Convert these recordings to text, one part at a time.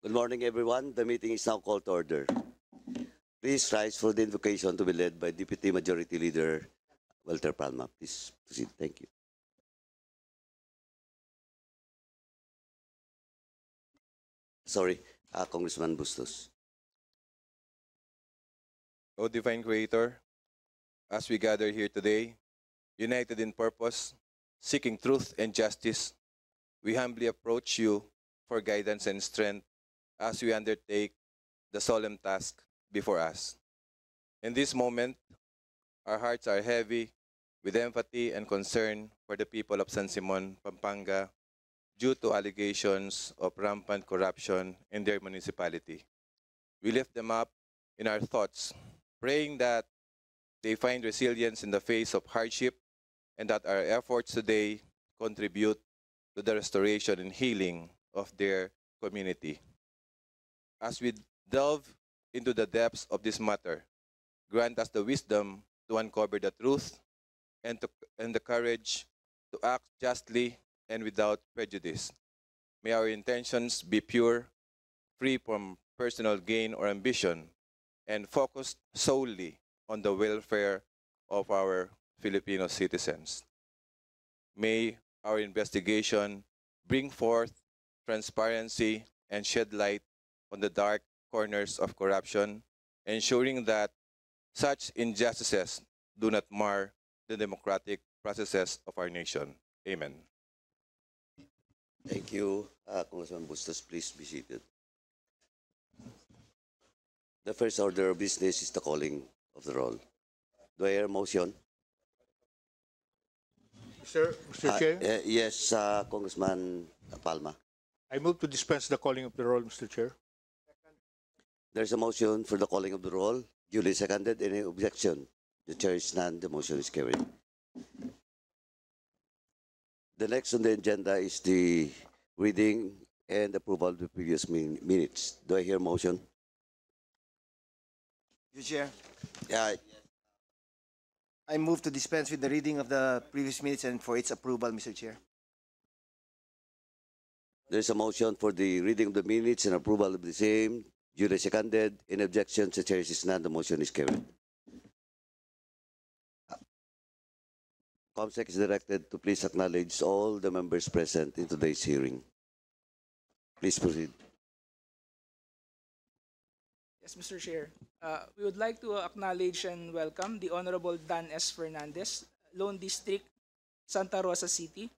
Good morning, everyone. The meeting is now called to order. Please rise for the invocation to be led by Deputy Majority Leader Walter Palma. Please proceed. Thank you. Sorry, uh, Congressman Bustos. O Divine Creator, as we gather here today, united in purpose, seeking truth and justice, we humbly approach you for guidance and strength as we undertake the solemn task before us. In this moment, our hearts are heavy with empathy and concern for the people of San Simon, Pampanga, due to allegations of rampant corruption in their municipality. We lift them up in our thoughts, praying that they find resilience in the face of hardship and that our efforts today contribute to the restoration and healing of their community as we delve into the depths of this matter, grant us the wisdom to uncover the truth and, to, and the courage to act justly and without prejudice. May our intentions be pure, free from personal gain or ambition, and focused solely on the welfare of our Filipino citizens. May our investigation bring forth transparency and shed light on the dark corners of corruption, ensuring that such injustices do not mar the democratic processes of our nation. Amen. Thank you. Uh, Congressman Bustos, please be seated. The first order of business is the calling of the roll. Do I hear a motion? Sir, Mr. Uh, Uh, yes, uh, Congressman Palma. I move to dispense the calling of the roll, Mr. Chair. There's a motion for the calling of the roll. Duly seconded. Any objection? The chair is none. The motion is carried. The next on the agenda is the reading and approval of the previous min minutes. Do I hear motion? Mr. Chair. Yeah. I move to dispense with the reading of the previous minutes and for its approval, Mr. Chair. There's a motion for the reading of the minutes and approval of the same. Duly seconded. Any objection? The chair is none. The motion is carried. COMSEC is directed to please acknowledge all the members present in today's hearing. Please proceed. Yes, Mr. Chair. Uh, we would like to acknowledge and welcome the Honorable Dan S. Fernandez, Lone District, Santa Rosa City.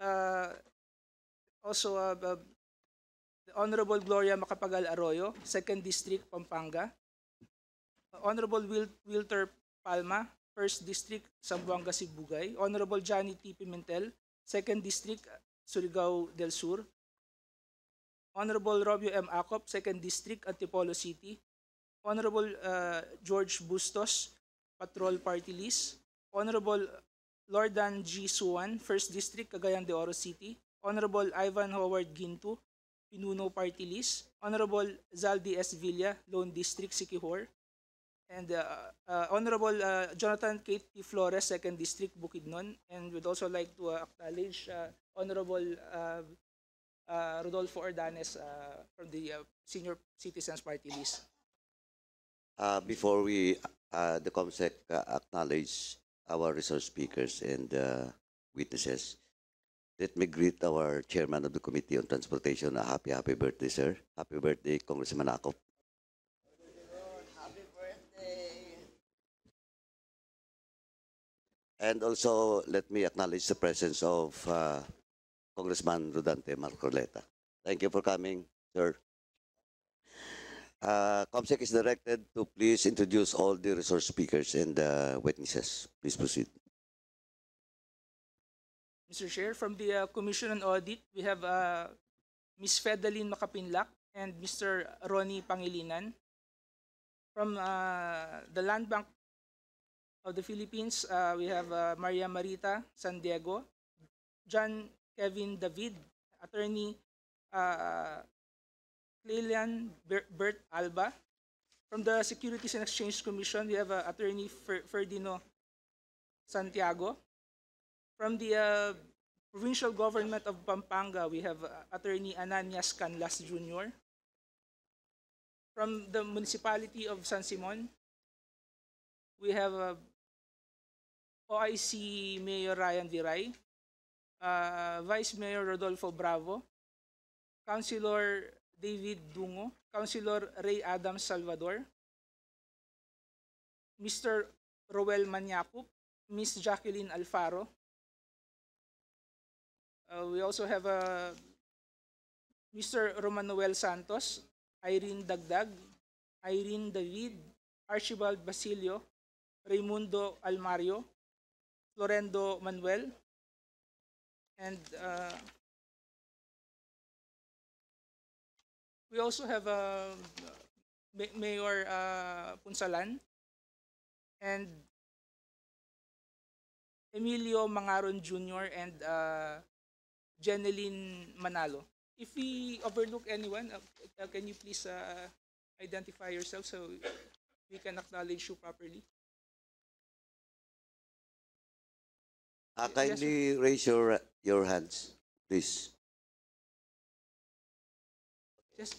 Uh, also, uh, uh Honorable Gloria Macapagal Arroyo, 2nd District, Pampanga. Honorable Wil- Wilter Palma, 1st District, Sambuanga, Sibugay. Honorable Johnny T. Pimentel, 2nd District, Surigao del Sur. Honorable Robio M. Acop, 2nd District, Antipolo City. Honorable uh, George Bustos, Patrol Party List. Honorable Lordan G. Suwan, 1st District, Cagayan de Oro City. Honorable Ivan Howard Ginto, Pinuno Party List, Honorable Zaldi S. Villa, Lone District, Sikihor, and uh, uh, Honorable uh, Jonathan Kate T. Flores, Second District, Bukidnon, and we'd also like to uh, acknowledge uh, Honorable uh, uh, Rodolfo Ordanes uh, from the uh, Senior Citizens Party List. Uh, before we, uh, the COMSEC uh, acknowledge our resource speakers and uh, witnesses, Let me greet our chairman of the Committee on Transportation. A happy, happy birthday, sir. Happy birthday, Congressman Akop. Happy birthday. And also, let me acknowledge the presence of uh, Congressman Rudante Marcoleta. Thank you for coming, sir. Uh, COMSEC is directed to please introduce all the resource speakers and uh, witnesses. Please proceed. Mr. Chair, from the uh, Commission on Audit, we have uh, Ms. Fedeline Makapinlak and Mr. Ronnie Pangilinan. From uh, the Land Bank of the Philippines, uh, we have uh, Maria Marita San Diego, John Kevin David, Attorney uh, Claylan Bert Alba. From the Securities and Exchange Commission, we have uh, Attorney Fer Ferdino Santiago. From the uh, provincial government of Pampanga, we have uh, attorney Ananias Canlas Jr. From the municipality of San Simon, we have uh, OIC Mayor Ryan Viray, uh, Vice Mayor Rodolfo Bravo, Councilor David Dungo, Councilor Ray Adams Salvador, Mr. Roel Manyakup, Ms. Jacqueline Alfaro, Uh, we also have uh, Mr. Romanuel Santos, Irene Dagdag, Irene David, Archibald Basilio, Raimundo Almario, Florendo Manuel, and uh, we also have uh, Mayor uh, Punsalan and Emilio Mangaron Jr. and uh, Jeneline Manalo. If we overlook anyone, uh, uh, can you please uh, identify yourself so we can acknowledge you properly? Uh, kindly yes, raise your your hands, please. Yes.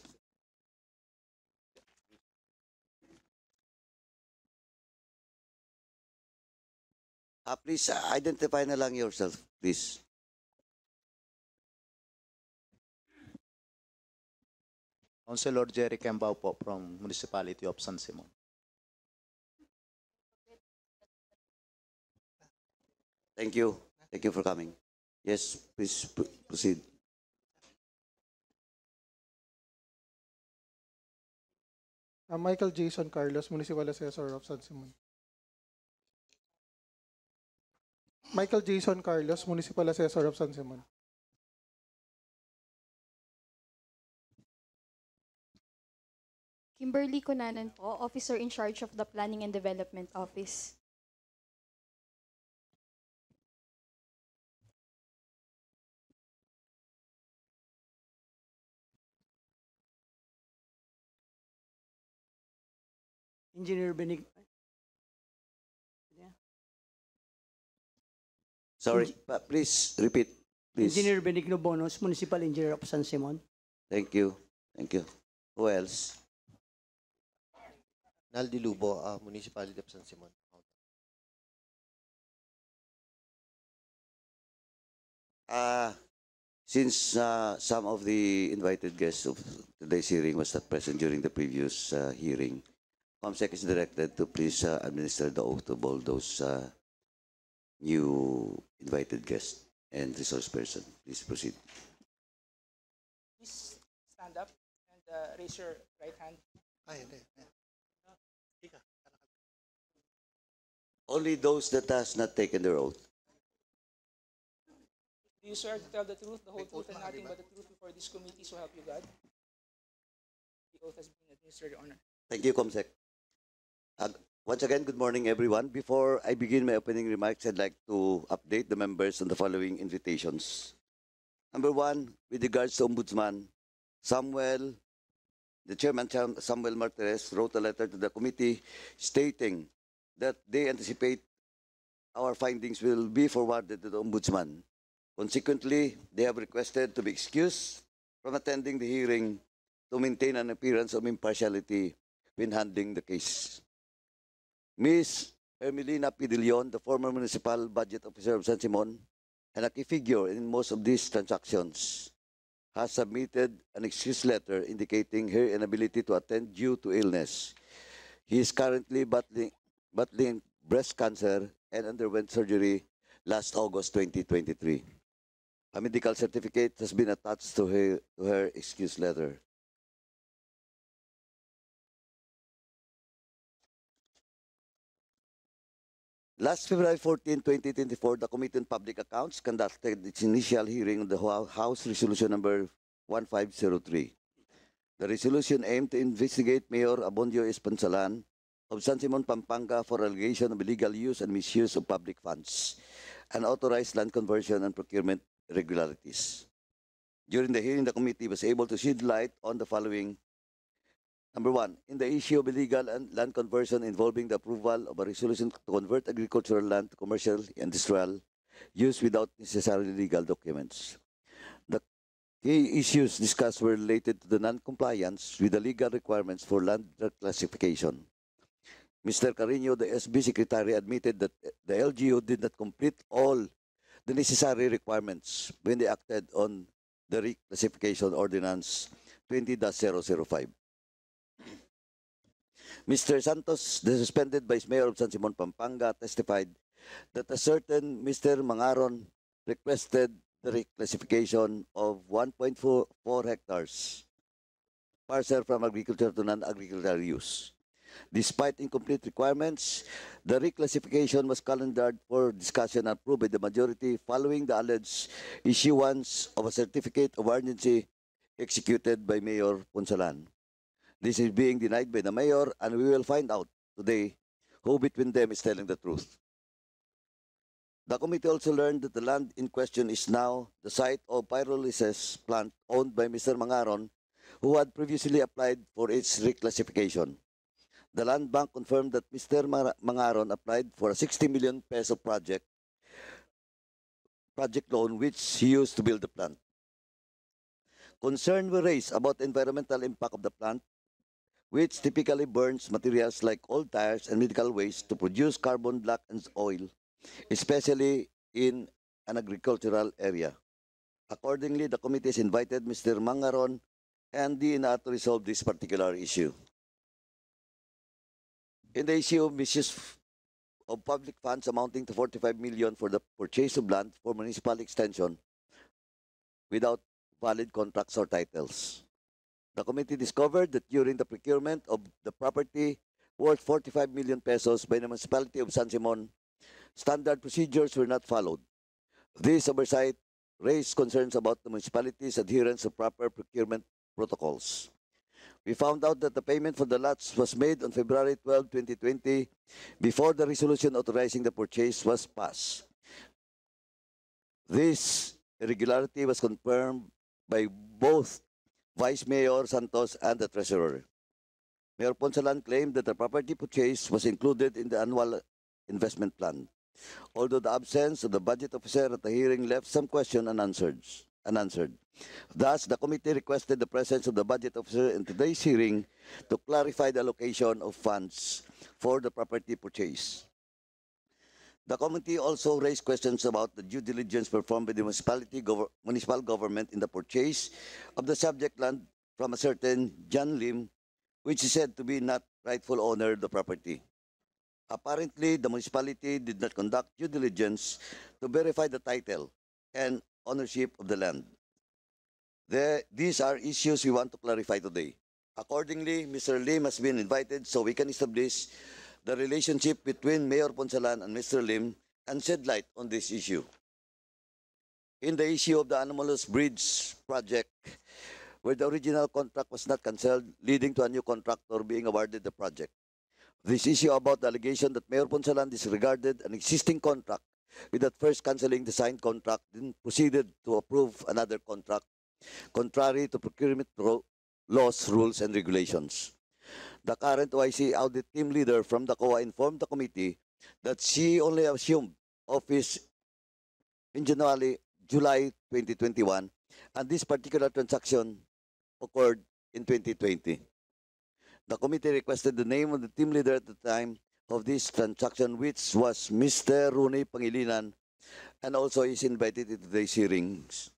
Uh, please uh, identify na lang yourself, please. Councilor Jerry Cambao po from Municipality of San Simon. Thank you. Thank you for coming. Yes, please proceed. I'm uh, Michael Jason Carlos, Municipal Assessor of San Simon. Michael Jason Carlos, Municipal Assessor of San Simon. Kimberly Cunanan po, Officer in Charge of the Planning and Development Office. Engineer Benig... Sorry, but please repeat. Please. Engineer Benigno Bonos, Municipal Engineer of San Simon. Thank you. Thank you. Who else? Nal de Lubo, uh, Municipality of San Simon. Uh, since uh, some of the invited guests of today's hearing was not present during the previous uh, hearing, ComSec is directed to please uh, administer the oath to all those uh, new invited guests and resource person. Please proceed. Please stand up and uh, raise your right hand. Ayan, ayan. Only those that has not taken their oath. Do you swear to tell the truth, the whole truth, and nothing but the truth before this committee, so help you God? The oath has been administered, Your Honor. Thank you, Comsec. Uh, once again, good morning, everyone. Before I begin my opening remarks, I'd like to update the members on the following invitations. Number one, with regards to Ombudsman, Samuel, the Chairman Samuel Martinez wrote a letter to the committee stating that they anticipate our findings will be forwarded to the Ombudsman. Consequently, they have requested to be excused from attending the hearing to maintain an appearance of impartiality when handling the case. Ms. Ermelina P. De Leon, the former Municipal Budget Officer of San Simon, and a key figure in most of these transactions, has submitted an excuse letter indicating her inability to attend due to illness. He is currently battling battling breast cancer and underwent surgery last August 2023. A medical certificate has been attached to her, to her excuse letter. Last February 14, 2024, the Committee on Public Accounts conducted its initial hearing on the House Resolution Number 1503. The resolution aimed to investigate Mayor Abondio Espansalan of San Simon, Pampanga for allegation of illegal use and misuse of public funds, and authorized land conversion and procurement irregularities. During the hearing, the committee was able to shed light on the following. Number one, in the issue of illegal land conversion involving the approval of a resolution to convert agricultural land to commercial industrial use without necessarily legal documents. The key issues discussed were related to the non-compliance with the legal requirements for land classification Mr. Carino, the SB Secretary, admitted that the LGU did not complete all the necessary requirements when they acted on the Reclassification Ordinance 20-005. Mr. Santos, the suspended Vice Mayor of San Simon, Pampanga, testified that a certain Mr. Mangaron requested the reclassification of 1.4 hectares parcel from agriculture to non-agricultural use. Despite incomplete requirements, the reclassification was calendared for discussion and approved by the majority following the alleged issuance of a certificate of urgency executed by Mayor Punsalan. This is being denied by the mayor and we will find out today who between them is telling the truth. The committee also learned that the land in question is now the site of pyrolysis plant owned by Mr. Mangaron, who had previously applied for its reclassification the Land Bank confirmed that Mr. Mangaron applied for a 60 million peso project project loan which he used to build the plant. Concern were raised about the environmental impact of the plant, which typically burns materials like old tires and medical waste to produce carbon black and oil, especially in an agricultural area. Accordingly, the committee invited Mr. Mangaron and DNR to resolve this particular issue. In the issue of misuse of public funds amounting to 45 million for the purchase of land for municipal extension without valid contracts or titles. The committee discovered that during the procurement of the property worth 45 million pesos by the municipality of San Simon, standard procedures were not followed. This oversight raised concerns about the municipality's adherence to proper procurement protocols. We found out that the payment for the lots was made on February 12, 2020, before the resolution authorizing the purchase was passed. This irregularity was confirmed by both Vice Mayor Santos and the Treasurer. Mayor Ponsalan claimed that the property purchase was included in the annual investment plan, although the absence of the budget officer at the hearing left some questions unanswered unanswered. Thus, the committee requested the presence of the budget officer in today's hearing to clarify the allocation of funds for the property purchase. The committee also raised questions about the due diligence performed by the municipality gover municipal government in the purchase of the subject land from a certain John Lim, which is said to be not rightful owner of the property. Apparently, the municipality did not conduct due diligence to verify the title and ownership of the land. The, these are issues we want to clarify today. Accordingly, Mr. Lim has been invited so we can establish the relationship between Mayor Ponsalan and Mr. Lim and shed light on this issue. In the issue of the Anomalous Bridge project, where the original contract was not cancelled, leading to a new contractor being awarded the project. This issue about the allegation that Mayor Ponsalan disregarded an existing contract with that first canceling the signed contract, then proceeded to approve another contract contrary to procurement laws, rules, and regulations. The current OIC audit team leader from the COA informed the committee that she only assumed office in January, July 2021, and this particular transaction occurred in 2020. The committee requested the name of the team leader at the time of this transaction, which was Mr. Rune Pangilinan, and also is invited to today's hearings,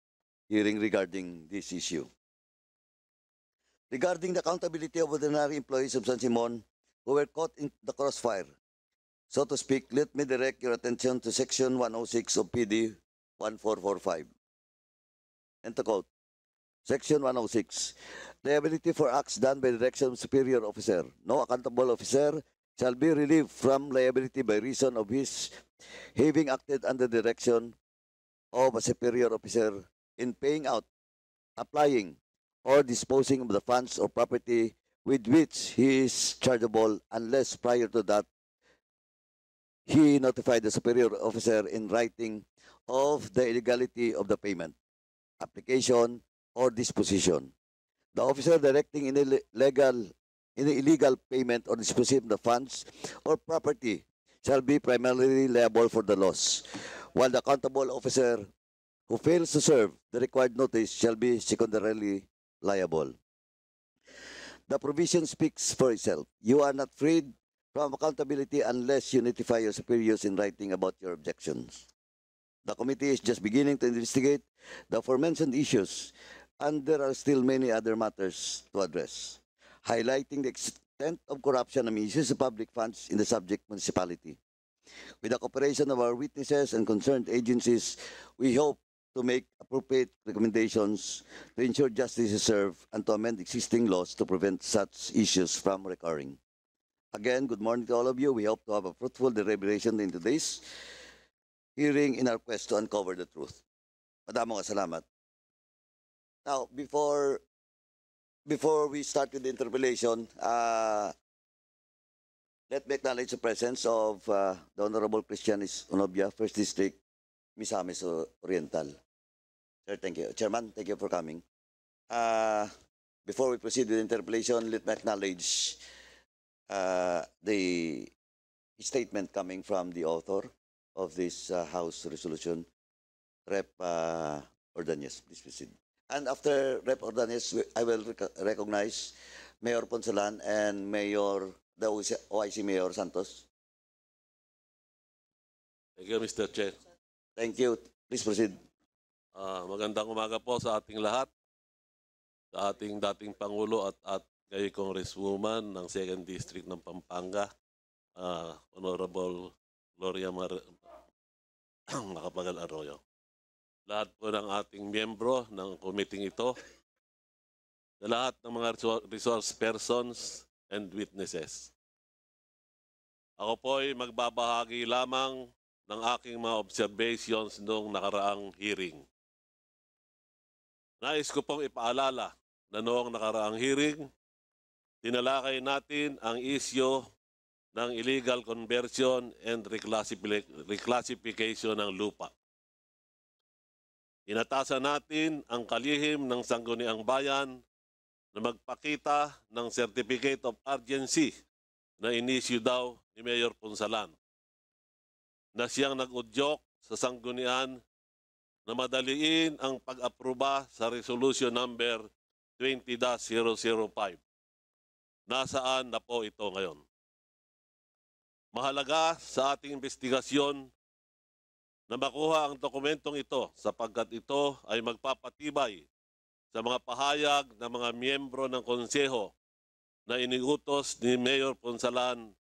hearing regarding this issue. Regarding the accountability of ordinary employees of San Simon who were caught in the crossfire, so to speak, let me direct your attention to Section 106 of PD 1445. And to quote, Section 106, liability for acts done by direction of superior officer. No accountable officer shall be relieved from liability by reason of his having acted under direction of a superior officer in paying out, applying, or disposing of the funds or property with which he is chargeable unless prior to that he notified the superior officer in writing of the illegality of the payment, application, or disposition. The officer directing any illegal in the illegal payment or disposition of the funds or property shall be primarily liable for the loss, while the accountable officer who fails to serve the required notice shall be secondarily liable. The provision speaks for itself. You are not freed from accountability unless you notify your superiors in writing about your objections. The committee is just beginning to investigate the aforementioned issues and there are still many other matters to address. highlighting the extent of corruption and misuse of public funds in the subject municipality. With the cooperation of our witnesses and concerned agencies, we hope to make appropriate recommendations to ensure justice is served and to amend existing laws to prevent such issues from recurring. Again, good morning to all of you. We hope to have a fruitful deliberation in today's hearing in our quest to uncover the truth. Madamong salamat. Now, before Before we start with the interpellation, uh, let me acknowledge the presence of uh, the Honorable Christianis Onobia, First District, Misamis Oriental. Sir, thank you. Chairman, thank you for coming. Uh, before we proceed with the interpellation, let me acknowledge uh, the statement coming from the author of this uh, House resolution, Rep. Uh, Ordonez. Please proceed. And after Rep. Ordanes, I will rec recognize Mayor Ponsalan and Mayor, the OIC Mayor Santos. Thank you, Mr. Chair. Thank you. Please proceed. Uh, magandang umaga po sa ating lahat, sa ating dating Pangulo at, at kayo Congresswoman ng 2nd District ng Pampanga, uh, Honorable Gloria Mar Macapagal Arroyo lahat po ng ating miyembro ng committee ito, sa lahat ng mga resource persons and witnesses. Ako po ay magbabahagi lamang ng aking mga observations noong nakaraang hearing. Nais ko pong ipaalala na noong nakaraang hearing, tinalakay natin ang isyo ng illegal conversion and reclassification ng lupa. Inatasan natin ang kalihim ng sangguniang bayan na magpakita ng Certificate of Urgency na inisyu daw ni Mayor Punsalan na siyang nag-udyok sa sanggunian na madaliin ang pag-aproba sa Resolution Number 20-005. Nasaan na po ito ngayon? Mahalaga sa ating investigasyon na makuha ang dokumentong ito sapagkat ito ay magpapatibay sa mga pahayag ng mga miyembro ng konseho na iniutos ni Mayor Ponsalan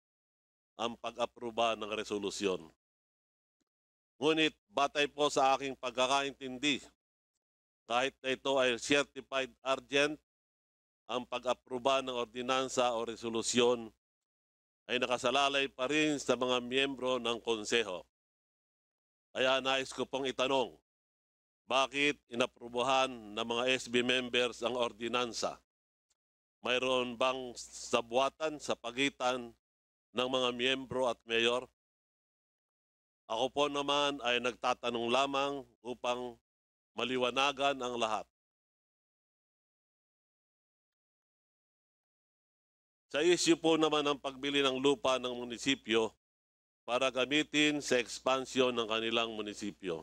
ang pag-aproba ng resolusyon. Ngunit batay po sa aking pagkakaintindi, kahit na ito ay certified urgent, ang pag-aproba ng ordinansa o resolusyon ay nakasalalay pa rin sa mga miyembro ng konseho. Kaya nais ko pong itanong, bakit inaprubahan ng mga SB members ang ordinansa? Mayroon bang sabuatan sa pagitan ng mga miyembro at mayor? Ako po naman ay nagtatanong lamang upang maliwanagan ang lahat. Sa isyu po naman ng pagbili ng lupa ng munisipyo, para gamitin sa ekspansyon ng kanilang munisipyo.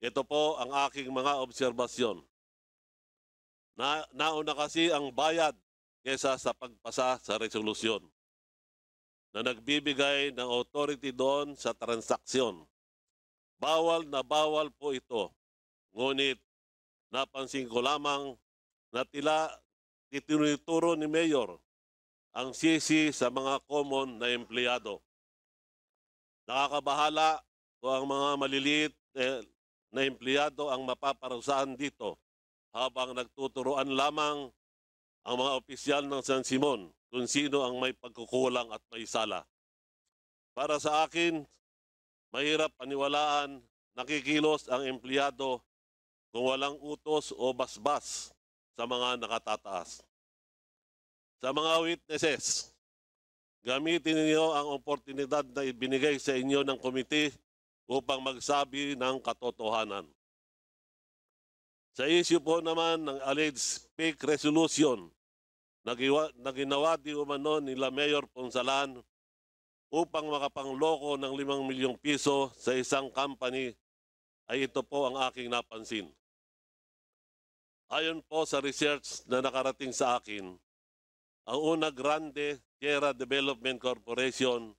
Ito po ang aking mga obserbasyon. Na, nauna kasi ang bayad kesa sa pagpasa sa resolusyon na nagbibigay ng authority doon sa transaksyon. Bawal na bawal po ito. Ngunit napansin ko lamang na tila itinuturo ni Mayor ang sisi sa mga common na empleyado. Nakakabahala o ang mga maliliit eh, na empleyado ang mapaparusahan dito habang nagtuturoan lamang ang mga opisyal ng San Simon kung sino ang may pagkukulang at may sala. Para sa akin, mahirap paniwalaan, nakikilos ang empleyado kung walang utos o basbas sa mga nakatataas. Sa mga witnesses, Gamitin ninyo ang oportunidad na ibinigay sa inyo ng komite upang magsabi ng katotohanan. Sa isyu po naman ng alleged fake resolution nagiwa, na ginawa di umano nila Mayor Ponsalan upang makapangloko ng 5 milyong piso sa isang company ay ito po ang aking napansin. Ayon po sa research na nakarating sa akin, ang una grande Tierra Development Corporation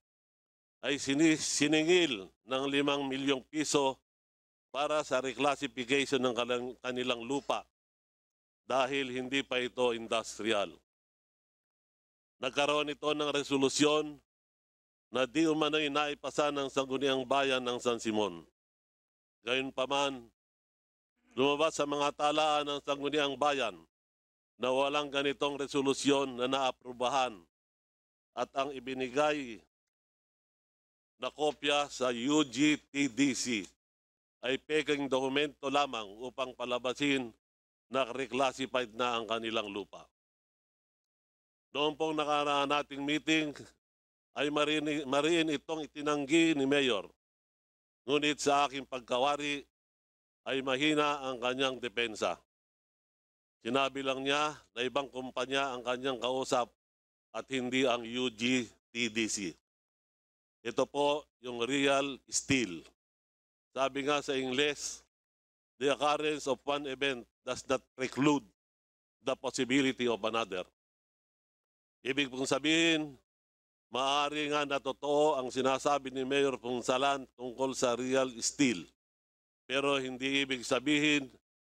ay siningil ng 5 milyong piso para sa reclassification ng kanilang lupa dahil hindi pa ito industrial. Nagkaroon ito ng resolusyon na di umano'y naipasa ng sangguniang bayan ng San Simon. Gayunpaman, lumabas sa mga talaan ng sangguniang bayan na walang ganitong resolusyon na naaprubahan at ang ibinigay na kopya sa UGTDC ay peking dokumento lamang upang palabasin na reclassified na ang kanilang lupa. Noong pong nakaraan nating meeting ay mariin, itong itinanggi ni Mayor. Ngunit sa aking pagkawari ay mahina ang kanyang depensa. Sinabi lang niya na ibang kumpanya ang kanyang kausap at hindi ang UGTDC. Ito po yung real steel. Sabi nga sa Ingles, the occurrence of one event does not preclude the possibility of another. Ibig pong sabihin, maaari nga na totoo ang sinasabi ni Mayor Pungsalan tungkol sa real steel. Pero hindi ibig sabihin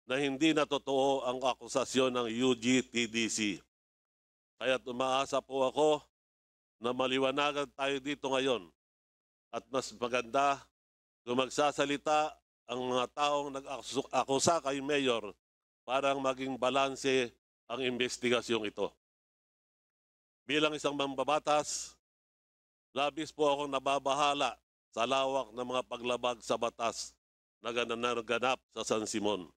na hindi na totoo ang akusasyon ng UGTDC. Kaya't umaasa po ako na maliwanagan tayo dito ngayon at mas maganda kung magsasalita ang mga taong nag-akusa kay Mayor parang maging balanse ang investigasyong ito. Bilang isang mambabatas, labis po akong nababahala sa lawak ng mga paglabag sa batas na ganap sa San Simon.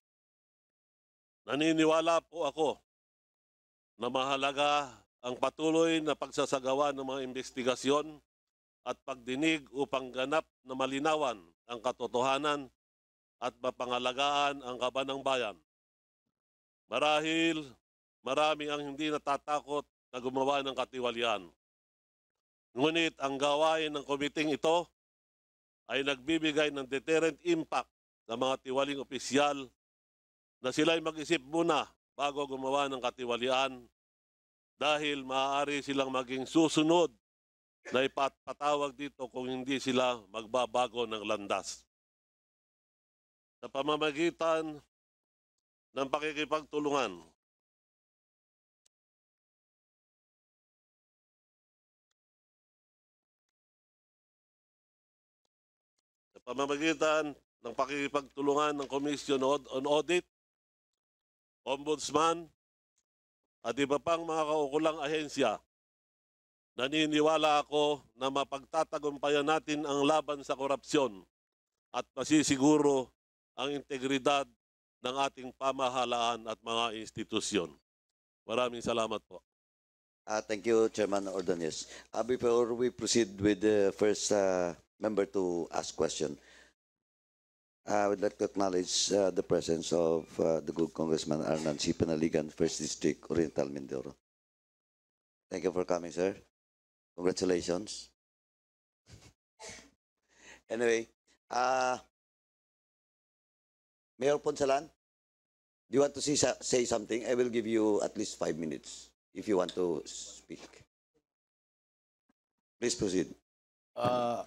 Naniniwala po ako na mahalaga ang patuloy na pagsasagawa ng mga investigasyon at pagdinig upang ganap na malinawan ang katotohanan at mapangalagaan ang kaban ng bayan. Marahil marami ang hindi natatakot na gumawa ng katiwalian. Ngunit ang gawain ng komiting ito ay nagbibigay ng deterrent impact sa mga tiwaling opisyal na sila'y mag-isip muna bago gumawa ng katiwalian dahil maaari silang maging susunod na ipatawag dito kung hindi sila magbabago ng landas. Sa pamamagitan ng pakikipagtulungan, sa pamamagitan ng pakikipagtulungan ng Commission on Audit ombudsman, at iba pang mga kaukulang ahensya, naniniwala ako na mapagtatagumpayan natin ang laban sa korupsyon at masisiguro ang integridad ng ating pamahalaan at mga institusyon. Maraming salamat po. Uh, thank you, Chairman Ordonez. Uh, before we proceed with the first uh, member to ask question, Uh, I would like to acknowledge uh, the presence of uh, the good Congressman Arnan C. Panaligan, 1st District, Oriental Mindoro. Thank you for coming, sir. Congratulations. anyway, uh, Mayor Ponsalan, do you want to say, say something? I will give you at least five minutes if you want to speak. Please proceed. Uh,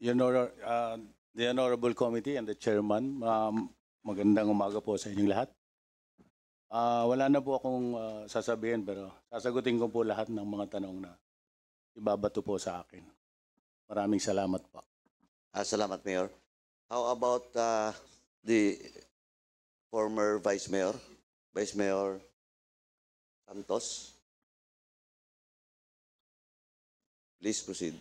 Your Honor, know, uh, The Honorable Committee and the Chairman, um, magandang umaga po sa inyong lahat. Uh, wala na po akong uh, sasabihin pero sasagutin ko po lahat ng mga tanong na ibabato po sa akin. Maraming salamat po. Uh, salamat, Mayor. How about uh, the former Vice Mayor, Vice Mayor Santos? Please proceed.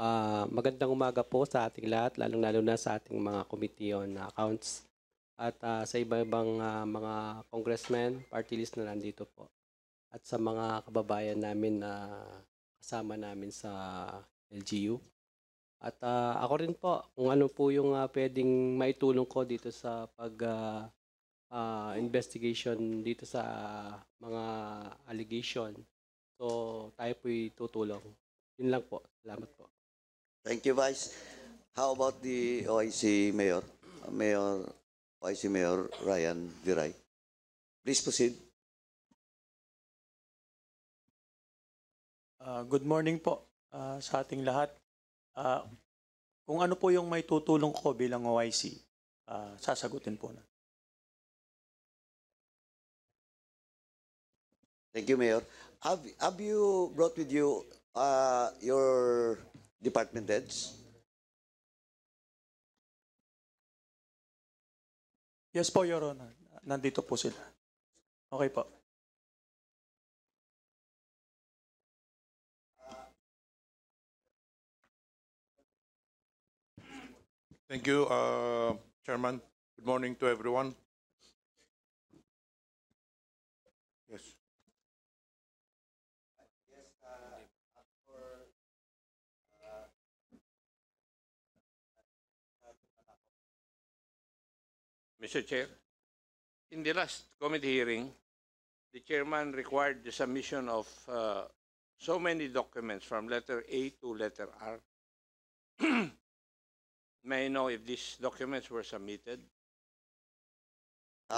Uh, magandang umaga po sa ating lahat, lalong-lalo na sa ating mga committee on ah, accounts at uh, sa iba-ibang uh, mga congressmen, party list na nandito po. At sa mga kababayan namin na uh, kasama namin sa LGU. At uh, ako rin po, kung ano po yung uh, pwedeng maitulong ko dito sa pag uh, uh, investigation dito sa mga allegation. So, tayo po'y tutulong. Yun lang po. Salamat po. Thank you, Vice. How about the OIC Mayor? Mayor, OIC Mayor Ryan Viray. Please proceed. Uh, good morning po uh, sa ating lahat. Uh, kung ano po yung may tutulong ko bilang OIC, uh, sasagutin po na. Thank you, Mayor. Have, have you brought with you uh, your department heads? Yes po, Your Honor. Nandito po sila. Okay po. Thank you, uh, Chairman. Good morning to everyone. Mr. Chair, in the last committee hearing, the chairman required the submission of uh, so many documents from letter A to letter R. May I know if these documents were submitted?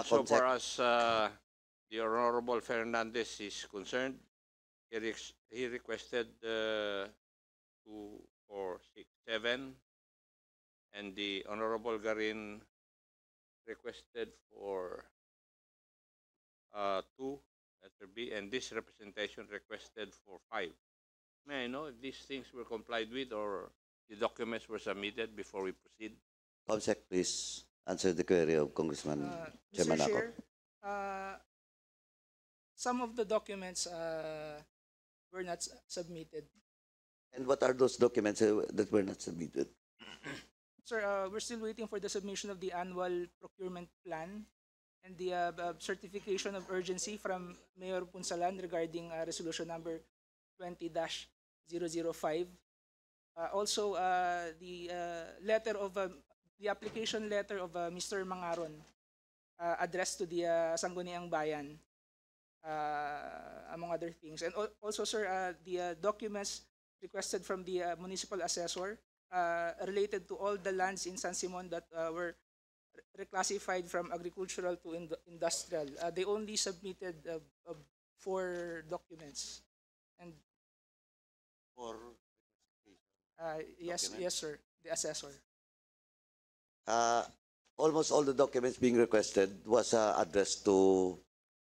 so far as uh, the Honorable Fernandez is concerned, he, re he requested uh, two, four, six, seven, and the Honorable Garin requested for uh, 2, letter B, and this representation requested for 5. May I know if these things were complied with or the documents were submitted before we proceed? Comsec, please answer the query of Congressman uh, Chairman Mr. Chair, uh, some of the documents uh, were not submitted. And what are those documents uh, that were not submitted? Sir, uh, we're still waiting for the submission of the annual procurement plan and the uh, uh, certification of urgency from Mayor Punsalan regarding uh, resolution number 20-005. Uh, also, uh, the uh, letter of uh, the application letter of uh, Mr. Mangaron uh, addressed to the uh, Sangguniang Bayan, uh, among other things. And also, sir, uh, the uh, documents requested from the uh, municipal assessor uh, related to all the lands in San Simon that uh, were reclassified from agricultural to industrial. Uh, they only submitted four documents. And four. uh, yes, yes, sir. The assessor. Uh, almost all the documents being requested was uh, addressed to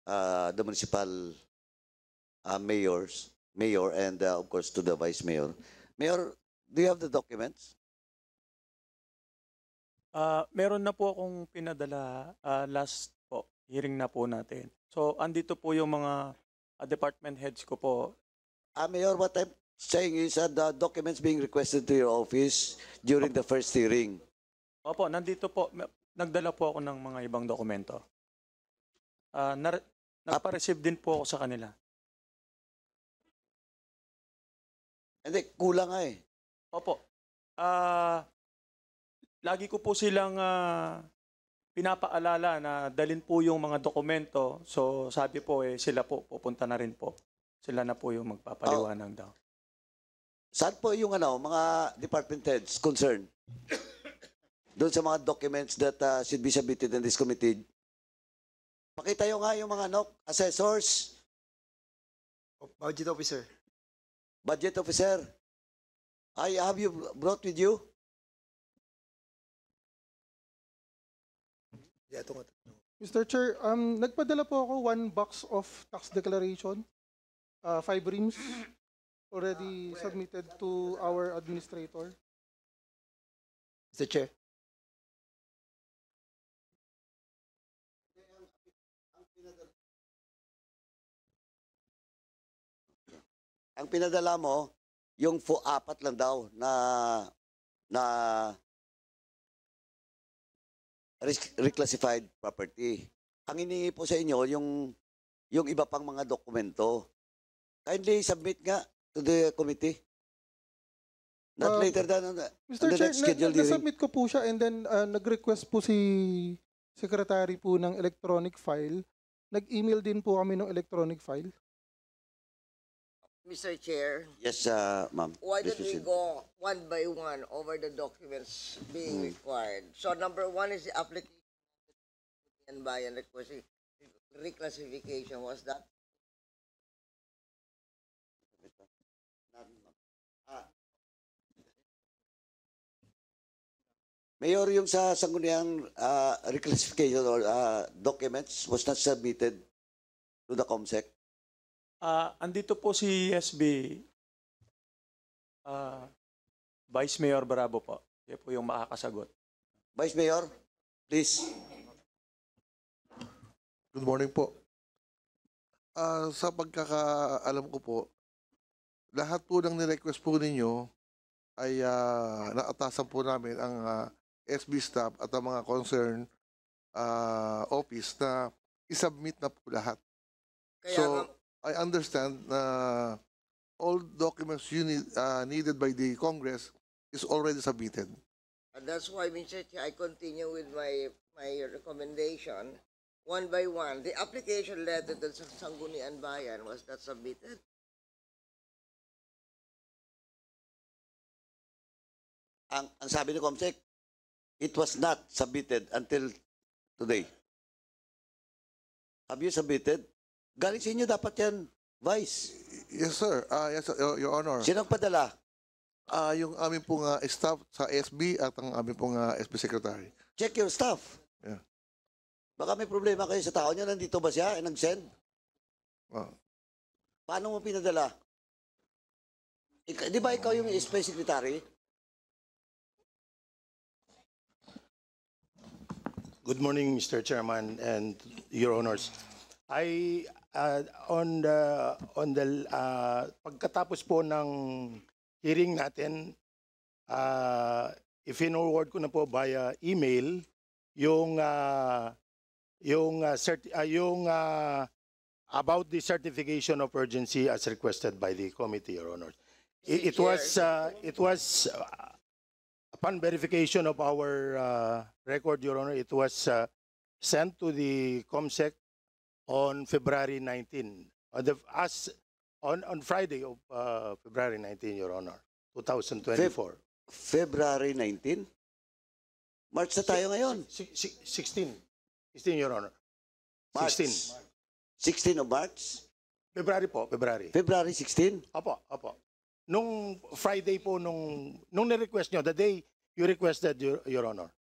the municipal mayors, mayor, and of course to the vice mayor. Mayor, Do you have the documents? Ah, meron na po akong pinadala ah, last po, hearing na po natin. So, andito po yung mga ah, department heads ko po. Uh, Mayor, what I'm saying is that the documents being requested to your office during the first hearing. Opo, nandito po, nagdala po ako ng mga ibang dokumento. Ah, na ah, nagpa-receive din po ako sa kanila. Hindi, kulang nga eh. Opo. Ah, lagi ko po silang ah, pinapaalala na dalin po yung mga dokumento. So sabi po eh sila po pupunta na rin po. Sila na po yung magpapaliwanag ah. daw. Saan po yung ano, mga department heads concern? Doon sa mga documents that uh, should be submitted and this committee. Pakita yung nga yung mga ano, assessors, Budget officer. budget officer. I have you brought with you? Yeah, ito Mr. Chair, um, nagpadala po ako one box of tax declaration, uh, five reams, already uh, submitted to our administrator. Mr. Chair. Ang pinadala mo, yung po apat lang daw na na reclassified property. Ang inihingi po sa inyo yung yung iba pang mga dokumento. Kindly submit nga to the committee. Not uh, later than uh, on the, Mr. On the next scheduled na, hearing. Nasubmit ko po siya and then uh, nag-request po si secretary po ng electronic file. Nag-email din po kami ng electronic file. Mr. Chair. Yes, uh, ma'am. Why don't we go one by one over the documents being mm. required? So number one is the application and by and request reclassification. Was that? Mayor, yung sa sangguniang uh, reclassification or uh, documents was not submitted to the COMSEC. Uh, andito po si SB uh, ah, Vice Mayor Bravo po. Siya po yung makakasagot. Vice Mayor, please. Good morning po. Uh, sa pagkakaalam ko po, lahat po ng ni-request po ninyo ay uh, naatasan po namin ang uh, SB staff at ang mga concern uh, office na isubmit na po lahat. Kaya so, nga, I understand na all documents you need, uh, needed by the Congress is already submitted. And that's why, Mr. Chair, I continue with my, my recommendation. One by one, the application letter to Sanggunian Bayan was that submitted. Ang, ang sabi ni Comsec, it was not submitted until today. Have you submitted? Galing sa inyo dapat yan, Vice. Yes, sir. Ah, yes, Your, Your Honor. Sino ang padala? Ah, yung aming pong ah, staff sa SB at ang aming pong ah, SB Secretary. Check your staff. Yeah. Baka may problema kayo sa tao niya. Nandito ba siya? Eh, Nag-send? Ah. Paano mo pinadala? Ik- di ba ikaw yung SB secretary? Good morning, Mr. Chairman and your honors. I uh, on the on the uh, pagkatapos po ng hearing natin uh, i-forward ko na po via email yung uh, yung uh, certi- uh, yung uh, about the certification of urgency as requested by the committee your honor it, it was uh, it was uh, upon verification of our uh, record your honor it was uh, sent to the comsec on February 19, on uh, the, as, on, on Friday of uh, February 19, Your Honor, 2024. Feb February 19? March na tayo ngayon. Si, si, 16. 16, Your Honor. March. 16. March. 16 of March? February po, February. February 16? Opo, opo. Nung Friday po, nung, nung ni-request nyo, the day you requested, Your, Your Honor.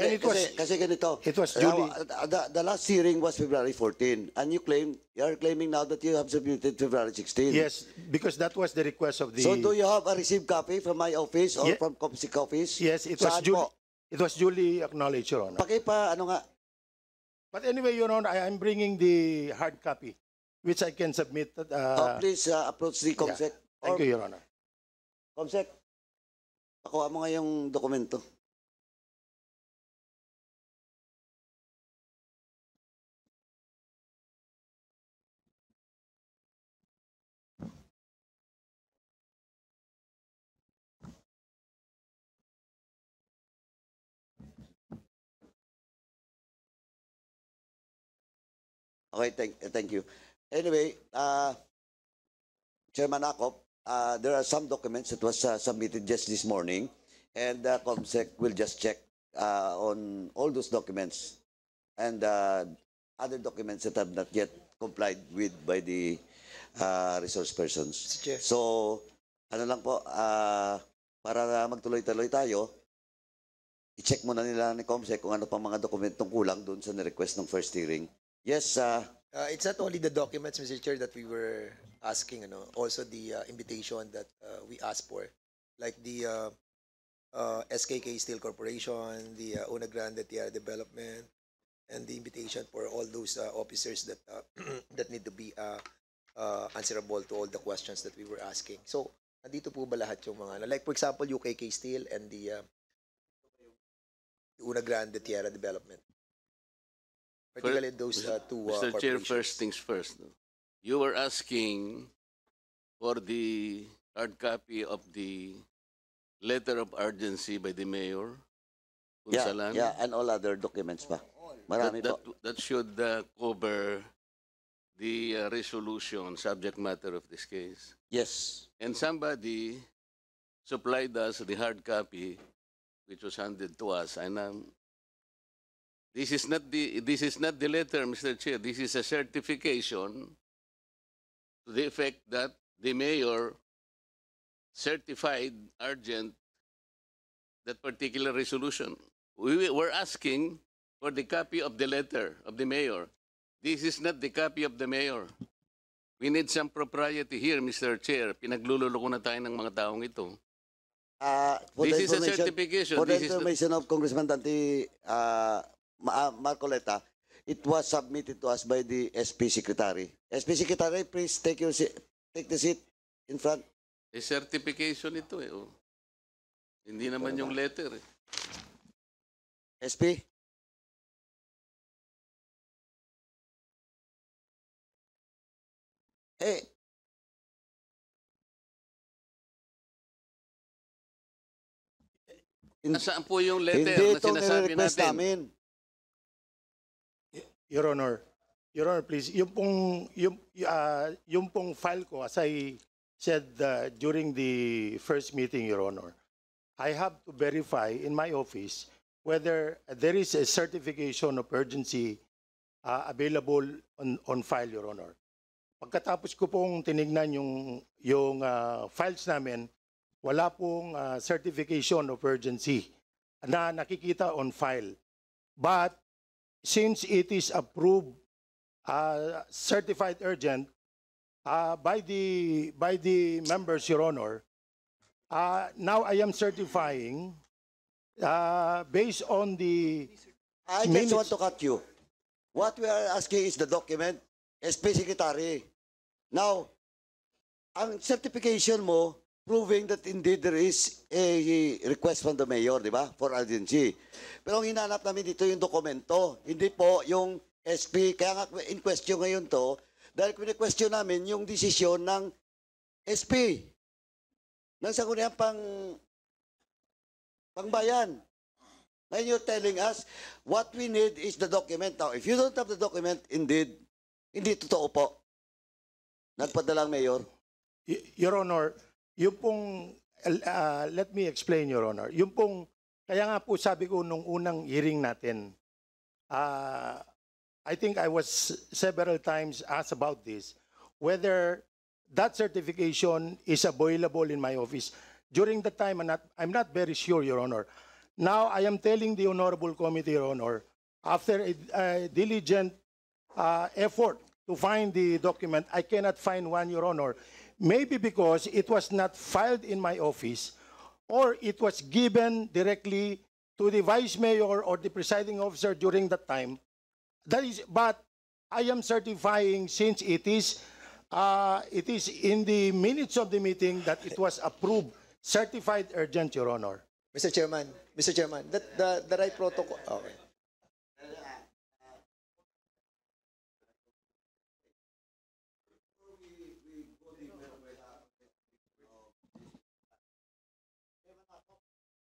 And eh, it kasi, was, kasi ganito. It was Julie. Uh, the, the last hearing was February 14. And you claim, you are claiming now that you have submitted February 16. Yes, because that was the request of the... So do you have a received copy from my office or yeah. from COPSIC office? Yes, it was Julie. It was duly acknowledged, Your Honor. Pakipa, ano nga? But anyway, Your Honor, I, I'm bringing the hard copy, which I can submit. Uh, oh, please uh, approach the COMSEC. Yeah. Thank or, you, Your Honor. COMSEC, pakuha mo nga yung dokumento. Okay, thank, eh, thank you. Anyway, uh, Chairman Akop, uh, there are some documents that was uh, submitted just this morning, and uh, COMSEC will just check uh, on all those documents and uh, other documents that have not yet complied with by the uh, resource persons. So, ano lang po, uh, para magtuloy-tuloy tayo, i-check muna nila ni COMSEC kung ano pang mga dokumentong kulang doon sa request ng first hearing. Yes, uh, Uh, it's not only the documents, Mr. Chair, that we were asking, you know, also the uh, invitation that uh, we asked for, like the uh, uh, SKK Steel Corporation, the uh, Una Grande Tierra Development, and the invitation for all those uh, officers that uh, that need to be uh, uh, answerable to all the questions that we were asking. So, nandito po ba lahat yung mga, ano? like for example, UKK Steel and the uh, Una Grande Tierra Development? particularly those uh, two uh, Mr. Chair, first things first. You were asking for the hard copy of the letter of urgency by the mayor. Yeah, yeah, and all other documents pa. Marami That, po. that, that should uh, cover the uh, resolution, subject matter of this case. Yes. And somebody supplied us the hard copy, which was handed to us. And I'm, um, This is not the this is not the letter, Mr. Chair. This is a certification to the effect that the mayor certified urgent that particular resolution. We were asking for the copy of the letter of the mayor. This is not the copy of the mayor. We need some propriety here, Mr. Chair. Pinaglululoko na tayo ng mga taong ito. Uh, this is a certification. For the this information is the... of Congressman Dante, uh, Marcoleta, it was submitted to us by the SP Secretary. SP Secretary, please take your Take the seat in front. Eh, certification ito eh. Oh. Hindi naman yung letter eh. SP? Hey, In, Nasaan po yung letter na sinasabi natin? namin. Your Honor. Your Honor, please, yung pong, yung, uh, yung pong file ko, as I said uh, during the first meeting, Your Honor, I have to verify in my office whether there is a certification of urgency uh, available on, on file, Your Honor. Pagkatapos ko pong tinignan yung, yung uh, files namin, wala pong uh, certification of urgency na nakikita on file. But since it is approved, uh, certified urgent uh, by the by the members, Your Honor. Uh, now I am certifying uh, based on the. I just minutes. want to cut you. What we are asking is the document, SP Secretary. Now, ang certification mo, proving that indeed there is a request from the mayor, di ba, for RNG. Pero ang hinanap namin dito yung dokumento, hindi po yung SP. Kaya nga in question ngayon to, dahil kine-question namin yung desisyon ng SP. Nang sanggunihan pang pangbayan. Ngayon you're telling us, what we need is the document. Now, if you don't have the document, indeed, hindi totoo po. Nagpadala ang mayor. Y Your Honor, yung pong, uh, uh, let me explain, Your Honor. Yung pong, kaya nga po sabi ko nung unang hearing natin, uh, I think I was several times asked about this, whether that certification is available in my office. During the time, I'm not, I'm not very sure, Your Honor. Now, I am telling the Honorable Committee, Your Honor, after a, a diligent uh, effort to find the document, I cannot find one, Your Honor. Maybe because it was not filed in my office or it was given directly to the vice mayor or the presiding officer during that time. That is, but I am certifying since it is, uh, it is in the minutes of the meeting that it was approved, certified urgent, Your Honor. Mr. Chairman, Mr. Chairman, that the, the right protocol. Okay.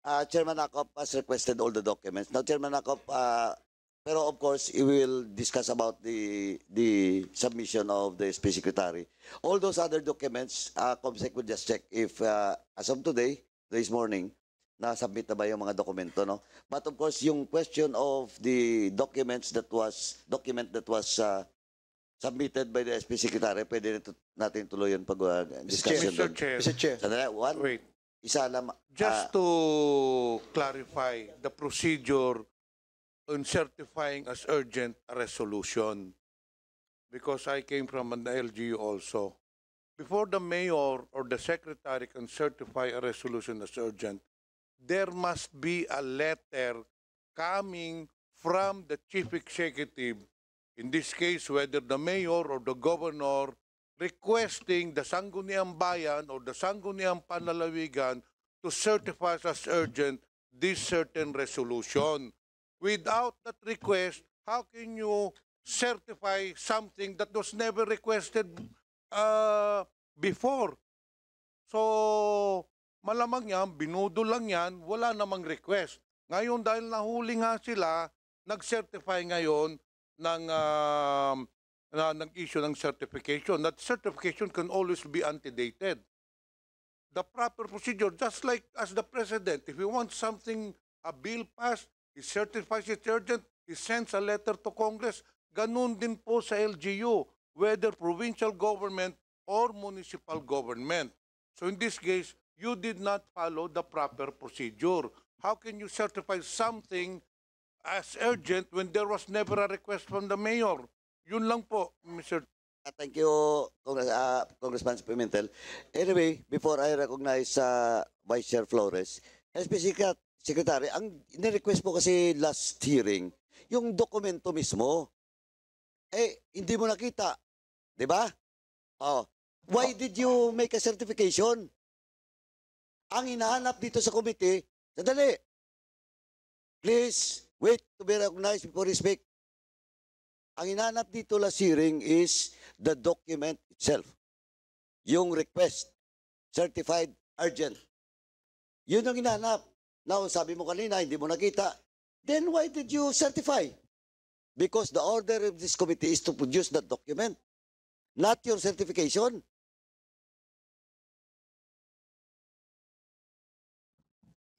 Uh, Chairman Akop has requested all the documents. Now, Chairman Akop, uh, pero of course, we will discuss about the the submission of the SP Secretary. All those other documents, uh, COMSEC will just check if uh, as of today, this morning, na-submit na ba yung mga dokumento, no? But of course, yung question of the documents that was, document that was uh, submitted by the SP Secretary, pwede natin tuloy yung pag-discussion. Uh, Mr. Chair. Mr. Chair. Sandali, one. Wait. Isa lamang. Just ah, to clarify the procedure on certifying as urgent a resolution because I came from an LGU also. Before the mayor or the secretary can certify a resolution as urgent, there must be a letter coming from the chief executive, in this case, whether the mayor or the governor requesting the Sangguniang Bayan or the Sangguniang Panlalawigan to certify as urgent this certain resolution. Without that request, how can you certify something that was never requested uh, before? So, malamang yan, binudo lang yan, wala namang request. Ngayon, dahil nahuli nga sila, nag-certify ngayon ng uh, na nag-issue ng certification. That certification can always be antedated. The proper procedure, just like as the president, if he wants something, a bill passed, he certifies it urgent, he sends a letter to Congress. Ganun din po sa LGU, whether provincial government or municipal government. So in this case, you did not follow the proper procedure. How can you certify something as urgent when there was never a request from the mayor? Yun lang po, Mr. Ah, thank you, uh, Congressman Pimentel. Anyway, before I recognize uh, Vice Chair Flores, SB Secretary, ang nirequest mo kasi last hearing, yung dokumento mismo, eh, hindi mo nakita. Di ba? Oh. Why oh. did you make a certification? Ang hinahanap dito sa committee, sadali. Please, wait to be recognized before you speak ang inanap dito la siring is the document itself. Yung request, certified urgent. Yun ang inanap. Now, sabi mo kanina, hindi mo nakita. Then why did you certify? Because the order of this committee is to produce that document, not your certification.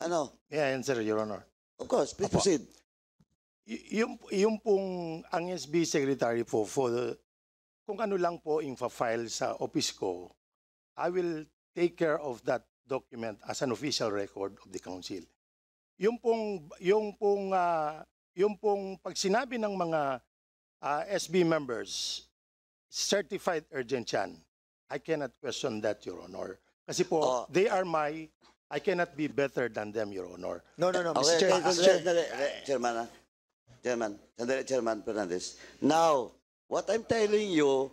Ano? Yeah, answer, Your Honor. Of course, please Apo. proceed yung, yung pong ang SB Secretary po, for, the, kung ano lang po yung file sa office ko, I will take care of that document as an official record of the council. Yung pong yung pong uh, yung pong pag sinabi ng mga uh, ah, SB members certified urgent yan. I cannot question that your honor. Kasi po oh. they are my I cannot be better than them your honor. No no no, okay, Mr. Ah, Chair, uh, Chair, Chairman. Chairman, Sandali, Chairman Fernandez. Now, what I'm telling you,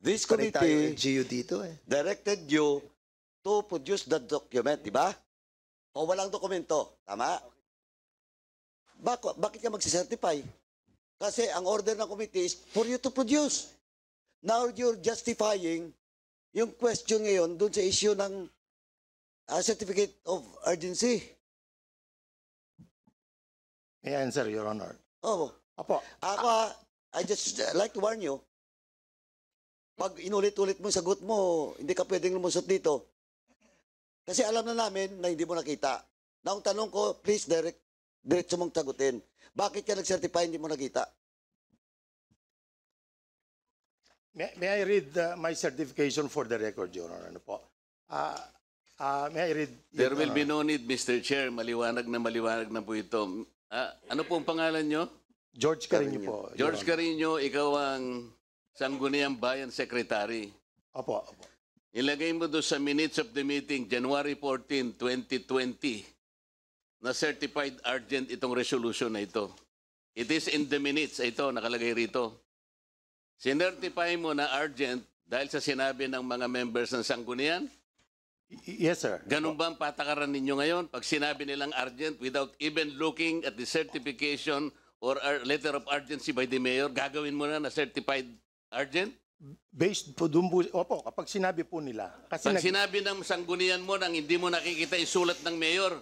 this committee GU dito eh. directed you to produce the document, di ba? O walang dokumento, tama? Bak bakit ka magsisertify? Kasi ang order ng committee is for you to produce. Now you're justifying yung question ngayon dun sa issue ng uh, certificate of urgency. May answer, Your Honor. Oh. Apo. Ah, Ako, ah, ah, I just uh, like to warn you. Pag inulit-ulit mo yung sagot mo, hindi ka pwedeng lumusot dito. Kasi alam na namin na hindi mo nakita. Na ang tanong ko, please direct, diretso mong sagutin. Bakit ka nag-certify hindi mo nakita? May, may I read uh, my certification for the record, Your Honor? Ano po? Uh, uh, may I read... There will be no need, Mr. Chair. Maliwanag na maliwanag na po ito. Ah, ano po ang pangalan nyo? George Carino po. George Your Carino, ikaw ang Sangguniang Bayan Secretary. Opo, opo. Ilagay mo doon sa minutes of the meeting, January 14, 2020, na certified urgent itong resolution na ito. It is in the minutes. Ah, ito, nakalagay rito. Sinertify mo na urgent dahil sa sinabi ng mga members ng Sangguniang, Yes, sir. Ganun ba ang patakaran ninyo ngayon? Pag sinabi nilang urgent without even looking at the certification or letter of urgency by the mayor, gagawin mo na na certified urgent? Based po doon po, opo, kapag sinabi po nila. Kasi Pag nag- sinabi ng sanggunian mo nang hindi mo nakikita yung sulat ng mayor,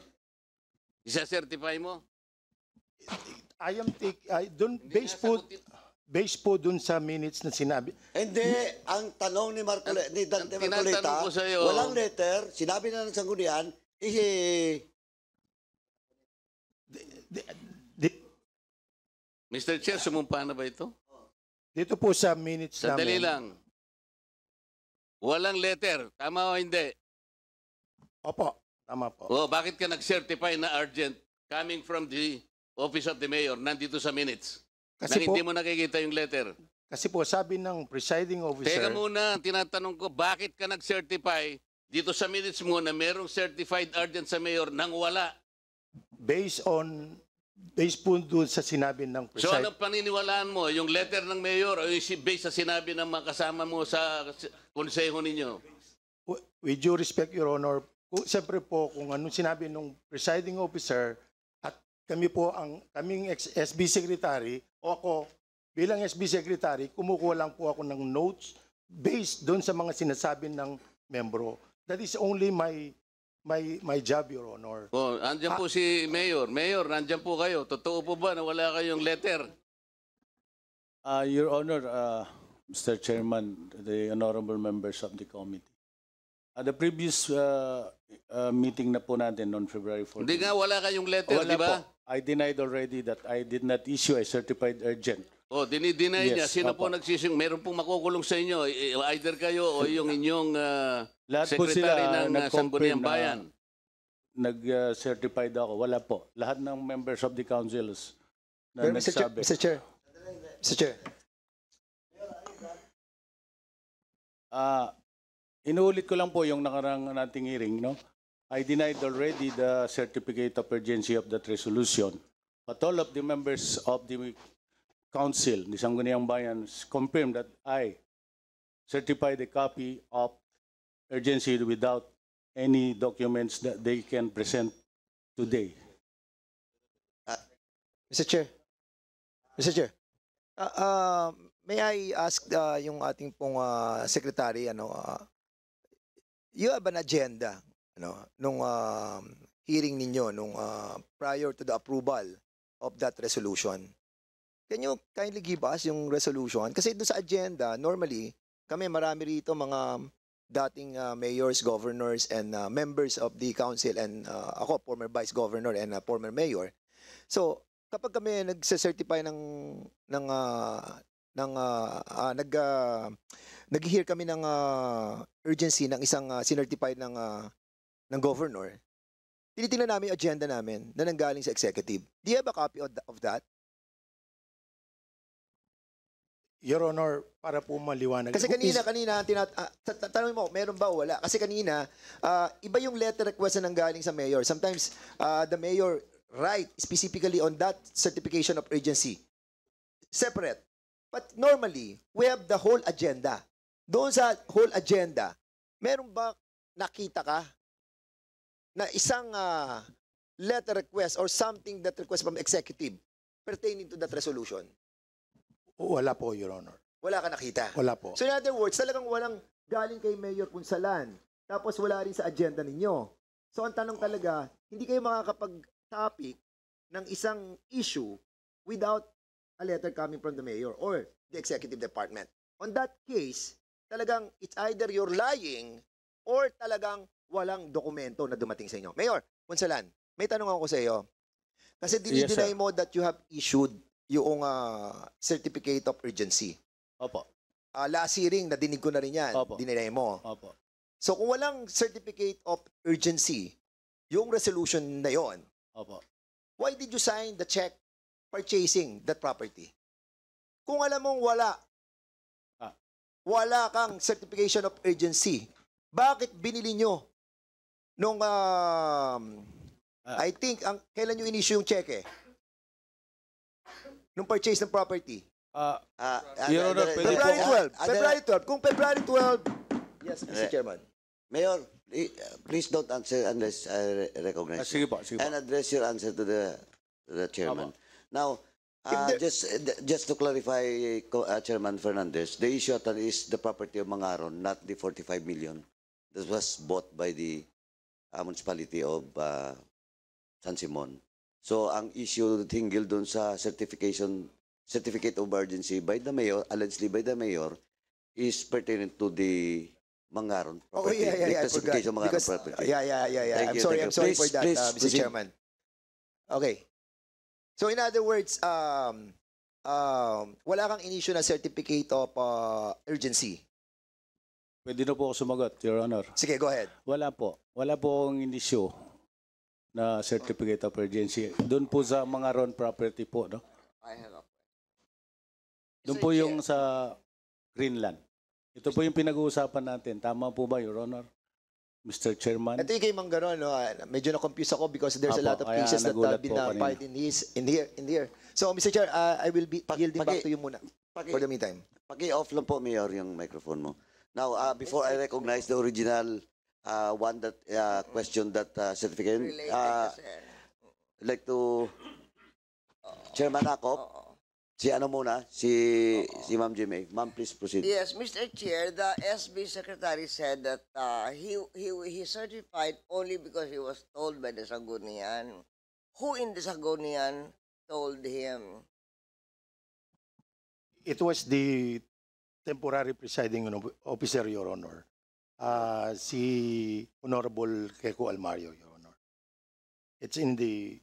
isa-certify mo? I am take, I don't, Hindi based po, Based po dun sa minutes na sinabi. Hindi, ang tanong ni Marcoleta, ni Dante Ang Marcoleta, walang letter, sinabi na ng sanggunian, eh, Mr. Chair, sumumpa na ba ito? dito po sa minutes Sandali namin. lang. Walang letter. Tama o hindi? Opo, tama po. Oh, bakit ka nag-certify na urgent coming from the office of the mayor nandito sa minutes? Kasi po, hindi mo nakikita yung letter. Kasi po, sabi ng presiding officer... Teka muna, tinatanong ko, bakit ka nag-certify dito sa minutes mo na merong certified urgent sa mayor nang wala? Based on Based po doon sa sinabi ng presiding... So anong paniniwalaan mo? Yung letter ng mayor o yung based sa sinabi ng mga kasama mo sa konseho ninyo? With due respect, Your Honor, siyempre po kung anong sinabi ng presiding officer at kami po ang kaming ex SB secretary o ako bilang SB Secretary, kumukuha lang po ako ng notes based doon sa mga sinasabi ng membro. That is only my my my job, Your Honor. Oh, andyan po ah. si Mayor. Mayor, nandyan po kayo. Totoo po ba na wala kayong letter? Uh, Your Honor, uh, ah, Mr. Chairman, the honorable members of the committee. At the previous uh, uh, meeting na po natin on February 14. Hindi nga, wala kayong letter, oh, di ba? Po. I denied already that I did not issue a certified urgent. Oh, dinideny yes, niya. Sino opo. po nagsising? Meron pong makukulong sa inyo. Either kayo o yung inyong uh, Lahat secretary sila ng uh, ah, Sangguniang Bayan. Nag-certified ah, ako. Wala po. Lahat ng members of the councils na Mr. nagsabi. Mr. Chair. Mr. Chair. Uh, inuulit ko lang po yung nakarang nating hearing, no? I denied already the certificate of urgency of that resolution. But all of the members of the council, ni Sangguniang Bayan, confirmed that I certified the copy of urgency without any documents that they can present today. Uh, Mr. Chair, Mr. Chair, uh, uh, may I ask uh, yung ating pong uh, secretary, ano, uh, you have an agenda ano, nung uh, hearing ninyo, nung uh, prior to the approval of that resolution. Can you kindly give us yung resolution? Kasi doon sa agenda, normally, kami marami rito mga dating uh, mayors, governors, and uh, members of the council, and uh, ako, former vice governor and uh, former mayor. So, kapag kami nagse-certify ng ng uh, ng uh, uh, nag uh, nag-hear kami ng uh, urgency ng isang uh, sinertified ng uh, ng governor, tinitingnan namin yung agenda namin na nanggaling sa executive. Do you have a copy of, that? Your Honor, para po maliwanag. Kasi kanina, kanina, tinat uh, ah, tanong mo, meron ba o wala? Kasi kanina, uh, iba yung letter request na nanggaling sa mayor. Sometimes, uh, the mayor write specifically on that certification of urgency. Separate. But normally, we have the whole agenda. Doon sa whole agenda, meron ba nakita ka na isang uh, letter request or something that request from executive pertaining to that resolution? O, wala po, Your Honor. Wala ka nakita? Wala po. So in other words, talagang walang galing kay Mayor Punsalan. Tapos wala rin sa agenda ninyo. So ang tanong talaga, hindi kayo makakapag-topic ng isang issue without a letter coming from the mayor or the executive department. On that case, talagang it's either you're lying or talagang walang dokumento na dumating sa inyo. Mayor, Monsalan, may tanong ako sa iyo. Kasi dinideny yes, mo that you have issued yung uh, certificate of urgency. Opo. Uh, last hearing, nadinig ko na rin yan. Opo. mo. Opo. So kung walang certificate of urgency, yung resolution na yon. Opo. Why did you sign the check purchasing that property? Kung alam mong wala, ah. wala kang certification of urgency, bakit binili nyo nung um, ah. I think ang kailan yung inisyu yung cheque? Eh? Nung purchase ng property. Uh, uh, uh, Your Honor, February 12. February 12. Kung February 12. Yes, Mr. Uh, eh. Chairman. Mayor, eh, please don't answer unless I recognize uh, sige po, sige po. And address your answer to the, to the chairman. Ama. Now, uh, there, just eh, just to clarify, uh, Chairman Fernandez, the issue at is the property of Mangaron, not the 45 million that was bought by the uh, municipality of uh, San Simon. So ang issue hinggil doon sa certification certificate of urgency by the mayor, allegedly by the mayor, is pertinent to the Mangaron oh, property. Oh, yeah, yeah, yeah. because, property. Yeah, yeah, yeah. yeah. Thank I'm you, sorry, I'm sorry please, for that, uh, please, uh, Mr. Proceed. Chairman. Okay. So in other words, um, um, wala kang inisyu na certificate of uh, urgency Pwede na po ako sumagot, Your Honor. Sige, go ahead. Wala po. Wala po akong in na certificate of urgency. Doon po sa mga Ron property po, no? I have a Doon po yung sa Greenland. Ito po yung pinag-uusapan natin. Tama po ba, Your Honor? Mr. Chairman? Ito yung kay Mang no? Ah, medyo na-confuse ako because there's Apo, a lot of cases that have uh, been uh, in, his, in, here, in here. So, Mr. Chair, uh, I will be yielding back to you muna for the meantime. Paki-off lang po, Mayor, yung microphone mo. Now, uh, before I recognize the original uh, one that uh, question that uh, certificate, uh, I'd like to Chairman Akop, si ano muna, si, si Ma'am Jimmy. Ma'am, please proceed. Yes, Mr. Chair, the SB Secretary said that uh, he, he, he certified only because he was told by the Sanggunian. Who in the Sanggunian told him? It was the temporary presiding officer, Your Honor. Uh, si Honorable Keiko Almario, Your Honor. It's in the...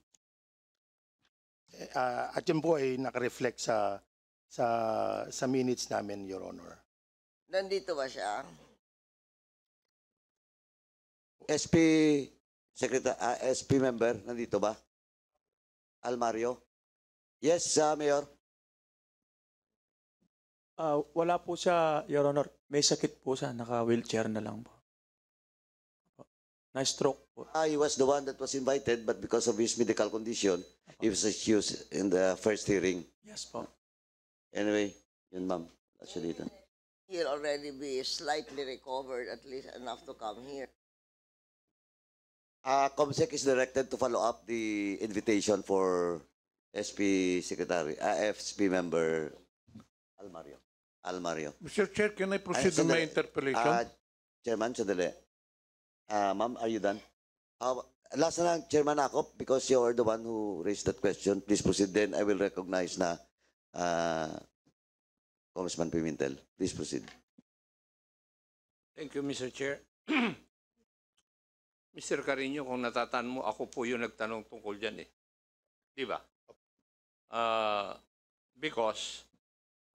Uh, at yun po ay nakareflect sa, sa, sa minutes namin, Your Honor. Nandito ba siya? SP Secretary, uh, ah, SP member, nandito ba? Almario? Yes, uh, Mayor. Ah, wala po siya, Your Honor. May sakit po siya. Naka-wheelchair na lang po. Nice stroke po. Ah, he was the one that was invited, but because of his medical condition, he was excused in the first hearing. Yes po. Anyway, yun ma'am. Wala siya dito. He'll already be slightly recovered, at least enough to come here. Uh, COMSEC is directed to follow up the invitation for SP Secretary, uh, ah, FSP member Almario al Mario. Mr. Chair, can I proceed ah, with my interpellation? Uh, Chairman, sandali. Uh, Ma'am, are you done? Uh, last na lang, Chairman Akop, because you are the one who raised that question. Please proceed then. I will recognize na uh, Congressman Pimentel. Please proceed. Thank you, Mr. Chair. Mr. Carino, kung natataan mo, ako po yung nagtanong tungkol dyan eh. Di ba? Uh, because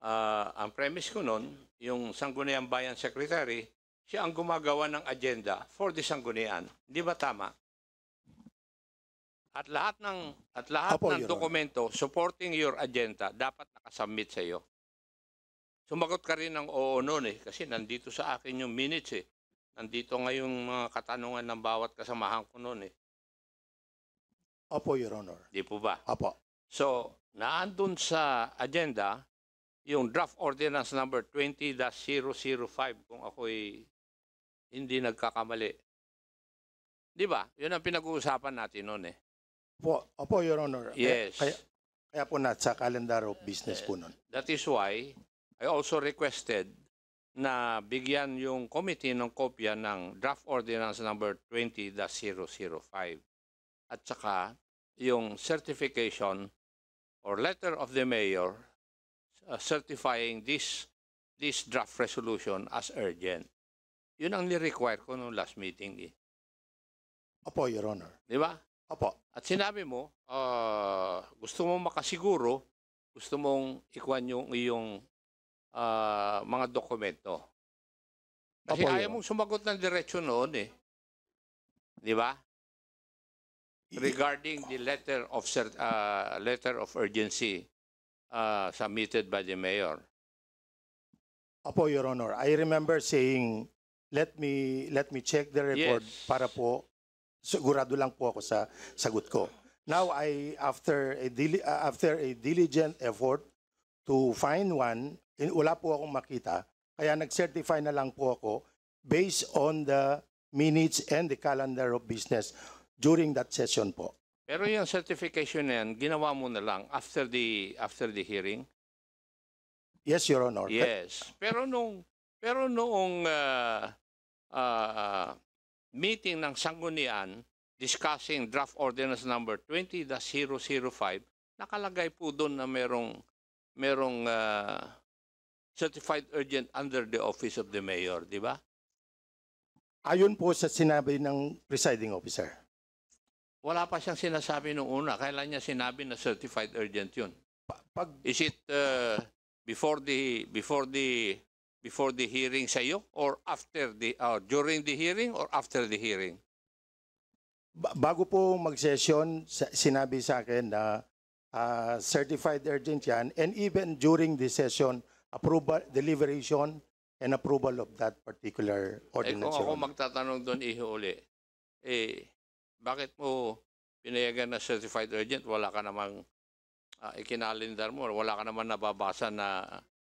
uh, ang premise ko noon, yung Sangguniang Bayan Secretary, siya ang gumagawa ng agenda for the Sanggunian. Di ba tama? At lahat ng at lahat Apo, ng dokumento supporting your agenda dapat nakasubmit sa iyo. Sumagot ka rin ng oo noon eh kasi nandito sa akin yung minutes eh. Nandito ngayong mga katanungan ng bawat kasamahan ko noon eh. Apo, Your Honor. Di po ba? Opo. So, naandun sa agenda, yung draft ordinance number 20-005 kung ako'y hindi nagkakamali. Di ba? Yun ang pinag-uusapan natin noon eh. Po, opo Your Honor. Yes. Kaya, kaya po na sa calendar of business po eh, noon. That is why I also requested na bigyan yung committee ng kopya ng draft ordinance number 20-005 at saka yung certification or letter of the mayor Uh, certifying this this draft resolution as urgent. Yun ang ni-require ko nung last meeting eh. Opo, Your Honor. Di ba? Opo. At sinabi mo, uh, gusto mong makasiguro, gusto mong ikuan yung iyong uh, mga dokumento. Kasi Opo, ayaw mong sumagot ng diretsyon noon eh. Di ba? Regarding the letter of uh, letter of urgency uh, submitted by the mayor. Apo, Your Honor, I remember saying, let me let me check the record yes. para po sigurado lang po ako sa sagot ko. Now I after a uh, after a diligent effort to find one, in, wala po akong makita. Kaya nag-certify na lang po ako based on the minutes and the calendar of business during that session po. Pero yung certification na yan, ginawa mo na lang after the, after the hearing? Yes, Your Honor. Yes. Pero nung, pero noong uh, uh, meeting ng Sanggunian discussing draft ordinance number 20-005, nakalagay po doon na merong, merong uh, certified urgent under the office of the mayor, di ba? Ayon po sa sinabi ng presiding officer wala pa siyang sinasabi noong una. Kailan niya sinabi na certified urgent yun? pag... Is it uh, before the before the before the hearing sa iyo or after the or uh, during the hearing or after the hearing? bago po mag-session, sinabi sa akin na uh, certified urgent yan and even during the session, approval, deliberation, and approval of that particular ordinance. Eh, kung ako magtatanong doon, ihuuli, eh, bakit mo pinayagan na certified urgent? Wala ka namang uh, ikinalendar mo, wala ka naman nababasa na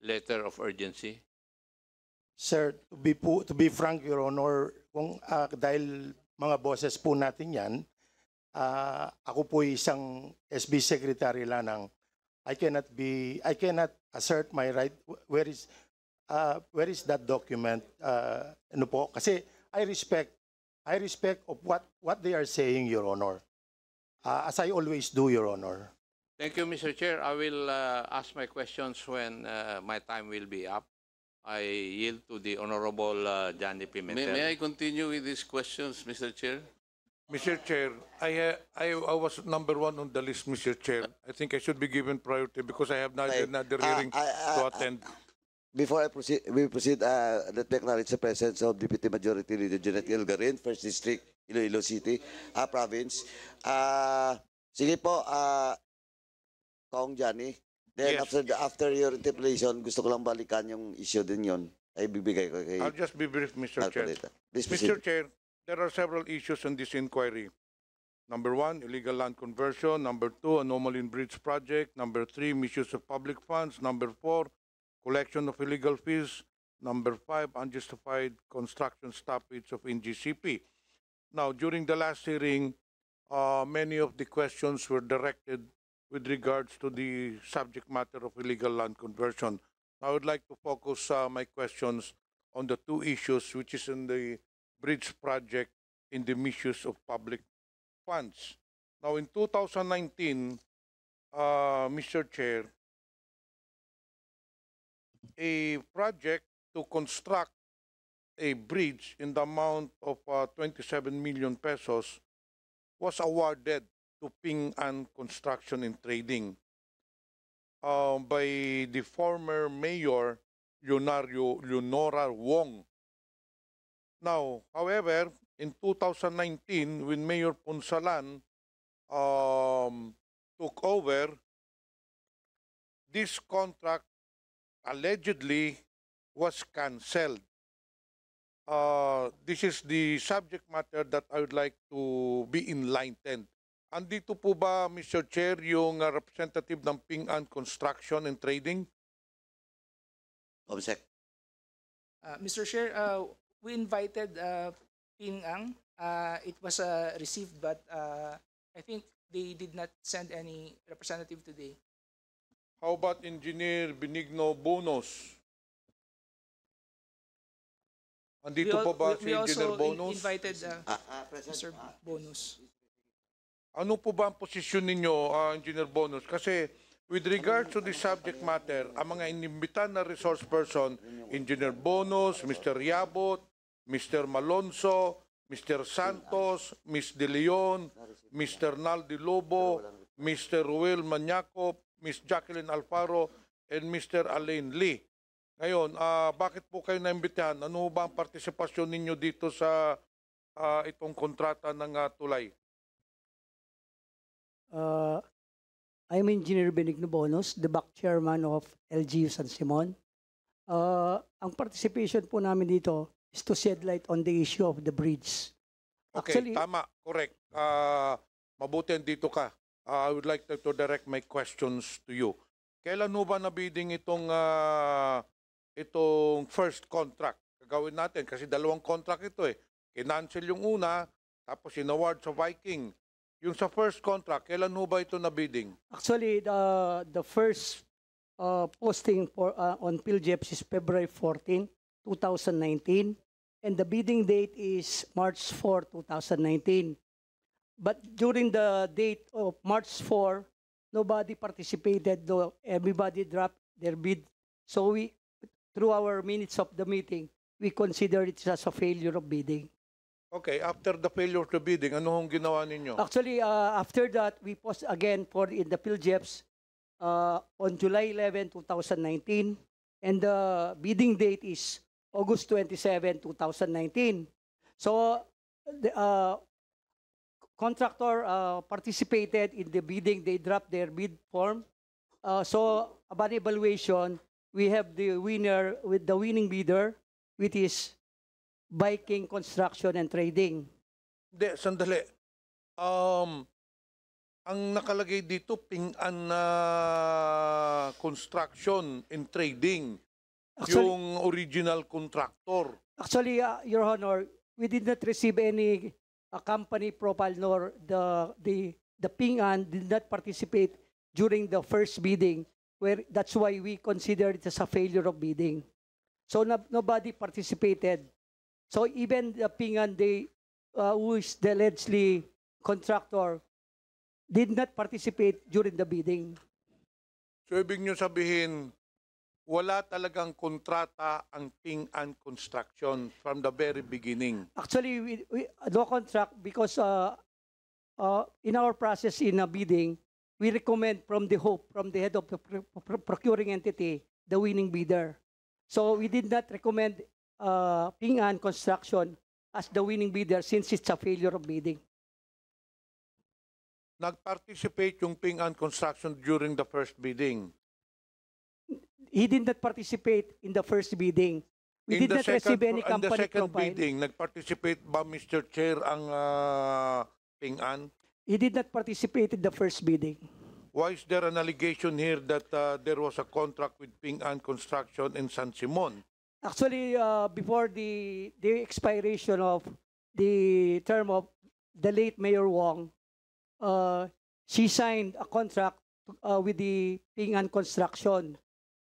letter of urgency? Sir, to be, po, to be frank, Your Honor, kung, uh, dahil mga boses po natin yan, uh, ako po isang SB Secretary lang I cannot be, I cannot assert my right. Where is, uh, where is that document? Uh, ano po? Kasi I respect I respect of what, what they are saying, Your Honor, uh, as I always do, Your Honor. Thank you, Mr. Chair. I will uh, ask my questions when uh, my time will be up. I yield to the Honorable uh, Johnny Pimentel. May, may I continue with these questions, Mr. Chair? Mr. Chair, I, uh, I, I was number one on the list, Mr. Chair. I think I should be given priority because I have not, I, another uh, hearing I, I, to attend. Before I proceed, we proceed, uh, let me acknowledge the presence of Deputy Majority Leader Janet Ilgarin, First District, Iloilo City, uh, Province. Uh, sige po, uh, Kong Johnny. Then yes. after, the, after your interpolation, gusto ko lang balikan yung issue din yon. Ay bibigay ko kay... I'll just be brief, Mr. Chair. Please Mr. Chair, there are several issues in this inquiry. Number one, illegal land conversion. Number two, anomaly in bridge project. Number three, misuse of public funds. Number four, collection of illegal fees. Number five, unjustified construction stoppage of NGCP. Now, during the last hearing, uh, many of the questions were directed with regards to the subject matter of illegal land conversion. I would like to focus uh, my questions on the two issues, which is in the bridge project in the misuse of public funds. Now, in 2019, uh, Mr. Chair, a project to construct a bridge in the amount of uh, 27 million pesos was awarded to Ping An Construction and Trading uh, by the former mayor Leonario Leonora Wong. Now, however, in 2019, when Mayor Punsalan um, took over, this contract allegedly was cancelled. Uh, this is the subject matter that I would like to be enlightened. Andito po ba, Mr. Chair, yung uh, representative ng Ping An Construction and Trading? Obsec. Uh, Mr. Chair, uh, we invited uh, Ping An. Uh, it was uh, received, but uh, I think they did not send any representative today. How about Engineer Benigno Bonos? Andito all, pa ba we, si we Engineer Bonos? We also invited uh, ah, ah, Mr. Ah, Bonos. Ano po ba ang posisyon ninyo, uh, Engineer Bonos? Kasi with regard to the subject matter, ang mga inimbitan na resource person, Engineer Bonos, Mr. Yabot, Mr. Malonzo, Mr. Santos, Ms. De Leon, Mr. Naldi Lobo, Mr. Ruel Manyakop, Miss Jacqueline Alfaro and Mr. Alain Lee. Ngayon, uh, bakit po kayo naimbitahan? Ano ba ang partisipasyon ninyo dito sa uh, itong kontrata ng uh, tulay? Uh, I'm Engineer Benigno Bonos, the back chairman of LGU San Simon. Uh, ang participation po namin dito is to shed light on the issue of the bridge. Okay, Actually, tama, correct. Uh, mabuti dito ka. Uh, I would like to, to direct my questions to you. Kailan mo ba nabiding itong uh, itong first contract? Gagawin natin kasi dalawang contract ito eh. Kinancel yung una, tapos inaward sa Viking. Yung sa first contract, kailan mo ba ito nabidding? Actually, the, the first uh, posting for uh, on PhilJeps is February 14, 2019. And the bidding date is March 4, 2019. But during the date of March 4, nobody participated. though everybody dropped their bid. So we, through our minutes of the meeting, we consider it as a failure of bidding. Okay, after the failure to bidding, ano hong ginawa ninyo? Actually, uh, after that, we post again for in the PhilJEPS uh, on July 11, 2019. And the bidding date is August 27, 2019. So, the, uh, contractor uh, participated in the bidding. They dropped their bid form. Uh, so about evaluation, we have the winner with the winning bidder, which is Viking Construction and Trading. Hindi, sandali. Um, ang nakalagay dito, Ping An na uh, Construction and Trading, actually, yung original contractor. Actually, uh, Your Honor, we did not receive any a company profile nor the the the Pingan did not participate during the first bidding where that's why we consider it as a failure of bidding. So no, nobody participated. So even the Pingan they uh, who is the allegedly contractor did not participate during the bidding. So ibig nyo sabihin, wala talagang kontrata ang Ping An Construction from the very beginning. Actually, we, we no contract because uh, uh, in our process in a bidding, we recommend from the hope, from the head of the procuring entity, the winning bidder. So we did not recommend uh, Ping An Construction as the winning bidder since it's a failure of bidding. Nag-participate yung Ping An Construction during the first bidding he did not participate in the first bidding. We in did not second, receive any company profile. In the second profile. bidding, nag-participate ba, Mr. Chair, ang uh, Ping An? He did not participate in the first bidding. Why is there an allegation here that uh, there was a contract with Ping An Construction in San Simon? Actually, uh, before the, the expiration of the term of the late Mayor Wong, uh, she signed a contract uh, with the Ping An Construction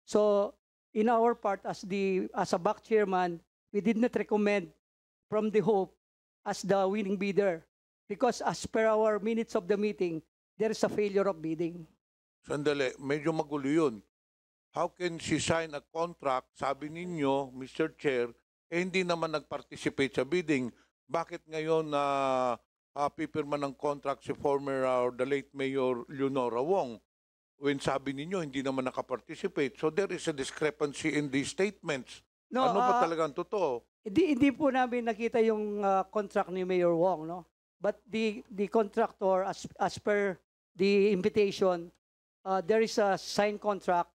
So in our part as the as a back chairman, we did not recommend from the hope as the winning bidder because as per our minutes of the meeting, there is a failure of bidding. Sandali, medyo magulo yun. How can she sign a contract, sabi ninyo, Mr. Chair, eh hindi naman nag-participate sa bidding. Bakit ngayon na uh, uh, ah, pipirma ng contract si former uh, or the late Mayor Leonora Wong? when sabi ninyo hindi naman nakaparticipate. So there is a discrepancy in these statements. No, ano ba talaga uh, talagang totoo? Hindi, hindi po namin nakita yung uh, contract ni Mayor Wong, no? But the, the contractor, as, as per the invitation, uh, there is a signed contract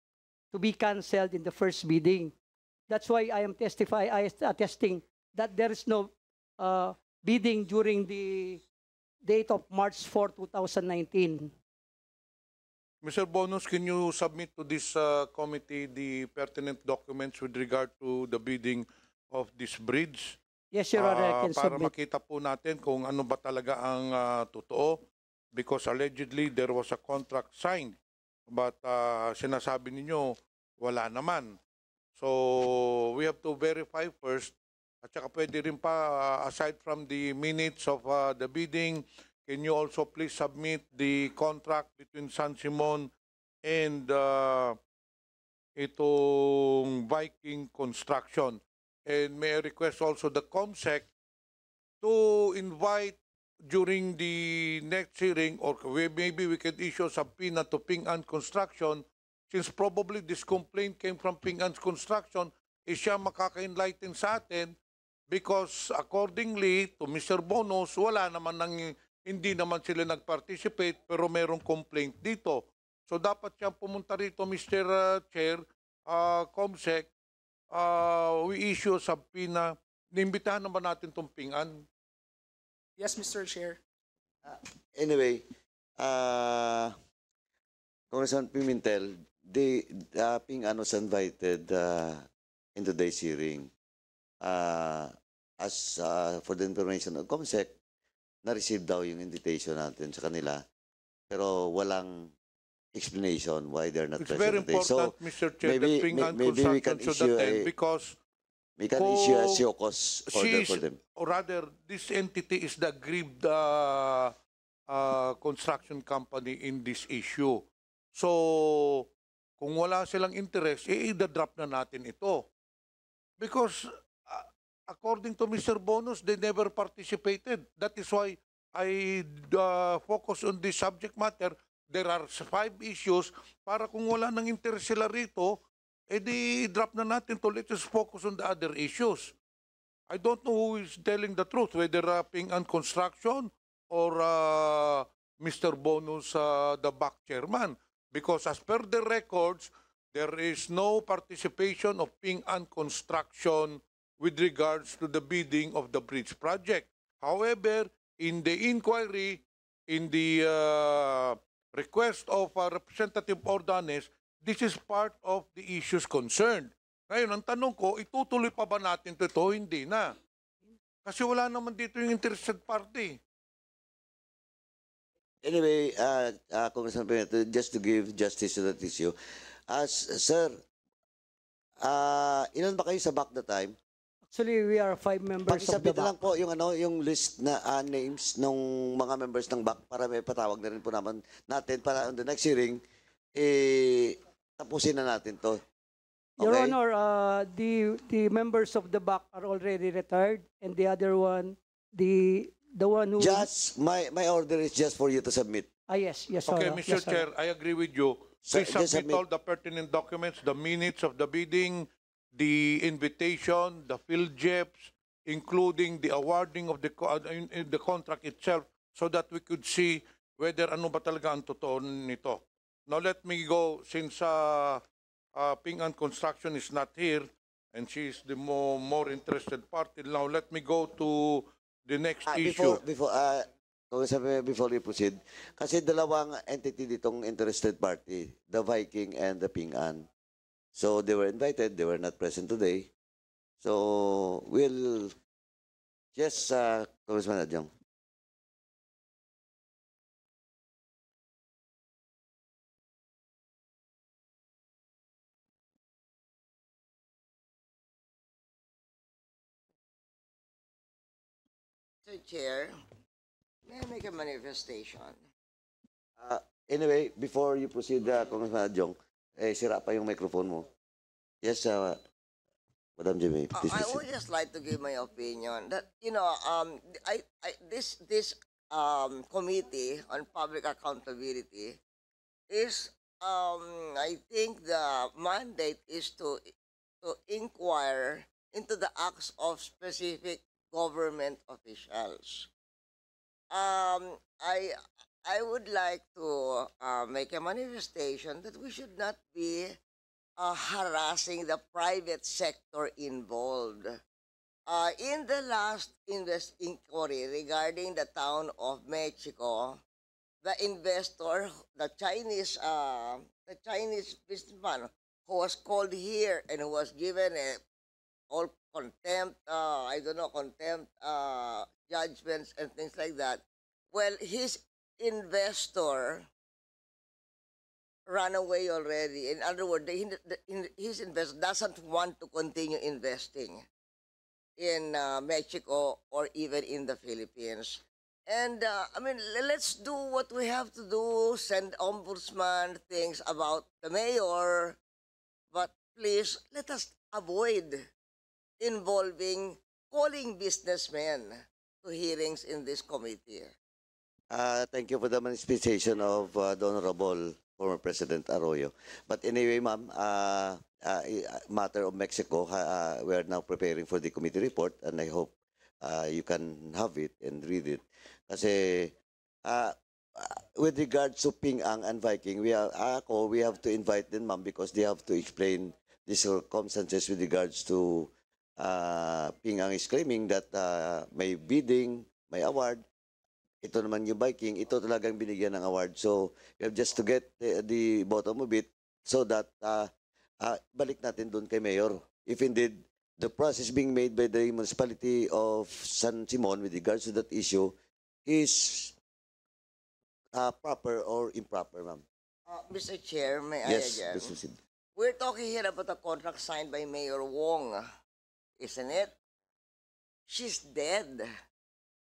to be cancelled in the first bidding. That's why I am testify, I attesting that there is no uh, bidding during the date of March 4, 2019. Mr. Bonus, can you submit to this uh, committee the pertinent documents with regard to the bidding of this bridge? Yes, Your Honor, I ah, can Para submit. makita po natin kung ano ba talaga ang ah, totoo. Because allegedly, there was a contract signed. But ah, sinasabi ninyo, wala naman. So, we have to verify first. At saka pwede rin pa, ah, aside from the minutes of ah, the bidding, Can you also please submit the contract between San Simon and uh, itong Viking Construction? And may I request also the COMSEC to invite during the next hearing or maybe we could issue subpoena to Ping An Construction since probably this complaint came from Ping An's Construction is eh, siya makaka-enlighten sa atin because accordingly to Mr. Bonus, wala naman nang hindi naman sila nag-participate pero merong complaint dito. So dapat siyang pumunta rito Mr. Uh, Chair, uh, COMSEC, uh, we issue PINA, Niimbitahan naman natin itong pingan. Yes, Mr. Chair. Uh, anyway, uh, Congressman Pimentel, the uh, Pingan was invited uh, in today's hearing. Uh, as uh, for the information of COMSEC, na-receive daw yung invitation natin sa kanila. Pero walang explanation why they're not It's present very today. important, so, Mr. Chair, maybe, that Pingan maybe we can issue a, because we can issue a CIOCOS order for them. Or rather, this entity is the aggrieved uh, uh, construction company in this issue. So, kung wala silang interest, i-drop na natin ito. Because according to Mr. Bonus, they never participated. That is why I uh, focus on this subject matter. There are five issues para kung wala ng interest sila rito, edi drop na natin to let us focus on the other issues. I don't know who is telling the truth, whether uh, Ping and Construction or uh, Mr. Bonus, uh, the back chairman. Because as per the records, there is no participation of Ping and Construction with regards to the bidding of the bridge project. However, in the inquiry, in the uh, request of uh, Representative Ordanes, this is part of the issues concerned. Ngayon, ang tanong ko, itutuloy pa ba natin ito? ito? Hindi na. Kasi wala naman dito yung interested party. Anyway, uh, uh, Congressman Pineto, just to give justice to that issue, as, uh, sir, uh, ilan ba kayo sa back the time? Actually, we are five members of the Pakisabit lang back. po yung ano, yung list na ah, names ng mga members ng back para may patawag na rin po naman natin para on the next hearing eh tapusin na natin 'to. Your Honor, uh, the, the members of the back are already retired and the other one, the, the one who... Just my my order is just for you to submit. Ah, yes, yes, Okay, Honor. Mr. Yes, Chair, I agree with you. Please submit submit- all the pertinent documents, the minutes of the bidding, the invitation, the field jeeps, including the awarding of the, uh, in, in the contract itself so that we could see whether ano ba talaga ang totoo nito. Now let me go since uh, uh, Ping and Construction is not here and she is the more, more interested party. Now let me go to the next ah, issue. Before, ah, before, uh, before we proceed, kasi dalawang entity ditong interested party, the Viking and the Ping An. So they were invited, they were not present today. So we'll just, uh, Congressman Adjong. Mr. Chair, may I make a manifestation? Uh, anyway, before you proceed, uh, Congressman Adjong, eh, sira pa yung microphone mo. Yes, uh, Madam Jimmy. Uh, I would just like to give my opinion that, you know, um, I, I, this, this um, committee on public accountability is, um, I think the mandate is to, to inquire into the acts of specific government officials. Um, I I would like to uh, make a manifestation that we should not be uh, harassing the private sector involved. Uh, in the last invest inquiry regarding the town of Mexico, the investor, the Chinese, uh, the Chinese businessman who was called here and who was given a all contempt, uh, I don't know, contempt uh, judgments and things like that. Well, his investor run away already. In other words, the, the, his investor doesn't want to continue investing in uh, Mexico or even in the Philippines. And uh, I mean, let's do what we have to do, send ombudsman things about the mayor, but please let us avoid involving calling businessmen to hearings in this committee. Uh, thank you for the manifestation of uh, ah, the Honorable former President Arroyo. But anyway, ma'am, uh, uh, matter of Mexico, uh, we are now preparing for the committee report and I hope uh, you can have it and read it. Kasi uh, with regards to Ping Ang and Viking, we are, ako, we have to invite them, ma'am, because they have to explain the circumstances with regards to uh, Ping Ang is claiming that uh, may bidding, may award, ito naman yung biking, ito talagang binigyan ng award. So, we have just to get the, the bottom of it so that uh, uh, balik natin doon kay Mayor. If indeed, the process being made by the municipality of San Simon with regards to that issue is uh, proper or improper, ma'am. Uh, Mr. Chair, may yes, I again? Yes, We're talking here about a contract signed by Mayor Wong, isn't it? She's dead.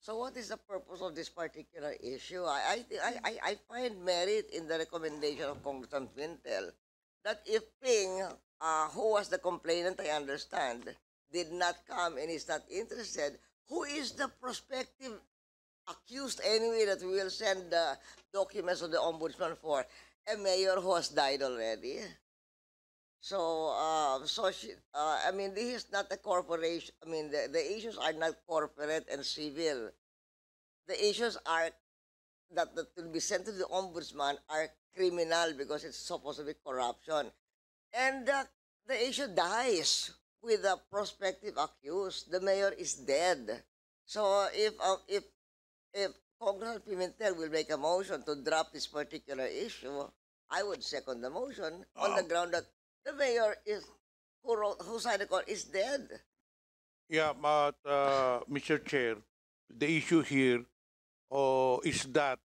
So what is the purpose of this particular issue? I, I, I, I find merit in the recommendation of Congressman Quintel that if Ping, uh, who was the complainant, I understand, did not come and is not interested, who is the prospective accused anyway that we will send the documents to the ombudsman for? A mayor who has died already? So, uh, so she, uh, I mean, this is not a corporation. I mean, the, the issues are not corporate and civil. The issues are that, that will be sent to the ombudsman are criminal because it's supposed to be corruption. And the, the issue dies with a prospective accused. The mayor is dead. So if, uh, if, if Congressman Pimentel will make a motion to drop this particular issue, I would second the motion on the ground that the mayor is who wrote, who signed the call is dead. Yeah, but uh, Mr. Chair, the issue here uh, is that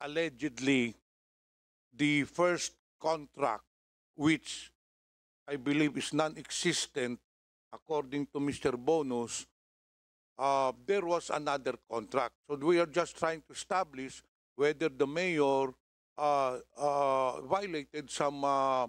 allegedly the first contract, which I believe is non-existent, according to Mr. Bonus, uh, there was another contract. So we are just trying to establish whether the mayor uh, uh, violated some uh,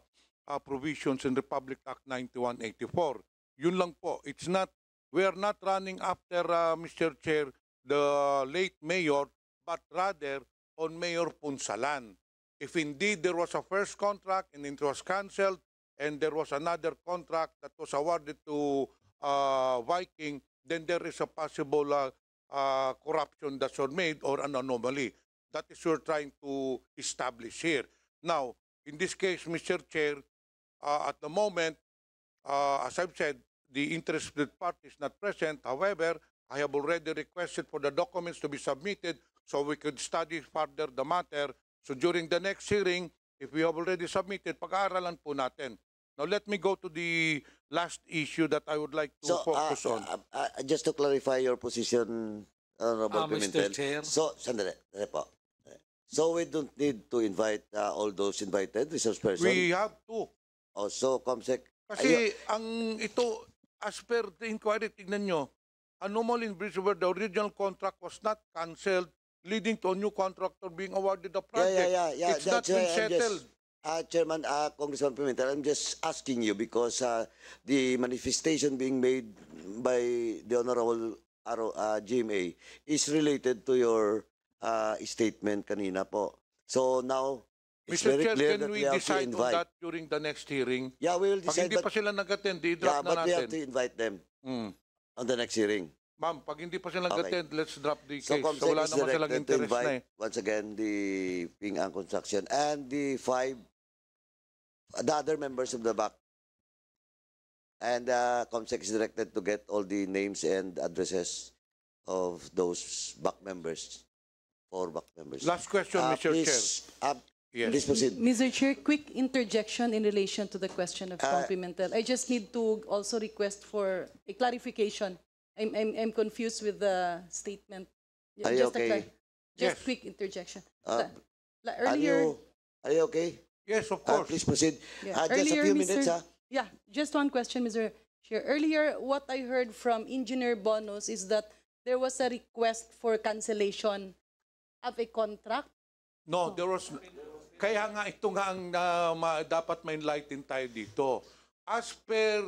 uh, provisions in Republic Act 9184. Yun lang po. It's not, we are not running after, uh, Mr. Chair, the late mayor, but rather on Mayor Punsalan. If indeed there was a first contract and it was cancelled, and there was another contract that was awarded to uh, Viking, then there is a possible uh, uh, corruption that's made or an anomaly. That is we're trying to establish here. Now, in this case, Mr. Chair, uh, at the moment, uh, as I've said, the interested party is not present. However, I have already requested for the documents to be submitted so we could study further the matter. So during the next hearing, if we have already submitted, pag-aaralan po natin. Now let me go to the last issue that I would like to so, focus uh, on. Uh, uh, uh just to clarify your position, Honorable uh, Pimentel. Mr. Chair. So, sandali, sandali po. So we don't need to invite uh, all those invited resource persons? We have to. Also, oh, Comsec. Kasi ang ito, as per the inquiry, tignan nyo, anomaly in breach where the original contract was not cancelled, leading to a new contractor being awarded the project. Yeah, yeah, yeah. yeah. It's That's not been settled. Just, uh, Chairman, uh, Congressman Pimentel, I'm just asking you because uh, the manifestation being made by the Honorable uh, GMA is related to your uh, statement kanina po. So now, It's Mr. very Chair, can that we, we decide on that during the next hearing? Yeah, we will Pag decide. hindi but- pa sila nag-attend, yeah, i-drop na but we have natin. to invite them Mm. on the next hearing. Ma'am, pag hindi pa sila nag-attend, let's drop the So, case. So, wala naman silang interest na eh. once again the Ping An Construction and the five, the other members of the back. And uh, Comsec is directed to get all the names and addresses of those back members, four back members. Last question, Uh, Mr. Chair. uh, Yes. Mr. Chair, quick interjection in relation to the question of uh, I just need to also request for a clarification. I'm, I'm, I'm confused with the statement. Are just you okay? Just yes. quick interjection. Uh, so, earlier, are you, are you okay? Yes, of uh, course. Uh, please proceed. Yeah. Uh, just Earlier, a few Mr. minutes. Huh? Yeah, just one question, Mr. Chair. Earlier, what I heard from Engineer Bonos is that there was a request for cancellation of a contract. No, oh. there was... Kaya nga ito nga ang uh, ma- dapat may enlighten tayo dito. As per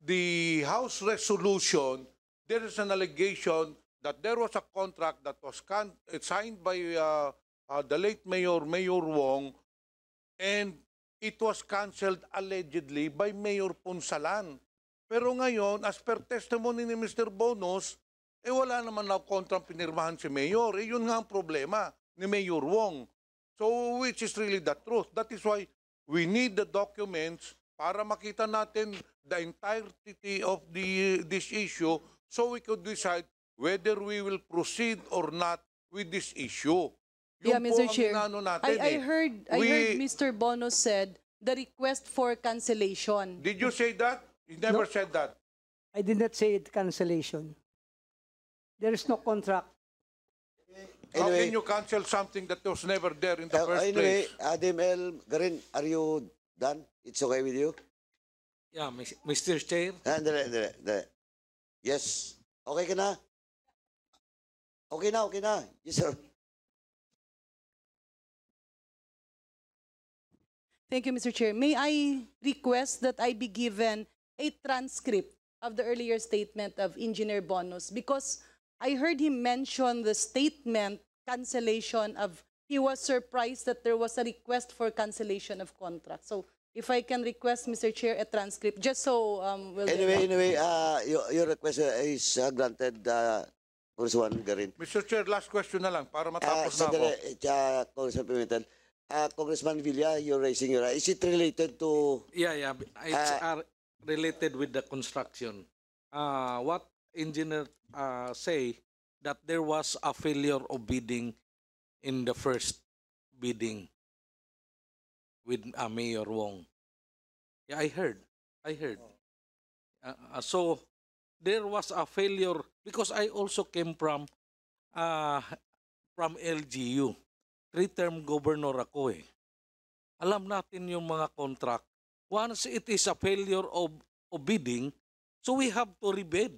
the House resolution, there is an allegation that there was a contract that was con- signed by uh, uh, the late Mayor, Mayor Wong, and it was cancelled allegedly by Mayor Punsalan. Pero ngayon, as per testimony ni Mr. Bonus, eh wala naman na kontrang pinirmahan si Mayor. Eh yun nga ang problema ni Mayor Wong. So, which is really the truth. That is why we need the documents para makita natin the entirety of the, this issue so we could decide whether we will proceed or not with this issue. yeah, Mr. Chair, natin, I, I, eh. heard, eh. I we, heard Mr. Bono said the request for cancellation. Did you say that? You never no, said that. I did not say it cancellation. There is no contract Anyway, How can you cancel something that was never there in the uh, first anyway, place? Anyway, Adam L. Garin, are you done? It's okay with you? Yeah, Mr. Chair. Andale, ah, andale, andale. Yes. Okay ka na? Okay na, okay na. Yes, sir. Thank you, Mr. Chair. May I request that I be given a transcript of the earlier statement of Engineer Bonus because I heard him mention the statement cancellation of, he was surprised that there was a request for cancellation of contract. So if I can request, Mr. Chair, a transcript, just so um, we'll... Anyway, anyway, uh, your, your request uh, is uh, granted, uh, Congressman Garin. Mr. Chair, last question na lang para ah, matapos uh, na ako. Uh, Congressman Pimentel, uh, Congressman Villa, you're raising your hand. Is it related to... Yeah, yeah. It's uh, related with the construction. Uh, what engineer uh, say that there was a failure of bidding in the first bidding with uh, Mayor Wong. Yeah, I heard. I heard. Oh. Uh, uh, so there was a failure because I also came from uh, from LGU. Three-term governor ako eh. Alam natin yung mga contract. Once it is a failure of, of bidding, so we have to rebid.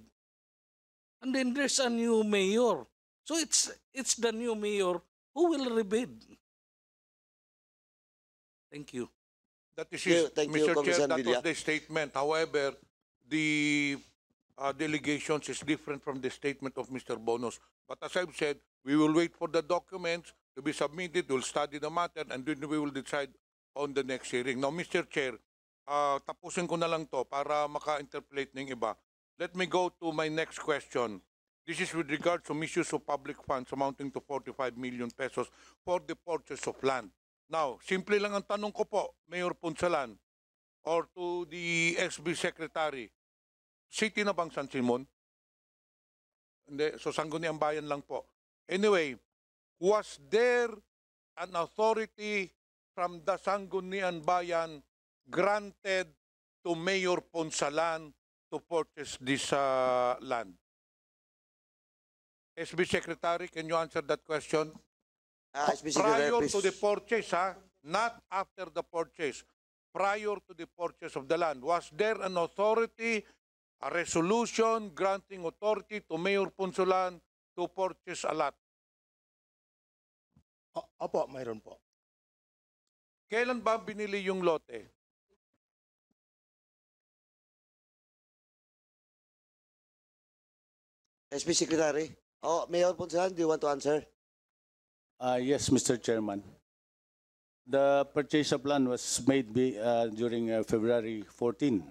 And then there's a new mayor. So it's it's the new mayor who will rebid. Thank you. That is his, thank you, Mr. You, Chair, that was the statement. However, the uh, delegations is different from the statement of Mr. Bonos. But as I've said, we will wait for the documents to be submitted, we'll study the matter, and then we will decide on the next hearing. Now, Mr. Chair, uh, tapusin ko na lang to para maka-interpolate ng iba. Let me go to my next question. This is with regard to misuse of public funds amounting to 45 million pesos for the purchase of land. Now, simple lang ang tanong ko po, Mayor Punsalan, or to the SB Secretary, city na bang San Simon? Hindi, so Sangguniang Bayan lang po. Anyway, was there an authority from the Sangguniang Bayan granted to Mayor Ponsalan to purchase this uh, land? SB Secretary, can you answer that question? Ah, SB Prior to the purchase, ha? Ah, not after the purchase, prior to the purchase of the land, was there an authority, a resolution granting authority to Mayor Punsulan to purchase a lot? Opo, mayroon po. Kailan ba binili yung lote? SP Secretary. Oh, Mayor Ponsahan, do you want to answer? Uh, yes, Mr. Chairman. The purchase of land was made be, uh, during uh, February 14.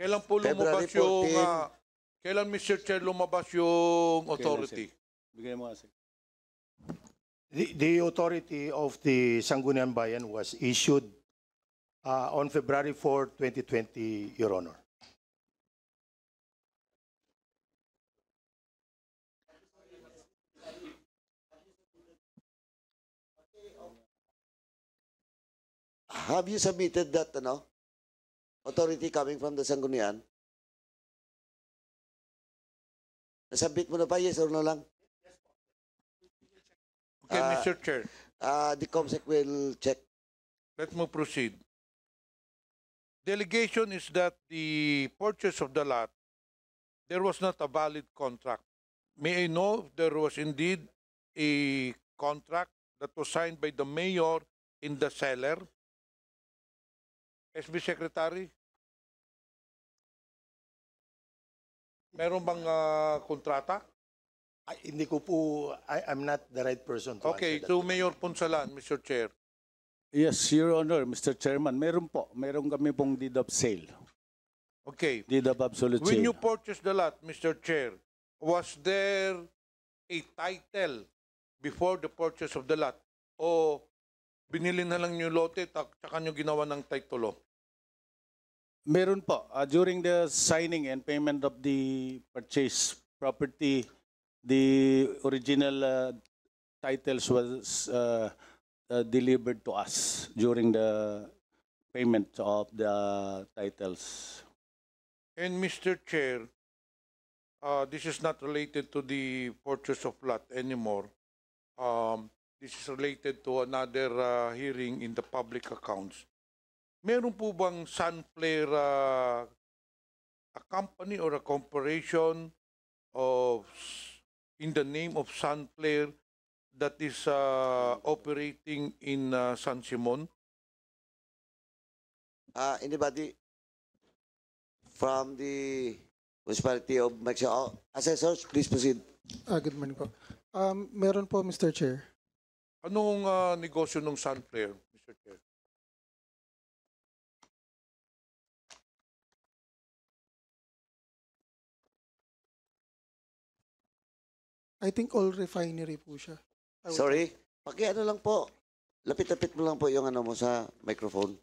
Kailan po lumabas February yung... Uh, kailan, Mr. Chair, lumabas yung authority? Bigay mo kasi. The, the authority of the Sangguniang Bayan was issued uh, on February 4, 2020, Your Honor. Have you submitted that, ano, authority coming from the Sangguniang? Nasubmit mo na ba, yes or no lang? Okay, Uh, ah, Mr. Chair, Uh, the COMSEC will check. let me proceed. Delegation is that the purchase of the lot, there was not a valid contract. May I know if there was indeed a contract that was signed by the mayor in the seller? SB Secretary, meron bang ah, kontrata? Ay, hindi ko po, I, I'm not the right person to Okay, answer that. to Mayor Punsalan, Mr. Chair. Yes, Your Honor, Mr. Chairman, meron po. Meron kami pong deed of sale. Okay. Deed of absolute When sale. you purchased the lot, Mr. Chair, was there a title before the purchase of the lot? O binili na lang yung lote tak- saka nyo ginawa ng titulo? Meron po. Uh, during the signing and payment of the purchase property, the original uh, titles was uh, uh, delivered to us during the payment of the titles. And Mr. Chair, uh, this is not related to the purchase of lot anymore. Um, this is related to another uh, hearing in the public accounts. meron po bang sunflare uh, ah, a company or a corporation of in the name of sunflare that is uh, operating in uh, San Simon? Uh, anybody from the municipality of Mexico? Oh, Assessors, please proceed. Ah, good morning po. Um, meron po, Mr. Chair. Anong uh, negosyo ng sunflare, Mr. Chair? I think all refinery po siya. Sorry. Paki ano lang po. Lapit-lapit mo lang po yung ano mo sa microphone.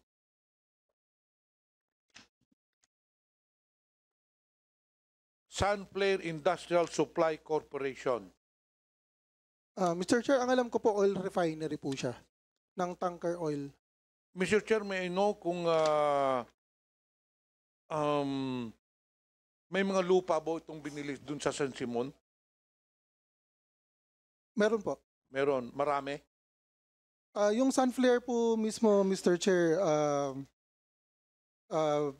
Sunflare Industrial Supply Corporation. Ah, Mr. Chair, ang alam ko po oil refinery po siya ng tanker oil. Mr. Chair, may I know kung ah, um, may mga lupa ba itong binili dun sa San Simon? Meron po. Meron. Marami? Uh, yung sunflare po mismo, Mr. Chair, uh, uh,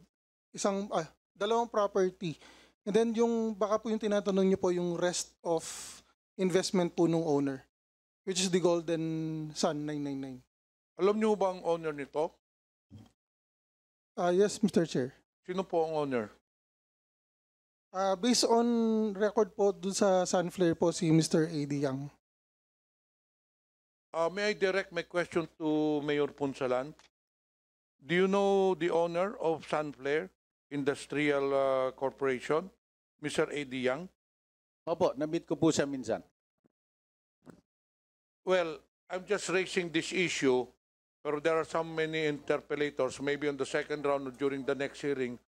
isang, ah, dalawang property. And then yung, baka po yung tinatanong niyo po, yung rest of investment po nung owner, which is the Golden Sun 999. Alam niyo ba ang owner nito? Uh, yes, Mr. Chair. Sino po ang owner? Uh, based on record po dun sa Sunflare po si Mr. A.D. Yang. Uh, may I direct my question to Mayor Punsalan? Do you know the owner of Sunflare Industrial uh, Corporation, Mr. A.D. Yang? Opo, nabit ko po siya minsan. Well, I'm just raising this issue, pero there are so many interpellators, maybe on the second round or during the next hearing.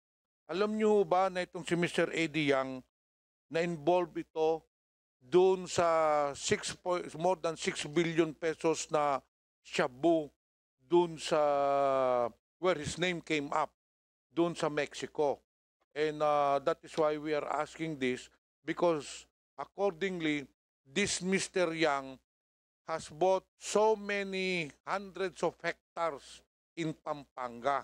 Alam niyo ba na itong si Mr. A.D. Yang na involved ito doon sa 6 more than 6 billion pesos na shabu doon sa where his name came up doon sa Mexico. And uh, that is why we are asking this because accordingly this Mr. Yang has bought so many hundreds of hectares in Pampanga.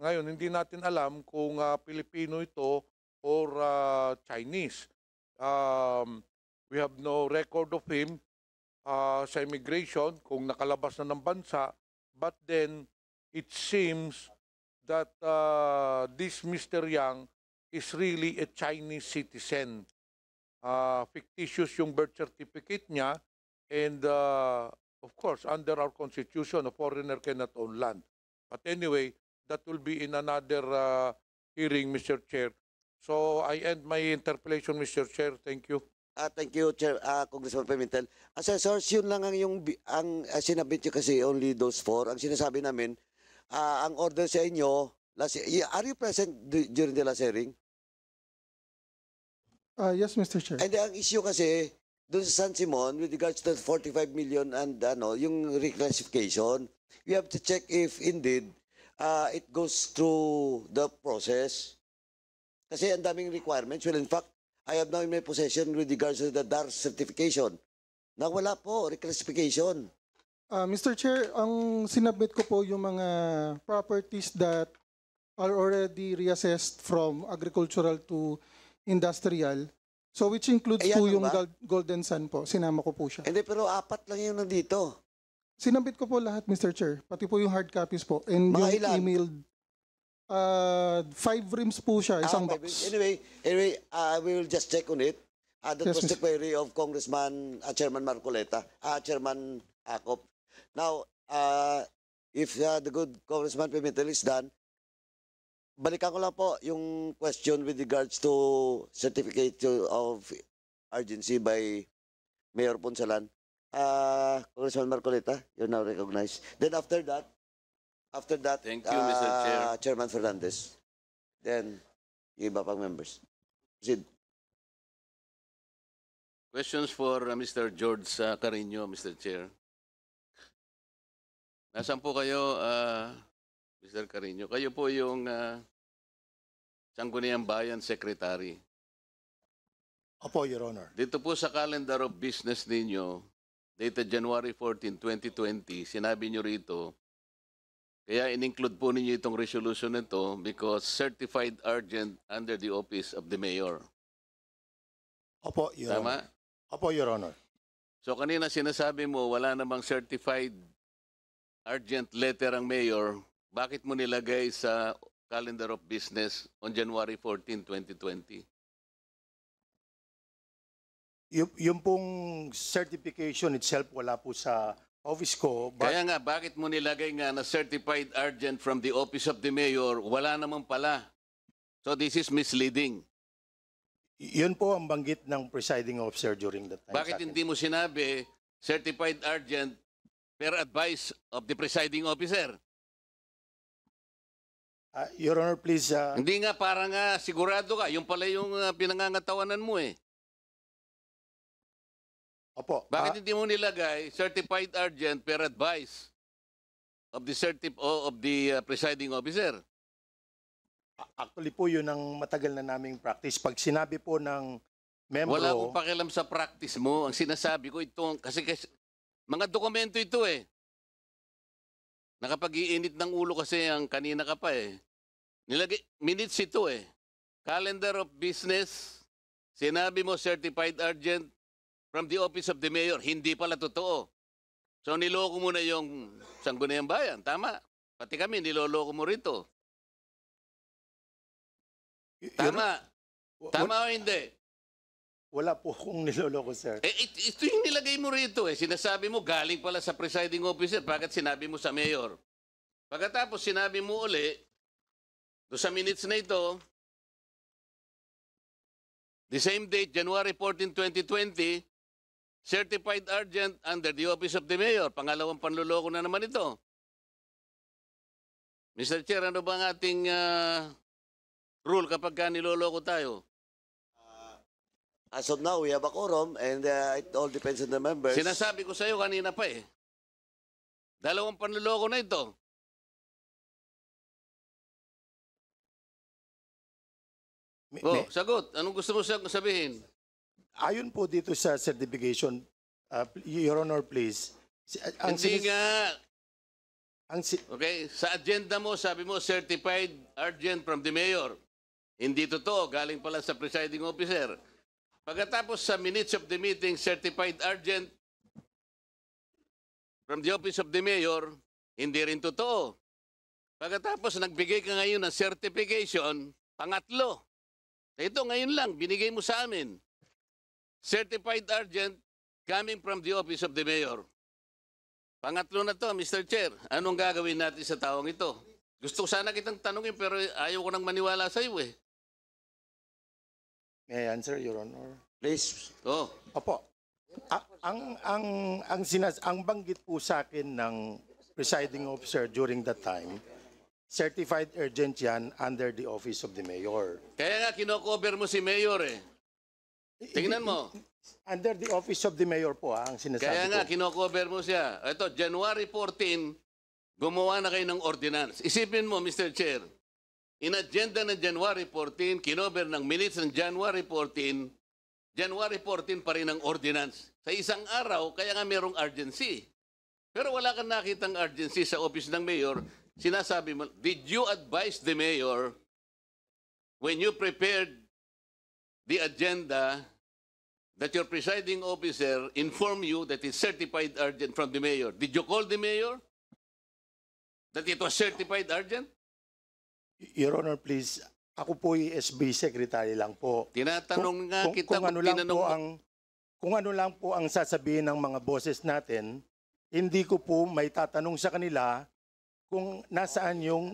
Ngayon, hindi natin alam kung uh, Pilipino ito or uh, Chinese. Um, We have no record of him uh, sa immigration kung nakalabas na ng bansa. But then, it seems that uh, this Mr. Yang is really a Chinese citizen. Uh, fictitious yung birth certificate niya. And uh, of course, under our constitution, a foreigner cannot own land. But anyway, that will be in another uh, hearing, Mr. Chair. So I end my interpellation, Mr. Chair. Thank you. Uh, thank you, Chair, uh, Congressman Pimentel. Assessors, yun lang ang, yung, ang uh, sinabit nyo kasi, only those four. Ang sinasabi namin, uh, ang order sa inyo, last, are you present during the last hearing? Uh, yes, Mr. Chair. And ang issue kasi, doon sa San Simon, with regards to the 45 million and ano, yung reclassification, we have to check if indeed uh, it goes through the process. Kasi ang daming requirements. Well, in fact, I have now in my possession with regards to the DAR certification na wala po reclassification. Uh, ah, Mr. Chair, ang sinabit ko po yung mga properties that are already reassessed from agricultural to industrial. So which includes Ayan po yung ba? Golden Sun po. Sinama ko po siya. Hindi, pero apat lang yung nandito. Sinabit ko po lahat, Mr. Chair. Pati po yung hard copies po. And mga yung ilan? emailed Uh, five rims po siya, ah, isang Ah, box. Anyway, anyway, uh, we will just check on it. Uh, that Yes, was the query of Congressman uh, Chairman Marcoleta, uh, Chairman Acop. Now, uh, if uh, the good Congressman Pimentel is done, balikan ko lang po yung question with regards to certificate of urgency by Mayor Punsalan. Uh, Congressman Marcoleta, you're now recognized. Then after that, After that, Thank you, Mr. Uh, Chair. Chairman Fernandez. Then, yung iba pang members. Proceed. Questions for uh, Mr. George uh, Carino, Mr. Chair. Nasaan po kayo, uh, Mr. Carino? Kayo po yung uh, Sangguniang Bayan Secretary. Opo, Your Honor. Dito po sa calendar of business ninyo, dated January 14, 2020, sinabi nyo rito kaya in-include po ninyo itong resolution nito because certified urgent under the office of the mayor. Opo, Your Tama? Honor. Opo, Your Honor. So kanina sinasabi mo wala namang certified urgent letter ang mayor. Bakit mo nilagay sa calendar of business on January 14, 2020? Yung, yung pong certification itself wala po sa office ko. But... Kaya nga, bakit mo nilagay nga na certified urgent from the office of the mayor? Wala naman pala. So this is misleading. Yun po ang banggit ng presiding officer during that time. Bakit hindi mo sinabi certified urgent per advice of the presiding officer? Uh, Your Honor, please... Uh... Hindi nga, para nga sigurado ka. Yung pala yung uh, pinangangatawanan mo eh. Opo. Bakit ah, hindi mo nilagay certified urgent per advice of the certif of the uh, presiding officer? Actually po, yun ang matagal na naming practice. Pag sinabi po ng membro... Wala akong pakialam sa practice mo. Ang sinasabi ko ito, kasi, kasi mga dokumento ito eh. Nakapag-iinit ng ulo kasi ang kanina ka pa eh. Nilagay, minutes ito eh. Calendar of business, sinabi mo certified urgent, from the office of the mayor, hindi pala totoo. So niloko mo na yung sanggunayang bayan, tama. Pati kami, niloloko mo rito. tama. tama o hindi? Wala po akong niloloko, sir. Eh, ito yung nilagay mo rito eh. Sinasabi mo galing pala sa presiding officer pagkat sinabi mo sa mayor. Pagkatapos sinabi mo uli, do sa minutes na ito, the same date, January 14, 2020, Certified urgent under the office of the mayor. Pangalawang panluloko na naman ito. Mr. Chair, ano ba ang ating uh, rule kapag ka niloloko tayo? Uh, as of now, we have a quorum and uh, it all depends on the members. Sinasabi ko sa iyo kanina pa eh. Dalawang panluloko na ito. May, oh, sagot. Anong gusto mo sabihin? Ayon po dito sa certification, uh, Your Honor, please. Uh, ang Hindi nga. Ang si okay, sa agenda mo, sabi mo, certified urgent from the mayor. Hindi totoo, galing pala sa presiding officer. Pagkatapos sa minutes of the meeting, certified urgent from the office of the mayor, hindi rin totoo. Pagkatapos nagbigay ka ngayon ng certification, pangatlo. Ito ngayon lang, binigay mo sa amin. Certified urgent coming from the office of the mayor. Pangatlo na to, Mr. Chair. Anong gagawin natin sa taong ito? Gusto ko sana kitang tanungin pero ayaw ko nang maniwala sa iyo eh. May I answer, Your Honor? Please. Oh. Opo. A- ang ang ang sinas ang banggit po sa akin ng presiding officer during that time certified urgent yan under the office of the mayor. Kaya nga kino-cover mo si mayor eh. Tingnan mo. Under the office of the mayor po ha, ah, ang sinasabi Kaya nga, ko. kinocover mo siya. Ito, January 14, gumawa na kayo ng ordinance. Isipin mo, Mr. Chair, in-agenda ng January 14, kinover ng minutes ng January 14, January 14 pa rin ang ordinance. Sa isang araw, kaya nga merong urgency. Pero wala kang nakitang urgency sa office ng mayor. Sinasabi mo, did you advise the mayor when you prepared the agenda that your presiding officer inform you that it's certified urgent from the mayor. Did you call the mayor? That it was certified urgent? Your Honor, please. Ako po ay SB Secretary lang po. Tinatanong kung, nga kung, kita kung, ano lang po ang kung ano lang po ang sasabihin ng mga bosses natin, hindi ko po may tatanong sa kanila kung nasaan yung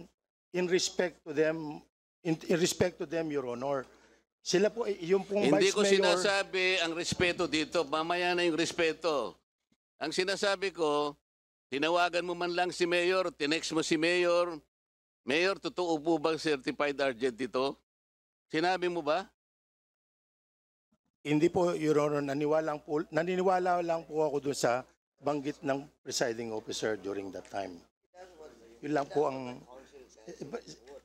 in respect to them in, in respect to them your honor. Sila po, eh, yung pong Hindi Vice ko Mayor... sinasabi ang respeto dito. Mamaya na yung respeto. Ang sinasabi ko, tinawagan mo man lang si Mayor, tinext mo si Mayor. Mayor, totoo po bang certified urgent dito? Sinabi mo ba? Hindi po, Your Honor. Naniniwala lang po, naniniwala lang po ako doon sa banggit ng presiding officer during that time. Yun lang po ang... Eh,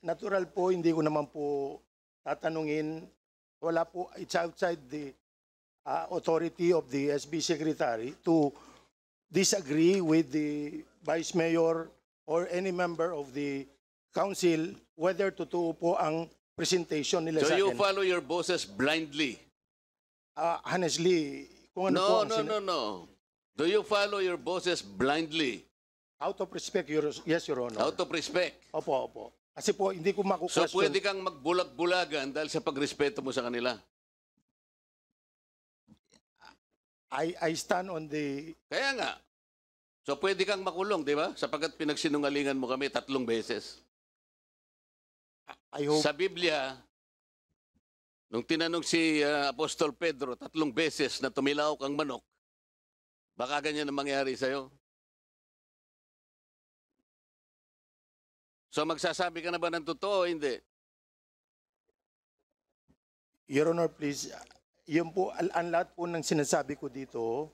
natural po, hindi ko naman po tatanungin wala po, it's outside the uh, authority of the SB Secretary to disagree with the Vice Mayor or any member of the Council whether totoo po ang presentation nila so sa akin. So you follow your bosses blindly? Uh, honestly, kung ano no, po ang... No, no, no, no. Do you follow your bosses blindly? Out of respect, your, yes, Your Honor. Out of respect? Opo, opo. Kasi po, hindi ko So pwede kang magbulag-bulagan dahil sa pagrespeto mo sa kanila. I, I stand on the... Kaya nga. So pwede kang makulong, di ba? Sapagkat pinagsinungalingan mo kami tatlong beses. I hope... Sa Biblia, nung tinanong si ah, Apostol Pedro tatlong beses na tumilaw kang manok, baka ganyan ang mangyari sa'yo. So magsasabi ka na ba ng totoo o hindi? Your Honor, please, uh, yun po, ang lahat po ng sinasabi ko dito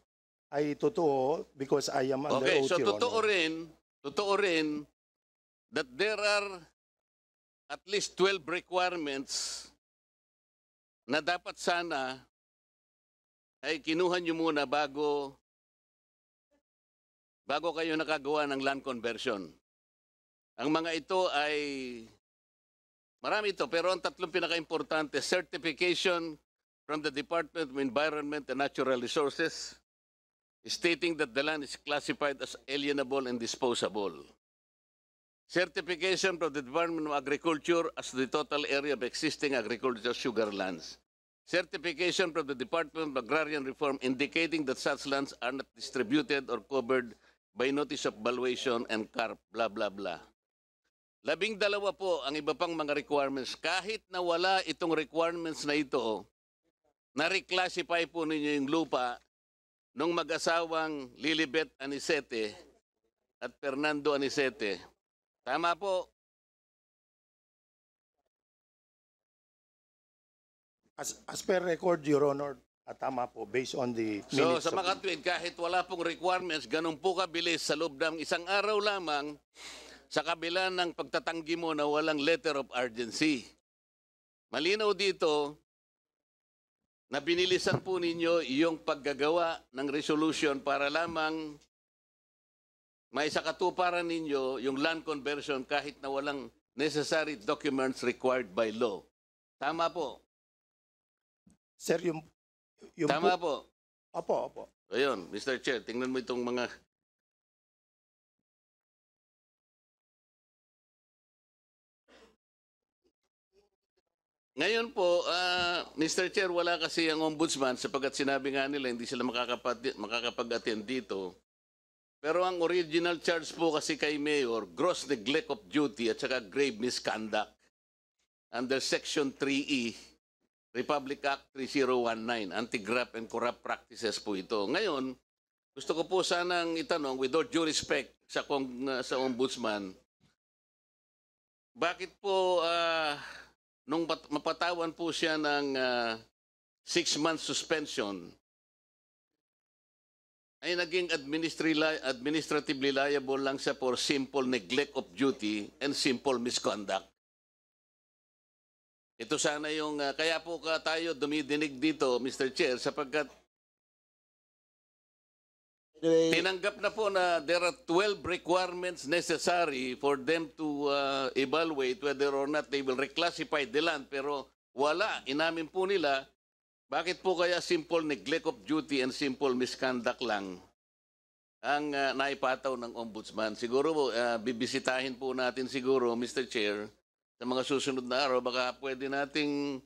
ay totoo because I am under Okay, oath, so Your totoo Honor. rin, totoo rin that there are at least 12 requirements na dapat sana ay kinuha nyo muna bago bago kayo nakagawa ng land conversion. Ang mga ito ay marami ito pero ang tatlong pinaka-importante certification from the Department of Environment and Natural Resources stating that the land is classified as alienable and disposable. Certification from the Department of Agriculture as the total area of existing agricultural sugar lands. Certification from the Department of Agrarian Reform indicating that such lands are not distributed or covered by notice of valuation and CARP, blah, blah, blah. Labing dalawa po ang iba pang mga requirements. Kahit na wala itong requirements na ito, na-reclassify po ninyo yung lupa nung mag-asawang Lilibet Anisete at Fernando Anisete. Tama po. As, as per record, Your Honor, at ah, tama po, based on the So minutes sa mga tweet, kahit wala pong requirements, ganun po kabilis sa loob ng isang araw lamang, sa kabila ng pagtatanggi mo na walang letter of urgency. Malinaw dito na binilisan po ninyo yung paggagawa ng resolution para lamang may sakatuparan ninyo yung land conversion kahit na walang necessary documents required by law. Tama po. Sir, yung... yung Tama po. po. Opo, opo. Ayun, Mr. Chair, tingnan mo itong mga Ngayon po, uh, ah, Mr. Chair, wala kasi ang ombudsman sapagkat sinabi nga nila hindi sila makakapag-attend dito. Pero ang original charge po kasi kay Mayor, gross neglect of duty at saka grave misconduct under Section 3E, e, Republic Act 3019, Anti-Graft and Corrupt Practices po ito. Ngayon, gusto ko po sanang itanong, with all due respect sa, kong, uh, sa ombudsman, bakit po uh, nung mapatawan po siya ng uh, six months suspension, ay naging administratively liable lang siya for simple neglect of duty and simple misconduct. Ito sana yung, uh, kaya po ka tayo dumidinig dito, Mr. Chair, sapagkat Anyway, Tinanggap na po na there are 12 requirements necessary for them to uh, evaluate whether or not they will reclassify the land. Pero wala, inamin po nila, bakit po kaya simple neglect of duty and simple misconduct lang ang uh, naipataw ng ombudsman? Siguro po, uh, bibisitahin po natin siguro, Mr. Chair, sa mga susunod na araw, baka pwede nating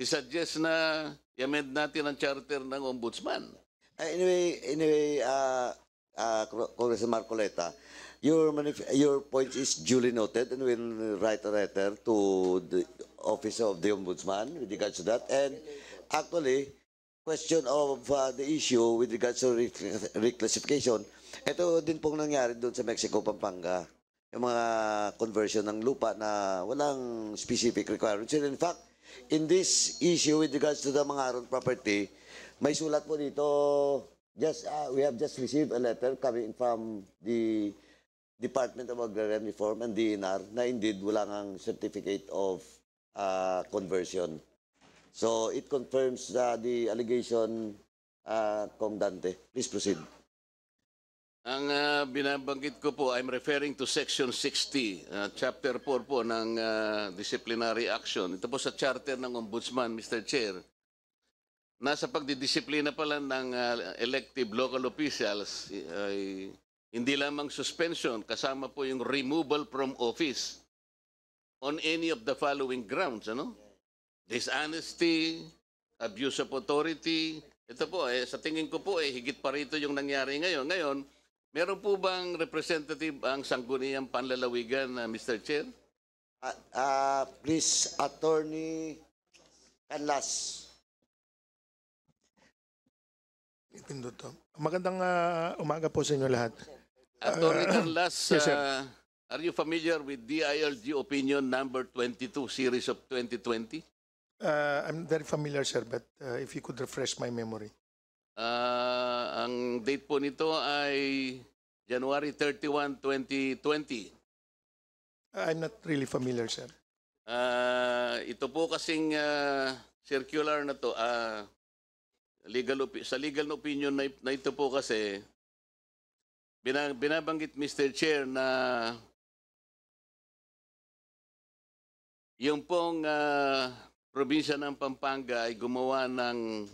isuggest na i-amend natin ang charter ng ombudsman. Uh, anyway, anyway, uh, uh, Congressman Marcoleta, your your point is duly noted, and we'll write a letter to the office of the ombudsman with regards to that. And actually, question of uh, the issue with regards to reclassification, ito din pong nangyari doon sa Mexico, Pampanga. Yung mga conversion ng lupa na walang specific requirements. And in fact, in this issue with regards to the mga property, may sulat po dito. Just, uh, we have just received a letter coming from the Department of Agrarian Reform and DNR na indeed wala ngang certificate of uh, conversion. So it confirms uh, the allegation, uh, Kong Dante. Please proceed. Ang uh, binabanggit ko po, I'm referring to Section 60, uh, Chapter 4 po ng uh, Disciplinary Action. Ito po sa Charter ng Ombudsman, Mr. Chair nasa pagdidisiplina pa lang ng uh, elective local officials ay hindi lamang suspension, kasama po yung removal from office on any of the following grounds, ano? Dishonesty, abuse of authority. Ito po, eh, sa tingin ko po, eh, higit pa rito yung nangyari ngayon. Ngayon, meron po bang representative ang sangguniang panlalawigan, uh, ah, Mr. Chair? Uh, uh, please, Attorney Canlas. Nintendo to. Magandang ah, umaga po sa inyo lahat. Attorney ah, Carlas, yes, ah, are you familiar with DILG opinion number 22 series of 2020? Uh, ah, I'm very familiar, sir, but ah, if you could refresh my memory. Uh, ang date po nito ay January 31, 2020. I'm not really familiar, sir. Uh, ito po kasing ah, circular na to, Uh, legal sa legal opinion na, na ito po kasi binabanggit Mr. Chair na yung pong uh, probinsya ng Pampanga ay gumawa ng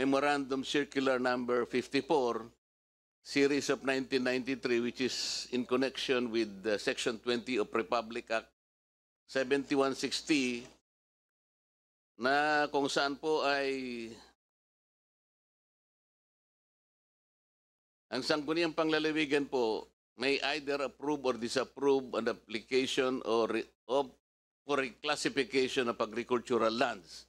Memorandum Circular Number 54 Series of 1993 which is in connection with uh, Section 20 of Republic Act 7160 na kung saan po ay Ang sangguniang panglalawigan po may either approve or disapprove an application or of for reclassification of agricultural lands.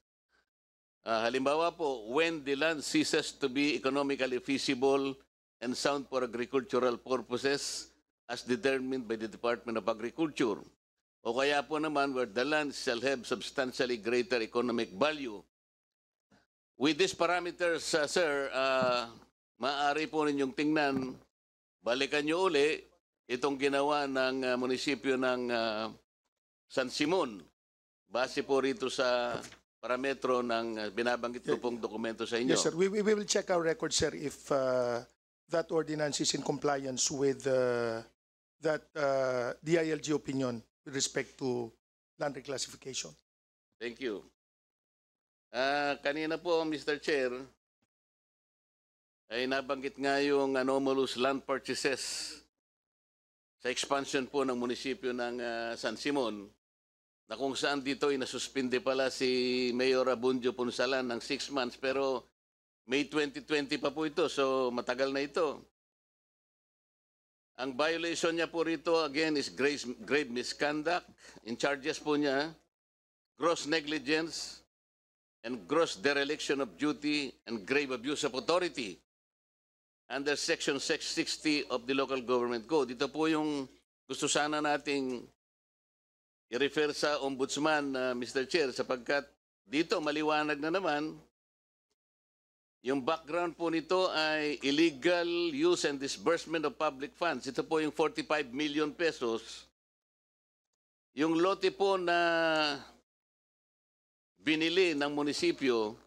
Uh, halimbawa po, when the land ceases to be economically feasible and sound for agricultural purposes as determined by the Department of Agriculture. O kaya po naman, where the land shall have substantially greater economic value. With these parameters, uh, sir, uh, maaari po ninyong tingnan, balikan nyo uli itong ginawa ng uh, munisipyo ng uh, San Simon base po rito sa parametro ng uh, binabanggit ko pong dokumento sa inyo. Yes, sir. We, we, will check our record, sir, if uh, that ordinance is in compliance with uh, that uh, DILG opinion with respect to land reclassification. Thank you. Uh, kanina po, Mr. Chair, ay nabanggit nga yung anomalous land purchases sa expansion po ng munisipyo ng uh, San Simon na kung saan dito ay nasuspinde pala si Mayor Abundio Punsalan ng 6 months pero May 2020 pa po ito so matagal na ito. Ang violation niya po rito again is grave, grave misconduct in charges po niya gross negligence and gross dereliction of duty and grave abuse of authority under Section 660 of the Local Government Code. Ito po yung gusto sana nating i-refer sa Ombudsman, uh, Mr. Chair, sapagkat dito maliwanag na naman, yung background po nito ay illegal use and disbursement of public funds. Ito po yung 45 million pesos. Yung lote po na binili ng munisipyo,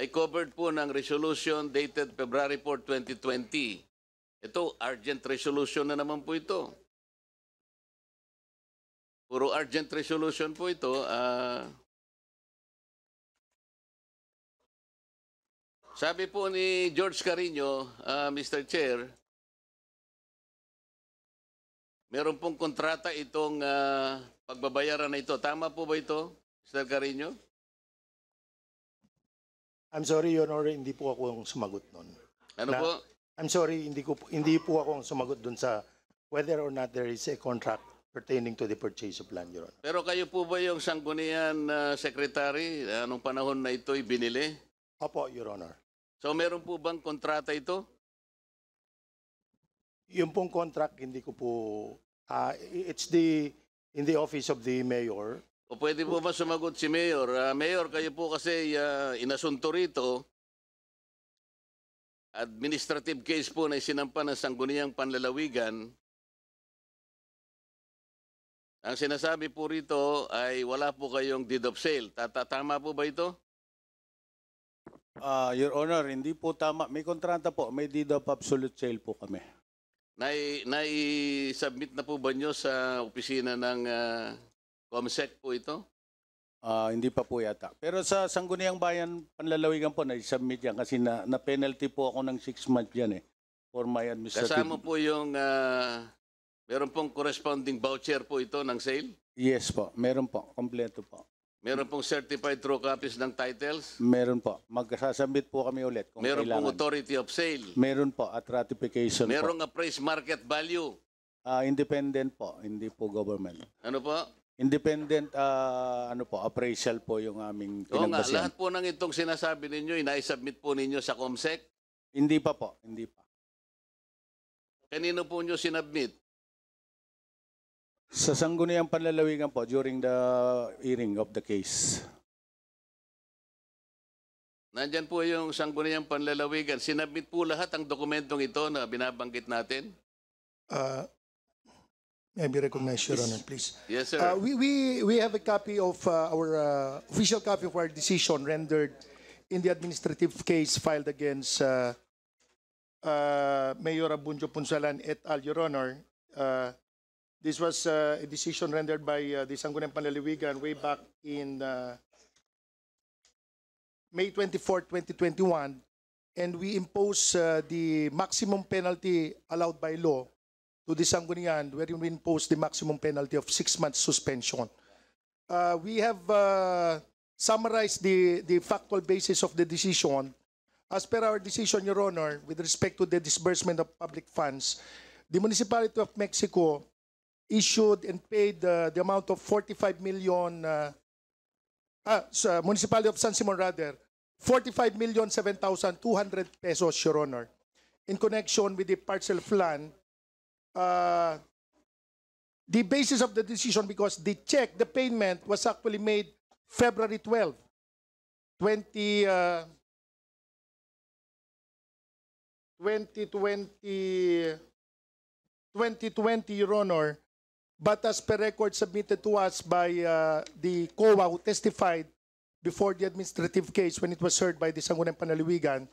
ay covered po ng resolution dated February 4, 2020. Ito, urgent resolution na naman po ito. Puro urgent resolution po ito. Uh, sabi po ni George Carino, uh, ah, Mr. Chair, meron pong kontrata itong uh, pagbabayaran na ito. Tama po ba ito, Mr. Carino? I'm sorry, Your Honor, hindi po ako ang sumagot nun. Ano Na- po? I'm sorry, hindi, ko, hindi po ako ang sumagot dun sa whether or not there is a contract pertaining to the purchase of land, Your Honor. Pero kayo po ba yung sanggunian na ah, secretary Anong panahon na ito'y binili? Opo, Your Honor. So meron po bang kontrata ito? Yung pong contract, hindi ko po, ah, it's the, in the office of the mayor, o pwede po ba sumagot si Mayor? Uh, Mayor, kayo po kasi uh, inasunto rito. Administrative case po na isinampan ng Sangguniang Panlalawigan. Ang sinasabi po rito ay wala po kayong deed of sale. Tama po ba ito? Uh, Your Honor, hindi po tama. May kontrata po. May deed of absolute sale po kami. Nai, nai-submit na po ba nyo sa opisina ng uh, Comsec po ito? Ah, hindi pa po yata. Pero sa Sangguniang Bayan, panlalawigan po, na-submit yan kasi na, na-penalty po ako ng 6 months yan eh for my administrative. Kasama po yung, ah, meron pong corresponding voucher po ito ng sale? Yes po, meron po, kompleto po. Meron pong certified true copies ng titles? Meron po. Magsasubmit po kami ulit kung Meron pong authority of sale? meron po at ratification po. Merong appraised market value? Ah, independent po, hindi po government. Ano po? Independent, ah, ano po, appraisal po yung aming Oo nga, lahat po ng itong sinasabi ninyo, ina-submit po ninyo sa COMSEC. Hindi pa po, hindi pa. Kanino po niyo sinubmit? Sa sangguniang panlalawigan po, during the hearing of the case. Nandyan po yung sangguniang panlalawigan. Sinubmit po lahat ang dokumentong ito na binabanggit natin. Ah, Yeah, be recognized, Your Honor, please. Yes, sir. Uh, we, we, we have a copy of uh, our uh, official copy of our decision rendered in the administrative case filed against uh, uh, Mayor Abunjo Punsalan et al., Your Honor. Uh, this was uh, a decision rendered by uh, the Sangunan Panlaliwigan way back in uh, May 24, 2021, and we impose uh, the maximum penalty allowed by law to the Sangguniang wherein we impose the maximum penalty of six months suspension. Uh, we have uh, summarized the, the factual basis of the decision. As per our decision, Your Honor, with respect to the disbursement of public funds, the Municipality of Mexico issued and paid uh, the amount of 45 million, uh, uh, so uh, Municipality of San Simon rather, 45 million 7,200 pesos, Your Honor, in connection with the parcel plan uh, the basis of the decision because the check, the payment was actually made February 12, 20, uh, 2020, 2020, Your Honor. But as per record submitted to us by uh, the COA who testified before the administrative case when it was heard by the Sangunan Panaliwigan,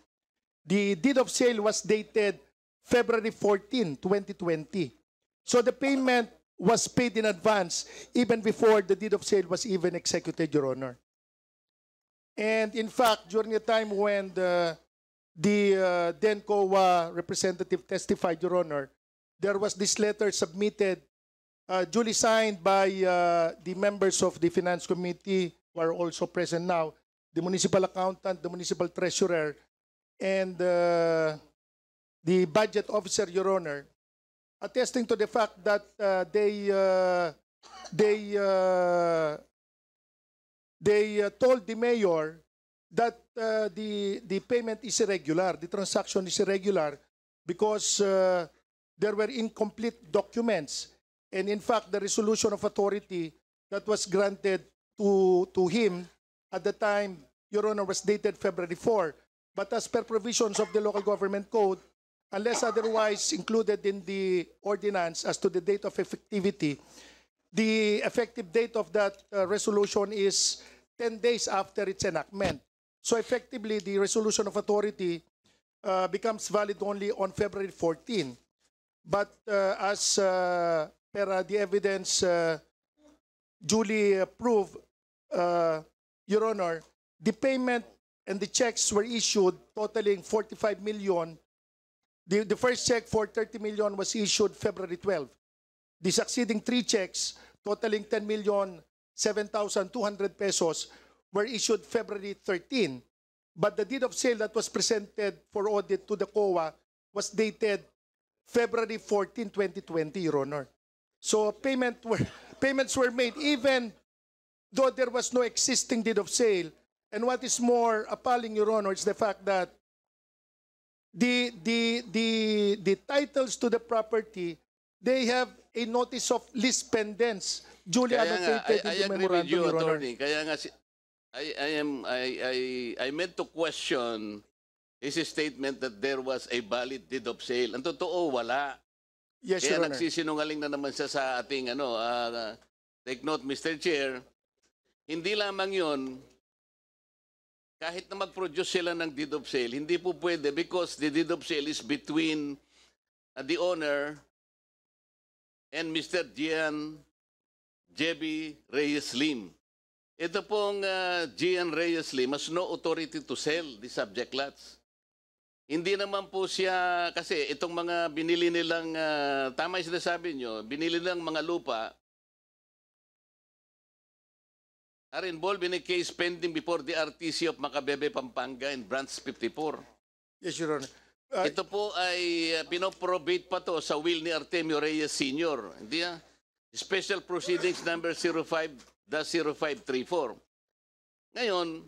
the deed of sale was dated February 14, 2020. So the payment was paid in advance even before the deed of sale was even executed, Your Honor. And in fact, during the time when the, the uh, then representative testified, Your Honor, there was this letter submitted, uh, duly signed by uh, the members of the Finance Committee who are also present now, the municipal accountant, the municipal treasurer, and uh, the budget officer, Your Honor, attesting to the fact that uh, they uh, they uh, they uh, told the mayor that uh, the the payment is irregular, the transaction is irregular because uh, there were incomplete documents, and in fact, the resolution of authority that was granted to to him at the time, Your Honor, was dated February 4. But as per provisions of the local government code, unless otherwise included in the ordinance as to the date of effectivity. The effective date of that uh, resolution is 10 days after its enactment. So effectively, the resolution of authority uh, becomes valid only on February 14. But uh, as uh, per uh, the evidence uh, duly uh, Your Honor, the payment and the checks were issued totaling 45 million The, the first check for 30 million was issued February 12. The succeeding three checks totaling 10 million 7,200 pesos were issued February 13. But the deed of sale that was presented for audit to the COA was dated February 14, 2020, Your Honor. So payment were, payments were made even though there was no existing deed of sale. And what is more appalling, Your Honor, is the fact that the, the, the, the titles to the property, they have a notice of list pendants duly kaya annotated nga, I, I in the memorandum, you, Your Attorney. Honor. Kaya nga, si, I, I, am, I, I, I meant to question his statement that there was a valid deed of sale. Ang totoo, wala. Yes, Kaya Your Honor. nagsisinungaling na naman siya sa ating, ano, uh, take note, Mr. Chair, hindi lamang yon kahit na mag-produce sila ng deed of sale, hindi po pwede because the deed of sale is between uh, the owner and Mr. Gian JB Reyes Lim. Ito pong uh, Gian Reyes Lim has no authority to sell the subject lots. Hindi naman po siya, kasi itong mga binili nilang, uh, tama yung sinasabi nyo, binili nilang mga lupa, are involved in a case pending before the RTC of Macabebe, Pampanga in Branch 54. Yes, Your Honor. Uh, Ito po ay uh, pinoprobate pa to sa will ni Artemio Reyes Sr. Hindi ah? Special Proceedings number 05-0534. Ngayon,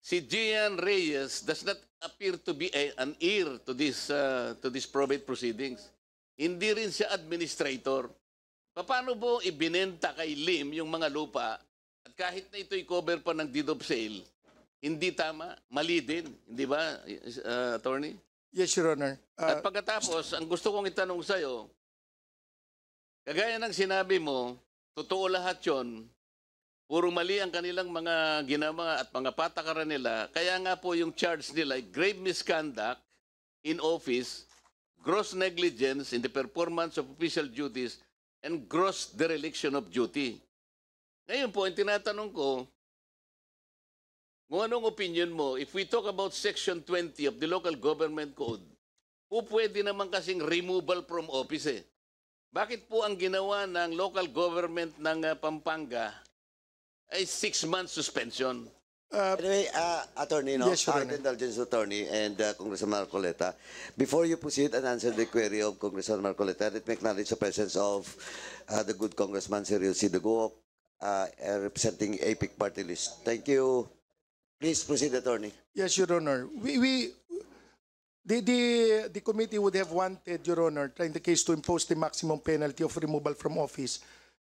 si Gian Reyes does not appear to be a, an ear to this uh, to this probate proceedings. Hindi rin siya administrator. Paano po ibinenta kay Lim yung mga lupa kahit na ito'y cover pa ng deed of sale, hindi tama, mali din, hindi ba, uh, attorney? Yes, Your Honor. Uh, At pagkatapos, ang gusto kong itanong sa'yo, kagaya ng sinabi mo, totoo lahat yon, puro mali ang kanilang mga ginawa at mga patakaran nila. Kaya nga po yung charge nila, grave misconduct in office, gross negligence in the performance of official duties, and gross dereliction of duty. Ngayon po, ang tinatanong ko, kung anong opinion mo, if we talk about Section 20 of the Local Government Code, po pwede naman kasing removal from office eh. Bakit po ang ginawa ng local government ng uh, Pampanga ay six months suspension? Uh, anyway, uh, Attorney, no? Yes, Your Indulgence Attorney and uh, Congressman Marcoleta, before you proceed and answer the query of Congressman Marcoleta, let me acknowledge the presence of uh, the good Congressman Sergio C. Duguok, uh, representing APIC party list. Thank you. Please proceed, Attorney. Yes, Your Honor. We, we the, the, the committee would have wanted, Your Honor, in the case to impose the maximum penalty of removal from office.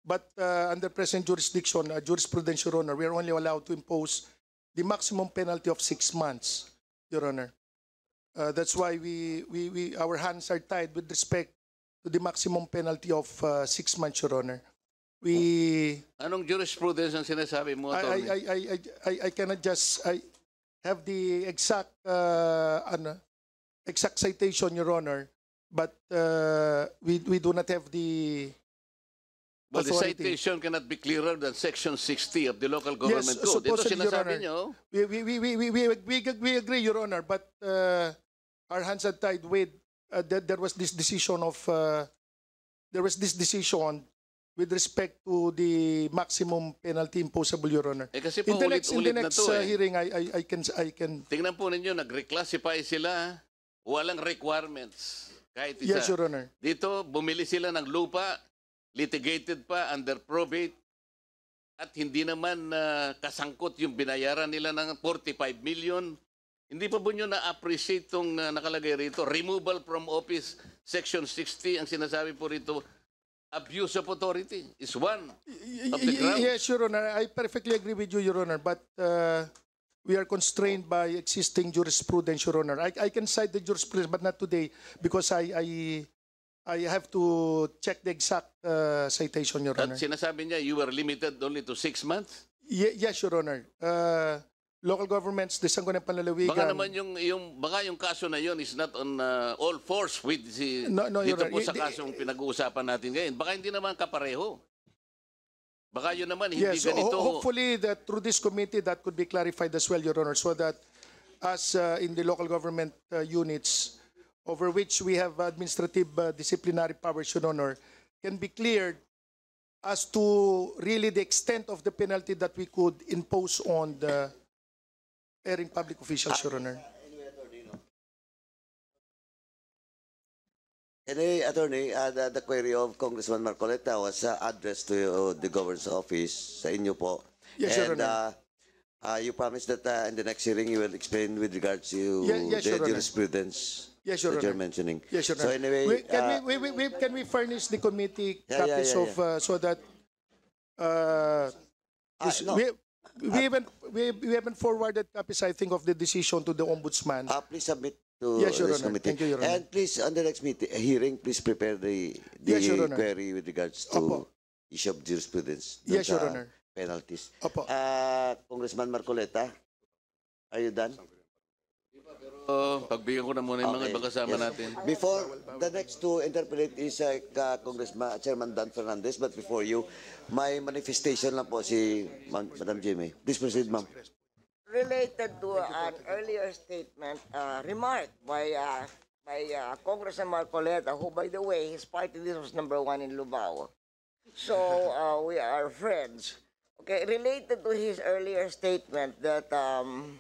But uh, under present jurisdiction, uh, jurisprudence, Your Honor, we are only allowed to impose the maximum penalty of six months, Your Honor. Uh, that's why we, we, we, our hands are tied with respect to the maximum penalty of uh, six months, Your Honor. we Anong jurisprudence ang sinasabi mo, I, I, I, I, I, I cannot just I have the exact uh, ano, exact citation, Your Honor, but uh, we we do not have the Well, the citation cannot be clearer than Section 60 of the Local Government yes, Code. Ito supposedly, sinasabi Honor. nyo. We, we, we, we, we, we, we, we agree, Your Honor, but uh, our hands are tied with uh, that there was this decision of uh, there was this decision with respect to the maximum penalty imposable, Your Honor. Eh kasi po in the next, ulit, ulit in the next na to, uh, eh. hearing, I, I, I, can, I can... Tingnan po ninyo, nag-reclassify sila. Ah. Walang requirements. Kahit isa. Yes, Your Honor. Dito, bumili sila ng lupa, litigated pa, under probate, at hindi naman uh, kasangkot yung binayaran nila ng 45 million. Hindi pa po nyo na-appreciate itong uh, ah, nakalagay rito. Removal from office, section 60, ang sinasabi po rito, abuse of authority is one of the grounds. Yes, Your Honor. I perfectly agree with you, Your Honor. But uh, we are constrained by existing jurisprudence, Your Honor. I, I can cite the jurisprudence, but not today because I, I, I have to check the exact uh, citation, Your At sinasabi niya, you were limited only to six months? Ye- yes, Your Honor. Uh, local governments, Disangon ng Panlalawigan. Baka naman yung, yung, baka yung kaso na yun is not on uh, all force with si, no, no, dito po sa kasong pinag-uusapan natin ngayon. Baka hindi naman kapareho. Baka yun naman, hindi yes, so ganito. Ho hopefully, that through this committee, that could be clarified as well, Your Honor, so that as uh, in the local government uh, units over which we have administrative uh, disciplinary powers, Your Honor, can be cleared as to really the extent of the penalty that we could impose on the erring public officials, Your Honor. Anyway, Attorney, uh, the, the query of Congressman Marcoleta was uh, addressed to uh, the governor's office sa inyo po. Yes, Your And uh, Honor. uh, uh, you promised that uh, in the next hearing you will explain with regards to Ye- yes, the jurisprudence Yes, Your that you're mentioning. Yes, Your So anyway, we, can, uh, we, we, we, can we furnish the committee Yeah, yeah, copies yeah, of, uh, so that, uh, ah, no. we- We haven't, we, we haven't forwarded copies, I think, of the decision to the Ombudsman. Uh, please submit to Yes, Your this Honor. committee. Thank you, Your Honor. And please, on the next meeting, uh, hearing, please prepare the, the Yes, Your Honor. with regards to Opo. issue of jurisprudence. Yes, Your Honor. Penalties. Opo. Uh, Congressman Marcoleta, are you done? So, pagbigyan ko na muna yung mga Okay. magkasama Yes. natin. Before, the next to interpolate is uh, Congressman Chairman Dan Fernandez, but before you, may manifestation lang po si Ma- Madam Jimmy. Please proceed, ma'am. related to uh, an earlier statement, uh, remark by uh, by uh, Congressman Marcoleta, who, by the way, his party this was number one in Lubao. So uh, we are friends. Okay, related to his earlier statement that um,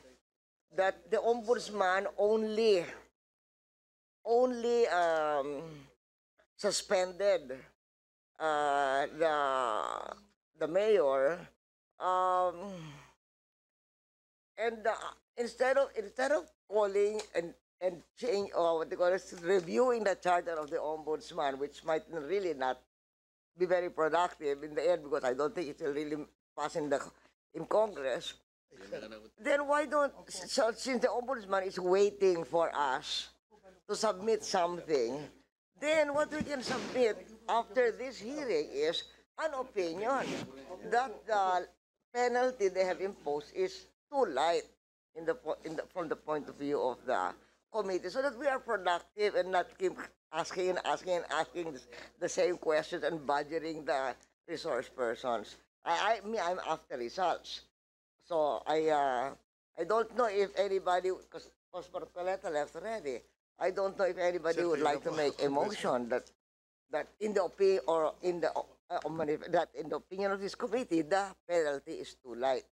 that the ombudsman only only um, suspended uh, the the mayor um, and uh, instead of instead of calling and and change or what they call it, reviewing the charter of the ombudsman, which might really not be very productive in the end because I don't think it will really pass in the in Congress. Then why don't, so since the ombudsman is waiting for us to submit something, then what we can submit after this hearing is an opinion that the penalty they have imposed is too light in the, in the, from the point of view of the committee so that we are productive and not keep asking and asking and asking the same questions and badgering the resource persons. I, I, me, I'm after results. So I uh, I don't know if anybody, because Coletta left already, I don't know if anybody would like to make a motion that that in the opinion or in the uh, uh um, that in the opinion of this committee, the penalty is too light.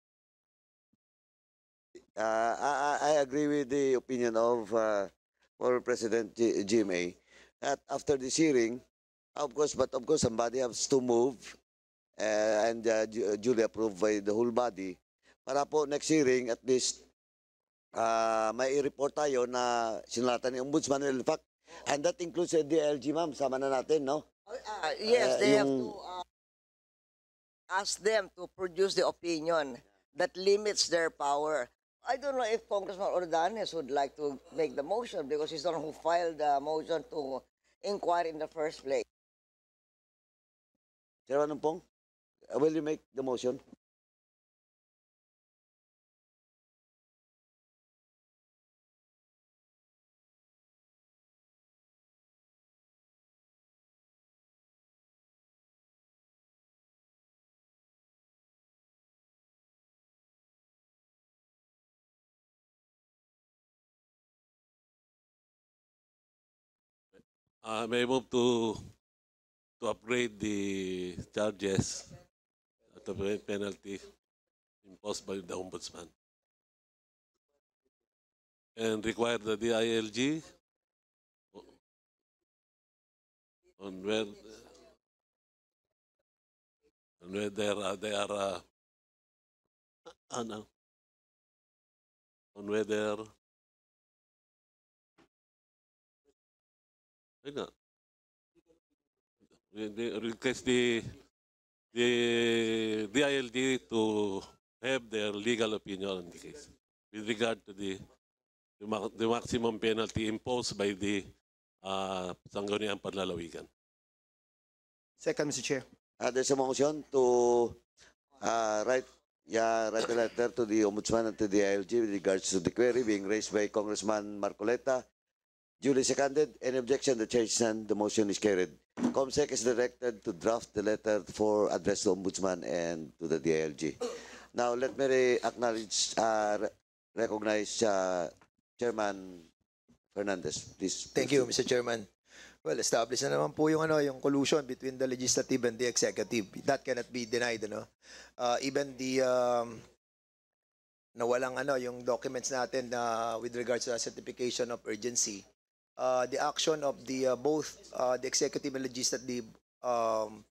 Uh, I, I agree with the opinion of uh, former President G GMA that after this hearing, of course, but of course somebody has to move uh, and uh, uh duly approved by the whole body. para po next hearing at least uh, may report tayo na sinulatan ni Ombudsman. In fact, and that includes the DLG, ma'am. Sama na natin, no? Uh, yes, uh, they yung... have to uh, ask them to produce the opinion that limits their power. I don't know if Congressman Ordanes would like to make the motion because he's the one who filed the motion to inquire in the first place. Chairman Pong, uh, will you make the motion? I'm able to to upgrade the charges to prevent penalty imposed by the ombudsman and require the DILG on where on where they are they are uh, on where they are Ayun nga. request the the DILD to have their legal opinion on the case with regard to the the, the maximum penalty imposed by the uh, Sangguniang Panlalawigan. Second, Mr. Chair. Uh, there's a motion to uh, write yeah, write a letter to the Ombudsman and to the ILG with regards to the query being raised by Congressman Marcoleta Duly seconded. Any objection? The chair is The motion is carried. COMSEC is directed to draft the letter for address to Ombudsman and to the DILG. Now, let me acknowledge, uh, recognize uh, Chairman Fernandez. Please. Thank you, Mr. Chairman. Well, established na naman po yung ano, yung collusion between the legislative and the executive. That cannot be denied, ano. Uh, even the um, nawalang ano, yung documents natin na uh, with regards to the certification of urgency uh, the action of the uh, both uh, the executive and legislative um,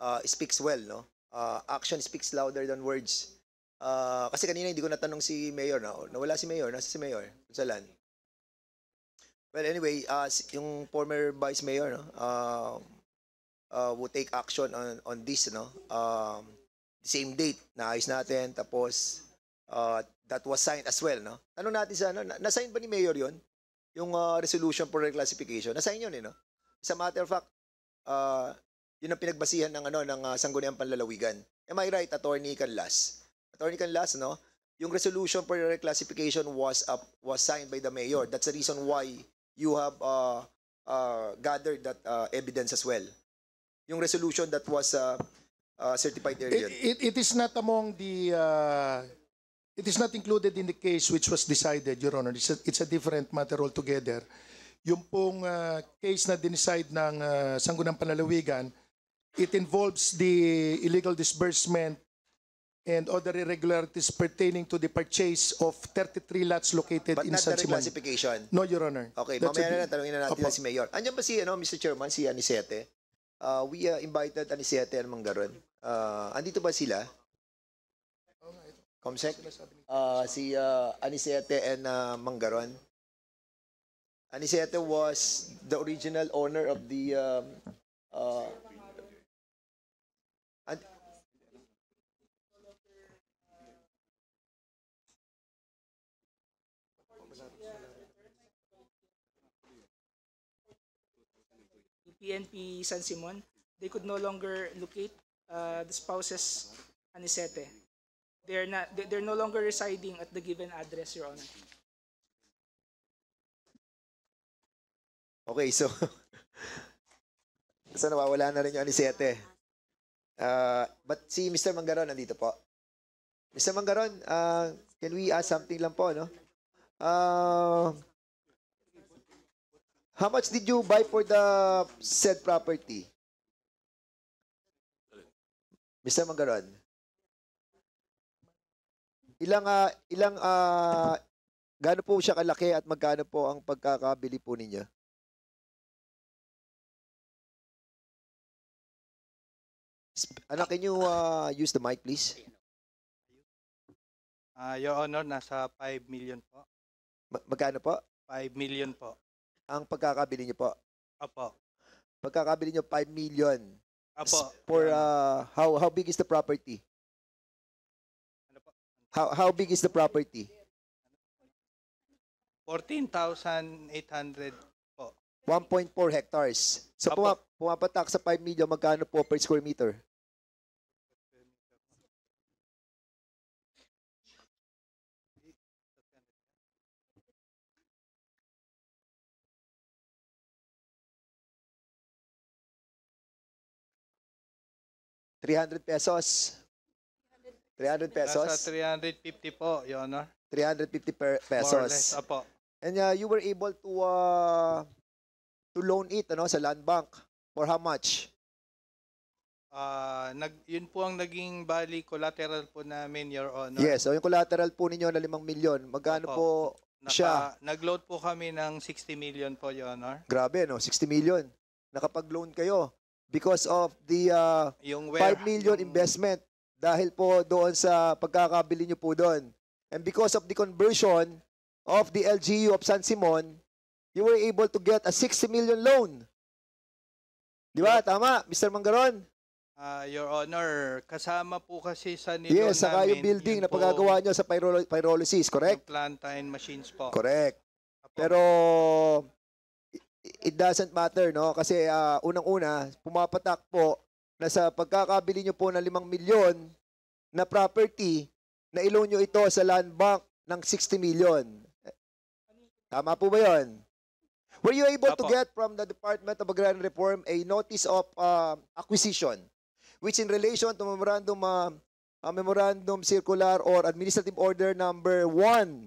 uh, speaks well no uh, action speaks louder than words uh, kasi kanina hindi ko natanong si mayor na nawala si mayor nasa si mayor saan well anyway uh, yung former vice mayor no uh, uh, will take action on on this no um, the same date na ayos natin tapos uh, that was signed as well no tanong natin sa ano na, na-sign ba ni mayor yon yung uh, resolution for reclassification. Nasa inyo ni eh, no? As a matter of fact, uh, yun ang pinagbasihan ng ano ng uh, sangguniang panlalawigan. Am I right, Attorney Canlas? Attorney Canlas, no? Yung resolution for reclassification was up was signed by the mayor. That's the reason why you have uh, uh, gathered that uh, evidence as well. Yung resolution that was uh, uh, certified earlier. It, it, it is not among the uh, It is not included in the case which was decided, Your Honor. It's a, it's a different matter altogether. Yung pong uh, case na dinecide ng uh, ah, Sanggunang Panalawigan, it involves the illegal disbursement and other irregularities pertaining to the purchase of 33 lots located But in San Simon. But not the No, Your Honor. Okay, That's mamaya a... na tanongin na natin na si Mayor. Andiyan ba si, ano, Mr. Chairman, si Anisete? Uh, ah, we uh, invited Anisete and Manggaron. Uh, andito ba sila? Comsec, uh, ah, si uh, ah, Anisete and uh, ah, Mangaron. Anisete was the original owner of the um, uh, PNP San Simon, they could no longer locate uh, the spouses Anisete. They're not they're no longer residing at the given address, Your Honor. Okay, so so nawawala na rin yung anisete. Uh, but si Mr. Mangaron nandito po. Mr. Mangaron, uh, can we ask something lang po, no? Uh, how much did you buy for the said property? Mr. Mangaron. Ilang uh, ilang uh, gaano po siya kalaki at magkano po ang pagkakabili po ninyo? Anak, can you uh, ah, use the mic, please? Uh, Your Honor, nasa 5 million po. Ma- magkano po? 5 million po. Ang pagkakabili niyo po? Apo. Pagkakabili niyo 5 million. Apo. For uh, how how big is the property? How, how big is the property? 14,800 po. 1.4 hectares. So Apo. pumapatak sa 5 million, magkano po per square meter? Three hundred pesos. 300 pesos? Nasa 350 po, Your Honor. 350 per pesos. More or less, apo. And uh, you were able to uh, to loan it ano sa land bank for how much? Uh, nag, yun po ang naging bali collateral po namin, Your Honor. Yes, so yung collateral po ninyo na 5 million, magkano Opo. po Naka, siya? Nag-load po kami ng 60 million po, Your Honor. Grabe, no? 60 million. Nakapag-loan kayo because of the uh, yung 5 million yung, investment dahil po doon sa pagkakabili nyo po doon. And because of the conversion of the LGU of San Simon, you were able to get a 60 million loan. Di ba? Tama, Mr. Manggaron? Uh, ah, Your Honor, kasama po kasi sa nilo yes, sa namin. building na pagagawa nyo sa pyro- pyrolysis, correct? Yung machines po. Correct. Pero it doesn't matter, no? Kasi uh, unang-una, pumapatak po na sa pagkakabili nyo po ng 5 milyon na property, na iloan nyo ito sa land bank ng 60 million. Tama po ba yun? Were you able Apo. to get from the Department of Agrarian Reform a notice of uh, acquisition which in relation to memorandum uh, uh, memorandum circular or administrative order number 1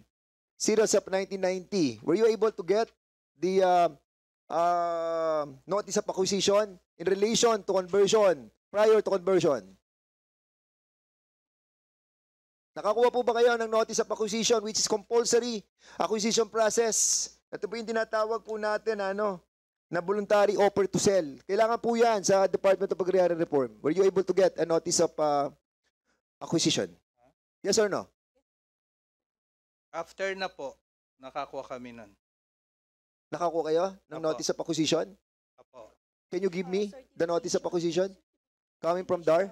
series of 1990 were you able to get the uh, uh, notice of acquisition in relation to conversion, prior to conversion. Nakakuha po ba kayo ng notice of acquisition which is compulsory acquisition process? Ito po yung tinatawag po natin ano, na voluntary offer to sell. Kailangan po yan sa Department of Agrarian Reform. Were you able to get a notice of uh, acquisition? Yes or no? After na po, nakakuha kami nun. Nakakuha kayo ng Apo. notice of acquisition? Apo. Can you give me the notice of acquisition? Coming from DAR?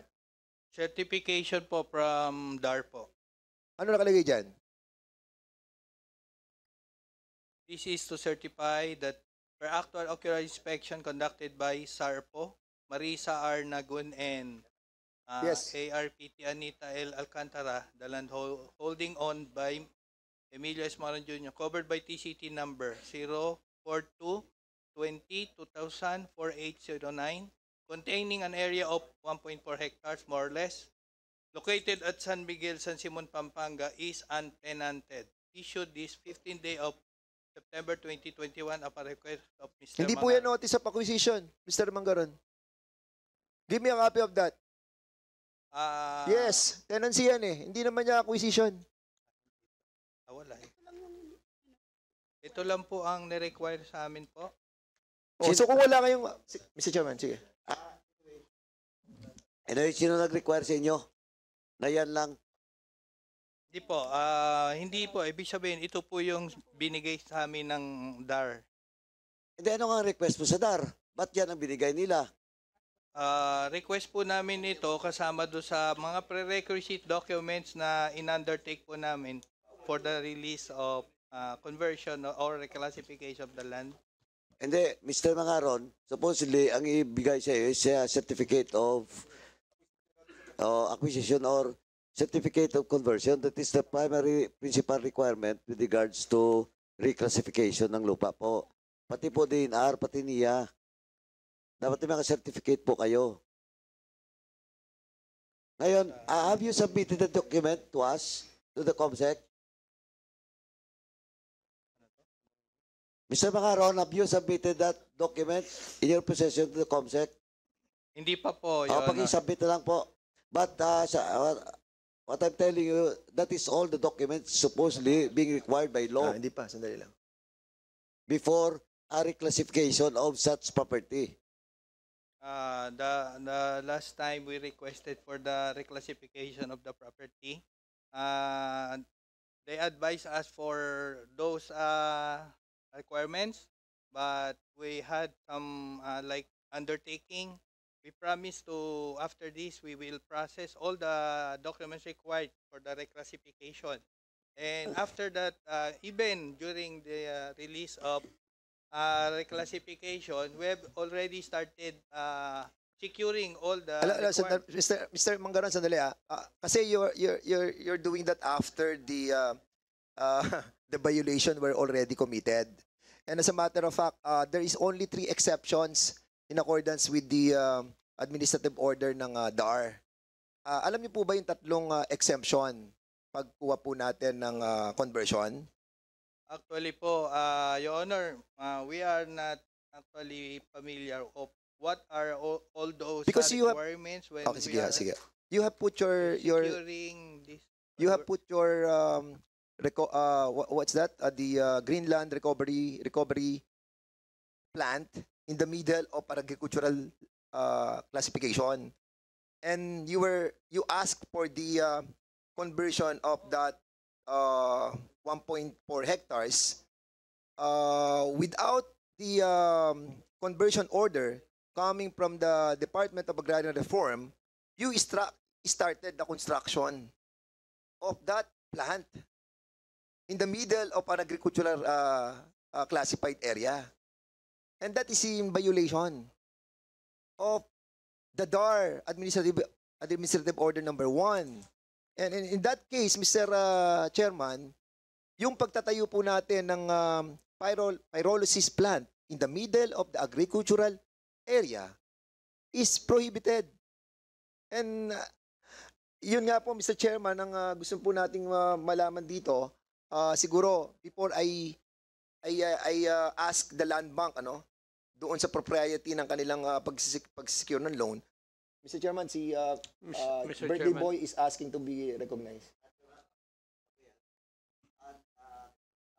Certification po from DAR po. Ano nakalagay dyan? This is to certify that per actual ocular inspection conducted by SARPO, Marisa R. Nagun and uh, yes. ARPT Anita L. Alcantara, the land holding owned by Emilio Esmaran Jr. Covered by TCT number 042 20-2000-4809, containing an area of 1.4 hectares, more or less, located at San Miguel, San Simon, Pampanga, is untenanted. Issued this 15th day of September 2021 upon request of Mr. Hindi po yan notice of acquisition, Mr. Mangaron. Give me a copy of that. Uh, yes, tenancy yan eh. Hindi naman niya acquisition. Ah, wala eh. Ito lang po ang ni-require sa amin po. Oh, so kung wala kayong... Si, Mr. Chairman, sige. Ah, Ito yung sino nag-require sa inyo? Na yan lang? Hindi po. ah hindi po. Ibig sabihin, ito po yung binigay sa amin ng DAR. Hindi, ano ang request po sa DAR? Ba't yan ang binigay nila? Ah, request po namin ito kasama do sa mga prerequisite documents na in-undertake po namin for the release of uh, conversion or reclassification of the land? Hindi, Mr. Mangaron, supposedly, ang ibigay sa iyo is a uh, certificate of uh, acquisition or certificate of conversion. That is the primary principal requirement with regards to reclassification ng lupa po. Pati po din, DNR, pati niya, dapat may mga certificate po kayo. Ngayon, uh, have you submitted the document to us, to the COMSEC? Mr. Macaron, have you submitted that document in your possession to the COMSEC? Hindi pa po, ah, Your Oh, Honor. pag-submit na lang po. But uh, sa- uh, what I'm telling you, that is all the documents supposedly being required by law Ah, hindi pa, sandali lang. before a reclassification of such property. Uh, the, the last time we requested for the reclassification of the property, uh, they advised us for those uh, requirements, but we had some uh, like undertaking. We promised to after this we will process all the documents required for the reclassification. And after that, uh, even during the uh, release of uh, reclassification, we have already started uh, securing all the Hello, Mr. Mr. Mangaron, sandali ah. Uh, kasi you're, you're, you're, you're doing that after the uh, uh, the violation were already committed. And as a matter of fact, uh, there is only three exceptions in accordance with the uh, administrative order ng uh, DAR. Uh, alam niyo po ba yung tatlong uh, exemption pagkuha po natin ng uh, conversion? Actually po, uh, Your Honor, uh, we are not actually familiar of what are all, all those Because you have, requirements when okay, sige, are sige. You have put your your this you have put your um, reco- uh, what's that? Uh, the uh, Greenland recovery recovery plant in the middle of agricultural uh, classification, and you were you asked for the uh, conversion of that uh, 1.4 hectares uh, without the um, conversion order coming from the Department of Agrarian Reform. You struck started the construction of that plant in the middle of an agricultural uh, uh, classified area. And that is in violation of the DAR administrative administrative order number 1. And in, in that case, Mr. Uh, Chairman, yung pagtatayo po natin ng um, pyro pyrolysis plant in the middle of the agricultural area is prohibited. And uh, yun nga po Mr. Chairman ang uh, gusto po nating uh, malaman dito uh, siguro before I I uh, I uh, ask the land bank ano doon sa propriety ng kanilang uh, ah, pagsisik- pagsecure ng loan. Mr. Chairman, si uh, uh, Mr. Birthday Chairman. Boy is asking to be recognized.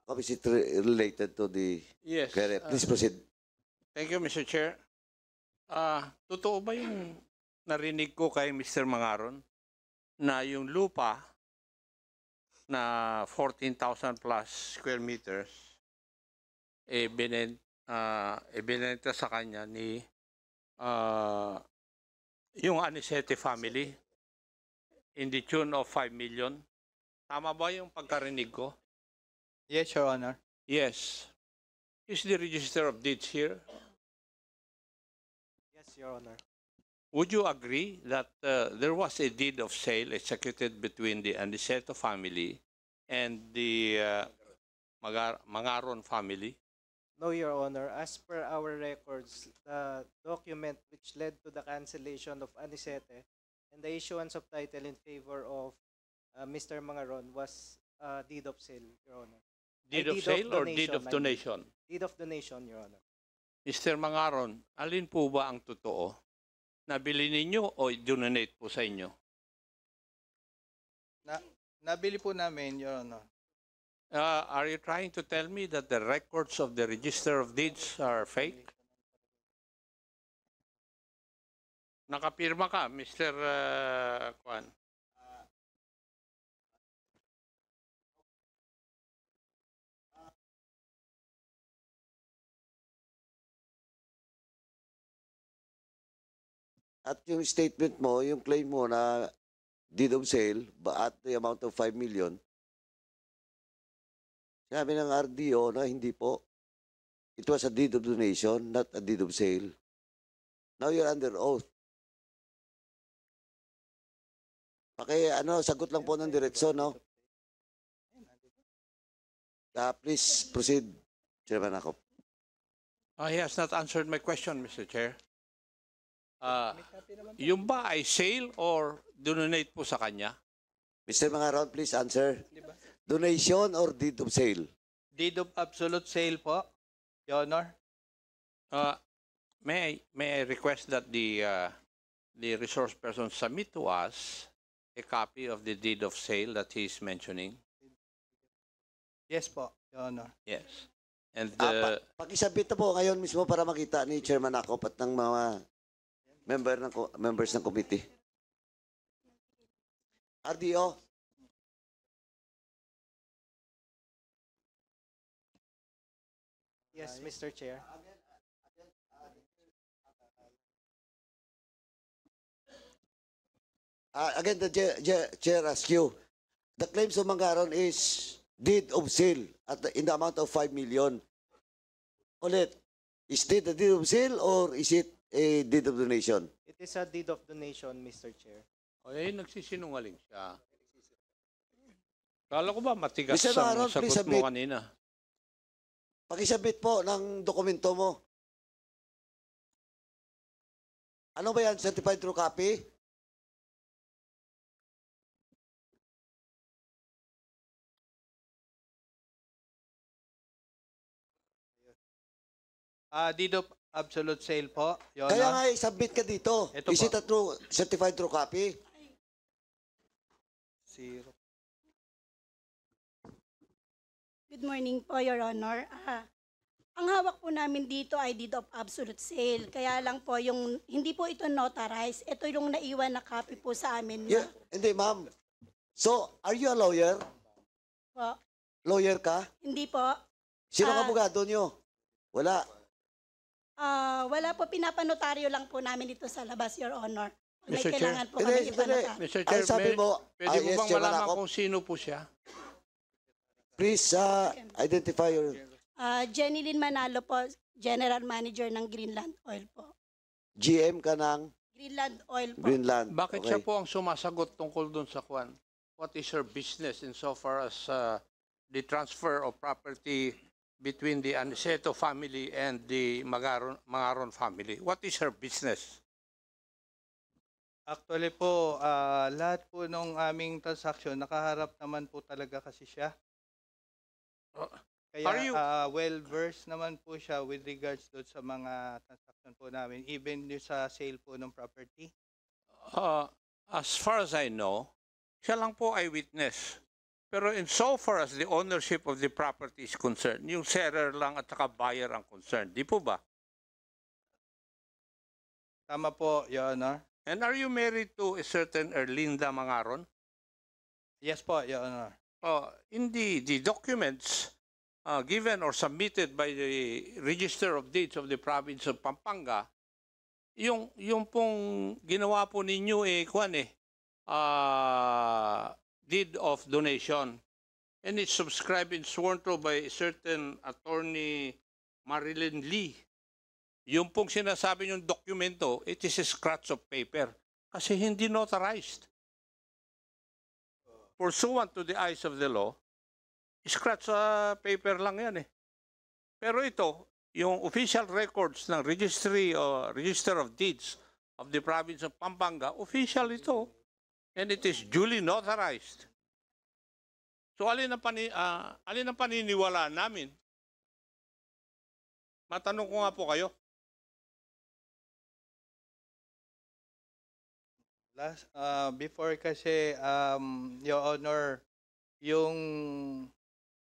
How is it re- related to the Yes. query? uh, proceed. Thank you, Mr. Chair. Ah, totoo ba yung narinig ko kay Mr. Mangaron na yung lupa na 14,000 plus square meters e binent, uh, ah, e binenta sa kanya ni uh, yung Anisete family in the tune of 5 million. Tama ba yung pagkarinig ko? Yes, Your Honor. Yes. Is the register of deeds here? Yes, Your Honor. Would you agree that uh, there was a deed of sale executed between the Aniceto family and the uh, Magar Mangaron family? No, Your Honor. As per our records, the document which led to the cancellation of Anisete and the issuance of title in favor of uh, Mr. Mangaron was uh, deed of sale, Your Honor. Deed, of, deed of sale or deed of donation? deed of donation, Your Honor. Mr. Mangaron, alin po ba ang totoo? nabili ninyo o i-donate po sa inyo? Na, nabili po namin, Your Honor. Uh, are you trying to tell me that the records of the Register of Deeds are fake? Nakapirma ka, Mr. Uh, Kwan. At yung statement mo, yung claim mo na deed of sale at the amount of 5 million, sabi ng RDO na hindi po. It was a deed of donation, not a deed of sale. Now you're under oath. Okay, ano, sagot lang po ng direksyon, no? Uh, please proceed, Chairman Akop. Uh, he has not answered my question, Mr. Chair. Ah, yung ba ay sale or donate po sa kanya? Mr. Mangaron, please answer. Donation or deed of sale? Deed of absolute sale po, Your Honor. Uh, may, may I request that the, uh, the resource person submit to us a copy of the deed of sale that he is mentioning? Yes po, Your Honor. Yes. And the... ah, pa- uh, pakisabit na po ngayon mismo para makita ni Chairman Akop at ng mga Member ng, members ng committee. RDO. Yes, Mr. Chair. Uh, again, the chair, chair, asks you, the claims of Mangaron is deed of sale at the, in the amount of 5 million. Ulit, is it a deed of sale or is it eh, deed of donation? It is a deed of donation, Mr. Chair. O yun, eh, nagsisinungaling siya. Kala ko ba matigas Mr. sa Aaron, sagot please mo kanina? Pakisabit po ng dokumento mo. Ano ba yan? Certified true copy? Uh, ah, deed of absolute sale po, Your Kaya nga, i-submit ka dito. Ito Is po. it a true, certified true copy? Zero. Good morning po, Your Honor. Ah, ang hawak po namin dito ay deed of absolute sale. Kaya lang po, yung, hindi po ito notarized. Ito yung naiwan na copy po sa amin. na- Yeah, hindi, ma'am. So, are you a lawyer? Po. Lawyer ka? Hindi po. Sino ang Ah. abogado nyo? Wala. Uh, wala po, pinapanotaryo lang po namin dito sa labas, Your Honor. May Mr. kailangan po kami ipanotaryo. Mr. Chair, Ang sabi mo, pwede ah, mo yes, bang malaman Akop. kung sino po siya? Please uh, identify your Uh, Jenny Lynn Manalo po, General Manager ng Greenland Oil po. GM ka ng Greenland Oil po. Greenland. Bakit siya po ang sumasagot tungkol dun sa kwan? What is her business in so far as uh, the transfer of property between the Aniceto family and the Magaron, Mangaron family? What is her business? Actually po, ah, lahat po nung aming transaction, nakaharap naman po talaga kasi siya. Oh, Kaya are you- ah, well-versed naman po siya with regards doon sa mga transaction po namin, even sa sale po ng property. Uh, as far as I know, siya lang po ay witness pero in so far as the ownership of the property is concerned, yung seller lang at saka buyer ang concerned. Di po ba? Tama po, Your Honor. And are you married to a certain Erlinda Mangaron? Yes po, Your Honor. Uh, in the, the documents uh, given or submitted by the Register of Deeds of the Province of Pampanga, yung, yung pong ginawa po ninyo eh, kwan eh, uh, deed of donation and it's subscribed and sworn to by a certain attorney Marilyn Lee. Yung pong sinasabi yung dokumento, it is a scratch of paper kasi hindi notarized. Pursuant to the eyes of the law, scratch uh, paper lang yan eh. Pero ito, yung official records ng registry or uh, register of deeds of the province of Pampanga, official ito and it is duly notarized. So alin ang, pani, uh, alin ang paniniwala namin? Matanong ko nga po kayo. Last, uh, before kasi, um, Your Honor, yung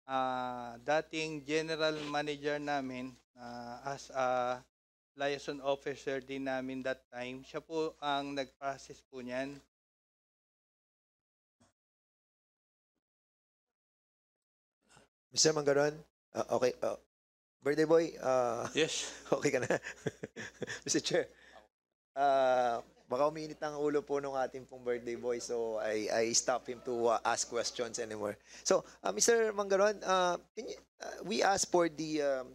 uh, dating general manager namin uh, as a liaison officer din namin that time, siya po ang nag-process po niyan. Mr. Mangaron, uh, ah, okay, uh, birthday boy, uh, Yes. okay ka na? Mr. Chair, uh, baka umiinit ang ulo po nung ating pong birthday boy so I, I stop him to uh, ask questions anymore. So, uh, Mr. Mangaron, uh, can you, uh, we asked for the um,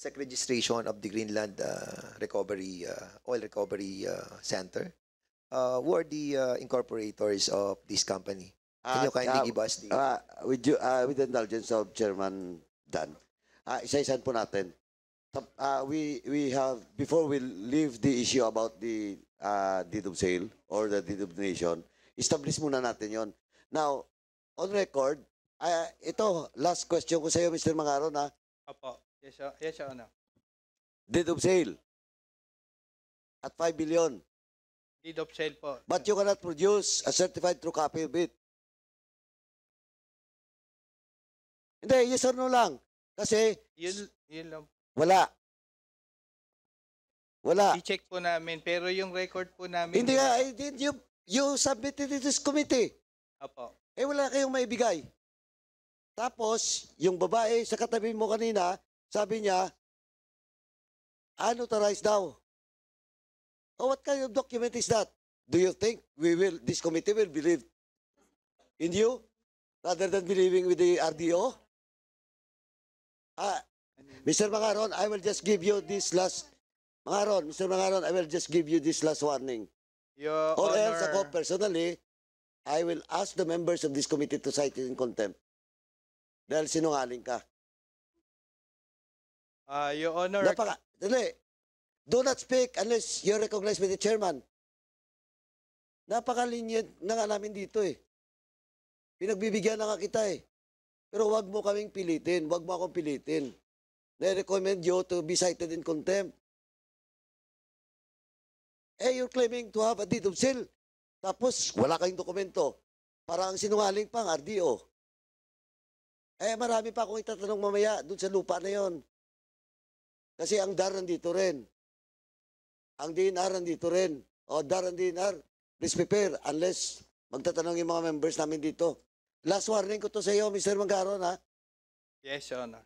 sec registration of the Greenland uh, Recovery uh, Oil Recovery uh, Center. Uh, who are the uh, incorporators of this company? Can you kindly um, give us the... Uh, with, you, uh, with the indulgence of Chairman Dan, uh, isa-isan po natin. Uh, we, we have, before we leave the issue about the uh, deed of sale or the deed of donation, establish muna natin yon. Now, on record, uh, ito, last question ko sa iyo, Mr. Mangaro, na? Apo, Yes, sir. Yes, sir. Ano? Deed of sale. At 5 billion. Deed of sale po. But you cannot produce a certified true copy of it. Hindi, yes or no lang. Kasi, Yun, yun lang. wala. Wala. I-check po namin. Pero yung record po namin. Hindi nga, eh, I did, you, you submitted it to this committee. Apo. Eh, wala kayong maibigay. Tapos, yung babae sa katabi mo kanina, sabi niya, unauthorized daw. Oh, what kind of document is that? Do you think we will, this committee will believe in you rather than believing with the RDO? Ah, Mr. Mangaron, I will just give you this last... Mangaron, Mr. Mangaron, I will just give you this last warning. Your Or Honor. else ako personally, I will ask the members of this committee to cite you in contempt. Dahil sinungaling ka. Uh, Your Honor... Napaka... Dali. Do not speak unless you're recognized by the chairman. Napaka-lenient na nga namin dito eh. Pinagbibigyan na nga kita eh. Pero wag mo kaming pilitin. Wag mo akong pilitin. They recommend you to be cited in contempt. Eh, you're claiming to have a deed of sale. Tapos, wala kayong dokumento. Para ang sinungaling pang RDO. Eh, marami pa akong itatanong mamaya dun sa lupa na yon. Kasi ang DAR nandito rin. Ang DNR nandito rin. O DAR and DNR, please prepare unless magtatanong yung mga members namin dito. Last warning ko to sa iyo, Mr. Mangaron, ha? Yes, Your Honor.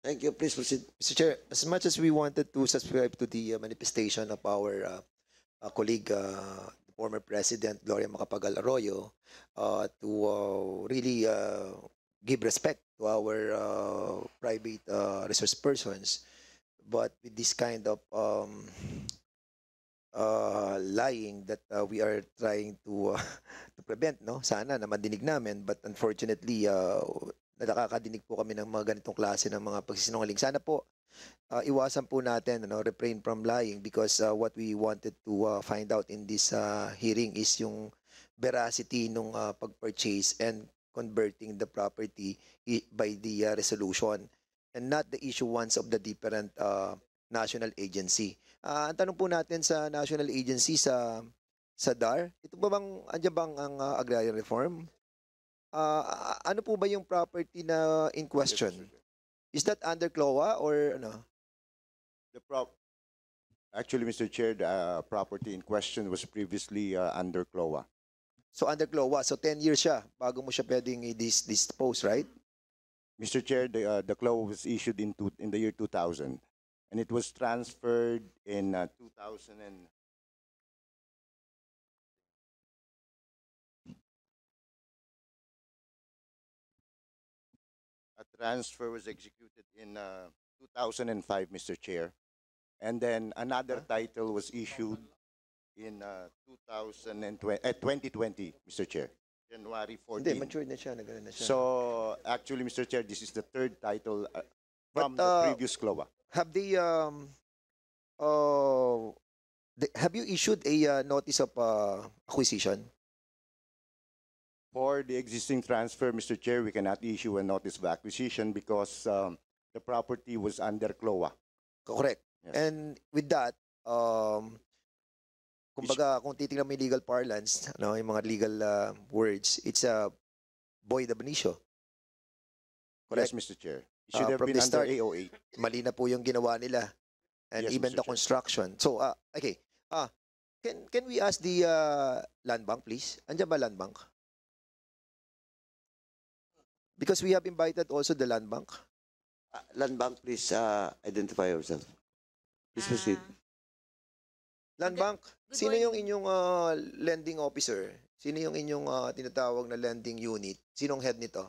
Thank you. Please proceed. Mr. Chair, as much as we wanted to subscribe to the uh, manifestation of our uh, uh, colleague, uh, former President Gloria Macapagal Arroyo, uh, to uh, really uh, give respect to our uh, private uh, resource persons, but with this kind of um, uh, lying that uh, we are trying to uh, to prevent, no? Sana na madinig namin, but unfortunately, uh, nakakadinig po kami ng mga ganitong klase ng mga pagsisinungaling. Sana po, uh, iwasan po natin, no? refrain from lying because uh, what we wanted to uh, find out in this uh, hearing is yung veracity ng uh, pag-purchase and converting the property by the uh, resolution and not the issue issuance of the different uh, national agency. Uh, ang tanong po natin sa national agency sa sa DAR? Ito ba bang, andyan bang ang uh, ah, agrarian reform? Uh, ano po ba yung property na in question? Is that under CLOA or ano? The prop Actually, Mr. Chair, the uh, property in question was previously uh, under CLOA. So under CLOA, so 10 years siya bago mo siya pwedeng i-dispose, right? Mr. Chair, the, uh, the CLOA was issued in, two, in the year 2000 and it was transferred in uh, 2000 and transfer was executed in uh, 2005, Mr. Chair. And then another title was issued in uh, 2020, uh, 2020, Mr. Chair. January 14. Hindi, matured na siya, na siya. So, actually, Mr. Chair, this is the third title uh, from But, uh, the previous CLOA. Have the, um, uh, the, have you issued a uh, notice of uh, acquisition? For the existing transfer, Mr. Chair, we cannot issue a notice of acquisition because um, the property was under CLOA. Correct. Yes. And with that, um, kumbaga, kung titignan mo yung legal parlance, ano, yung mga legal uh, words, it's a void ab initio. Correct? Yes, Mr. Chair. It uh, should uh, have been under start, AOA. Mali na po yung ginawa nila. And yes, even Mr. the Chair. construction. So, uh, okay. Ah, can can we ask the uh, land bank, please? Andiyan ba land bank? Because we have invited also the land bank. Uh, land bank, please uh, identify yourself. Please ah. proceed. Land Bank, sino yung inyong uh, lending officer? Sino yung inyong uh, tinatawag na lending unit? Sino ang head nito?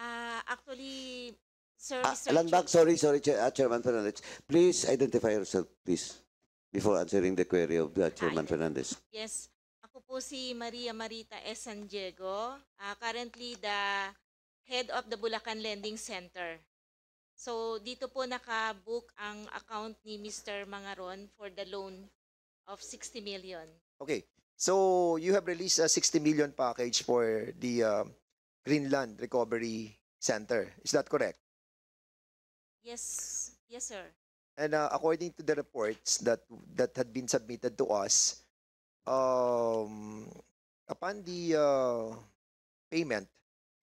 Uh, actually, ah, sir, Ah, Mr. land bank, sorry, sorry, Chair, uh, Chairman Fernandez. Please identify yourself, please, before answering the query of uh, Chairman Fernandez. Yes. Ako po si Maria Marita S. San Diego. Ah, currently the head of the Bulacan Lending Center. So, dito po naka-book ang account ni Mr. Mangaron for the loan of 60 million. Okay. So, you have released a 60 million package for the uh, um, Greenland Recovery Center. Is that correct? Yes. Yes, sir. And uh, according to the reports that that had been submitted to us, um, upon the uh, payment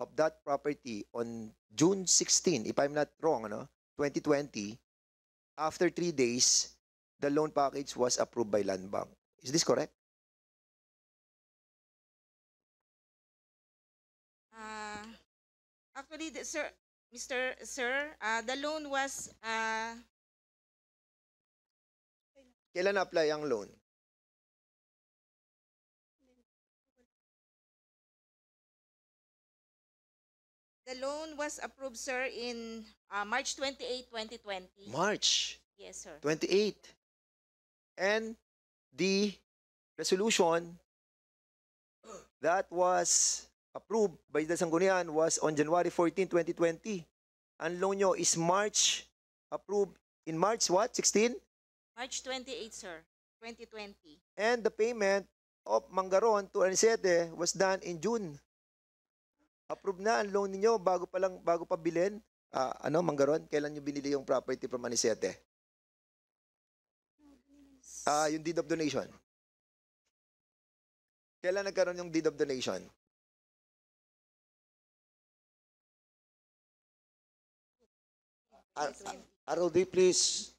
of that property on June 16, if I'm not wrong, 2020, after three days, the loan package was approved by Land Bank. Is this correct? Uh, actually, the, sir, Mr. Sir, uh, the loan was... Uh... Kailan na-apply ang loan? The loan was approved, sir, in uh, March 28, 2020. March? Yes, sir. 28. And the resolution that was approved by the Sanggunian was on January 14, 2020. Ang loan nyo is March, approved in March what, 16? March 28, sir, 2020. And the payment of Mangaron to Anisete was done in June approve na ang loan ninyo bago pa lang bago pa bilhin? Uh, ano, Manggaron, kailan niyo binili yung property from Anisete? Ah, uh, yung deed of donation. Kailan nagkaroon yung deed of donation? Ar ROD, please,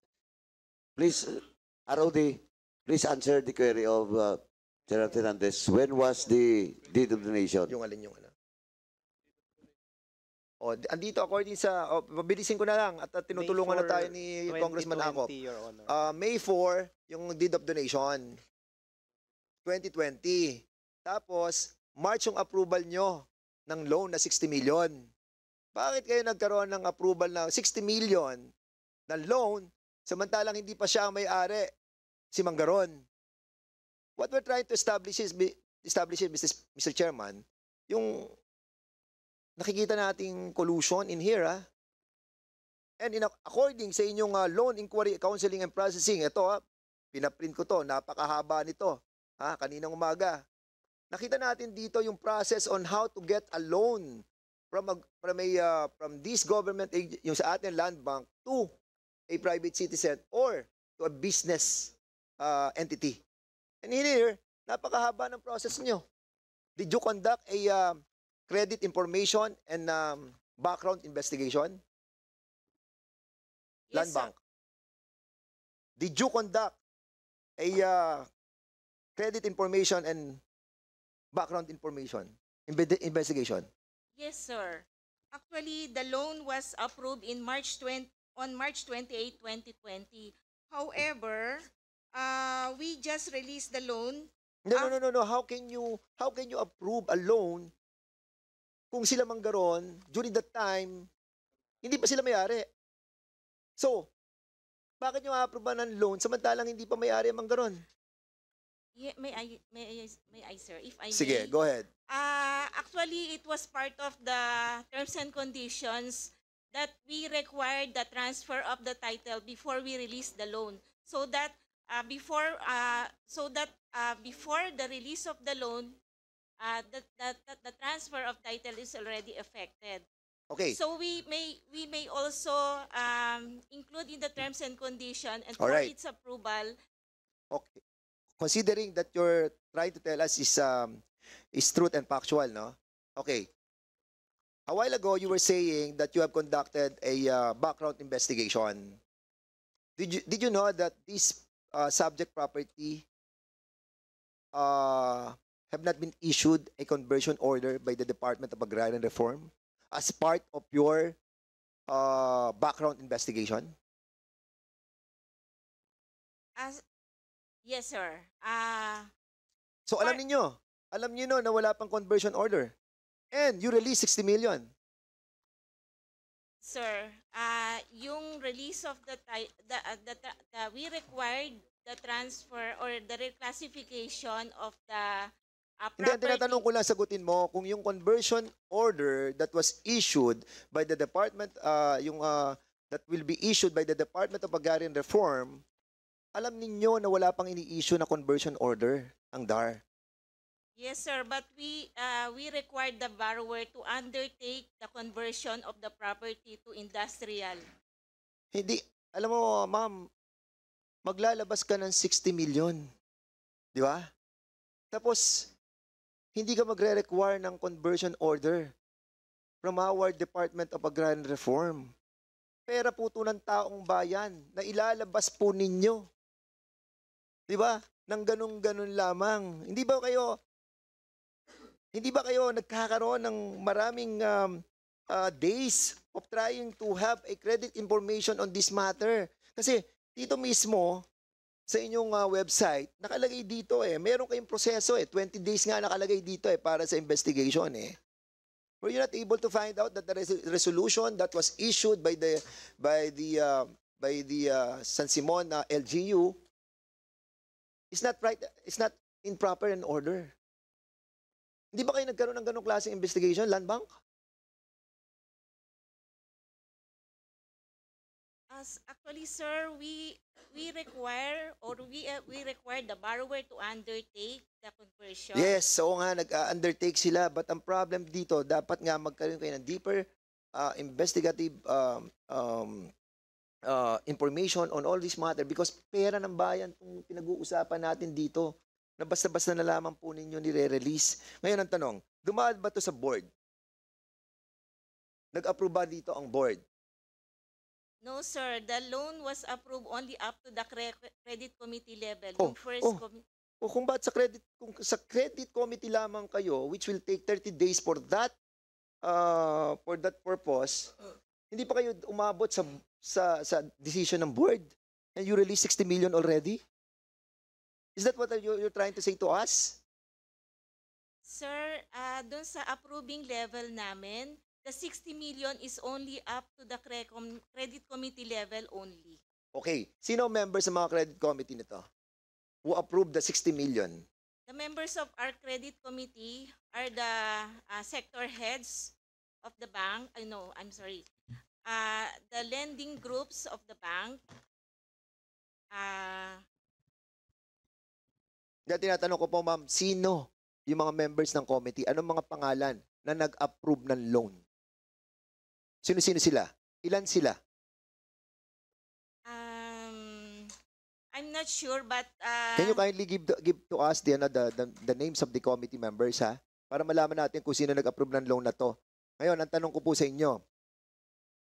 please, ROD, please answer the query of uh, General Hernandez. When was the deed of donation? Yung alin, yung alin. O, andito according sa, oh, mabilisin ko na lang at, at tinutulungan na tayo ni Congressman Akop. Uh, ano. ah, May 4, yung deed of donation. 2020. Tapos, March yung approval nyo ng loan na 60 million. Bakit kayo nagkaroon ng approval na 60 million na loan samantalang hindi pa siya ang may-ari si Manggaron? What we're trying to establish is, establish is Mr. Chairman, yung nakikita nating collusion in here ha. Ah. And in according sa inyong uh, loan inquiry counseling and processing, ito ha, ah, pinaprint ko to, napakahaba nito. Ha, kaninang umaga. Nakita natin dito yung process on how to get a loan from a, from a uh, from this government yung sa atin land bank to a private citizen or to a business uh, entity. And in here, napakahaba ng process nyo. Did you conduct a uh, credit information and um, background investigation? Yes, Land sir. Bank. Did you conduct a uh, credit information and background information investigation? Yes, sir. Actually, the loan was approved in March 20 on March 28, 2020. However, uh, we just released the loan. No, no, no, no, no. How can you how can you approve a loan kung sila manggaron, during that time, hindi pa sila may-ari. So, bakit nyo aaproba ng loan samantalang hindi pa may-ari ang manggaron? Yeah, may I, may may I, sir? If I Sige, may, go ahead. Uh, actually, it was part of the terms and conditions that we required the transfer of the title before we release the loan. So that uh, before uh, so that uh, before the release of the loan, uh, the, the, the, the transfer of title is already affected. Okay. So we may we may also um, include in the terms and condition and All right. its approval. Okay. Considering that you're trying to tell us is um, is truth and factual, no? Okay. A while ago, you were saying that you have conducted a uh, background investigation. Did you did you know that this uh, subject property uh, have not been issued a conversion order by the Department of Agrarian Reform as part of your uh, background investigation? As, yes, sir. Uh, so alam niyo, alam niyo no, na wala pang conversion order. And you released 60 million. Sir, uh, yung release of the, the, uh, the, the, we required the transfer or the reclassification of the Uh, Hindi, ang tinatanong ko lang sagutin mo kung yung conversion order that was issued by the department, uh, yung uh, that will be issued by the Department of Agrarian Reform, alam ninyo na wala pang ini-issue na conversion order ang DAR. Yes, sir, but we uh, we required the borrower to undertake the conversion of the property to industrial. Hindi, alam mo, ma'am, maglalabas ka ng 60 million. Di ba? Tapos, hindi ka magre-require ng conversion order from our Department of Agrarian Reform. Pera po ito ng taong bayan na ilalabas po ninyo. Di ba? Nang ganun-ganun lamang. Hindi ba kayo, hindi ba kayo nagkakaroon ng maraming um, uh, days of trying to have a credit information on this matter? Kasi dito mismo, sa inyong uh, website, nakalagay dito eh, meron kayong proseso eh, 20 days nga nakalagay dito eh para sa investigation eh. Were you not able to find out that the res resolution that was issued by the by the uh, by the uh, San Simon uh, LGU is not right is not in proper and order? Hindi ba kayo nagkaroon ng ganong klaseng investigation, Land Bank? Yes, actually sir, we we require or we uh, we require the borrower to undertake the conversion. Yes, so nga nag-undertake sila but ang problem dito, dapat nga magkaroon kayo ng deeper uh, investigative um, um, uh, information on all this matter because pera ng bayan itong pinag-uusapan natin dito na basta-basta na lamang po ninyo nire-release. Ngayon ang tanong, dumaan ba to sa board? Nag-approve ba dito ang board? No, sir. The loan was approved only up to the cre- credit committee level. Oh, first oh. O oh, kung ba't sa credit kung sa credit committee lamang kayo which will take 30 days for that uh, for that purpose hindi pa kayo umabot sa sa sa decision ng board and you release 60 million already Is that what you, you're trying to say to us? Sir, uh, ah, doon sa approving level namin, the 60 million is only up to the CRECOM, credit committee level only. Okay. Sino members sa mga credit committee nito? Who approved the 60 million? The members of our credit committee are the uh, sector heads of the bank. I uh, know, I'm sorry. Uh, the lending groups of the bank. Uh, na tinatanong ko po, ma'am, sino yung mga members ng committee? Anong mga pangalan na nag-approve ng loan? Sino-sino sila? Ilan sila? Um, I'm not sure but... Uh, Can you kindly give, the, give to us the, ano, the, the, the names of the committee members ha? Para malaman natin kung sino nag-approve ng loan na to. Ngayon, ang tanong ko po sa inyo,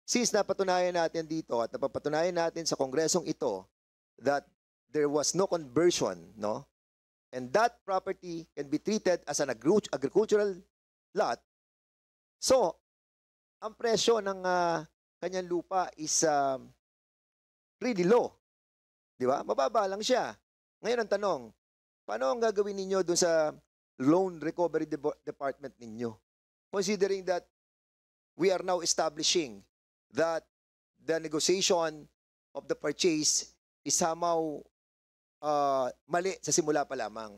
since napatunayan natin dito at napapatunayan natin sa kongresong ito that there was no conversion, no? And that property can be treated as an agricultural lot. So, ang presyo ng uh, kanyang lupa is uh, really low. Di ba? Mababa lang siya. Ngayon ang tanong, paano ang gagawin ninyo doon sa loan recovery de- department ninyo? Considering that we are now establishing that the negotiation of the purchase is somehow uh, mali sa simula pa lamang.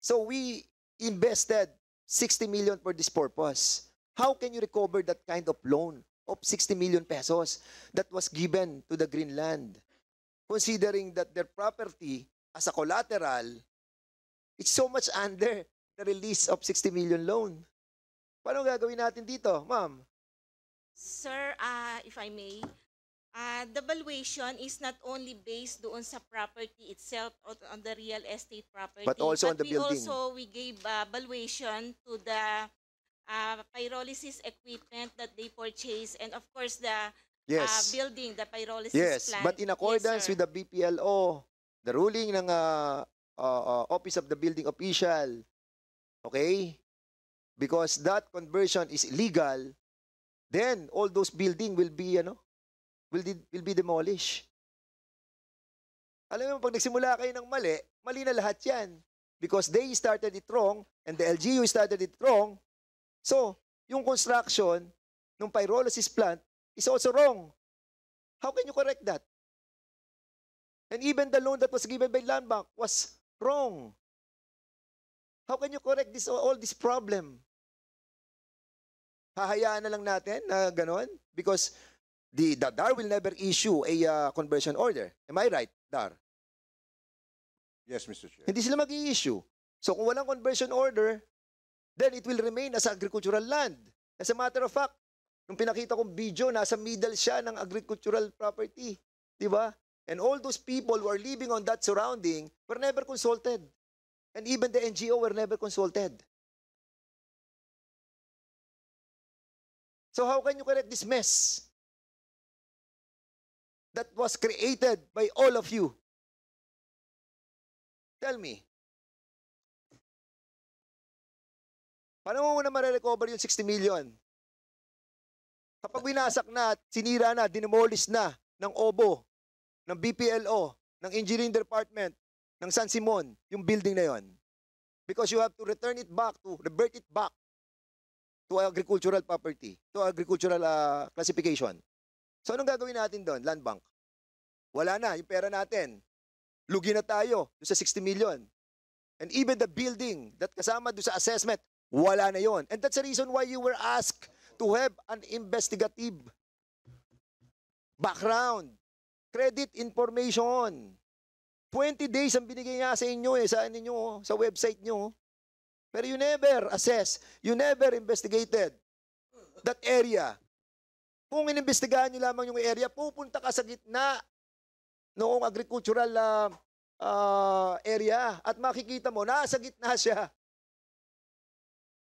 So we invested 60 million for this purpose. How can you recover that kind of loan of 60 million pesos that was given to the Greenland? Considering that their property as a collateral, it's so much under the release of 60 million loan. Paano gagawin natin dito, ma'am? Sir, uh, if I may, uh, the valuation is not only based doon sa property itself or on the real estate property, but also but on the we building. also we gave uh, valuation to the uh, pyrolysis equipment that they purchase and of course the uh, yes. uh, building, the pyrolysis yes. plant. Yes, but in accordance yes, with the BPLO, the ruling ng uh, uh, uh, Office of the Building Official, okay, because that conversion is illegal, then all those building will be, ano, will, will be demolished. Alam mo, pag nagsimula kayo ng mali, mali na lahat yan. Because they started it wrong and the LGU started it wrong So, yung construction ng pyrolysis plant is also wrong. How can you correct that? And even the loan that was given by Land Bank was wrong. How can you correct this all this problem? Hahayaan na lang natin na ganon? Because the, the DAR will never issue a uh, conversion order. Am I right, DAR? Yes, Mr. Chair. Hindi sila mag-i-issue. So kung walang conversion order, then it will remain as agricultural land. As a matter of fact, nung pinakita kong video, nasa middle siya ng agricultural property. Di ba? And all those people who are living on that surrounding were never consulted. And even the NGO were never consulted. So how can you correct this mess that was created by all of you? Tell me, Paano mo na marerecover yung 60 million? Kapag ah. winasak na, sinira na, dinemolis na ng OBO, ng BPLO, ng Engineering Department, ng San Simon, yung building na yon. Because you have to return it back to, revert it back to agricultural property, to agricultural uh, classification. So anong gagawin natin doon? Land bank. Wala na, yung pera natin. Lugi na tayo doon sa 60 million. And even the building that kasama doon sa assessment, wala na yon. And that's the reason why you were asked to have an investigative background, credit information. 20 days ang binigay niya sa inyo eh, sa inyo ano sa website nyo. Pero you never assess, you never investigated that area. Kung inimbestigahan nyo lamang yung area, pupunta ka sa gitna noong agricultural uh, uh, area at makikita mo, nasa gitna siya.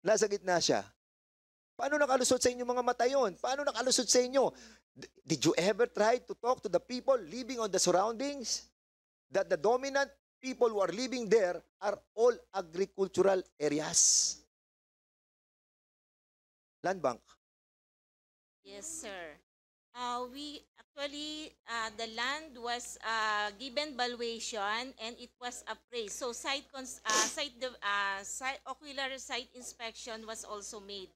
Nasa gitna siya. Paano nakalusot sa inyo mga mata yon? Paano nakalusot sa inyo? Did you ever try to talk to the people living on the surroundings? That the dominant people who are living there are all agricultural areas. Land bank. Yes, sir. Uh, we actually, uh, the land was uh, given valuation and it was appraised. So site, cons uh, site, the uh, site ocular site inspection was also made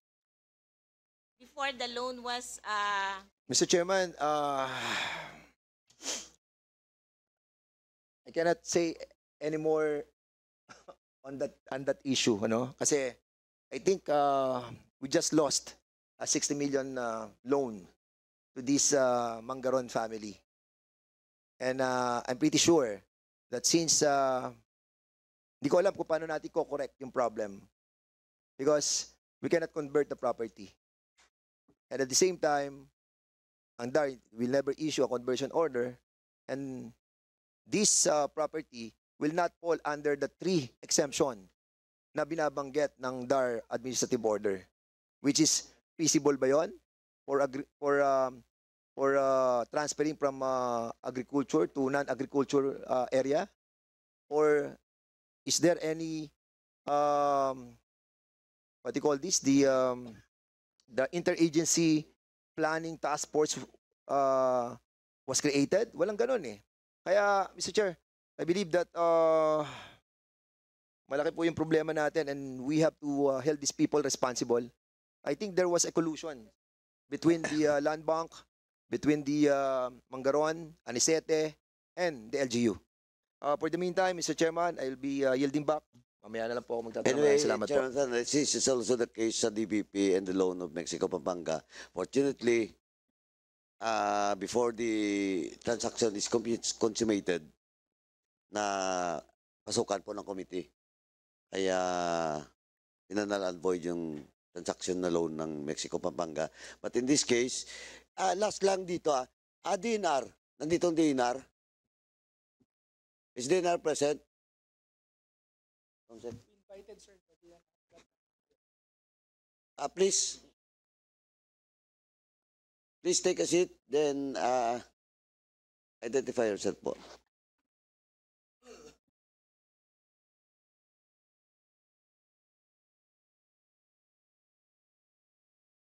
before the loan was... Uh, Mr. Chairman, uh, I cannot say any more on that on that issue ano kasi I think uh, we just lost a 60 million uh, loan to this uh, Mangaron family. And uh, I'm pretty sure that since uh, hindi ko alam kung paano natin ko-correct yung problem because we cannot convert the property. And at the same time, ang DAR will never issue a conversion order and this uh, property will not fall under the three exemption na binabanggit ng DAR administrative order which is feasible ba yon? for agri- for um, for uh, transferring from uh, agriculture to non-agriculture uh, area? Or is there any um, what do you call this? The um, the interagency planning task force uh, was created? Walang ganun eh. Kaya, Mr. Chair, I believe that uh, malaki po yung problema natin and we have to uh, hold these people responsible. I think there was a collusion between the uh, land bank, between the uh, Mangaron, Anisete, and the LGU. Uh, for the meantime, Mr. Chairman, I'll be uh, yielding back. Mamaya na lang po ako magtatanong. Anyway, Salamat Chairman, po. Anyway, this is also the case sa DBP and the loan of Mexico Pampanga. Fortunately, uh, before the transaction is consummated, na pasukan po ng committee. Kaya, pinanalaan void yung transaction na loan ng Mexico Pampanga. But in this case, uh, last lang dito ah, ah dinar, nandito ang dinar. Is dinar present? Invited, sir. Uh, please. Please take a seat, then uh, identify yourself po.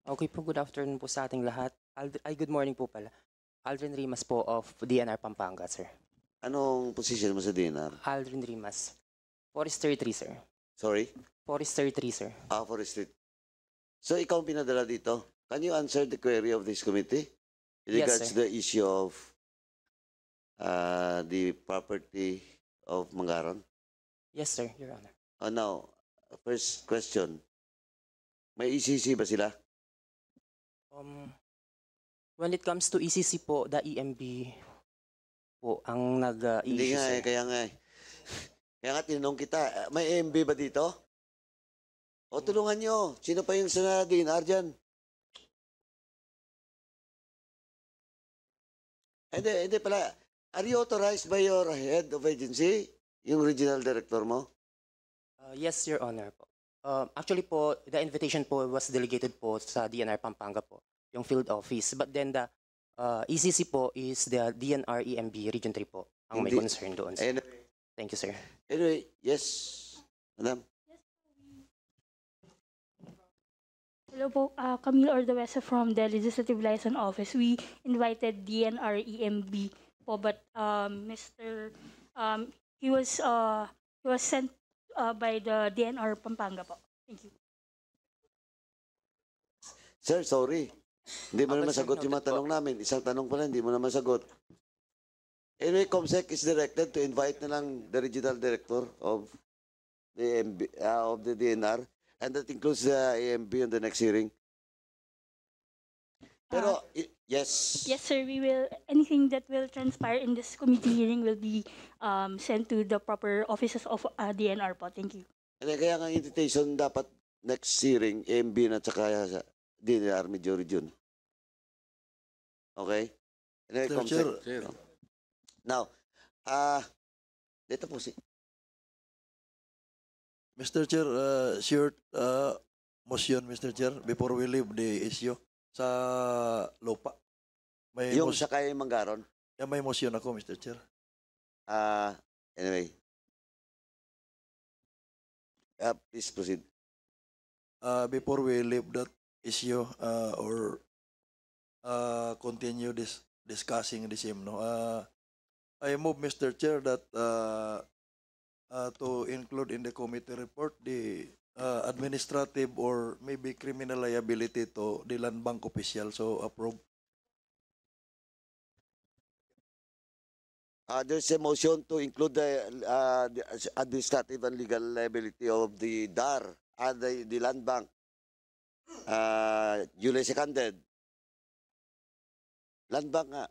Okay po, good afternoon po sa ating lahat. Ald- Ay, good morning po pala. Aldrin Rimas po of DNR Pampanga, sir. Anong position mo sa DNR? Aldrin Rimas. Forestry 3, sir. Sorry? Forestry 3, sir. Ah, forestry. So ikaw ang pinadala dito. Can you answer the query of this committee? In Yes, sir. the issue of uh, the property of Mangaron? Yes, sir, Your Honor. Oh, now, first question. May ECC ba sila? Um, when it comes to ECC po, the EMB po ang nag-ECC. Uh, Hindi nga eh, kaya nga eh. Kaya nga tinanong kita, eh, may EMB ba dito? O tulungan nyo, sino pa yung sa DNR dyan? Hindi, hindi pala. Are you authorized by your head of agency? Yung regional director mo? Uh, yes, Your Honor. Uh, actually po, the invitation po was delegated po sa DNR Pampanga po, yung field office. But then the uh, ECC po is the DNR EMB Region 3 po, ang may concern doon. sir. Anyway, Thank you, sir. anyway, yes, madam. Hello po, uh, Camille Ordoveso from the Legislative Liaison Office. We invited DNR EMB po, but um, Mr. Um, he was uh, he was sent uh, by the DNR Pampanga po. Thank you. Sir, sorry. Hindi mo naman sagot yung mga tanong namin. Isang tanong pala, hindi mo naman sagot. Anyway, COMSEC is directed to invite na lang the regional director of the, MB, uh, of the DNR and that includes the AMB on the next hearing. Pero, yes. Yes, sir. We will, anything that will transpire in this committee hearing will be um, sent to the proper offices of uh, DNR po. Thank you. Kaya, kaya ang invitation dapat next hearing, AMB na tsaka uh, DNR Major June. Okay? And here comes sure. Sure. Now, uh, dito po si... Mr. Chair, uh, short uh, motion, Mr. Chair, before we leave the issue sa lupa. May yung sa kay Manggaron? Yeah, may motion ako, Mr. Chair. uh, anyway. Uh, please proceed. Uh, before we leave that issue uh, or uh, continue this discussing the same, no? Uh, I move, Mr. Chair, that uh, uh, to include in the committee report the uh, administrative or maybe criminal liability to the land bank official. So approve. Uh, there's a motion to include the, uh, the administrative and legal liability of the DAR and the, the land bank. Uh, duly seconded. Land bank nga.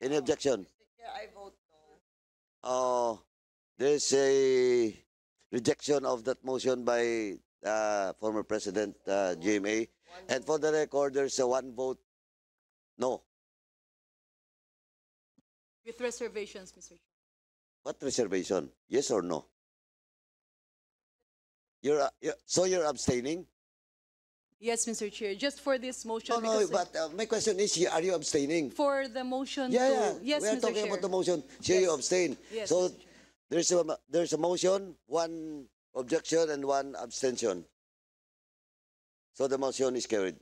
Any oh, objection? Yeah, I vote no. Oh, uh, there's a rejection of that motion by uh, former President uh, GMA. And for the record, there's a one vote no. With reservations, Mr. What reservation? Yes or no? You're, uh, you're so you're abstaining? Yes, Mr. Chair. Just for this motion. No, no, but uh, my question is, are you abstaining? For the motion yeah, to... Yeah, yes, we are talking Chair. about the motion. So yes. you abstain. Yes, so There's a, there's a motion, one objection, and one abstention. So the motion is carried.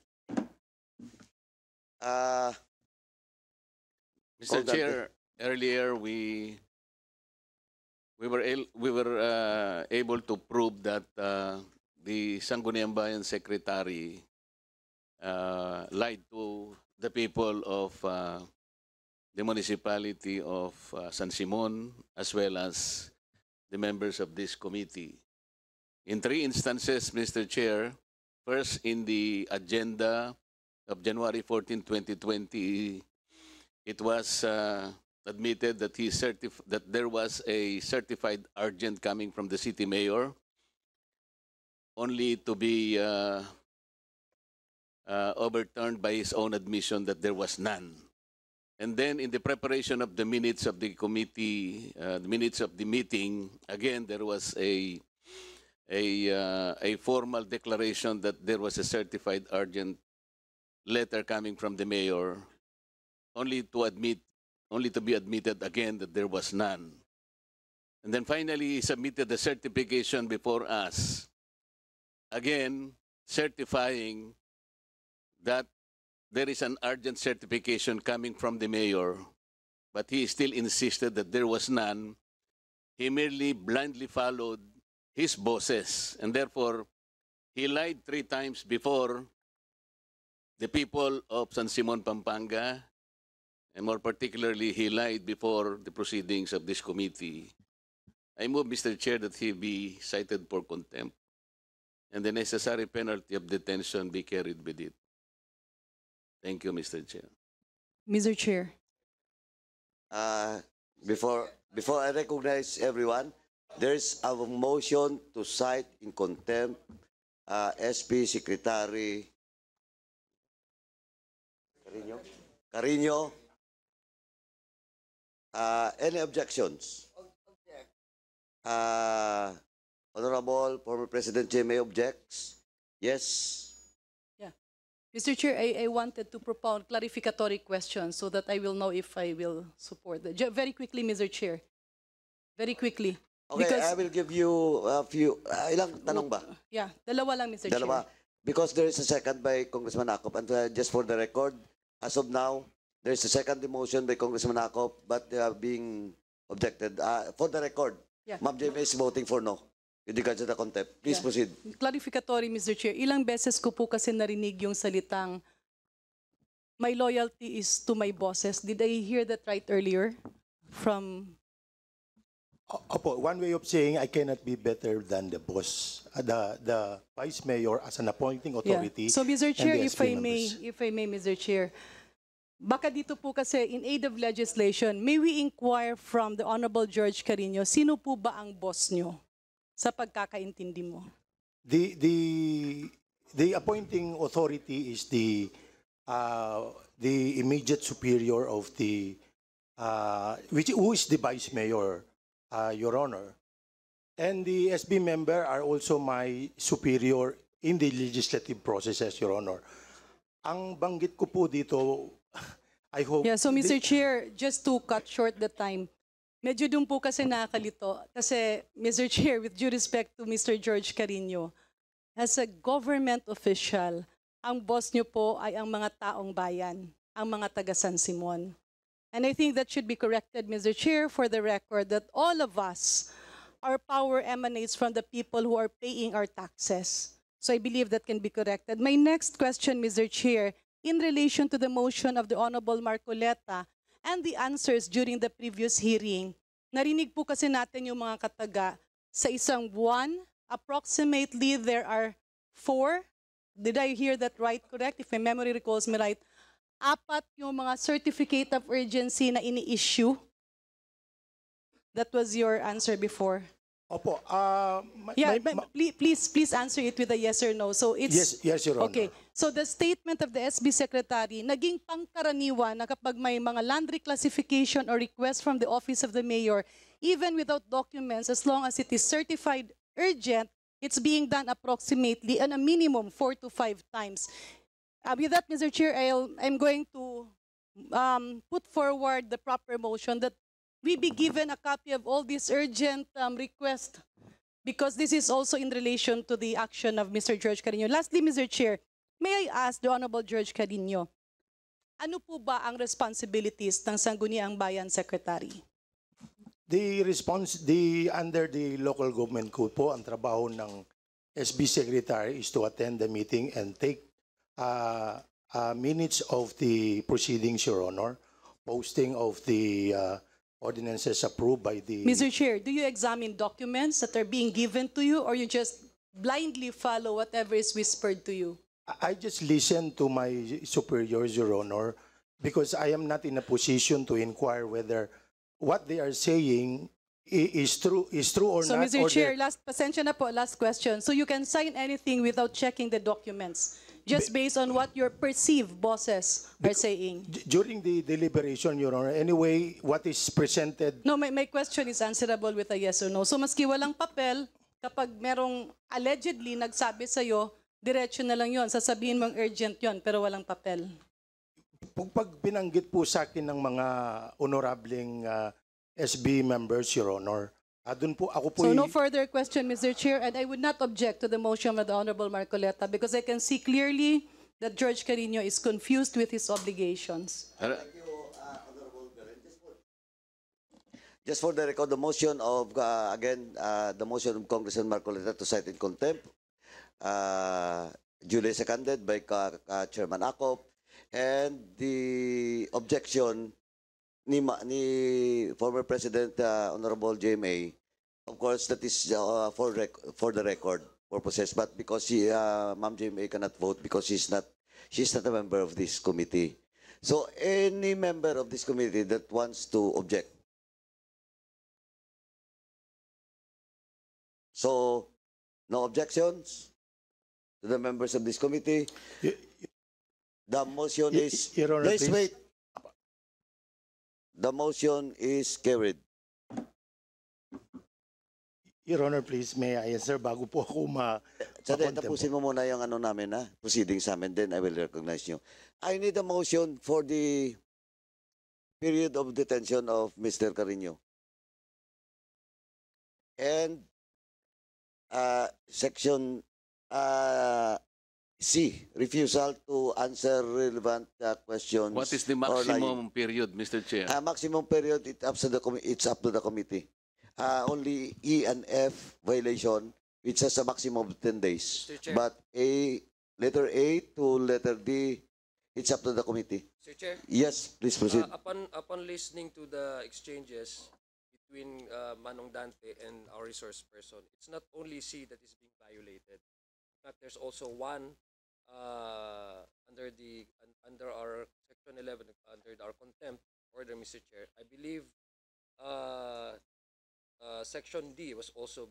Uh, Mr. Chair, earlier we we were we were uh, able to prove that uh, the Sangguniang Bayan Secretary uh, lied to the people of Uh, the municipality of uh, San Simon, as well as the members of this committee. In three instances, Mr. Chair, first in the agenda of January 14, 2020, it was uh, admitted that, he certif that there was a certified urgent coming from the city mayor, only to be uh, uh, overturned by his own admission that there was none. And then in the preparation of the minutes of the committee, uh, the minutes of the meeting, again there was a a uh, a formal declaration that there was a certified urgent letter coming from the mayor, only to admit, only to be admitted again that there was none. And then finally he submitted the certification before us, again certifying that there is an urgent certification coming from the mayor, but he still insisted that there was none. He merely blindly followed his bosses, and therefore he lied three times before the people of San Simon Pampanga, and more particularly, he lied before the proceedings of this committee. I move, Mr. Chair, that he be cited for contempt and the necessary penalty of detention be carried with it. Thank you, Mr. Chair. Mr. Chair. Uh, before, before I recognize everyone, there's a motion to cite in contempt uh, SP Secretary Carino. Carino. Uh, any objections? Uh, Honorable former President Jimmy objects. Yes. Mr. Chair, I, I wanted to propound clarificatory questions so that I will know if I will support that. Very quickly, Mr. Chair. Very quickly. Okay, because, I will give you a few. Uh, ilang tanong ba? Yeah, dalawa lang, Mr. Dalawa. Chair. Because there is a second by Congressman Akop. And uh, just for the record, as of now, there is a second motion by Congressman Akop, but they are being objected. Uh, for the record, yeah. Ma'am Jamie is voting for no. With regards to the contempt. Please yeah. proceed. Clarificatory, Mr. Chair. Ilang beses ko po kasi narinig yung salitang my loyalty is to my bosses. Did I hear that right earlier from... Opo, one way of saying I cannot be better than the boss, uh, the the vice mayor as an appointing authority. Yeah. So, Mr. Chair, if I may, if I may, Mr. Chair, Baka dito po kasi in aid of legislation, may we inquire from the Honorable George Carino, sino po ba ang boss niyo? sa pagkakaintindi mo? The, the, the appointing authority is the, uh, the immediate superior of the, uh, which, who is the vice mayor, uh, Your Honor. And the SB member are also my superior in the legislative processes, Your Honor. Ang banggit ko po dito, I hope... Yeah, so Mr. Chair, just to cut short the time, Medyo doon po kasi nakalito. Kasi, Mr. Chair, with due respect to Mr. George Carino, as a government official, ang boss niyo po ay ang mga taong bayan, ang mga taga San Simon. And I think that should be corrected, Mr. Chair, for the record that all of us, our power emanates from the people who are paying our taxes. So I believe that can be corrected. My next question, Mr. Chair, in relation to the motion of the Honorable Marcoleta and the answers during the previous hearing. Narinig po kasi natin yung mga kataga. Sa isang buwan, approximately there are four, did I hear that right, correct? If my memory recalls me right, apat yung mga certificate of urgency na ini-issue. That was your answer before. Opo. Uh, ah, may, yeah, may, but please, please, please answer it with a yes or no. So it's yes, yes, Your Honor. Okay. So the statement of the SB Secretary, naging pangkaraniwan na kapag may mga land reclassification or request from the Office of the Mayor, even without documents, as long as it is certified urgent, it's being done approximately and a minimum four to five times. Uh, with that, Mr. Chair, I'll, I'm going to um, put forward the proper motion that we be given a copy of all these urgent um, requests because this is also in relation to the action of Mr. George Carino. Lastly, Mr. Chair, may I ask the Honorable George Carino, ano po ba ang responsibilities ng Sangguniang Bayan Secretary? The response, the, under the local government code po, ang trabaho ng SB Secretary is to attend the meeting and take uh, uh, minutes of the proceedings, Your Honor, posting of the uh, ordinances approved by the... Mr. Chair, do you examine documents that are being given to you or you just blindly follow whatever is whispered to you? I just listen to my superiors, Your Honor, because I am not in a position to inquire whether what they are saying is true is true or so, not. So, Mr. Chair, last pasensya na po, last question. So you can sign anything without checking the documents just based on what your perceived bosses are saying. During the deliberation, Your Honor, anyway, what is presented, No, my, my question is answerable with a yes or no. So maski walang papel, kapag merong allegedly nagsabi sa'yo, diretso na lang yon Sasabihin mong urgent yon pero walang papel. pag binanggit po sa akin ng mga honorable ah, SB members, Your Honor, Adun ah, po ako po So no further question, Mr. Chair, and I would not object to the motion of the Honorable Marcoleta because I can see clearly that George Carino is confused with his obligations. Uh, Just for the record, the motion of, uh, again, uh, the motion of Congressman Marcoleta to cite in contempt, uh, duly seconded by uh, uh, Chairman Akop, and the objection ni, ni former President uh, Honorable JMA, of course, that is uh, for, rec for the record purposes. But because he, uh, Ma'am JMA cannot vote because she's not, she's not a member of this committee. So any member of this committee that wants to object. So no objections to the members of this committee. The motion is... Your please. wait. The motion is carried. Your Honor, please, may I answer bago po ako ma... Sari, tapusin mo muna yung ano namin, ha? Proceeding sa amin, then I will recognize you. I need a motion for the period of detention of Mr. Carino. And uh, section, uh, C. Refusal to answer relevant uh, questions. What is the maximum period, Mr. Chair? Uh, maximum period, it up to the it's up to the committee. Uh, only E and F violation, which has a maximum of 10 days. But A, letter A to letter D, it's up to the committee. Sir Chair? Yes, please proceed. Uh, upon, upon listening to the exchanges between uh, Manong Dante and our resource person, it's not only C that is being violated. but there's also one uh, under the under our section 11 under our contempt order Mr. Chair I believe uh, uh, section D was also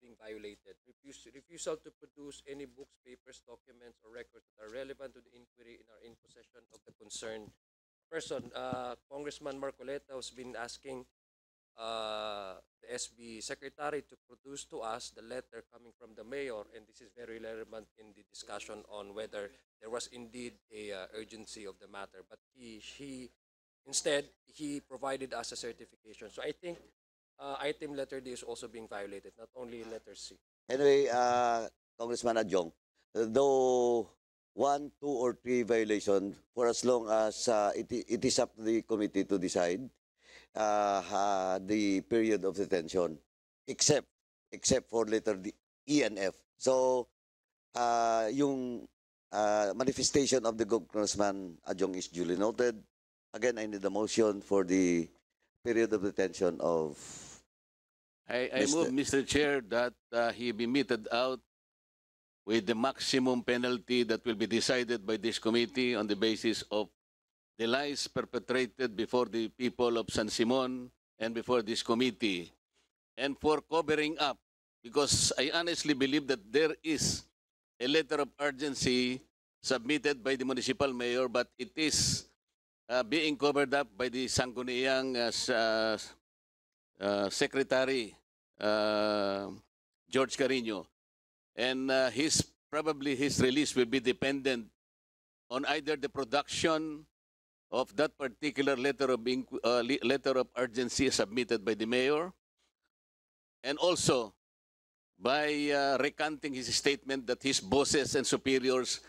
being violated Refuse, refusal to produce any books papers documents or records that are relevant to the inquiry in our in possession of the concerned person uh, Congressman Marcoleta has been asking uh, the SB secretary to produce to us the letter coming from the mayor, and this is very relevant in the discussion on whether there was indeed a uh, urgency of the matter. But he, he, instead, he provided us a certification. So I think uh, item letter D is also being violated, not only letter C. Anyway, uh, Congressman Adjong, though one, two, or three violation, for as long as uh, it, it is up to the committee to decide, uh, the period of detention, except except for letter D, E and F. So, uh, yung uh, manifestation of the good congressman Ajong is duly noted. Again, I need a motion for the period of detention of I, I Mr. move, Mr. Chair, that uh, he be meted out with the maximum penalty that will be decided by this committee on the basis of the lies perpetrated before the people of San Simon and before this committee, and for covering up, because I honestly believe that there is a letter of urgency submitted by the municipal mayor, but it is uh, being covered up by the Sangguniang uh, uh, uh, secretary, uh, George Carino. And uh, his, probably his release will be dependent on either the production of that particular letter of, uh, letter of urgency submitted by the mayor and also by uh, recanting his statement that his bosses and superiors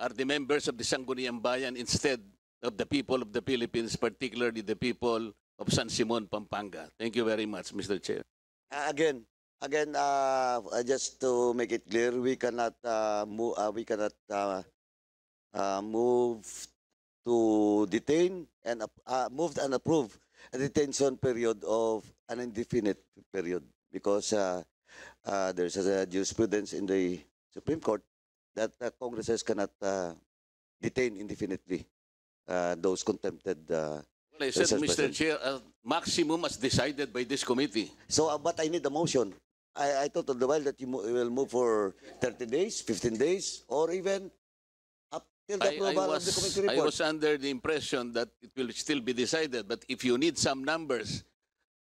are the members of the Sangguniang Bayan instead of the people of the Philippines, particularly the people of San Simon, Pampanga. Thank you very much, Mr. Chair. Uh, again, again, uh, uh, just to make it clear, we cannot uh, move. Uh, we cannot uh, uh, move to detain and uh, moved and approved a detention period of an indefinite period because uh, uh, there's a, jurisprudence in the Supreme Court that uh, Congresses cannot uh, detain indefinitely uh, those contempted. Uh, well, I said, Mr. Chair, uh, maximum as decided by this committee. So, uh, but I need a motion. I, I thought all the while that you mo will move for 30 days, 15 days, or even I, I, was, the I was under the impression that it will still be decided. But if you need some numbers,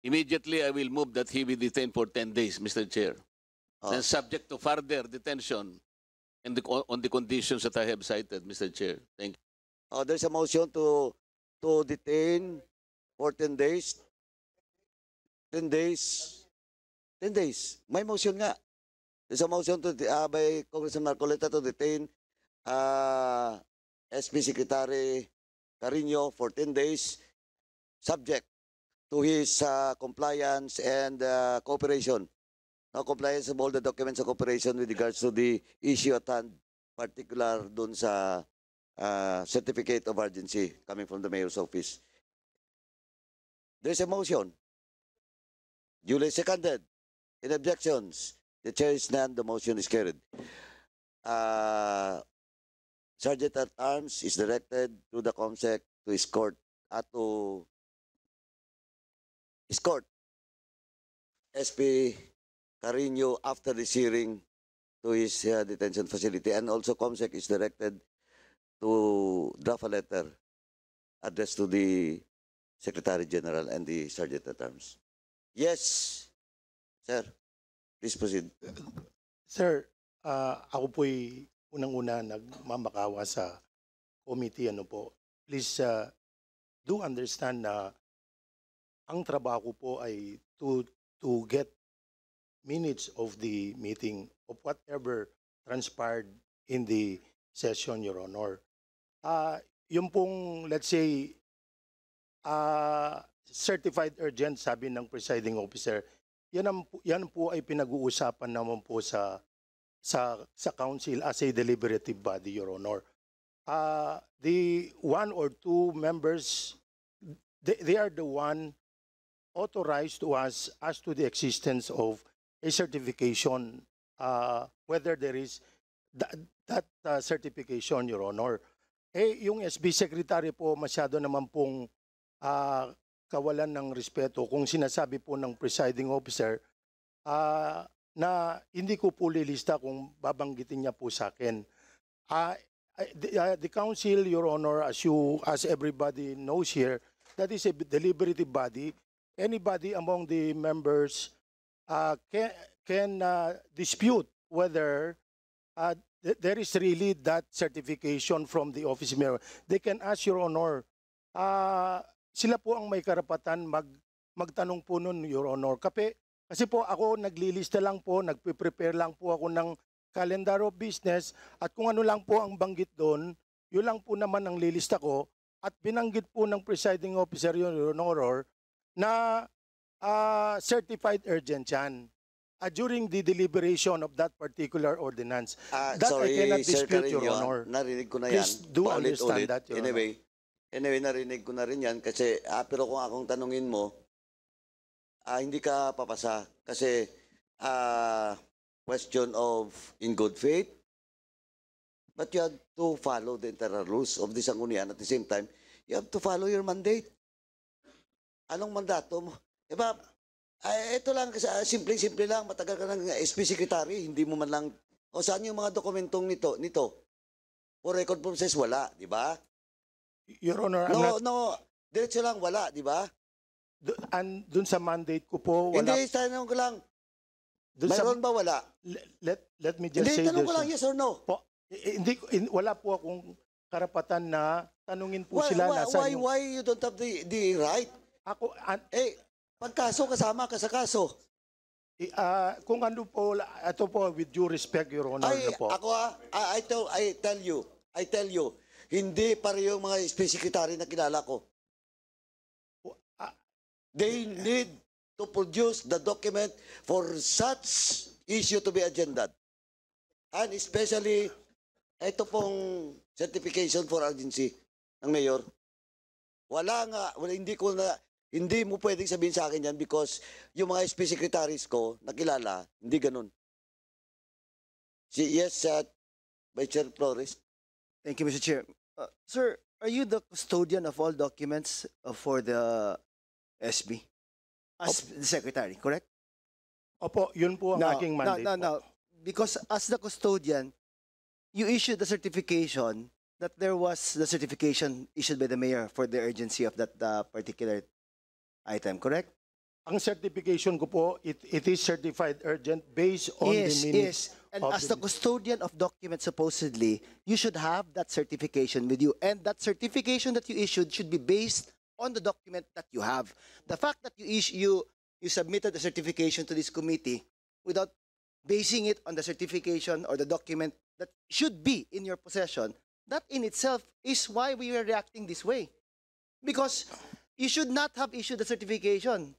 immediately I will move that he be detained for 10 days, Mr. Chair. Oh. Ah. Then subject to further detention and the, on the conditions that I have cited, Mr. Chair. Thank you. Uh, there's a motion to to detain for 10 days. 10 days. 10 days. May motion nga. There's a motion to, uh, by Congressman Marcoleta to detain uh, ah, SB Secretary Carino for 10 days subject to his uh, compliance and uh, cooperation. No compliance of all the documents of cooperation with regards to the issue at hand, particular dun sa uh, certificate of urgency coming from the mayor's office. There's a motion. Duly seconded. In objections, the chair is none, the motion is carried. Uh, Sergeant at Arms is directed to the COMSEC to escort at uh, to escort SP Carino after this hearing to his uh, detention facility and also COMSEC is directed to draft a letter addressed to the Secretary General and the Sergeant at Arms. Yes, sir. Please proceed. Sir, uh, ako po'y unang-una nagmamakawa sa committee ano po, please uh, do understand na ang trabaho po ay to to get minutes of the meeting of whatever transpired in the session, Your Honor. Uh, ah, yung pong, let's say, uh, certified urgent, sabi ng presiding officer, yan, ang, yan po ay pinag-uusapan naman po sa sa, sa council as a deliberative body, Your Honor. Uh, the one or two members, they, they are the one authorized to us as to the existence of a certification, uh, whether there is that, that uh, certification, Your Honor. Eh, yung SB Secretary po masyado naman pong uh, kawalan ng respeto kung sinasabi po ng presiding officer, uh, na hindi ko po lilista kung babanggitin niya po sa akin. Uh, the, uh, the council, Your Honor, as you, as everybody knows here, that is a deliberative body. Anybody among the members uh, can, can uh, dispute whether uh, th there is really that certification from the office mayor. They can ask Your Honor. Uh, sila po ang may karapatan mag magtanong po nun, Your Honor. Kape, kasi po ako naglilista lang po, nagpe-prepare lang po ako ng calendar of business at kung ano lang po ang banggit doon, yun lang po naman ang lilista ko at binanggit po ng presiding officer yun, Your Honor, na uh, certified urgent yan uh, during the deliberation of that particular ordinance. Uh, that sorry, I cannot dispute, Your yun, Honor. Narinig ko na yan. Please do paulit, understand ulit. that, Your anyway, Honor. Anyway, narinig ko na rin yan kasi, ah, pero kung akong tanungin mo, uh, hindi ka papasa kasi uh, question of in good faith. But you have to follow the internal rules of the Sangguniang at the same time, you have to follow your mandate. Anong mandato mo? Diba, ay, ah, ito lang, kasi simple-simple lang, matagal ka ng SP Secretary, hindi mo man lang, o saan yung mga dokumentong nito? nito? O record purposes, wala, di ba? Your Honor, no, I'm not... No, diretso lang, wala, di ba? and dun sa mandate ko po, wala... Hindi, tanong ko lang. Dun Mayroon sa, ba wala? Let, let me just hindi, say this. Hindi, tanong ko lang, yes or no? Po, hindi, in, wala po akong karapatan na tanungin po why, sila. Why, nasa why, yung, why you don't have the, the right? Ako, an, eh, pagkaso, kasama ka sa kaso. Uh, kung ano po, ito po, with due respect, Your Honor, Ay, po. Ako ha, ah, I, I, tell, I tell you, I tell you, hindi pareho mga secretary na kilala ko. They need to produce the document for such issue to be agendad. And especially, ito pong certification for urgency ng mayor. Wala nga, wala, hindi ko na, hindi mo pwedeng sabihin sa akin yan because yung mga SP secretaries ko nakilala, hindi ganun. Si, yes, uh, Vice Chair Flores. Thank you, Mr. Chair. Uh, sir, are you the custodian of all documents uh, for the SB? As Opo. the secretary, correct? Opo, yun po ang no, aking mandate. No, no, no. Because as the custodian, you issued the certification that there was the certification issued by the mayor for the urgency of that uh, particular item, correct? Ang certification ko po, it, it is certified urgent based on yes, the minutes. Yes, And as the, the custodian of documents, supposedly, you should have that certification with you. And that certification that you issued should be based on the document that you have. The fact that you issue, you, you submitted a certification to this committee without basing it on the certification or the document that should be in your possession, that in itself is why we are reacting this way. Because you should not have issued the certification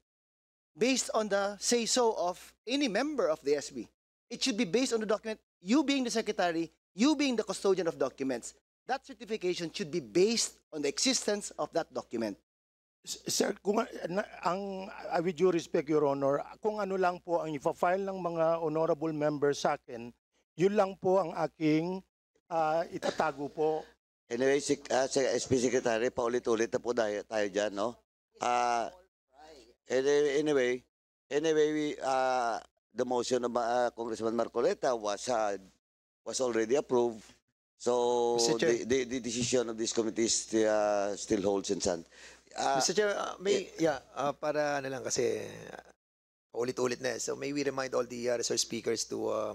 based on the say-so of any member of the SB. It should be based on the document, you being the secretary, you being the custodian of documents. That certification should be based on the existence of that document. Sir, kung, ang, uh, with due respect, Your Honor, kung ano lang po ang ipa-file ng mga honorable members sa akin, yun lang po ang aking uh, itatago po. Anyway, si, uh, si SP Secretary, paulit-ulit na po tayo, tayo dyan, no? Uh, anyway, anyway, uh, the motion of uh, Congressman Marcoleta was, uh, was already approved. So the, the, the decision of this committee is, uh, still holds in stand. Uh, ah, Mr. Chair, uh, may, yeah, yeah uh, para na ano lang kasi uh, ulit-ulit na. Eh. So may we remind all the uh, resource speakers to uh,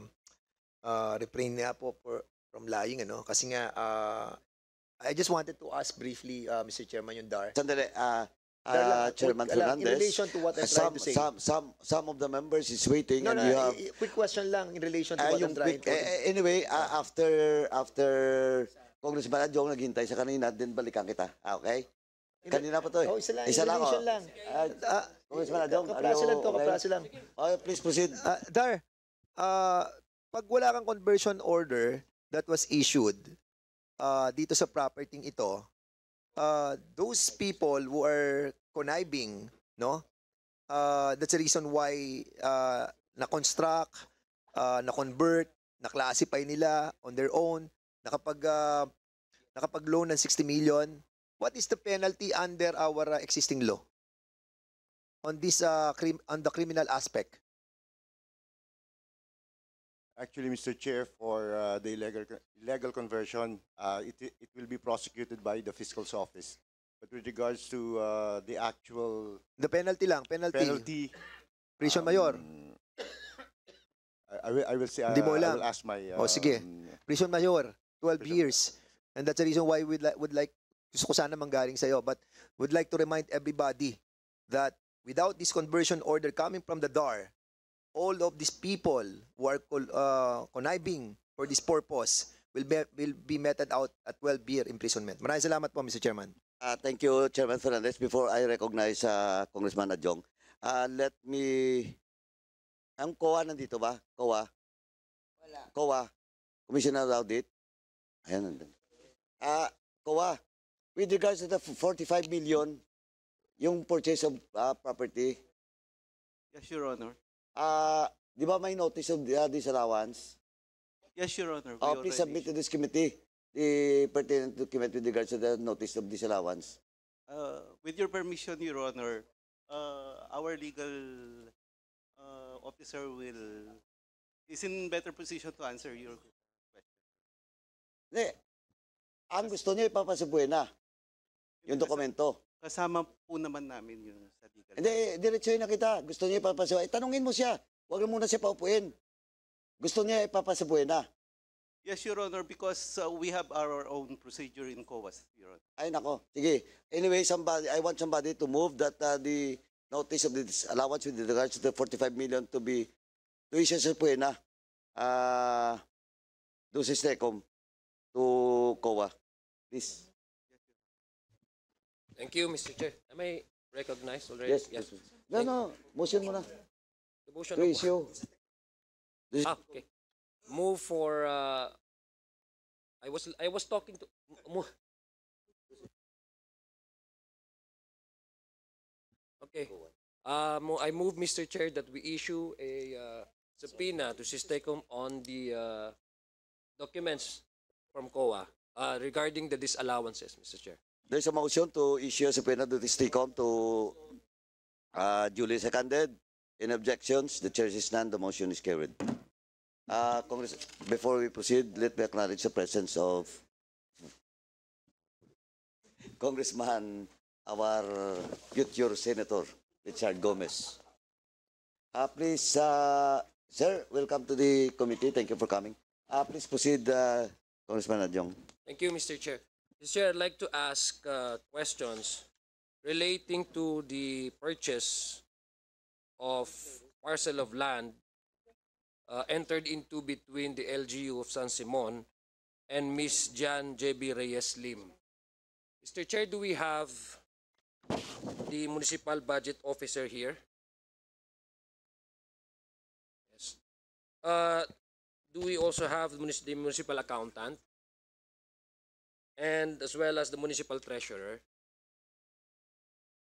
uh, refrain na po for, from lying. Ano? Kasi nga, uh, I just wanted to ask briefly, uh, Mr. Chairman, yung DAR. Sandali, uh, Uh, Chairman quick, Fernandez. In relation to what I some, to say. Some, some, some of the members is waiting no, and no, you have... Quick question lang in relation to uh, what I'm trying quick, to... Uh, anyway, uh, after, after Congressman Adjong naghintay sa kanina, din balikan kita. Okay? Kanina pa to eh. Oh, isa lang. Isa lang. Isa lang. Uh, Congressman Adong. Kapraso ano lang to, kapraso lang. Okay, oh, please proceed. Uh, Dar, uh, pag wala kang conversion order that was issued uh, dito sa property ito, uh, those people who are conniving, no? Uh, that's the reason why uh, na-construct, uh, na-convert, na-classify nila on their own, nakapag, uh, nakapag-loan ng 60 million, what is the penalty under our uh, existing law on this uh, on the criminal aspect? Actually, Mr. Chair, for uh, the illegal, illegal conversion, uh, it, it will be prosecuted by the Fiscal's Office. But with regards to uh, the actual... The penalty lang, penalty. Penalty. Prison um, mayor. I, will, I will say, uh, I will ask my... Uh, oh, sige. Um, prison mayor, 12 prison. years. And that's the reason why we li would like gusto ko sana manggaling sa sa'yo. But would like to remind everybody that without this conversion order coming from the DAR, all of these people who are uh, conniving for this purpose will be, will be meted out at 12-year imprisonment. Maraming salamat po, Mr. Chairman. Uh, thank you, Chairman Fernandez. Before I recognize uh, Congressman Adjong, uh, let me... Ang COA nandito ba? COA? Wala. COA? Commissioner Audit? Ayan nandun. Ah, uh, COA, With regards to the 45 million, yung purchase of uh, property, Yes, Your Honor. uh, di ba may notice of uh, disallowance? Yes, Your Honor. We Uh, please already- submit to this committee, the pertinent document with regards to the notice of disallowance. Uh, with your permission, Your Honor, uh, our legal uh, officer will is in better position to answer your question. Hindi. Ang gusto niya, ipapasa buena. Yung dokumento. Kasama po naman namin yun sa legal. Hindi, diretso na kita. Gusto niya ipapasiwa. Eh, tanungin mo siya. Huwag muna siya paupuin. Gusto niya ipapasibuin na. Yes, Your Honor, because uh, we have our own procedure in COAS, Your Honor. Ay, nako. Sige. Anyway, somebody, I want somebody to move that uh, the notice of the allowance with regards to the 45 million to be to issue sa Puena uh, doon si Stecom to COA. Please. Thank you, Mr. Chair. Am I recognized already? Yes. yes. No, no. Motion muna. The motion To issue. Ah, okay. Move for, uh, I was, I was talking to, Okay. Uh, I move, Mr. Chair, that we issue a, uh, subpoena to Sistecom on the, uh, documents from COA, uh, regarding the disallowances, Mr. Chair. There's a motion to issue a subpoena to Tisticom to uh, duly seconded. In objections, the chair is none. The motion is carried. Uh, Congress, before we proceed, let me acknowledge the presence of Congressman, our future Senator, Richard Gomez. Uh, please, uh, sir, welcome to the committee. Thank you for coming. Uh, please proceed, uh, Congressman Adjong. Thank you, Mr. Chair. Chair, I'd like to ask uh, questions relating to the purchase of parcel of land uh, entered into between the LGU of San Simon and Ms. Jan J.B. Reyes Lim. Mr. Chair, do we have the Municipal Budget Officer here? Yes. Uh, do we also have the Municipal Accountant? and as well as the municipal treasurer.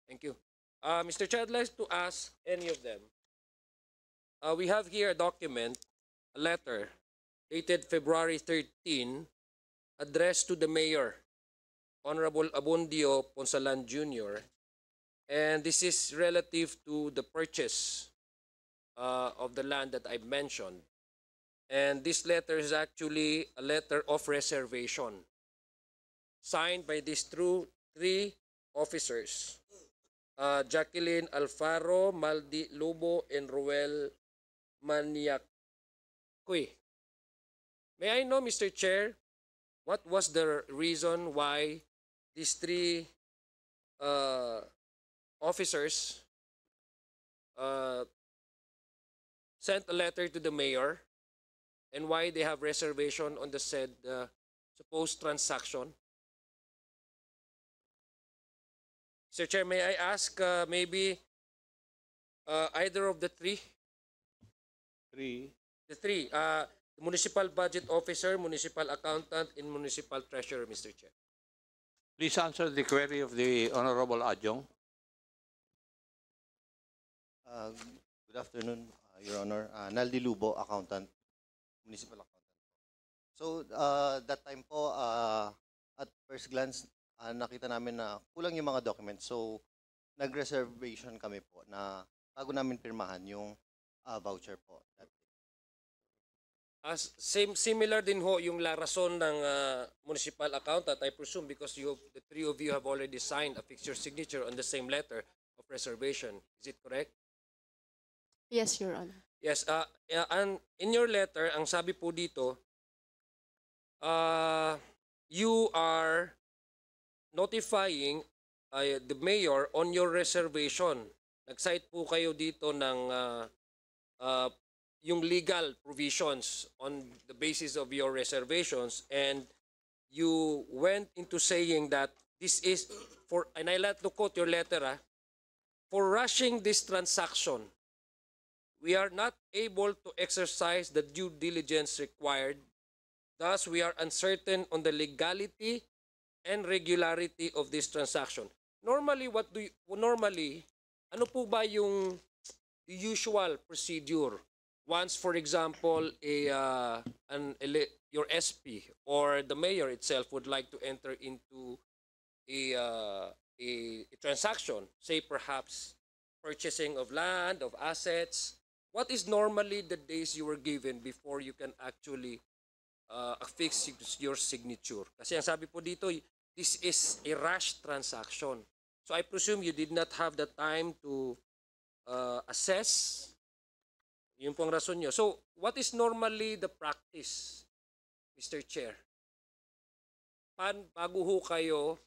Thank you. Uh, Mr. Chair, I'd like to ask any of them. Uh, we have here a document, a letter dated February 13, addressed to the mayor, Honorable Abundio Ponsalan Jr. And this is relative to the purchase uh, of the land that I mentioned. And this letter is actually a letter of reservation signed by these three officers, uh, Jacqueline Alfaro, Maldi Lobo, and Ruel Maniacui. May I know, Mr. Chair, what was the reason why these three uh, officers uh, sent a letter to the mayor and why they have reservation on the said uh, supposed transaction? Sir Chair, may I ask uh, maybe uh, either of the three? Three. The three. Uh, municipal budget officer, municipal accountant, and municipal treasurer, Mr. Chair. Please answer the query of the Honorable Adjong. Uh, um, good afternoon, uh, Your Honor. Uh, Naldi Lubo, accountant, municipal accountant. So, uh, that time po, uh, at first glance, uh, nakita namin na kulang yung mga documents. So, nag-reservation kami po na bago namin pirmahan yung uh, voucher po. As ah, same similar din ho yung la ng uh, municipal account at I presume because you the three of you have already signed a fixed signature on the same letter of reservation. Is it correct? Yes, Your Honor. Yes, uh, and in your letter, ang sabi po dito, uh, you are notifying uh, the mayor on your reservation. Nag-cite po kayo dito ng uh, uh, yung legal provisions on the basis of your reservations and you went into saying that this is for and I let to quote your letter ah, for rushing this transaction we are not able to exercise the due diligence required thus we are uncertain on the legality and regularity of this transaction. Normally, what do you, normally, ano po ba yung usual procedure? Once, for example, a, uh, an your SP or the mayor itself would like to enter into a, uh, a, a transaction, say perhaps purchasing of land, of assets, what is normally the days you were given before you can actually uh, affix your signature? Kasi ang sabi po dito, This is a rush transaction. So I presume you did not have the time to uh, assess. Yun pong rason nyo. So what is normally the practice, Mr. Chair? Pan, bago ho kayo,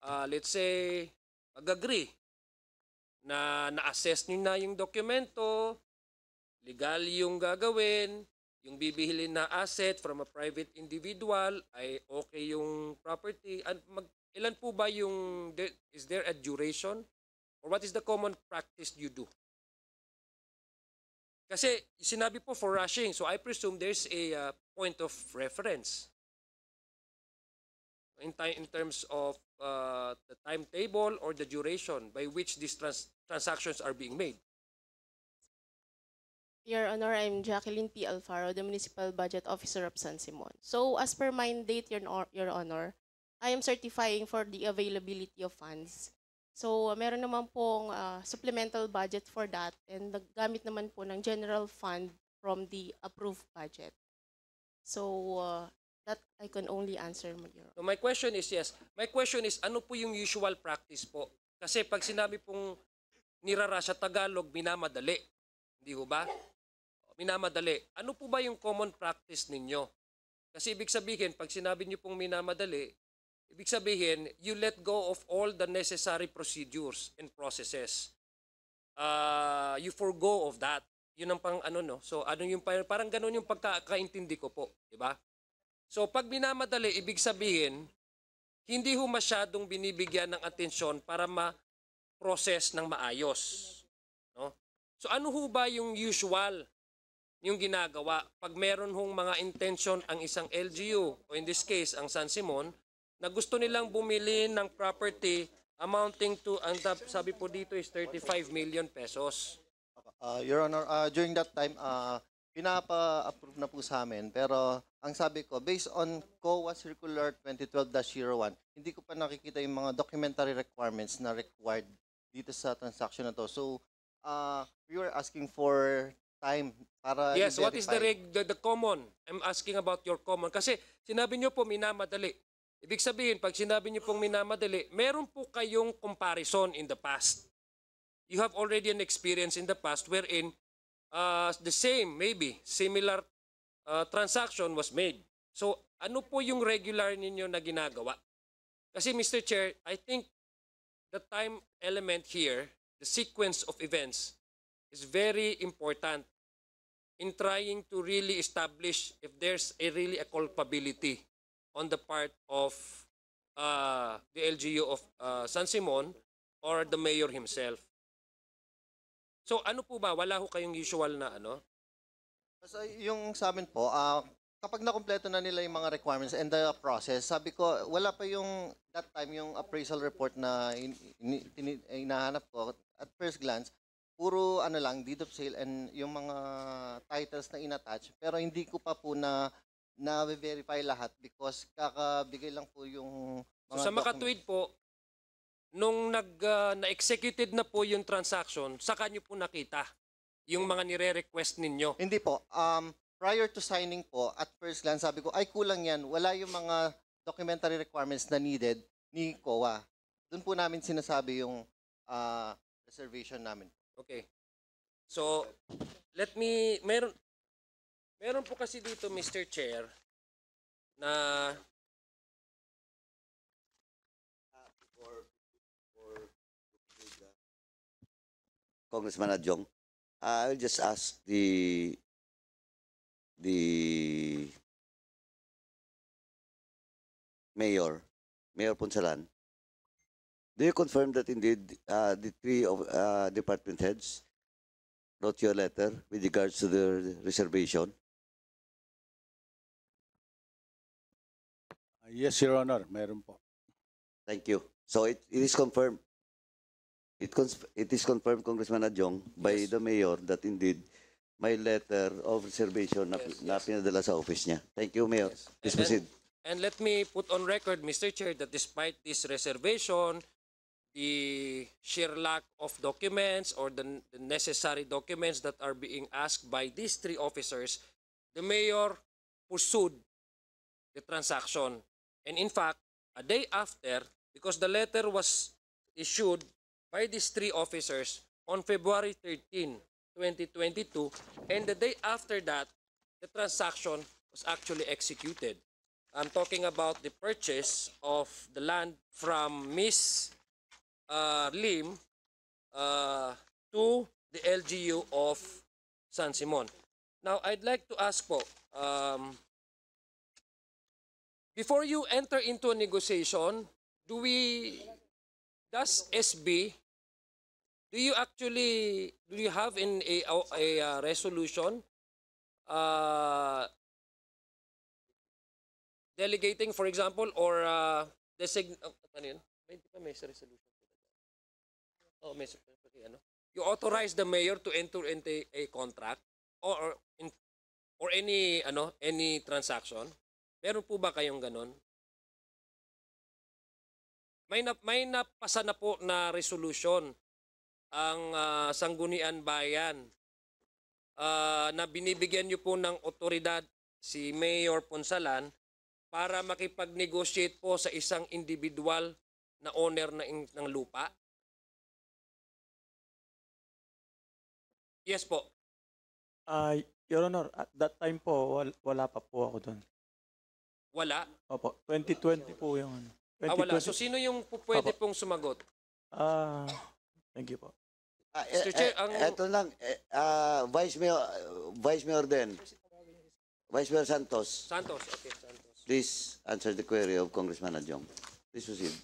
uh, let's say, mag-agree na na-assess nyo na yung dokumento, legal yung gagawin, yung bibihilin na asset from a private individual ay okay yung property. And mag, ilan po ba yung, is there a duration? Or what is the common practice you do? Kasi sinabi po for rushing, so I presume there's a uh, point of reference. In, in terms of uh, the timetable or the duration by which these trans transactions are being made. Your Honor, I'm Jacqueline P. Alfaro, the Municipal Budget Officer of San Simon. So, as per mandate, Your, Your Honor, I am certifying for the availability of funds. So, meron naman pong uh, supplemental budget for that and naggamit naman po ng general fund from the approved budget. So, uh, that I can only answer, Your Honor. So my question is, yes. My question is, ano po yung usual practice po? Kasi pag sinabi pong nirara sa Tagalog, minamadali. Hindi ho ba? minamadali. Ano po ba yung common practice ninyo? Kasi ibig sabihin, pag sinabi niyo pong minamadali, ibig sabihin, you let go of all the necessary procedures and processes. Uh, you forgo of that. Yun ang pang ano no. So ano yung parang ganun yung pagkakaintindi ko po, di ba? So pag minamadali, ibig sabihin, hindi ho masyadong binibigyan ng atensyon para ma-process ng maayos. No? So ano ho ba yung usual yung ginagawa. Pag meron hong mga intention ang isang LGU, o in this case, ang San Simon, na gusto nilang bumili ng property amounting to, ang sabi po dito is 35 million pesos. Uh, Your Honor, uh, during that time, uh, pinapa-approve na po sa amin. Pero ang sabi ko, based on COA Circular 2012-01, hindi ko pa nakikita yung mga documentary requirements na required dito sa transaction na to. So, uh, we were asking for time para Yes, what is the, reg- the the common? I'm asking about your common kasi sinabi niyo po minamadali. Ibig sabihin pag sinabi niyo pong minamadali, meron po kayong comparison in the past. You have already an experience in the past wherein uh, the same maybe similar uh, transaction was made. So ano po yung regular ninyo na ginagawa? Kasi Mr. Chair, I think the time element here, the sequence of events is very important in trying to really establish if there's a really a culpability on the part of uh, the LGU of uh, San Simon or the mayor himself. So ano po ba? Wala ho kayong usual na ano? So, yung sa amin po, uh, kapag nakumpleto na nila yung mga requirements and the process, sabi ko, wala pa yung that time yung appraisal report na in, in, in, inahanap ko at first glance, puro ano lang, deed of sale and yung mga titles na inattach pero hindi ko pa po na na-verify lahat because kakabigay lang po yung mga So sa makatweet po, nung nag, uh, na-executed na po yung transaction, saka nyo po nakita yung mga nire-request ninyo? Hindi po. Um, prior to signing po, at first glance, sabi ko, ay kulang yan. Wala yung mga documentary requirements na needed ni COA. Doon po namin sinasabi yung uh, reservation namin. Okay. So, let me, meron, meron po kasi dito, Mr. Chair, na Congressman Adjong, uh, I'll just ask the the mayor, Mayor Punsalan, Do you confirm that indeed uh, the three of uh, department heads wrote you a letter with regards to their reservation? Uh, yes, Your Honor. Meron po. Thank you. So it, it is confirmed. It, it is confirmed, Congressman Adjong, by yes. the mayor that indeed my letter of reservation na, yes, na yes. pinadala sa office niya. Thank you, Mayor. Yes. Please and, proceed. And let me put on record, Mr. Chair, that despite this reservation, the sheer lack of documents or the, the necessary documents that are being asked by these three officers, the mayor pursued the transaction. And in fact, a day after, because the letter was issued by these three officers on February 13, 2022, and the day after that, the transaction was actually executed. I'm talking about the purchase of the land from Miss uh, Lim uh, to the LGU of San Simon. Now, I'd like to ask po, um, before you enter into a negotiation, do we, does SB, do you actually, do you have in a, a, a uh, resolution uh, delegating, for example, or uh, design, oh, ano yun? May, di pa may resolution. Oh, may ano? You authorize the mayor to enter into a contract or in, or any ano, any transaction. Meron po ba kayong ganon? May na, may napasa na po na resolution ang uh, Sanggunian Bayan uh, na binibigyan niyo po ng otoridad si Mayor Ponsalan para makipag-negotiate po sa isang individual na owner na ng lupa Yes po. Ah, Your Honor, at that time po, wal- wala pa po ako doon. Wala? Opo, 2020 po yung ano. Ah, wala. So sino yung pu- pwede Opo. pong sumagot? Ah, thank you po. Ah, eh, Mr. Chair, eh, ang- eto lang, eh, ah, Vice Mayor, Vice Mayor din. Vice Mayor Santos, Santos. Okay, Santos. please answer the query of Congressman Adjong. Please proceed.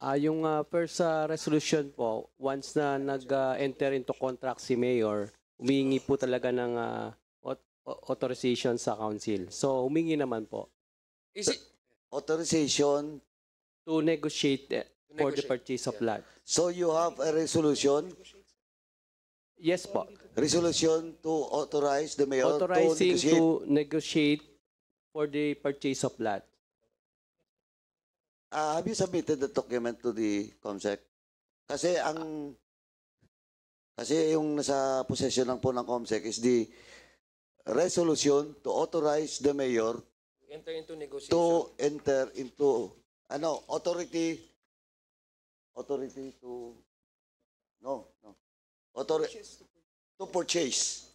Uh, yung uh, first uh, resolution po, once na nag-enter uh, into contract si Mayor, humingi po talaga ng uh, authorization sa council. So, humingi naman po. Is it? Authorization? To negotiate, eh, to negotiate. for the purchase yeah. of land. So, you have a resolution? Yes po. Resolution to authorize the mayor Authorizing to negotiate? to negotiate for the purchase of land. Uh, have you submitted the document to the COMSEC? Kasi ang kasi yung nasa possession lang po ng COMSEC is the resolution to authorize the mayor enter into negotiation to enter into ano authority authority to no no authority to purchase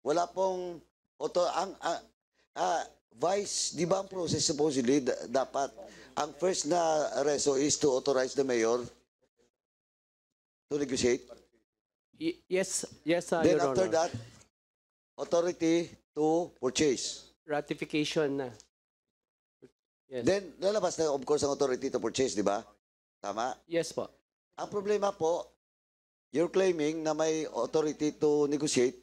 wala pong auto ang ah, ah, vice di ba ang process supposedly dapat ang first na reso is to authorize the mayor to negotiate. yes, yes, uh, Then Your after Honor. that, authority to purchase. Ratification na. Yes. Then lalabas na of course ang authority to purchase, di ba? Tama? yes po. Ang problema po, you're claiming na may authority to negotiate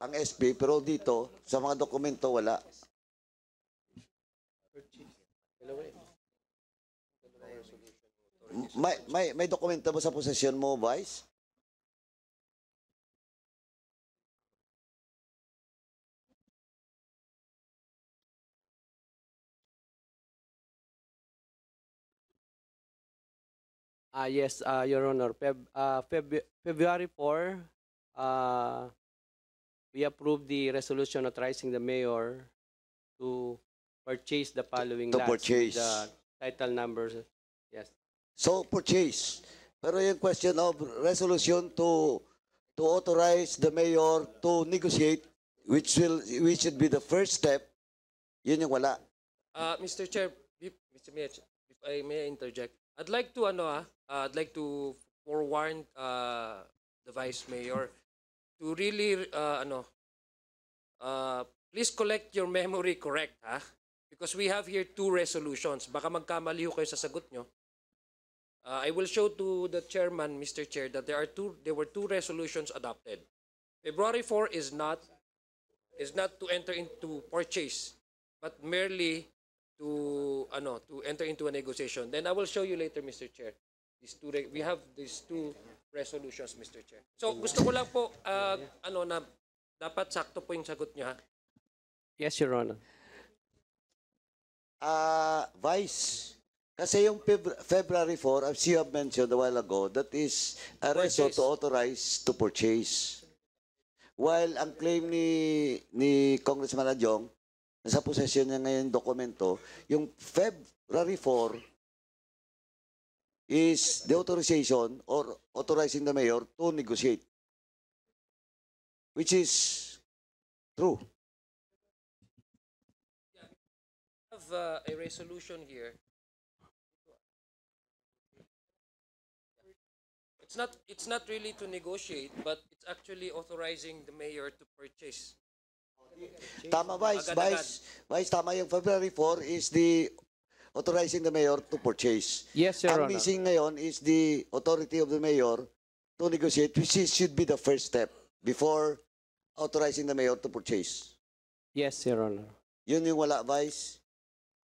ang SP pero dito sa mga dokumento wala. May, may, may dokumento mo sa posesyon mo, Vice? Ah, yes, uh, Your Honor. Feb, uh, ah, Feb February 4, uh, ah, we approved the resolution authorizing the mayor to purchase the following to lots. purchase. The title numbers. Yes. So purchase. Pero yung question of resolution to to authorize the mayor to negotiate which will which should be the first step yun yung wala. Uh, Mr. Chair, if, Mr. Mayor, if I may interject, I'd like to ano ah, uh, I'd like to forewarn uh, the Vice Mayor to really uh, ano uh, please collect your memory correct Huh? Because we have here two resolutions. Baka magkamali ho kayo sa sagot nyo. Uh, I will show to the chairman, Mr. Chair, that there are two there were two resolutions adopted. February 4 is not is not to enter into purchase, but merely to ano to enter into a negotiation. Then I will show you later, Mr. Chair. These two we have these two resolutions, Mr. Chair. So gusto ko lang po uh, ano na dapat sakto po yung sagot ha. Yes, Your Honor uh, Vice. Kasi yung February 4, as you have mentioned a while ago, that is a reso to authorize to purchase. While ang claim ni, ni Congressman Adjong, nasa posesyon niya ngayon dokumento, yung February 4 is the authorization or authorizing the mayor to negotiate. Which is true. have uh, a resolution here. It's not, it's not really to negotiate, but it's actually authorizing the mayor to purchase. Tama, Vice. Agad-agad. Vice, tama yung February 4 is the authorizing the mayor to purchase. Yes, Your Ang Honor. missing ngayon is the authority of the mayor to negotiate, which is, should be the first step before authorizing the mayor to purchase. Yes, Your Honor. Yun yung wala, Vice.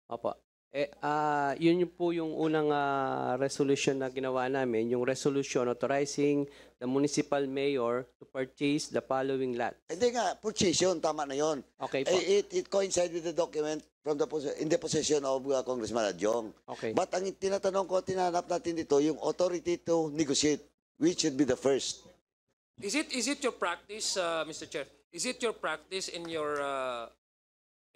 Opo. Eh, uh, yun po yung unang uh, resolution na ginawa namin, yung resolution authorizing the municipal mayor to purchase the following lot. Hindi eh, nga, purchase yun, tama na yun. Okay eh, po. Eh, It, it coincided with the document from the in the possession of uh, Congressman Adyong. Okay. But ang tinatanong ko, tinanap natin dito, yung authority to negotiate, which should be the first. Is it is it your practice, uh, Mr. Chair? Is it your practice in your uh,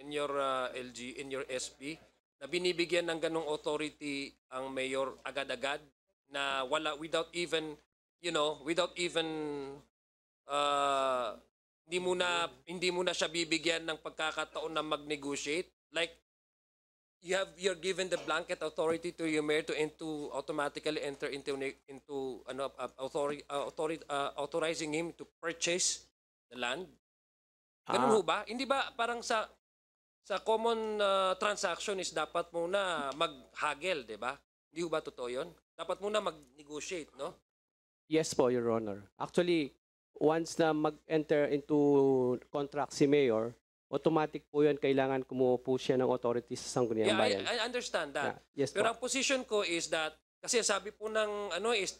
in your uh, LG, in your SP, na binibigyan ng ganong authority ang mayor agad-agad na wala, without even, you know, without even, uh, hindi mo na, hindi mo na siya bibigyan ng pagkakataon na mag-negotiate. Like, you have you're given the blanket authority to your mayor to into automatically enter into into ano uh, authority uh, authority uh, authorizing him to purchase the land. Ganun ah. ho ba? Hindi ba parang sa sa common uh, transaction is dapat muna mag-haggle, di ba? Hindi ba totoo yun? Dapat muna mag-negotiate, no? Yes po, Your Honor. Actually, once na mag-enter into contract si Mayor, automatic po yun, kailangan kumuha po siya ng authority sa Sangguniang yeah, Bayan. I, I understand that. Yeah. Yes Pero po. ang position ko is that, kasi sabi po ng, ano is,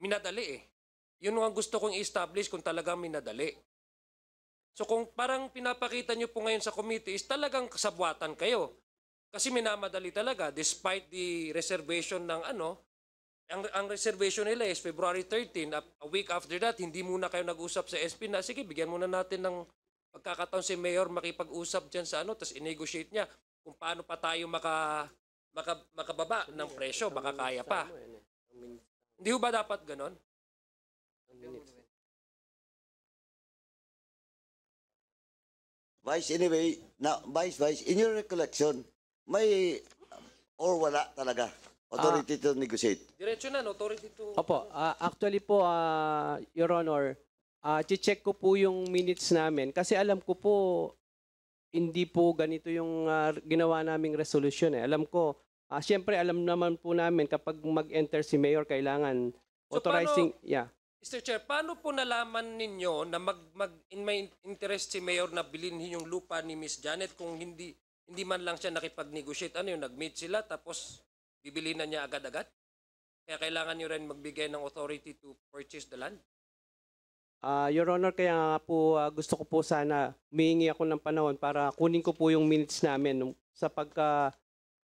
minadali eh. Yun ang gusto kong establish kung talagang minadali. So kung parang pinapakita nyo po ngayon sa committee is talagang kasabwatan kayo. Kasi minamadali talaga despite the reservation ng ano, ang, ang reservation nila is February 13. A, a week after that, hindi muna kayo nag-usap sa SP na, sige, bigyan muna natin ng pagkakataon si Mayor makipag-usap dyan sa ano, tapos i-negotiate niya kung paano pa tayo maka, maka, makababa ng presyo, baka kaya pa. Eh, hindi ba dapat ganon? Vice, anyway, na, Vice, Vice, in your recollection, may or wala talaga authority to negotiate? Diretso na, authority to... Opo, ah, actually po, uh, Your Honor, ah, check ko po yung minutes namin kasi alam ko po, hindi po ganito yung ah, ginawa naming resolution eh. Alam ko, ah, siyempre alam naman po namin kapag mag-enter si Mayor, kailangan So, paano- authorizing, yeah. Mr. Chair, paano po nalaman ninyo na mag, mag in my interest si Mayor na bilhin yung lupa ni Miss Janet kung hindi hindi man lang siya nakipag-negotiate? Ano yun, nag-meet sila tapos bibili na niya agad-agad? Kaya kailangan niyo rin magbigay ng authority to purchase the land? Uh, Your Honor, kaya nga po uh, gusto ko po sana humingi ako ng panahon para kunin ko po yung minutes namin sa pagka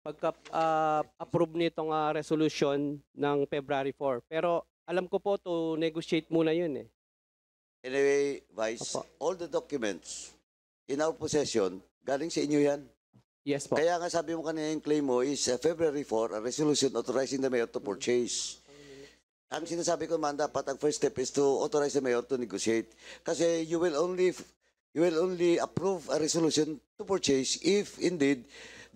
pagka uh, approve nitong uh, resolution ng February 4. Pero alam ko po to negotiate muna yun eh. Anyway, Vice, Opo. all the documents in our possession, galing sa inyo yan. Yes po. Kaya nga sabi mo kanina yung claim mo is uh, February 4, a resolution authorizing the mayor to purchase. Ang sinasabi ko man dapat ang first step is to authorize the mayor to negotiate. Kasi you will only you will only approve a resolution to purchase if indeed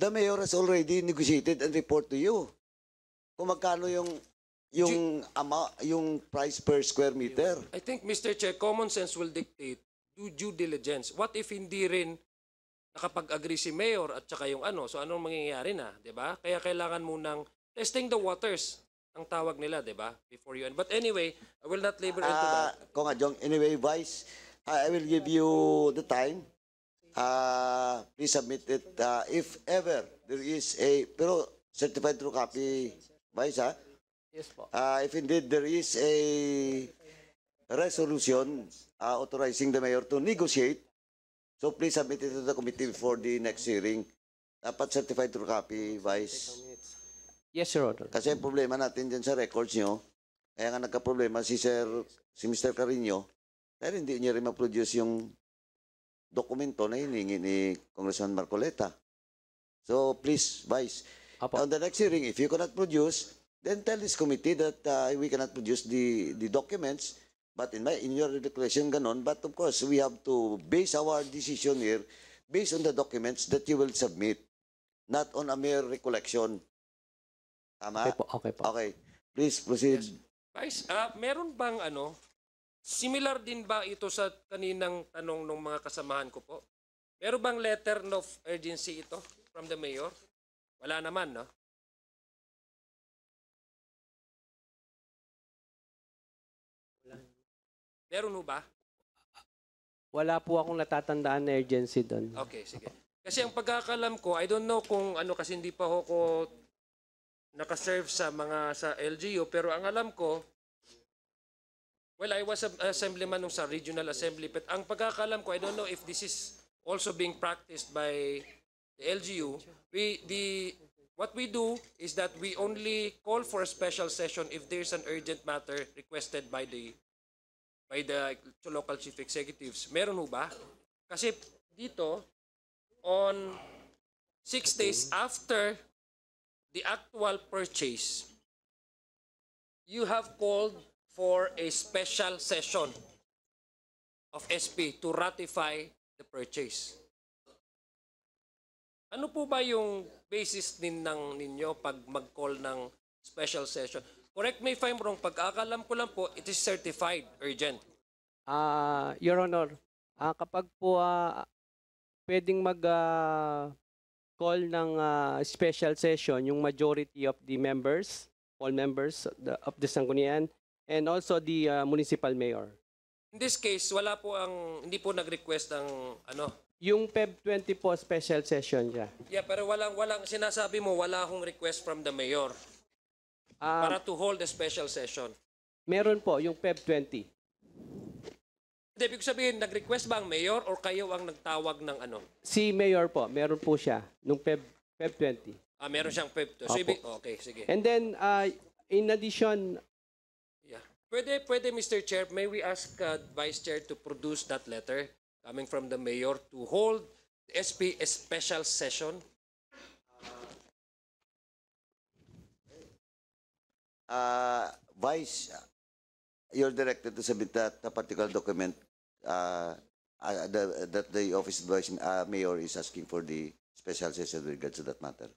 the mayor has already negotiated and report to you. Kung magkano yung yung, ama, yung price per square meter. I think, Mr. Chair, common sense will dictate due, due diligence. What if hindi rin nakapag-agree si Mayor at saka yung ano? So, anong mangyayari na, di ba? Kaya kailangan munang testing the waters ang tawag nila, di ba? Before you end. But anyway, I will not labor into ah, that. Ah, Kong Ajong, anyway, Vice, I will give you the time. Uh, please submit it uh, if ever there is a, pero certified true copy, Vice, ha? Uh, if indeed there is a resolution uh, authorizing the mayor to negotiate, so please submit it to the committee for the next hearing. Dapat certified to copy, Vice. Yes, Sir Otto. Kasi ang problema natin dyan sa records nyo, kaya nga nagka-problema si Sir, si Mr. Carino, dahil hindi niya rin ma-produce yung dokumento na hiningi ni Congressman Marcoleta. So please, Vice, Apo. on the next hearing, if you cannot produce, then tell this committee that uh, we cannot produce the, the documents. But in, my, in your declaration, ganon. But of course, we have to base our decision here based on the documents that you will submit, not on a mere recollection. Tama? Okay po, okay po. Okay. Please proceed. Yes. Vice, uh, meron bang ano, similar din ba ito sa kaninang tanong ng mga kasamahan ko po? Meron bang letter of urgency ito from the mayor? Wala naman, no? Meron mo ba? Wala po akong natatandaan na urgency doon. Okay, sige. Kasi ang pagkakalam ko, I don't know kung ano kasi hindi pa ho ko nakaserve sa mga sa LGU pero ang alam ko Well, I was assemblyman nung sa regional assembly but ang pagkakalam ko, I don't know if this is also being practiced by the LGU. We the what we do is that we only call for a special session if there's an urgent matter requested by the by the local chief executives. Meron ho ba? Kasi dito, on six days after the actual purchase, you have called for a special session of SP to ratify the purchase. Ano po ba yung basis din ng ninyo pag mag-call ng special session? Correct me if I'm wrong, pag-akalam ko lang po, it is certified urgent. Uh, Your Honor, ah, kapag po ah, pwedeng mag ah, call ng ah, special session yung majority of the members, all members of the, of and also the ah, municipal mayor. In this case, wala po ang, hindi po nag-request ang ano. Yung Feb 20 po special session siya. Yeah, pero walang, walang, sinasabi mo, wala akong request from the mayor. Um, para to hold a special session. Meron po, yung Feb 20. Hindi, ibig sabihin, nag-request ba ang mayor or kayo ang nagtawag ng ano? Si mayor po, meron po siya, nung Feb, Feb 20. Ah, meron siyang Feb 20. So, Opo. okay, sige. And then, uh, in addition, Yeah. Pwede, pwede, Mr. Chair, may we ask uh, Vice Chair to produce that letter coming from the mayor to hold SP a special session uh, Vice, you're directed to submit that particular document uh, ah, uh, ah, the, that the office of vice uh, mayor is asking for the special session with regards to that matter?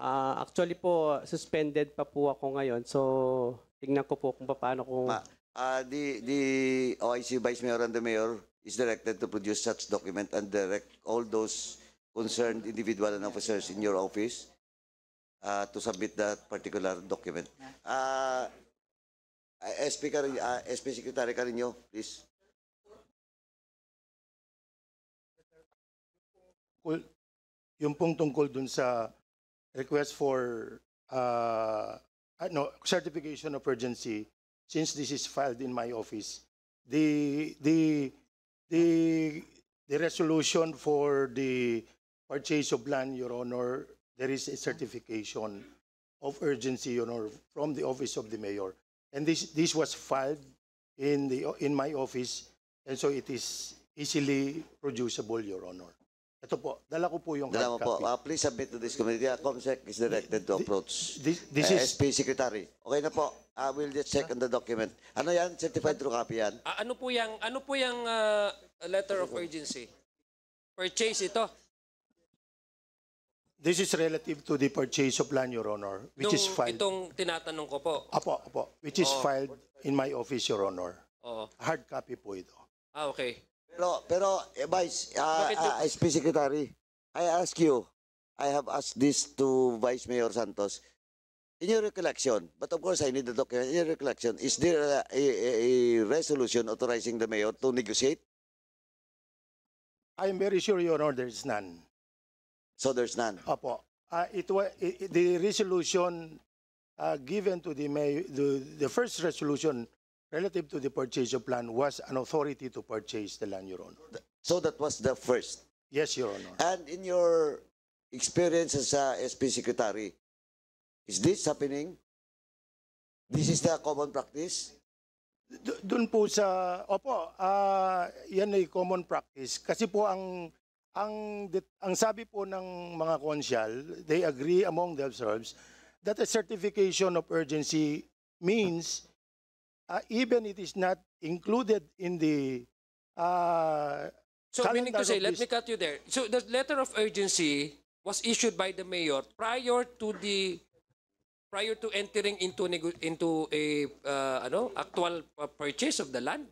Uh, actually po, suspended pa po ako ngayon. So, tingnan ko po kung paano kung Ma, uh, the, the OIC Vice Mayor and the Mayor is directed to produce such document and direct all those concerned individual and officers in your office uh, to submit that particular document. Uh, SP, Car- uh, SP Secretary ka Carino, please. Cool. Yung pong tungkol dun sa request for uh, ah, no, certification of urgency, since this is filed in my office, the, the, the, the resolution for the purchase of land, Your Honor, there is a certification of urgency you know, from the office of the mayor. And this, this was filed in, the, in my office, and so it is easily producible, Your Honor. Ito po, dala ko po yung Dala mo po. Uh, please submit to this committee. Uh, ComSec is directed to approach this, this uh, is... SP Secretary. Okay na po. I ah, will just check on the document. Ano yan? Certified true copy yan? Uh, ano po yung, ano po yung uh, letter of urgency? Purchase ito. This is relative to the purchase of land, Your Honor, which Nung is filed. itong tinatanong ko po. Apo, apo. Which is Oo. Oh. filed in my office, Your Honor. Oh. Hard copy po ito. Ah, okay. Pero, pero, eh, Vice, ah, Bakit ah, SP Secretary, I ask you, I have asked this to Vice Mayor Santos. In your recollection, but of course I need the document, in your recollection, is there a, a, a resolution authorizing the mayor to negotiate? I am very sure, Your Honor, there is none. So there's none. Opo. Uh, ah, it was the resolution uh, given to the may the, the first resolution relative to the purchase of land was an authority to purchase the land, Your Honor. So that was the first. Yes, Your Honor. And in your experience as a SP secretary, is this happening? This is the common practice? doon po sa, opo, uh, yan ay common practice. Kasi po ang ang, ang sabi po ng mga konsyal, they agree among themselves that a certification of urgency means uh, even it is not included in the uh, So meaning to say, let me cut you there. So the letter of urgency was issued by the mayor prior to the prior to entering into into a uh, ano actual uh, purchase of the land.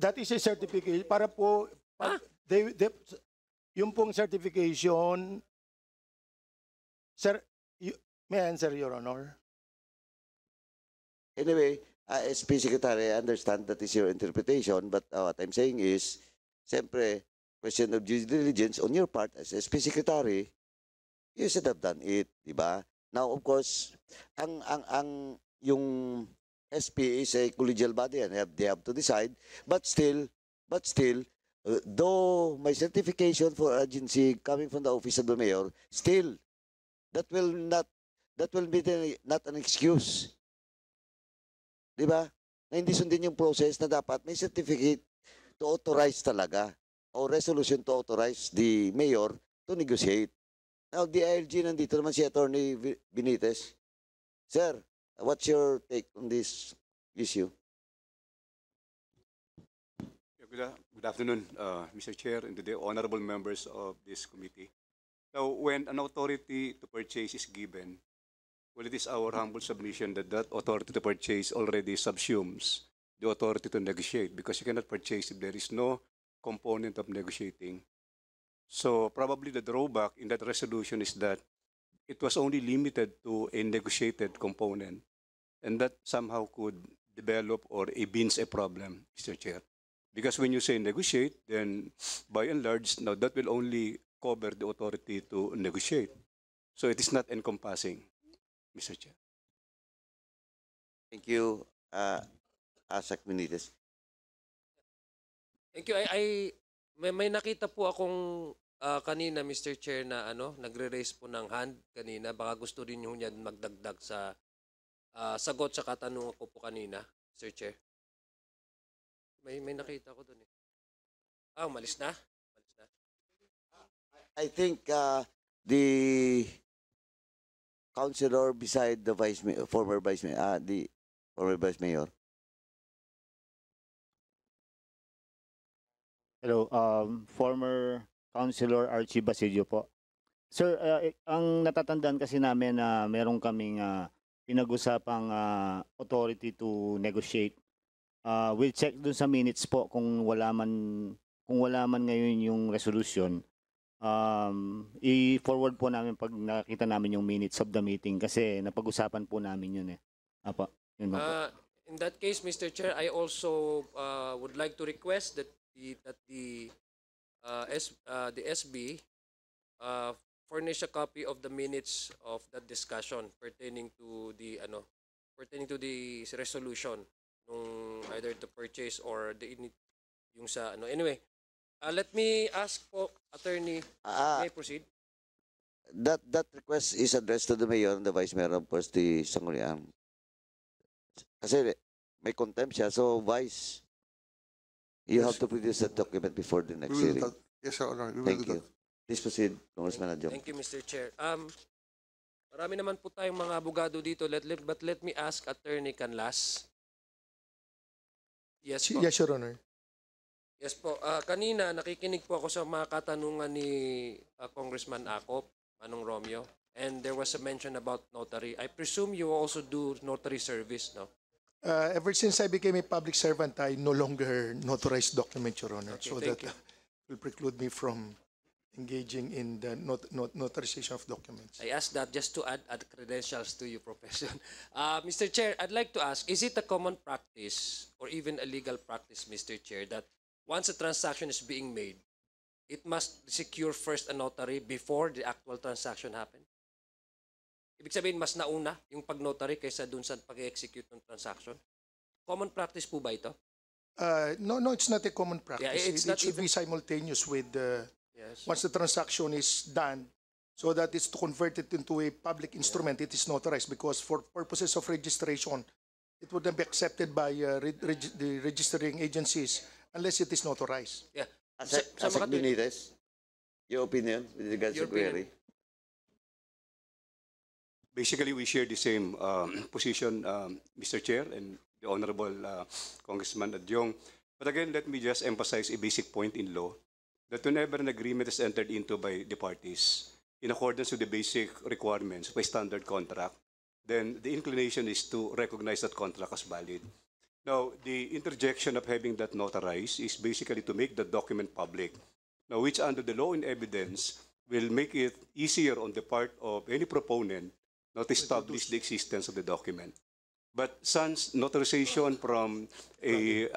That is a certification para po ah? they, they yung pong certification, sir, may answer, Your Honor? Anyway, uh, SP Secretary, I understand that is your interpretation, but uh, what I'm saying is, siyempre, question of due diligence on your part as SP Secretary, you should have done it, di ba? Now, of course, ang, ang, ang, yung SP is a collegial body and have, they have to decide, but still, but still, Uh, though my certification for agency coming from the office of the mayor, still, that will not, that will be the, not an excuse. Di ba? Na hindi sundin yung process na dapat may certificate to authorize talaga or resolution to authorize the mayor to negotiate. Now, the ILG, nandito naman si Attorney Benitez. Sir, what's your take on this issue? Good, uh, good afternoon, uh, Mr. Chair, and to the honorable members of this committee. So, when an authority to purchase is given, well, it is our humble submission that that authority to purchase already subsumes the authority to negotiate because you cannot purchase if there is no component of negotiating. So probably the drawback in that resolution is that it was only limited to a negotiated component, and that somehow could develop or evince a problem, Mr. Chair. Because when you say negotiate, then by and large, now that will only cover the authority to negotiate. So it is not encompassing, Mr. Chair. Thank you, uh, Asak Benitez. Thank you. I, I may, may nakita po akong uh, kanina, Mr. Chair, na ano, nagre-raise po ng hand kanina. Baka gusto rin niyo niya magdagdag sa uh, sagot sa katanungan ko po kanina, Sir Chair. May, may nakita ko doon eh. Ah, malis na? Malis na. I think uh, the councilor beside the vice mayor, former vice mayor, uh, ah, the former vice mayor. Hello, um, former Councilor Archie Basilio po. Sir, uh, eh, ang natatandaan kasi namin na uh, meron kaming uh, pinag-usapang uh, authority to negotiate uh, we'll check dun sa minutes po kung wala man kung wala man ngayon yung resolution um, i-forward po namin pag nakita namin yung minutes of the meeting kasi napag-usapan po namin yun eh. Apa, yun po. Uh, in that case, Mr. Chair, I also uh, would like to request that the, that the, uh, S, uh, the SB uh, furnish a copy of the minutes of that discussion pertaining to the ano pertaining to the resolution nung either to purchase or the yung sa ano. Anyway, uh, let me ask po attorney Ah, may proceed. That that request is addressed to the mayor and the vice mayor of course the Sangguniang. Kasi may contempt siya, so vice, you have to produce that document before the next hearing. Yes, Your Honor, we Thank you. that. Please proceed, Congressman Adjong. Thank you, Mr. Chair. Um, marami naman po tayong mga abogado dito, let, let, but let me ask Attorney Canlas. Yes po. Yes, Your Honor. Yes po. Ah, kanina, nakikinig po ako sa mga katanungan ni ah, Congressman Akop, Manong Romeo, and there was a mention about notary. I presume you also do notary service, no? Uh, ever since I became a public servant, I no longer notarize document, Your Honor. Okay, so thank that you. will preclude me from engaging in the not, not, notarization of documents. I asked that just to add, add credentials to your profession. Uh, Mr. Chair, I'd like to ask, is it a common practice or even a legal practice, Mr. Chair, that once a transaction is being made, it must secure first a notary before the actual transaction happen? Ibig sabihin, mas nauna yung pag-notary kaysa dun sa pag-execute ng transaction? Common practice po ba ito? Uh, no, no, it's not a common practice. Yeah, it's it, not it should even... be simultaneous with the Yes. Once the transaction is done, so that is to convert it into a public instrument, yeah. it is notarized because for purposes of registration, it wouldn't be accepted by uh, reg reg the registering agencies unless it is notarized. Yeah. As sa, sa Benitez, your opinion with regards your to query? Basically, we share the same um, position, um, Mr. Chair and the Honorable uh, Congressman Adjong. But again, let me just emphasize a basic point in law that whenever an agreement is entered into by the parties, in accordance with the basic requirements by standard contract, then the inclination is to recognize that contract as valid. Now, the interjection of having that notarized is basically to make the document public, now which under the law and evidence will make it easier on the part of any proponent not to establish the existence of the document. But sans notarization from a,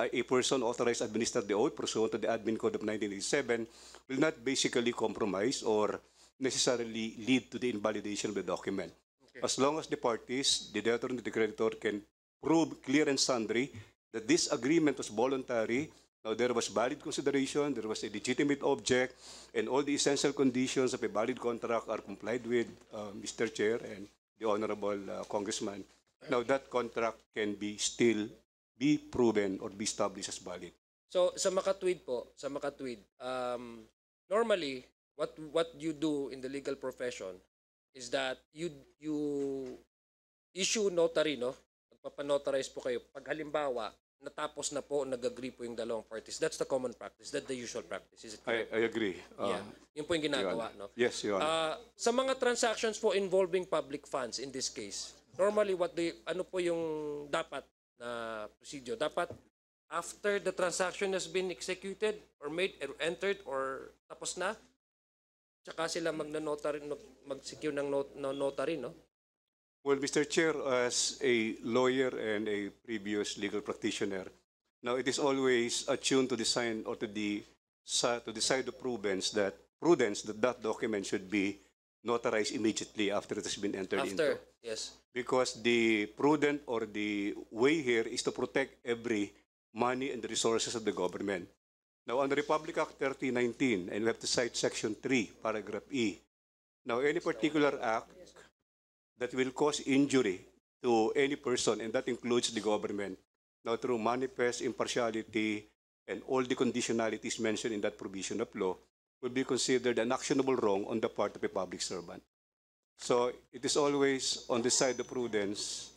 a person authorized administer the oath pursuant to the Admin Code of 1987 will not basically compromise or necessarily lead to the invalidation of the document. Okay. As long as the parties, the debtor and the creditor, can prove clear and sundry that this agreement was voluntary, now there was valid consideration, there was a legitimate object, and all the essential conditions of a valid contract are complied with, uh, Mr. Chair and the Honorable uh, Congressman. Now that contract can be still be proven or be established as valid. So sa makatwid po, sa makatwid, um, normally what what you do in the legal profession is that you you issue notary no, nagpapanotarize po kayo. Pag halimbawa natapos na po, nag-agree po yung dalawang parties. That's the common practice. That's the usual practice. Is it correct? I, I agree. Uh, yeah. Um, Yun po yung ginagawa, no? Yes, you Honor. Uh, sa mga transactions po involving public funds in this case, normally what the ano po yung dapat na procedure? Dapat after the transaction has been executed or made or er, entered or tapos na, tsaka sila magna-notary mag-secure ng not, no, notary, no? Well, Mr. Chair, as a lawyer and a previous legal practitioner, now it is always attuned to the sign or to the to the side prudence that prudence that that document should be notarized immediately after it has been entered after, into. After, yes because the prudent or the way here is to protect every money and the resources of the government. Now, under Republic Act 3019, and we have to cite Section 3, Paragraph E. Now, any particular act that will cause injury to any person, and that includes the government, now through manifest impartiality and all the conditionalities mentioned in that provision of law, will be considered an actionable wrong on the part of a public servant. So it is always on the side of prudence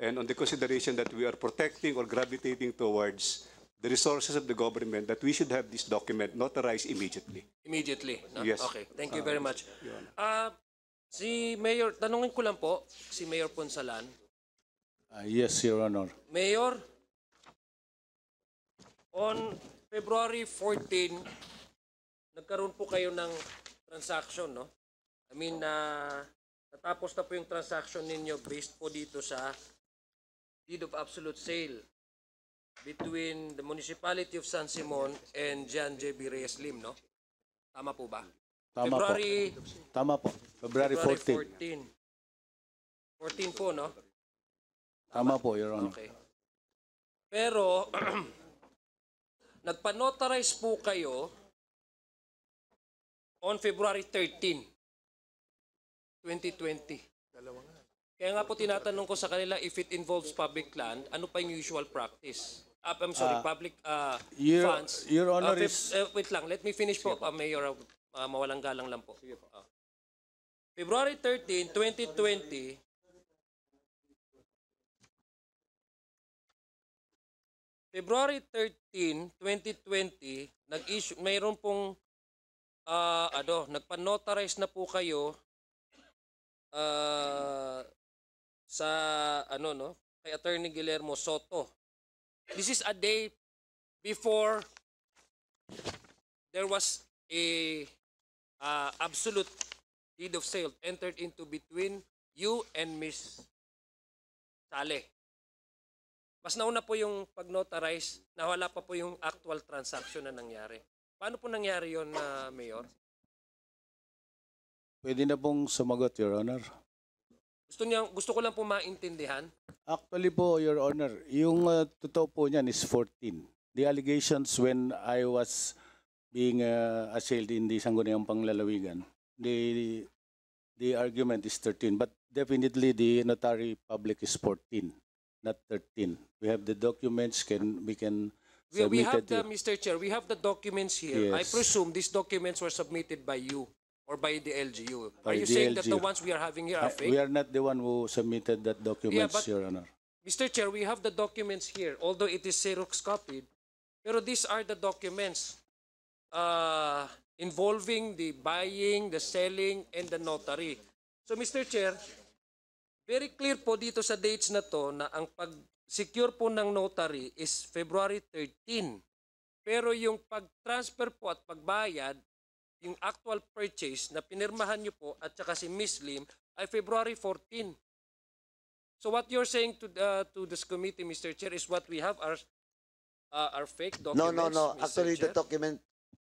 and on the consideration that we are protecting or gravitating towards the resources of the government that we should have this document notarized immediately. Immediately? No? Yes. Okay. Thank you uh, very much. Uh, si Mayor, tanungin ko lang po, si Mayor Ponsalan. Uh, yes, Your Honor. Mayor, on February 14, nagkaroon po kayo ng transaction, no? I mean, uh, natapos na po yung transaction ninyo based po dito sa deed of absolute sale between the municipality of San Simon and John J.B. Reyes Lim, no? Tama po ba? Tama February, po. Tama po. February, 14. 14. po, no? Tama, Tama po, Your Honor. Okay. Pero, nagpa-notarize po kayo on February 13. 2020. Kaya nga po tinatanong ko sa kanila if it involves public land, ano pa yung usual practice? Uh, I'm sorry, Ah, public uh, Your, funds. Your ah, Honor Uh, is, fif- uh, eh, wait lang, let me finish po, uh, Mayor. Uh, mawalang galang lang po. Sige Ah. February 13, 2020, February 13, 2020, nag-issue, mayroon pong, ah, ano, nagpa-notarize na po kayo uh, sa ano no kay Attorney Guillermo Soto. This is a day before there was a uh, absolute deed of sale entered into between you and Miss Sale. Mas nauna po yung pag-notarize na wala pa po yung actual transaction na nangyari. Paano po nangyari yon na uh, Mayor? Pwede na pong sumagot, Your Honor. Gusto, niya, gusto ko lang po maintindihan. Actually po, Your Honor, yung uh, totoo po niyan is 14. The allegations when I was being uh, assailed in the Sangguniang Panglalawigan, the, the argument is 13. But definitely the notary public is 14, not 13. We have the documents, can we can we, we have the, Mr. Chair, we have the documents here. Yes. I presume these documents were submitted by you or by the LGU? By are you the saying that the ones we are having here are Uh, fake? We are not the one who submitted that documents, but- Your Honor. Mr. Chair, we have the documents here, although it is Xerox copied. Pero these are the documents uh, involving the buying, the selling, and the notary. So, Mr. Chair, very clear po dito sa dates na to na ang pag-secure po ng notary is February 13. Pero yung pag-transfer po at pagbayad yung actual purchase na pinirmahan nyo po at saka si Ms. Lim ay February 14. So what you're saying to uh, to this committee, Mr. Chair, is what we have are uh, are fake documents. No, no, no. Mr. Actually, Chair. the document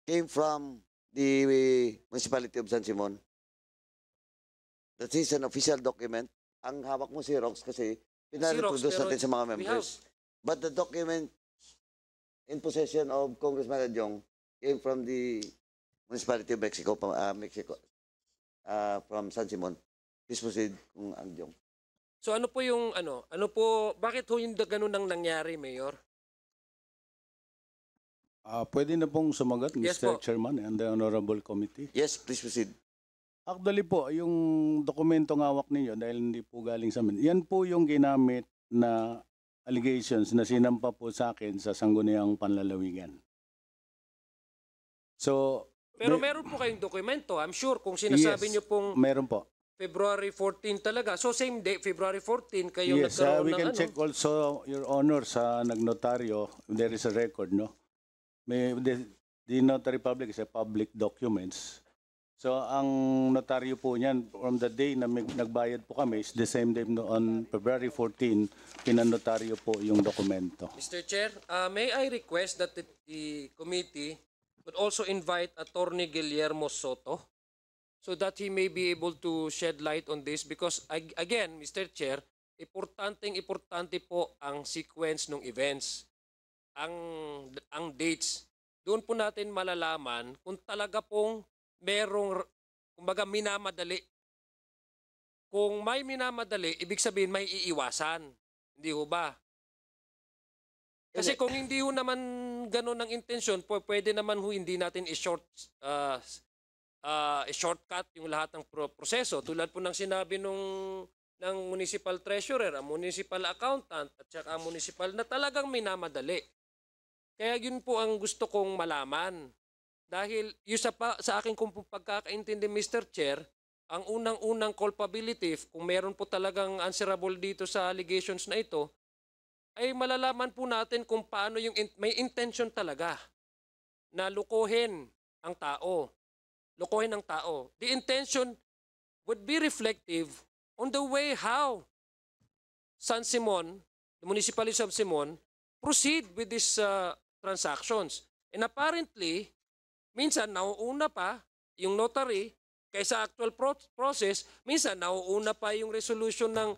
came from the municipality of San Simon. That is an official document. Ang hawak mo si Xerox kasi pinareproduce natin sa mga members. But the document in possession of Congressman Adjong came from the Municipality of Mexico, uh, Mexico uh, from San Simon. Please kung ang diyong. So ano po yung ano, ano po, bakit ho yung ganun ang nangyari, Mayor? Uh, pwede na pong sumagot, Mr. po. Chairman and the Honorable Committee. Yes, please proceed. Actually po, yung dokumentong hawak ninyo, dahil hindi po galing sa amin, yan po yung ginamit na allegations na sinampa po sa akin sa sangguniang panlalawigan. So, pero meron po kayong dokumento, I'm sure, kung sinasabi yes, niyo pong meron po. February 14 talaga. So same day, February 14, kayo yes, nagkaroon uh, we ng can ano? check also, Your Honor, sa nagnotaryo, there is a record, no? May, the, the Notary Public is a public documents. So ang notaryo po niyan, from the day na may, nagbayad po kami, is the same day no, on February 14, pinanotaryo po yung dokumento. Mr. Chair, uh, may I request that the, the committee but also invite Attorney Guillermo Soto so that he may be able to shed light on this because again, Mr. Chair, importanteng importante po ang sequence ng events, ang, ang dates. Doon po natin malalaman kung talaga pong merong, kumbaga minamadali. Kung may minamadali, ibig sabihin may iiwasan. Hindi ho ba? Kasi kung hindi ho naman kung ganun ang intention, pwede naman ho hindi natin i-short uh, uh, i-shortcut yung lahat ng proseso. Tulad po ng sinabi nung ng municipal treasurer, ang municipal accountant at saka ang municipal na talagang minamadali. Kaya yun po ang gusto kong malaman. Dahil yun sa, pa, sa akin kung pagkakaintindi Mr. Chair, ang unang-unang culpability, kung meron po talagang answerable dito sa allegations na ito, ay malalaman po natin kung paano yung in- may intention talaga na lukuhin ang tao. Lukuhin ang tao. The intention would be reflective on the way how San Simon, the municipality of Simon, proceed with these uh, transactions. And apparently, minsan nauuna pa yung notary kaysa actual pro- process, minsan nauuna pa yung resolution ng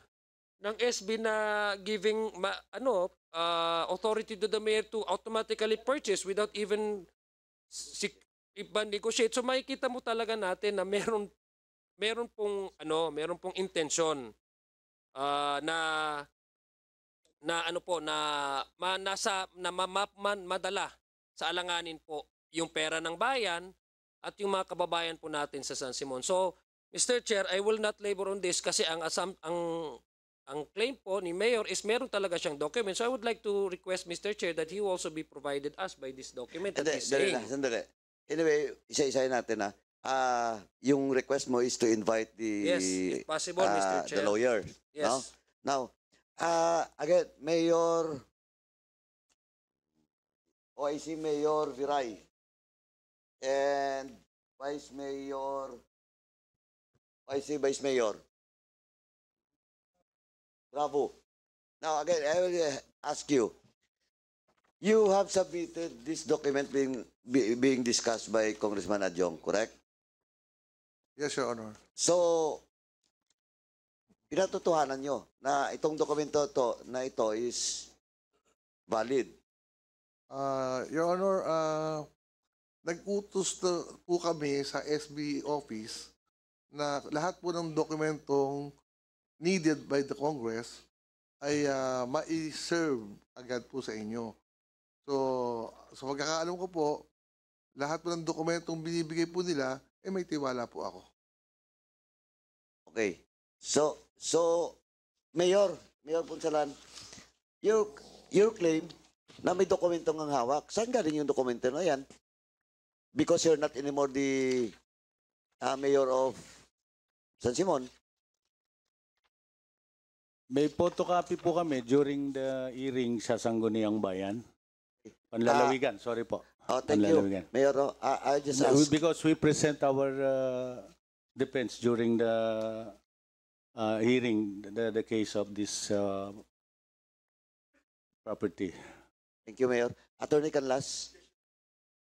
ng SB na giving ma, ano uh, authority to the mayor to automatically purchase without even si, iba negotiate. So makikita mo talaga natin na meron meron pong ano, meron pong intention uh, na na ano po na ma, nasa na ma, ma, man, madala sa alanganin po yung pera ng bayan at yung mga kababayan po natin sa San Simon. So, Mr. Chair, I will not labor on this kasi ang ang ang claim po ni Mayor is meron talaga siyang document. So I would like to request Mr. Chair that he also be provided us by this document that he's saying. lang, sandali. Anyway, isa isa natin na. Ah. ah, yung request mo is to invite the Yes, if possible, ah, Mr. Chair. the lawyer. Yes. No? Now, ah, again, Mayor OIC Mayor Viray and Vice Mayor OIC Vice Mayor Bravo. Now, again, I will uh, ask you. You have submitted this document being, being discussed by Congressman Adjong, correct? Yes, Your Honor. So, pinatotohanan nyo na itong dokumento to, na ito is valid? Uh, Your Honor, uh, nag-utos po kami sa SB office na lahat po ng dokumentong needed by the Congress ay uh, ma-serve agad po sa inyo. So, sa so pagkakaalam ko po, lahat po ng dokumentong binibigay po nila, eh may tiwala po ako. Okay. So, so, Mayor, Mayor Punsalan, your, your claim na may dokumentong ang hawak, saan galing yung dokumento na yan? Because you're not anymore the uh, mayor of San Simon. May photocopy po kami during the hearing sa Sangguniang Bayan. Panlalawigan, ah. sorry po. Oh, thank you, Mayor. Ro. Oh, I, I just ask. Because we present our uh, defense during the uh, hearing, the, the case of this uh, property. Thank you, Mayor. Attorney Canlas.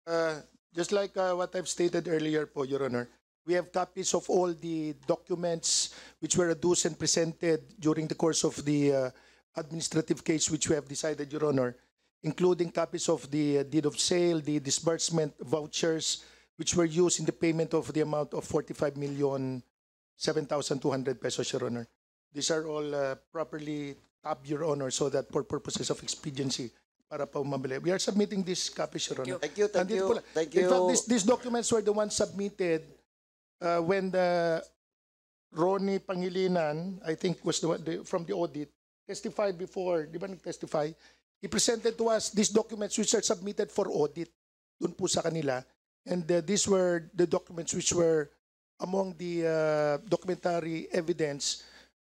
Uh, just like uh, what I've stated earlier po, Your Honor, We have copies of all the documents which were adduced and presented during the course of the uh, administrative case which we have decided, Your Honor, including copies of the uh, deed of sale, the disbursement vouchers, which were used in the payment of the amount of 45 million 7,200 pesos, Your Honor. These are all uh, properly tabbed, Your Honor, so that for purposes of expediency, para po umabili. We are submitting these copies, Your Honor. Thank you, thank you, thank you. In fact, these, these documents were the ones submitted uh, when the Ronnie Pangilinan, I think was the, the, from the audit, testified before, di ba nag-testify? He presented to us these documents which are submitted for audit dun po sa kanila. And uh, these were the documents which were among the uh, documentary evidence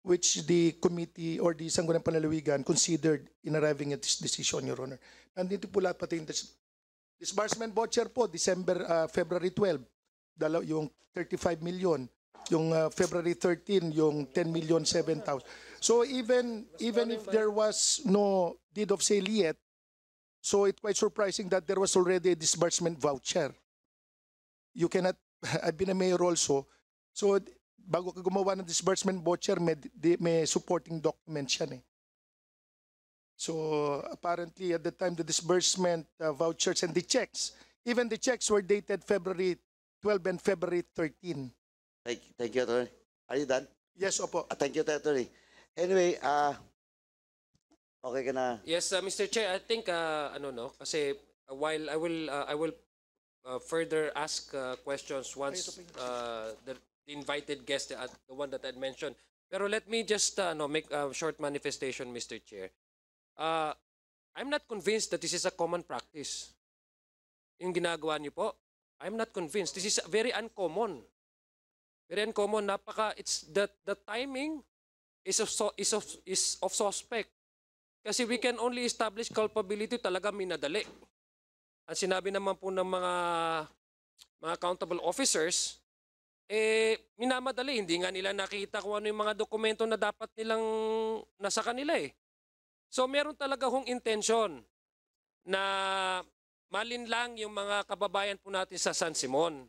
which the committee or the Sanggunang Panalawigan considered in arriving at this decision, Your Honor. Nandito po lahat pati yung disbursement voucher po, December, uh, February 12 dalaw yung 35 million, yung uh, February 13 yung 10 million 7,000. So even even if there was no deed of sale yet, so it's quite surprising that there was already a disbursement voucher. You cannot I've been a mayor also. So bago ka gumawa ng disbursement voucher, may, may supporting document siya eh. So apparently at the time the disbursement uh, vouchers and the checks, even the checks were dated February 12 and February 13. Thank, thank you, Attorney. Are you done? Yes, opo. Uh, thank you, Attorney. Anyway, uh, okay ka na. Yes, uh, ah, Mr. Chair, I think, uh, ano no, kasi while I will, uh, I will uh, further ask uh, questions once uh, the, the invited guest, uh, the one that I mentioned. Pero let me just uh, no, make a short manifestation, Mr. Chair. Uh, I'm not convinced that this is a common practice. Yung ginagawa niyo po, I'm not convinced. This is very uncommon. Very uncommon. Napaka, it's the, the timing is of, is of, is of suspect. Kasi we can only establish culpability talaga minadali. At sinabi naman po ng mga mga accountable officers, eh, minamadali. Hindi nga nila nakita kung ano yung mga dokumento na dapat nilang nasa kanila eh. So meron talaga hong intention na lang yung mga kababayan po natin sa San Simon.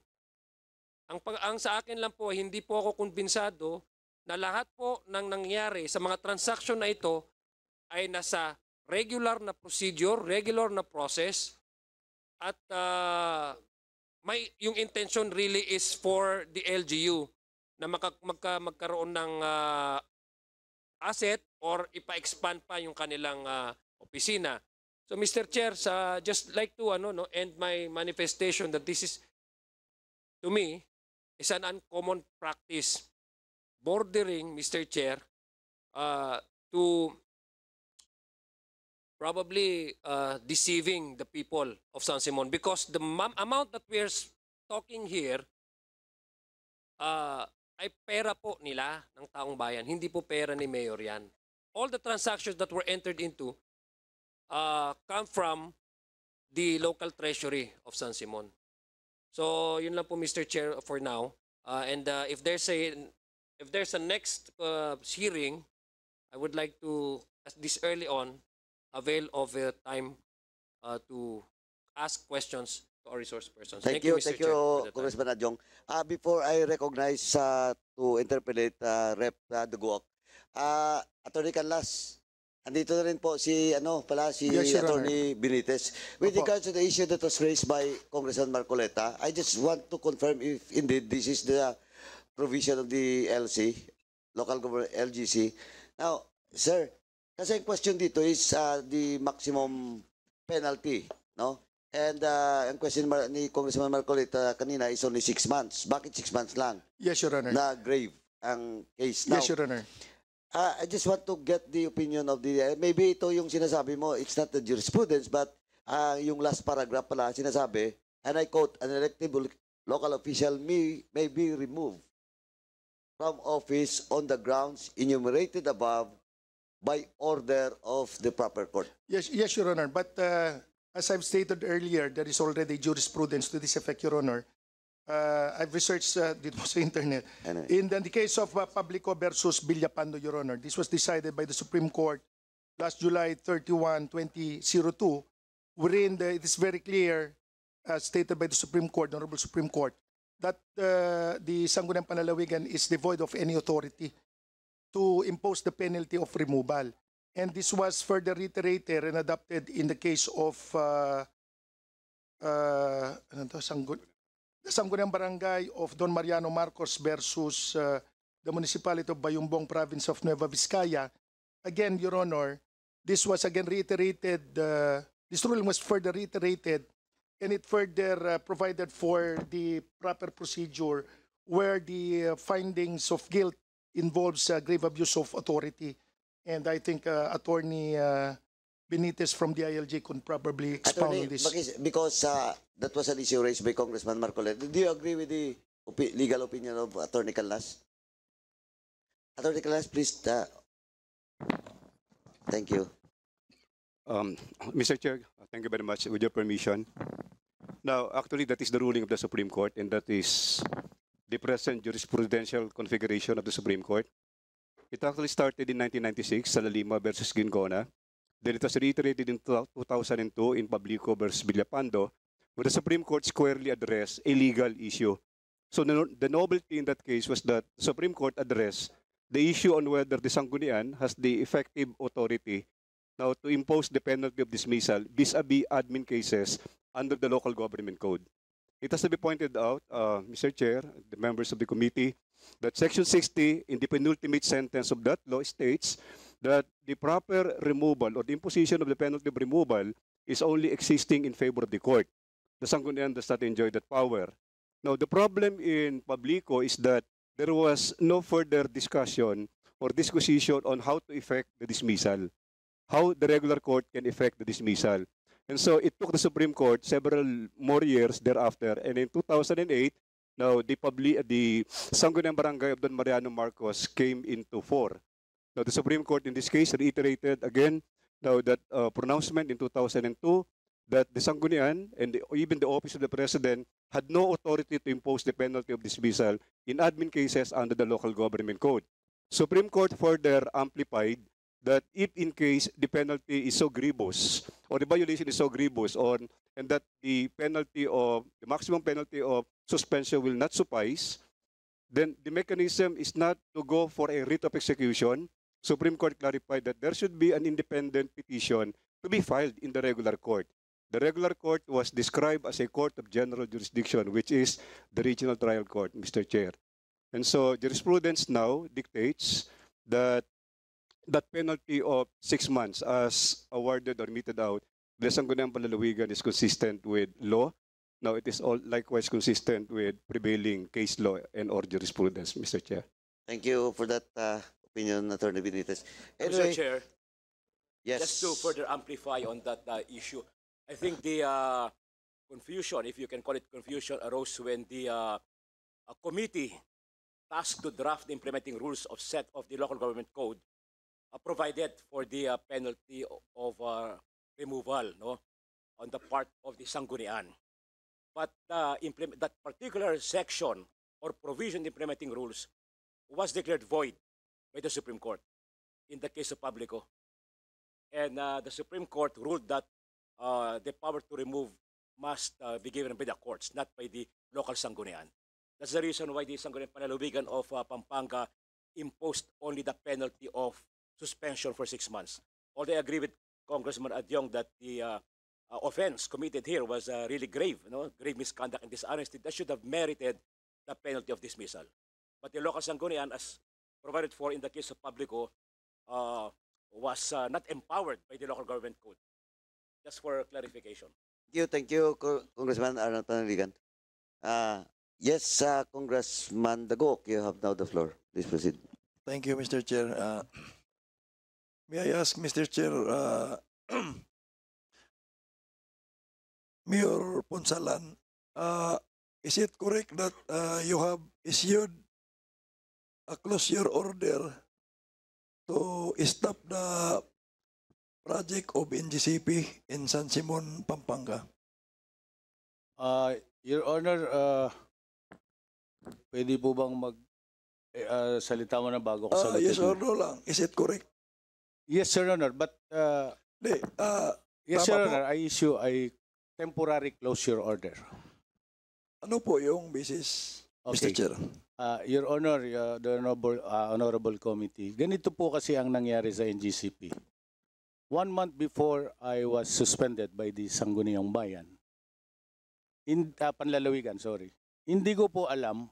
Ang, pag, ang sa akin lang po, hindi po ako kumbinsado na lahat po ng nangyari sa mga transaksyon na ito ay nasa regular na procedure, regular na process, at uh, may, yung intention really is for the LGU na magka, magka, magkaroon ng uh, asset or ipa-expand pa yung kanilang uh, opisina. So Mr. Chair, sa just like to ano no end my manifestation that this is to me is an uncommon practice bordering Mr. Chair uh, to probably uh, deceiving the people of San Simon because the amount that we're talking here uh, ay pera po nila ng taong bayan. Hindi po pera ni Mayor yan. All the transactions that were entered into uh, come from the local treasury of San Simon. So, yun lang po Mr. Chair for now. Uh, and uh, if there's a if there's a next uh, hearing, I would like to this early on avail of uh, time uh, to ask questions to our resource persons. Thank, thank you, Mr. thank Chair, you, Congressman Adjong. Uh, before I recognize uh, to interpelate uh, Rep uh, Duguok, uh, Attorney Canlas, Andito na rin po si ano pala si Yes, Your Attorney Benitez. With Opo. regards to the issue that was raised by Congressman Marcoleta, I just want to confirm if indeed this is the provision of the LC, local government LGC. Now, sir, kasi ang question dito is uh, the maximum penalty, no? And uh, ang question ni Congressman Marcoleta kanina is only six months. Bakit six months lang Yes, Your Honor. na grave ang case now? Yes, Your Honor uh, I just want to get the opinion of the, eh, maybe ito yung sinasabi mo, it's not the jurisprudence, but uh, yung last paragraph pala, sinasabi, and I quote, an elected local official may, may be removed from office on the grounds enumerated above by order of the proper court. Yes, yes Your Honor, but uh, as I've stated earlier, there is already jurisprudence to this effect, Your Honor uh, I've researched uh, dito sa internet. Ano? In, the, in the case of uh, Publico versus Villapando, Your Honor, this was decided by the Supreme Court last July 31, 2002, wherein the, it is very clear, as uh, stated by the Supreme Court, the Honorable Supreme Court, that uh, the Sangguniang Panalawigan is devoid of any authority to impose the penalty of removal. And this was further reiterated and adopted in the case of uh, uh, ano to, Sanggun, the Sangguniang Barangay of Don Mariano Marcos versus uh, the municipality of Bayumbong, province of Nueva Vizcaya. Again, Your Honor, this was again reiterated, uh, this ruling was further reiterated and it further uh, provided for the proper procedure where the uh, findings of guilt involves uh, grave abuse of authority. And I think uh, Attorney uh, Benitez from the ILG could probably expound on this. Because uh, that was an issue raised by Congressman Marco Marcoleta. Do you agree with the opi legal opinion of Attorney Calas? Attorney Calas, please. Uh, thank you. Um, Mr. Chair, thank you very much. With your permission. Now, actually, that is the ruling of the Supreme Court, and that is the present jurisprudential configuration of the Supreme Court. It actually started in 1996, Salalima versus Gingona. Then it was reiterated in 2002 in Publico versus Villapando, But the Supreme Court squarely addressed a legal issue. So the novelty in that case was that the Supreme Court addressed the issue on whether the Sangguniang has the effective authority now to impose the penalty of dismissal vis-a-vis -vis admin cases under the local government code. It has to be pointed out, uh, Mr. Chair, the members of the committee, that Section 60 in the penultimate sentence of that law states that the proper removal or the imposition of the penalty of removal is only existing in favor of the court the Sangguniang does not enjoy that power. Now, the problem in Publico is that there was no further discussion or disquisition on how to effect the dismissal, how the regular court can effect the dismissal. And so it took the Supreme Court several more years thereafter. And in 2008, now the, public, the Sangguniang Barangay of Don Mariano Marcos came into force. Now, the Supreme Court in this case reiterated again now that uh, pronouncement in 2002 that the Sangguniang and the, even the Office of the President had no authority to impose the penalty of dismissal in admin cases under the local government code. Supreme Court further amplified that if in case the penalty is so grievous or the violation is so grievous or and that the penalty of the maximum penalty of suspension will not suffice, then the mechanism is not to go for a writ of execution. Supreme Court clarified that there should be an independent petition to be filed in the regular court. The regular court was described as a court of general jurisdiction, which is the regional trial court, Mr. Chair. And so jurisprudence now dictates that that penalty of six months as awarded or meted out, the Sangguniang Palalawigan is consistent with law. Now, it is all likewise consistent with prevailing case law and or jurisprudence, Mr. Chair. Thank you for that uh, opinion, Attorney Benitez. Anyway, Mr. Chair, yes. just to further amplify on that uh, issue, I think the uh, confusion, if you can call it confusion, arose when the uh, committee tasked to draft the implementing rules of set of the local government code uh, provided for the uh, penalty of, uh, removal no, on the part of the Sanggunian. But uh, that particular section or provision implementing rules was declared void by the Supreme Court in the case of Publico. And the Supreme Court ruled that uh, the power to remove must uh, be given by the courts, not by the local Sanggunian. That's the reason why the Sanggunian Panalubigan of uh, Pampanga imposed only the penalty of suspension for six months. Although I agree with Congressman Adyong that the uh, uh, offense committed here was uh, really grave, you know, grave misconduct and dishonesty, that should have merited the penalty of dismissal. But the local Sanggunian, as provided for in the case of Publico, uh, was uh, not empowered by the local government code. Just for clarification. Thank you, thank you, Congressman Arnold Panaligan. Uh, yes, uh, Congressman Dagok, you have now the floor. Please proceed. Thank you, Mr. Chair. Uh, may I ask, Mr. Chair, uh, Mayor Ponsalan, uh, is it correct that uh, you have issued a closure order to stop the project of NGCP in San Simon, Pampanga? Uh, Your Honor, uh, pwede po bang mag eh, uh, salita mo na bago ko uh, ah, sagutin? Yes or no lang. Is it correct? Yes, Your Honor. But, uh, De, uh, ah, yes, Your Honor, po. I issue a temporary closure order. Ano po yung basis, okay. Mr. Chair? Uh, Your Honor, uh, the honorable, uh, honorable Committee, ganito po kasi ang nangyari sa NGCP one month before I was suspended by the Sangguniang Bayan, in, uh, panlalawigan, sorry, hindi ko po alam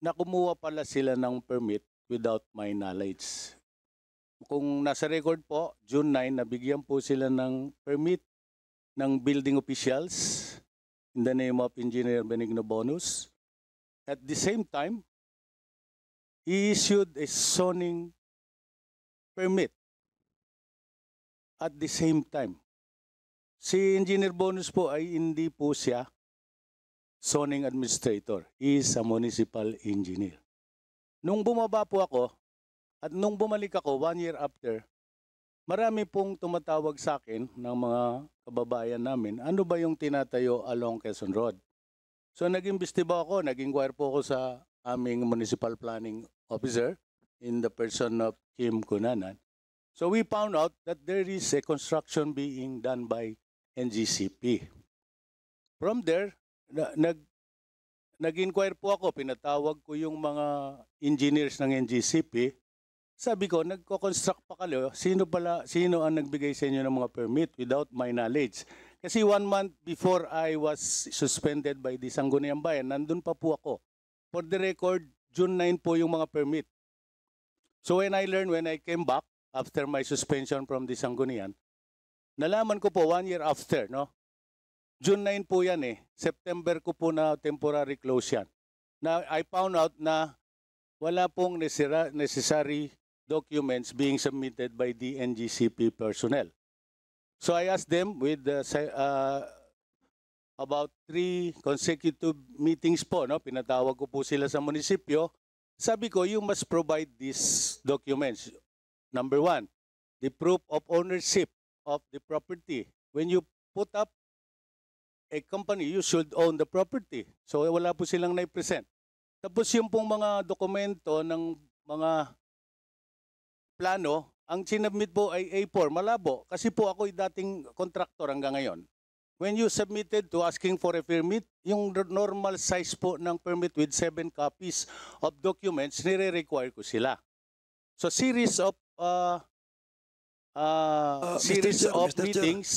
na kumuha pala sila ng permit without my knowledge. Kung nasa record po, June 9, nabigyan po sila ng permit ng building officials in the name of Engineer Benigno Bonus. At the same time, he issued a zoning permit at the same time. Si Engineer Bonus po ay hindi po siya zoning administrator. He is a municipal engineer. Nung bumaba po ako, at nung bumalik ako one year after, marami pong tumatawag sa akin ng mga kababayan namin, ano ba yung tinatayo along Quezon Road? So naging bestibo ako, naging inquire po ako sa aming municipal planning officer in the person of Kim Kunanan. So we found out that there is a construction being done by NGCP. From there, nag, nag-inquire po ako, pinatawag ko yung mga engineers ng NGCP. Sabi ko, nagko-construct pa kayo, sino, pala, sino ang nagbigay sa inyo ng mga permit without my knowledge? Kasi one month before I was suspended by the Sangguniang Bayan, nandun pa po ako. For the record, June 9 po yung mga permit. So when I learned, when I came back, after my suspension from the Sanggunian. nalaman ko po one year after, no? June 9 po yan eh. September ko po na temporary close yan. Na I found out na wala pong necessary documents being submitted by the NGCP personnel. So I asked them with the, uh, uh, about three consecutive meetings po, no? pinatawag ko po sila sa munisipyo. Sabi ko, you must provide these documents. Number one, the proof of ownership of the property. When you put up a company, you should own the property. So eh, wala po silang na-present. Tapos yung pong mga dokumento ng mga plano, ang sinubmit po ay A4, malabo. Kasi po ako dating contractor hanggang ngayon. When you submitted to asking for a permit, yung normal size po ng permit with seven copies of documents, nire-require ko sila. So series of uh, uh, ah, series Mr. of Mr. meetings.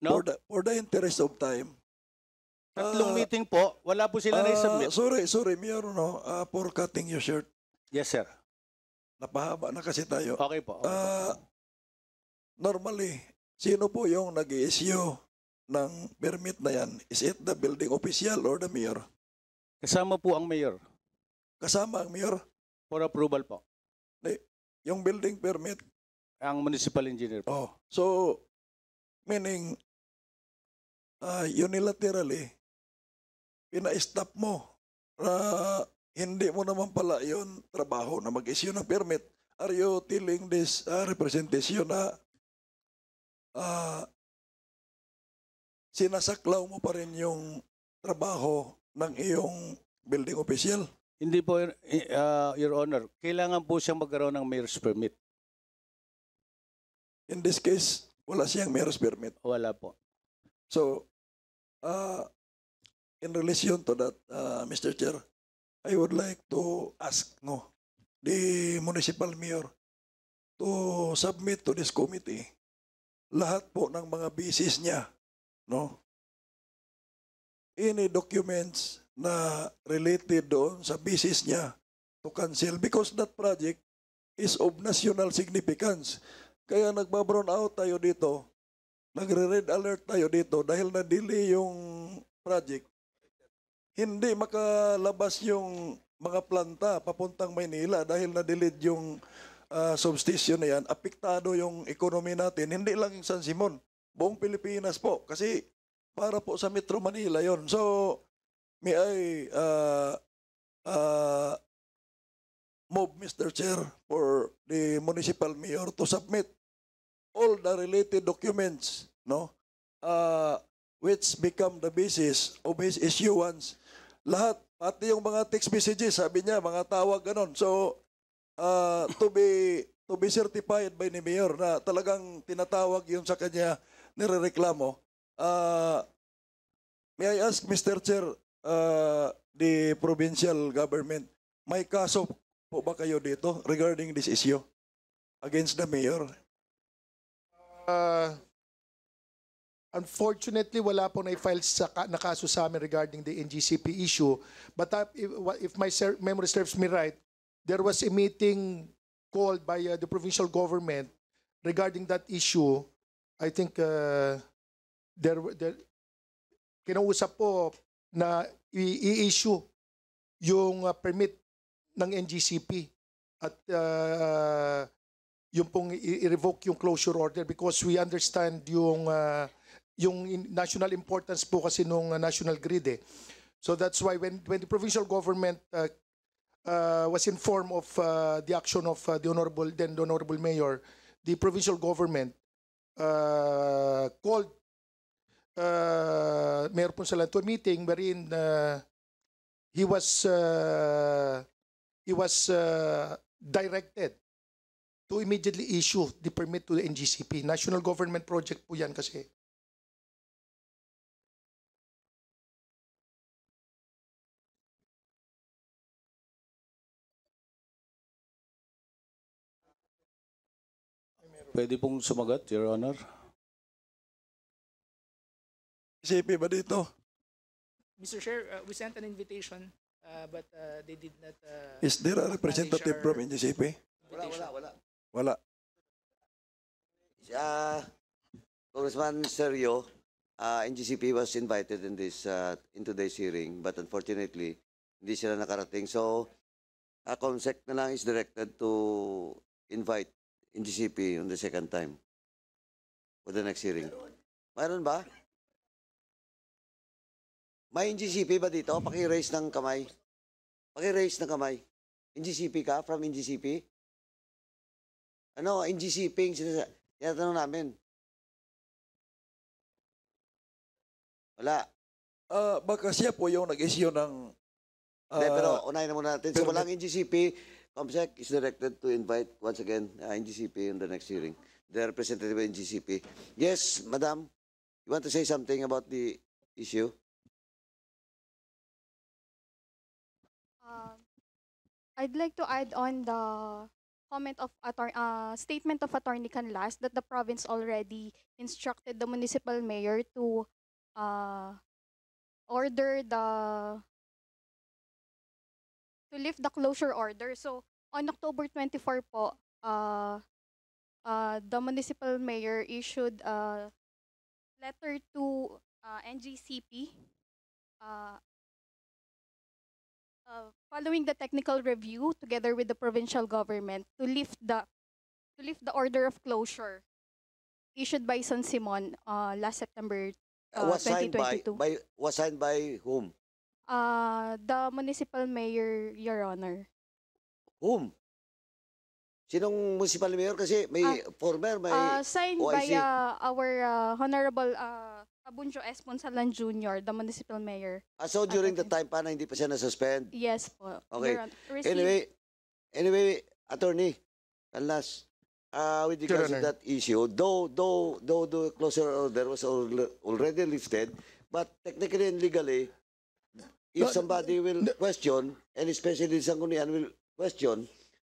no? for, the, for the interest of time. Tatlong uh, meeting po, wala po sila uh, na-submit. Ah, sorry, sorry, Mayor, ano, no, uh, for cutting your shirt. Yes, sir. Napahaba na kasi tayo. Okay po. Okay uh, po. Normally, sino po yung nag issue ng permit na yan? Is it the building official or the mayor? Kasama po ang mayor. Kasama ang mayor? For approval po. Yung building permit. Ang municipal engineer po. Oh. So, meaning, uh, unilaterally, pina-stop mo uh, hindi mo naman pala yon trabaho na mag-issue ng permit. Are you telling this uh, representation na uh, sinasaklaw mo pa rin yung trabaho ng iyong building official? Hindi po, uh, Your Honor. Kailangan po siyang magkaroon ng mayor's permit. In this case, wala siyang mayor's permit. Wala po. So, uh, in relation to that, uh, Mr. Chair, I would like to ask no, the municipal mayor to submit to this committee lahat po ng mga basis niya, no? Any documents na related doon sa business niya to cancel because that project is of national significance. Kaya nagbabrown out tayo dito, nagre-red alert tayo dito dahil na-delay yung project. Hindi makalabas yung mga planta papuntang Maynila dahil na delay yung uh, substation na yan. Apektado yung ekonomi natin, hindi lang yung San Simon, buong Pilipinas po. Kasi para po sa Metro Manila yon So, may I uh, uh, move Mr. Chair for the municipal mayor to submit all the related documents no uh, which become the basis of his issuance lahat pati yung mga text messages sabi niya mga tawag ganun so uh, to be to be certified by ni mayor na talagang tinatawag yun sa kanya nirereklamo uh, may I ask Mr. Chair uh, ah, the provincial government. May kaso po ba kayo dito regarding this issue against the mayor? Uh, Unfortunately, wala pong na-file sa, na kaso sa amin regarding the NGCP issue. But uh, if, if my ser- memory serves me right, there was a meeting called by uh, the provincial government regarding that issue. I think uh, there, there kinausap po na i-issue yung uh, permit ng NGCP at uh, yung pong i-revoke yung closure order because we understand yung uh, yung national importance po kasi nung uh, national grid eh. So that's why when when the provincial government uh, uh, was informed of uh, the action of uh, the honorable then the honorable mayor, the provincial government uh, called uh, meron po sila to meeting wherein uh, he was uh, he was uh, directed to immediately issue the permit to the NGCP. National Government Project po yan kasi. Pwede pong sumagat, Your Honor. CP ba dito? Mr. Chair, uh, we sent an invitation uh, but uh, they did not... Uh, Is there a representative from NGCP? Wala, wala, wala. Wala. Uh, Congressman Sergio, uh, NGCP was invited in this uh, in today's hearing but unfortunately, hindi sila nakarating. So, uh, COMSEC na lang is directed to invite NGCP on the second time for the next hearing. Mayroon ba? May NGCP ba dito? Paki-raise ng kamay. Paki-raise ng kamay. NGCP ka? From NGCP? Ano? NGCP yung sinasa... Tinatanong namin. Wala. Uh, baka siya po yung nag-issue ng... Uh, ah, De, pero unahin na muna natin. So walang NGCP. Comsec is directed to invite once again uh, ah, NGCP in the next hearing. The representative of NGCP. Yes, madam. You want to say something about the issue? I'd like to add on the comment of attor- uh, statement of Attorney Canlas that the province already instructed the municipal mayor to uh, order the to lift the closure order. So on October 24 po, uh, uh, the municipal mayor issued a letter to uh, NGCP uh, uh, following the technical review together with the provincial government to lift the to lift the order of closure issued by San Simon uh, last September uh, uh was 2022. Signed by, by, was signed by whom? Uh, the municipal mayor, Your Honor. Whom? Sinong municipal mayor? Kasi may uh, former, may uh, Signed OIC. by uh, our uh, honorable uh, Abunjo Esponsalan Jr., the municipal mayor. Ah, so during the time pa na hindi pa siya na-suspend? Yes po. Okay. Anyway, anyway, attorney, alas, uh, with regards to that issue, though, though, though the closure order was already lifted, but technically and legally, if somebody will question, and especially the Sangguniang will question,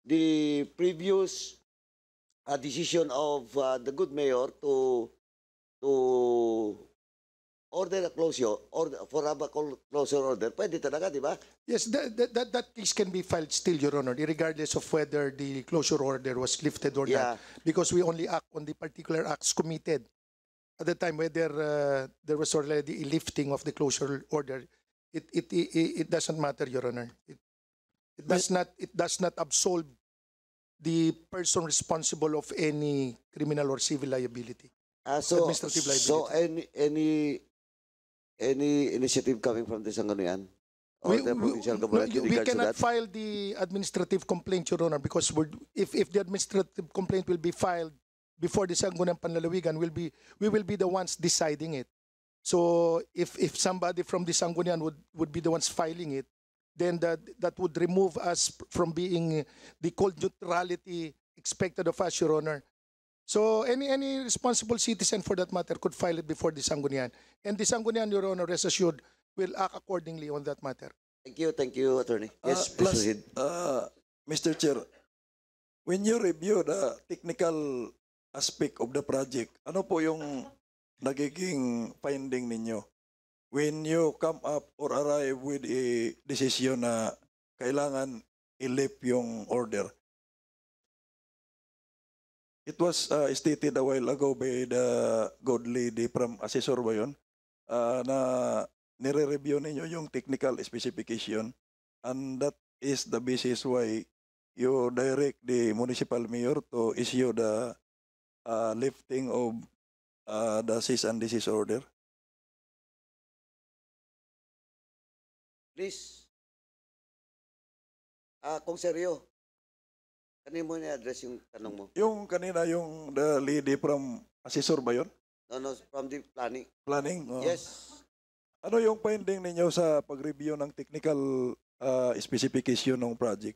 the previous uh, decision of uh, the good mayor to to order a closure or for a closure order, pwede talaga, di ba? Yes, that, that, that, that case can be filed still, Your Honor, regardless of whether the closure order was lifted or yeah. not. Because we only act on the particular acts committed at the time whether uh, there was already a lifting of the closure order. It, it, it, it doesn't matter, Your Honor. It, it does not it does not absolve the person responsible of any criminal or civil liability. Uh, so, administrative liability. So any any any initiative coming from the Sangguniang? Ano Or we, the provincial we, government no, in we cannot file the administrative complaint, Your Honor, because if, if the administrative complaint will be filed before the Sangguniang Panlalawigan, will be, we will be the ones deciding it. So if, if somebody from the Sangguniang would, would be the ones filing it, then that, that would remove us from being the cold neutrality expected of us, Your Honor. So any any responsible citizen for that matter could file it before the Sanggunian. And the Sanggunian, Your Honor, rest assured, will act accordingly on that matter. Thank you, thank you, Attorney. Uh, yes, uh, plus, Uh, Mr. Chair, when you review the technical aspect of the project, ano po yung nagiging finding ninyo? When you come up or arrive with a decision na kailangan ilip yung order, It was uh, stated a while ago by the good lady from assessor ba yun? Uh, na nire-review ninyo yung technical specification and that is the basis why you direct the municipal mayor to issue the uh, lifting of uh, the cease and desist order. Please. Ah, uh, kung seryo. Kanina mo na-address yung tanong mo? Yung kanina, yung the lady from assessor ba yun? No, no, from the planning. Planning? Oh. Yes. Ano yung finding ninyo sa pag-review ng technical uh, specification ng project?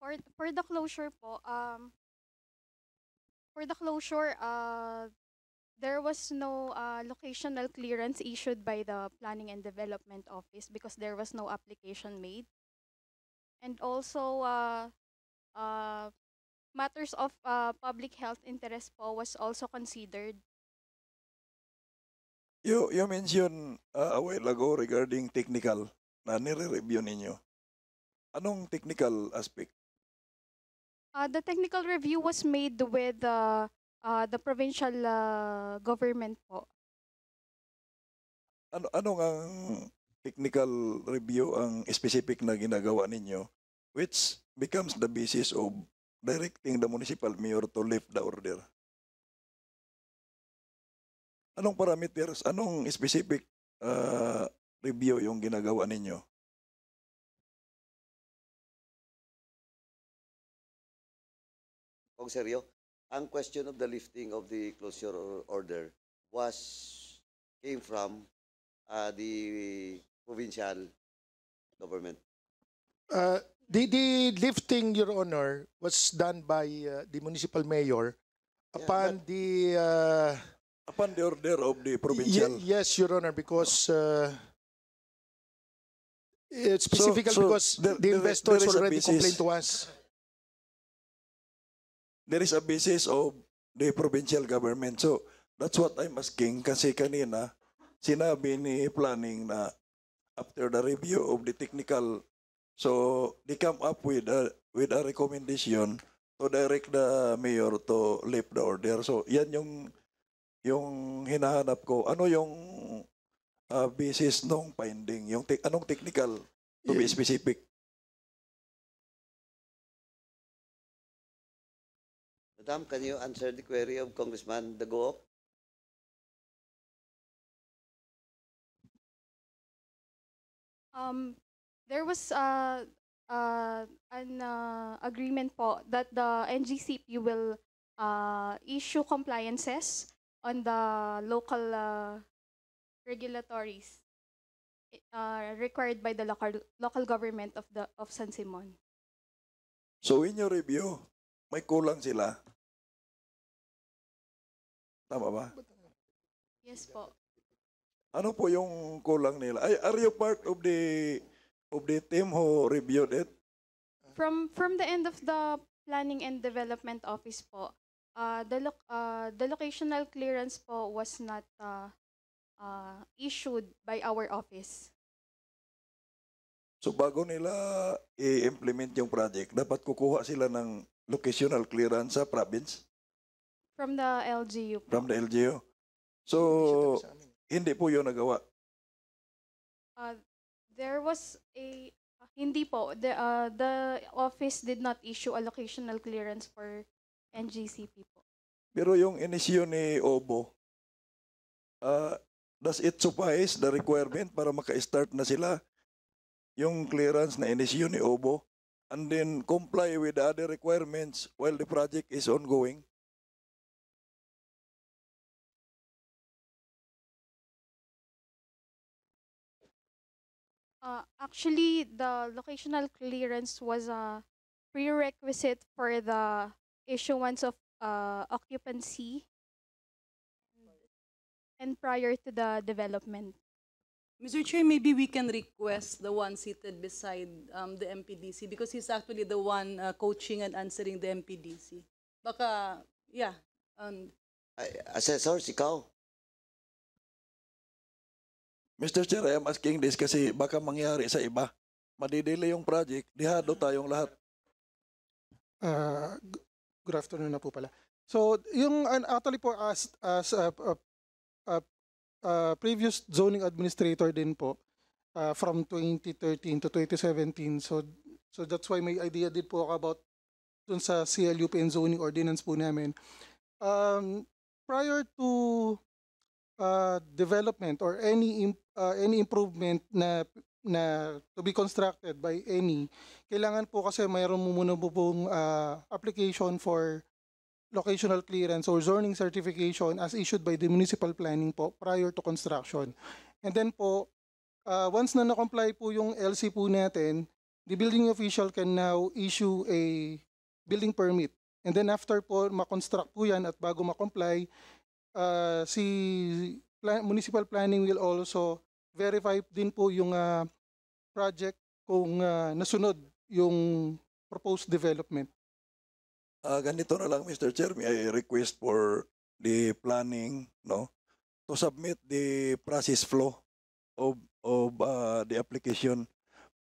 For, for the closure po, um, for the closure, uh, there was no uh, locational clearance issued by the Planning and Development Office because there was no application made. And also, uh, uh, matters of uh, public health interest po was also considered. You, you mentioned uh, a while ago regarding technical na nire-review ninyo. Anong technical aspect? Uh, the technical review was made with uh, uh, the provincial uh, government po. Ano anong ang technical review ang specific na ginagawa ninyo which becomes the basis of directing the municipal mayor to lift the order? Anong parameters, anong specific uh, review yung ginagawa ninyo? Pong seryo? ang question of the lifting of the closure order was came from uh, the provincial government. Uh, the, the lifting, Your Honor, was done by uh, the municipal mayor upon yeah, the... Uh, upon the order of the provincial... yes, Your Honor, because... Uh, it's specifically so, so because the, the investors the already complained to us. there is a basis of the provincial government. So, that's what I'm asking kasi kanina sinabi ni planning na after the review of the technical so they come up with a, with a recommendation to direct the mayor to lift the order. So yan yung yung hinahanap ko. Ano yung uh, basis nung finding? Yung te- anong technical to yeah. be specific? Madam, can you answer the query of Congressman Dagook? Um, there was uh, uh, an uh, agreement po that the NGCP will uh, issue compliances on the local uh, regulatories uh, required by the local, local government of the of San Simon. So in your review, may kulang sila. Tama ba? Yes po. Ano po yung kulang nila? Ay, are you part of the of the team who reviewed it? From from the end of the Planning and Development Office po, uh, the lo- uh, the locational clearance po was not uh, uh, issued by our office. So bago nila i-implement yung project, dapat kukuha sila ng locational clearance sa province? From the LGU po. From the LGU? So, hindi po yun nagawa? Uh, there was a, uh, hindi po, the, uh, the office did not issue a locational clearance for NGCP po. Pero yung inisyo ni OBO, uh, does it suffice the requirement para maka-start na sila yung clearance na inisyo ni OBO and then comply with the other requirements while the project is ongoing? Uh, actually, the locational clearance was a prerequisite for the issuance of uh, occupancy and prior to the development. Mr. Chair, maybe we can request the one seated beside um, the MPDC because he's actually the one uh, coaching and answering the MPDC. Baka, yeah. Um, si ikaw? Mr. Chair, I am asking this kasi baka mangyari sa iba. Madidili yung project, dihado tayong lahat. Uh, good afternoon na po pala. So, yung actually po as, as a, uh, uh, uh, uh, previous zoning administrator din po uh, from 2013 to 2017. So, so that's why may idea din po ako about dun sa CLUP and zoning ordinance po namin. Um, prior to uh, development or any uh, any improvement na na to be constructed by any kailangan po kasi mayroon mo muna po pong uh, application for locational clearance or zoning certification as issued by the municipal planning po prior to construction and then po uh, once na na-comply po yung LC po natin the building official can now issue a building permit and then after po ma-construct po yan at bago ma-comply uh, si plan- municipal planning will also verify din po yung uh, project kung uh, nasunod yung proposed development. Uh, ganito na lang Mr. Chair, may request for the planning no to submit the process flow of of uh, the application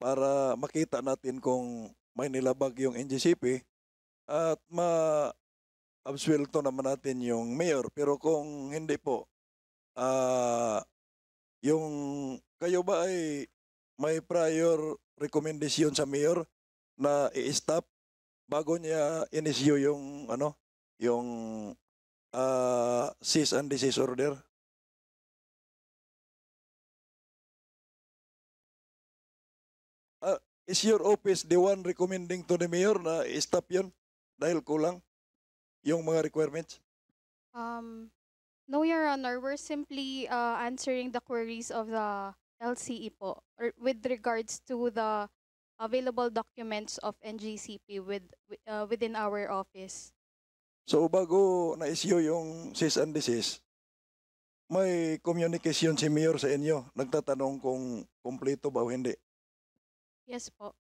para makita natin kung may nilabag yung NGCP at ma absuelto naman natin yung mayor. Pero kung hindi po, uh, yung kayo ba ay may prior recommendation sa mayor na i-stop bago niya inisyo yung ano yung uh, cease and desist order? Uh, is your office the one recommending to the mayor na i stop yun dahil kulang? yung mga requirements? Um, no, Your Honor. We're simply uh, answering the queries of the LCE po or with regards to the available documents of NGCP with uh, within our office. So bago na-issue yung cease and desist, may communication si Mayor sa inyo. Nagtatanong kung kumpleto ba o hindi. Yes po.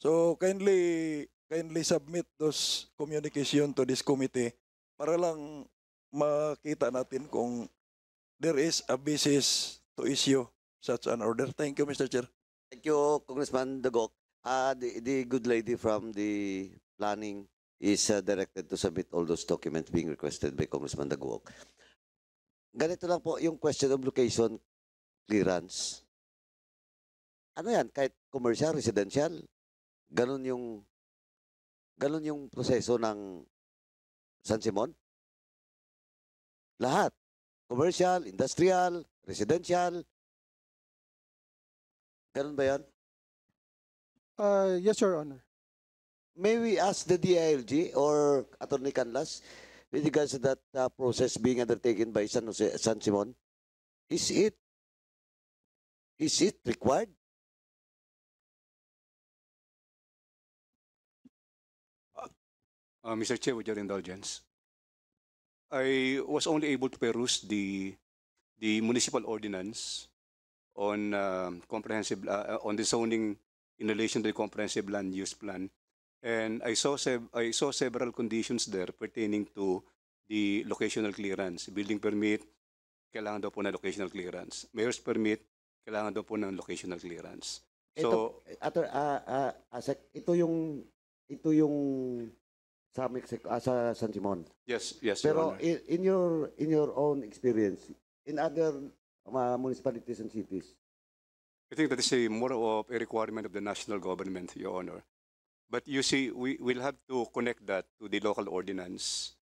So kindly kindly submit those communication to this committee para lang makita natin kung there is a basis to issue such an order. Thank you, Mr. Chair. Thank you, Congressman Dagok. Uh, the, the good lady from the planning is uh, directed to submit all those documents being requested by Congressman Daguok. Ganito lang po yung question of location clearance. Ano yan? Kahit commercial, residential, ganun yung Ganon yung proseso ng San Simon? Lahat. Commercial, industrial, residential. Ganon ba yan? Uh, yes, Your Honor. May we ask the DILG or Attorney Canlas with regards to that uh, process being undertaken by San, Jose, San Simon? Is it is it required? Uh, Mr. Chair, with your indulgence, I was only able to peruse the the municipal ordinance on um, uh, comprehensive uh, on the zoning in relation to the comprehensive land use plan, and I saw I saw several conditions there pertaining to the locational clearance, building permit, kailangan daw po ng locational clearance, mayor's permit, kailangan daw po ng locational clearance. So, ito, ato, uh, uh, ito yung ito yung sa Mexico ah, sa San Simon. Yes, yes. Pero in, in your in your own experience in other uh, municipalities and cities. I think that is a more of a requirement of the national government, Your Honor. But you see, we will have to connect that to the local ordinance.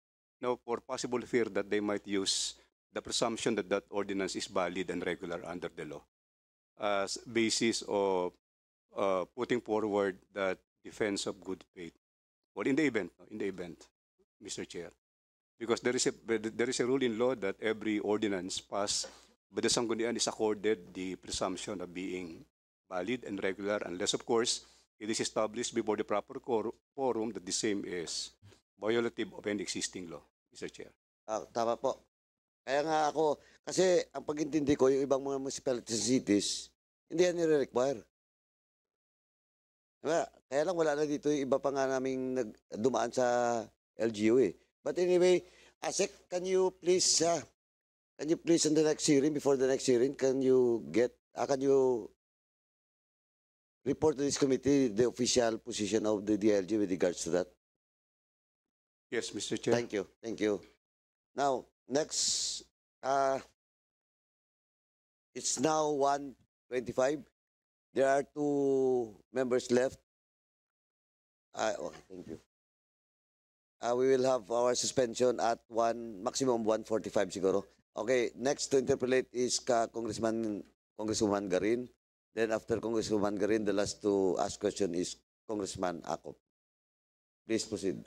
Now, for possible fear that they might use the presumption that that ordinance is valid and regular under the law as basis of uh, putting forward that defense of good faith Well, in the event, in the event, Mr. Chair, because there is a there is a rule in law that every ordinance passed by the Sangguniang is accorded the presumption of being valid and regular, unless of course it is established before the proper quorum that the same is violative of any existing law, Mr. Chair. Ah, tama po. Kaya nga ako, kasi ang pagintindi ko, yung ibang mga municipalities cities, hindi yan nire-require. Diba? Kaya lang wala na dito yung iba pa nga namin dumaan sa LGU eh. But anyway, Asek, can you please, uh, can you please on the next hearing, before the next hearing, can you get, uh, can you report to this committee the official position of the DLG with regards to that? Yes, Mr. Chair. Thank you. Thank you. Now, next, uh, it's now 1.25. There are two members left. Uh, okay, thank you. Uh, we will have our suspension at one maximum 145 siguro. Okay, next to interpolate is ka Congressman, Congresswoman Garin. Then after Congresswoman Garin, the last to ask question is Congressman Akop. Please proceed.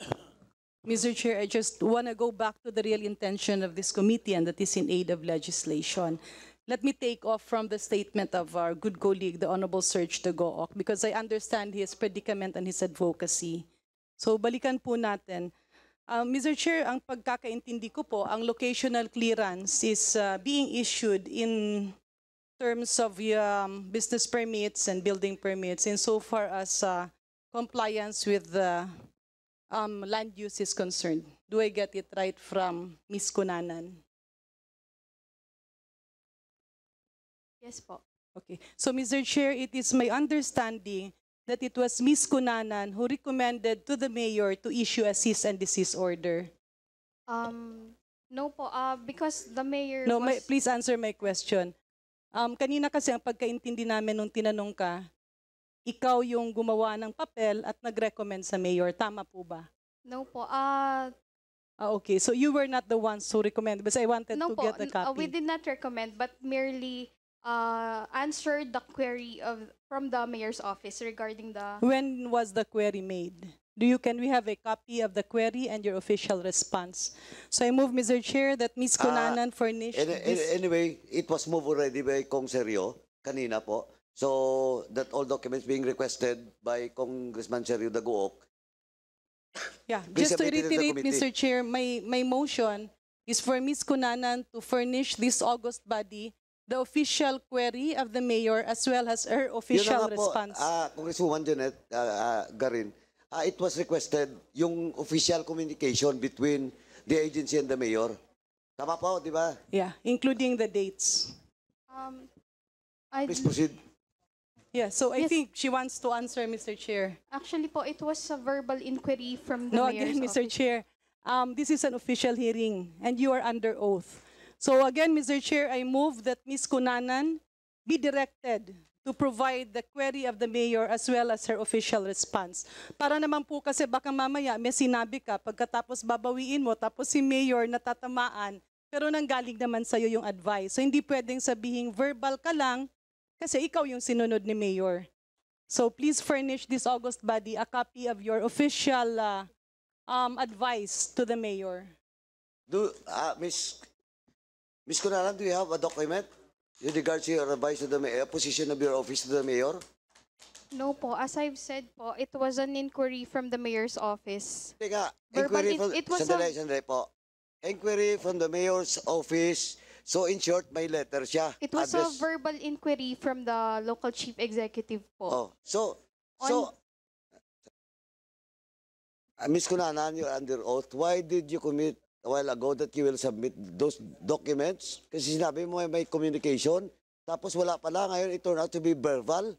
Mr. Chair, I just want to go back to the real intention of this committee and that is in aid of legislation. Let me take off from the statement of our good colleague, the Honorable Serge de Gook, because I understand his predicament and his advocacy. So balikan po natin. Uh, um, Mr. Chair, ang pagkakaintindi ko po, ang locational clearance is uh, being issued in terms of um, business permits and building permits insofar as uh, compliance with the um, land use is concerned. Do I get it right from Ms. Kunanan? Yes po. Okay. So, Mr. Chair, it is my understanding that it was Ms. Cunanan who recommended to the mayor to issue a cease and desist order. Um, no po, uh, because the mayor No, was... my, please answer my question. Um, kanina kasi ang pagkaintindi namin nung tinanong ka, ikaw yung gumawa ng papel at nag-recommend sa mayor. Tama po ba? No po. Uh, ah, okay. So you were not the ones who recommended because I wanted no to po, get a ah, copy. No po. We did not recommend but merely uh, answered the query of from the mayor's office regarding the When was the query made? Do you can we have a copy of the query and your official response? So I move, Mr. Chair, that Ms. kunanan ah, Cunanan furnish. an- an- anyway, it was moved already by Kong Seryo kanina po. So that all documents being requested by Congressman Seryo Daguok. Yeah, just to reiterate, Mr. Chair, my, my motion is for Ms. kunanan to furnish this August body the official query of the mayor as well as her official Yun response. Po, ah, Congresswoman Janet ah, ah, Garin, ah, it was requested yung official communication between the agency and the mayor. Tama po, di ba? Yeah, including the dates. Um, I Please proceed. Yeah, so I Yes. think she wants to answer, Mr. Chair. actually po it was a verbal inquiry from the No, mayor's again, office. Mr. Chair, um, this is an official hearing and you are under oath. So again, Mr. Chair, I move that Ms. Cunanan be directed to provide the query of the mayor as well as her official response. Para naman po kasi baka mamaya may sinabi ka, pagkatapos babawiin mo, tapos si mayor natatamaan, pero nanggaling naman sa iyo yung advice. So hindi pwedeng sabihin verbal ka lang kasi ikaw yung sinunod ni mayor. So please furnish this August body a copy of your official uh, um, advice to the mayor. Do, uh, Ms. Ms. Kunalan, do you have a document in regards to your advice to the mayor, eh, position of your office to the mayor? No po. As I've said po, it was an inquiry from the mayor's office. Teka, Verbal, inquiry from... It, it was sandali, a... sandali po. Inquiry from the mayor's office. So in short, may letter siya. It was address. a verbal inquiry from the local chief executive po. Oh, so, On, so, uh, ah, Ms. Cunanan, you're under oath. Why did you commit a while ago that you will submit those documents? Kasi sinabi mo eh, may communication, tapos wala pala, ngayon it turned out to be verbal?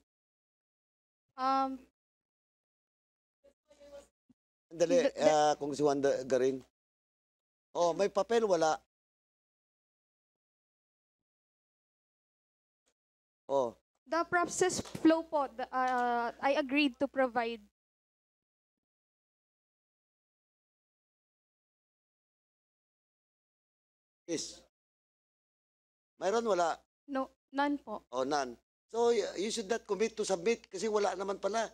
Um, Dali, uh, ah, kung si Wanda Garin. Oh, may papel, wala. Oh. The process flow po, the, uh, I agreed to provide Yes. Mayroon, wala? No, none po. oh, none. So, you should not commit to submit kasi wala naman pala.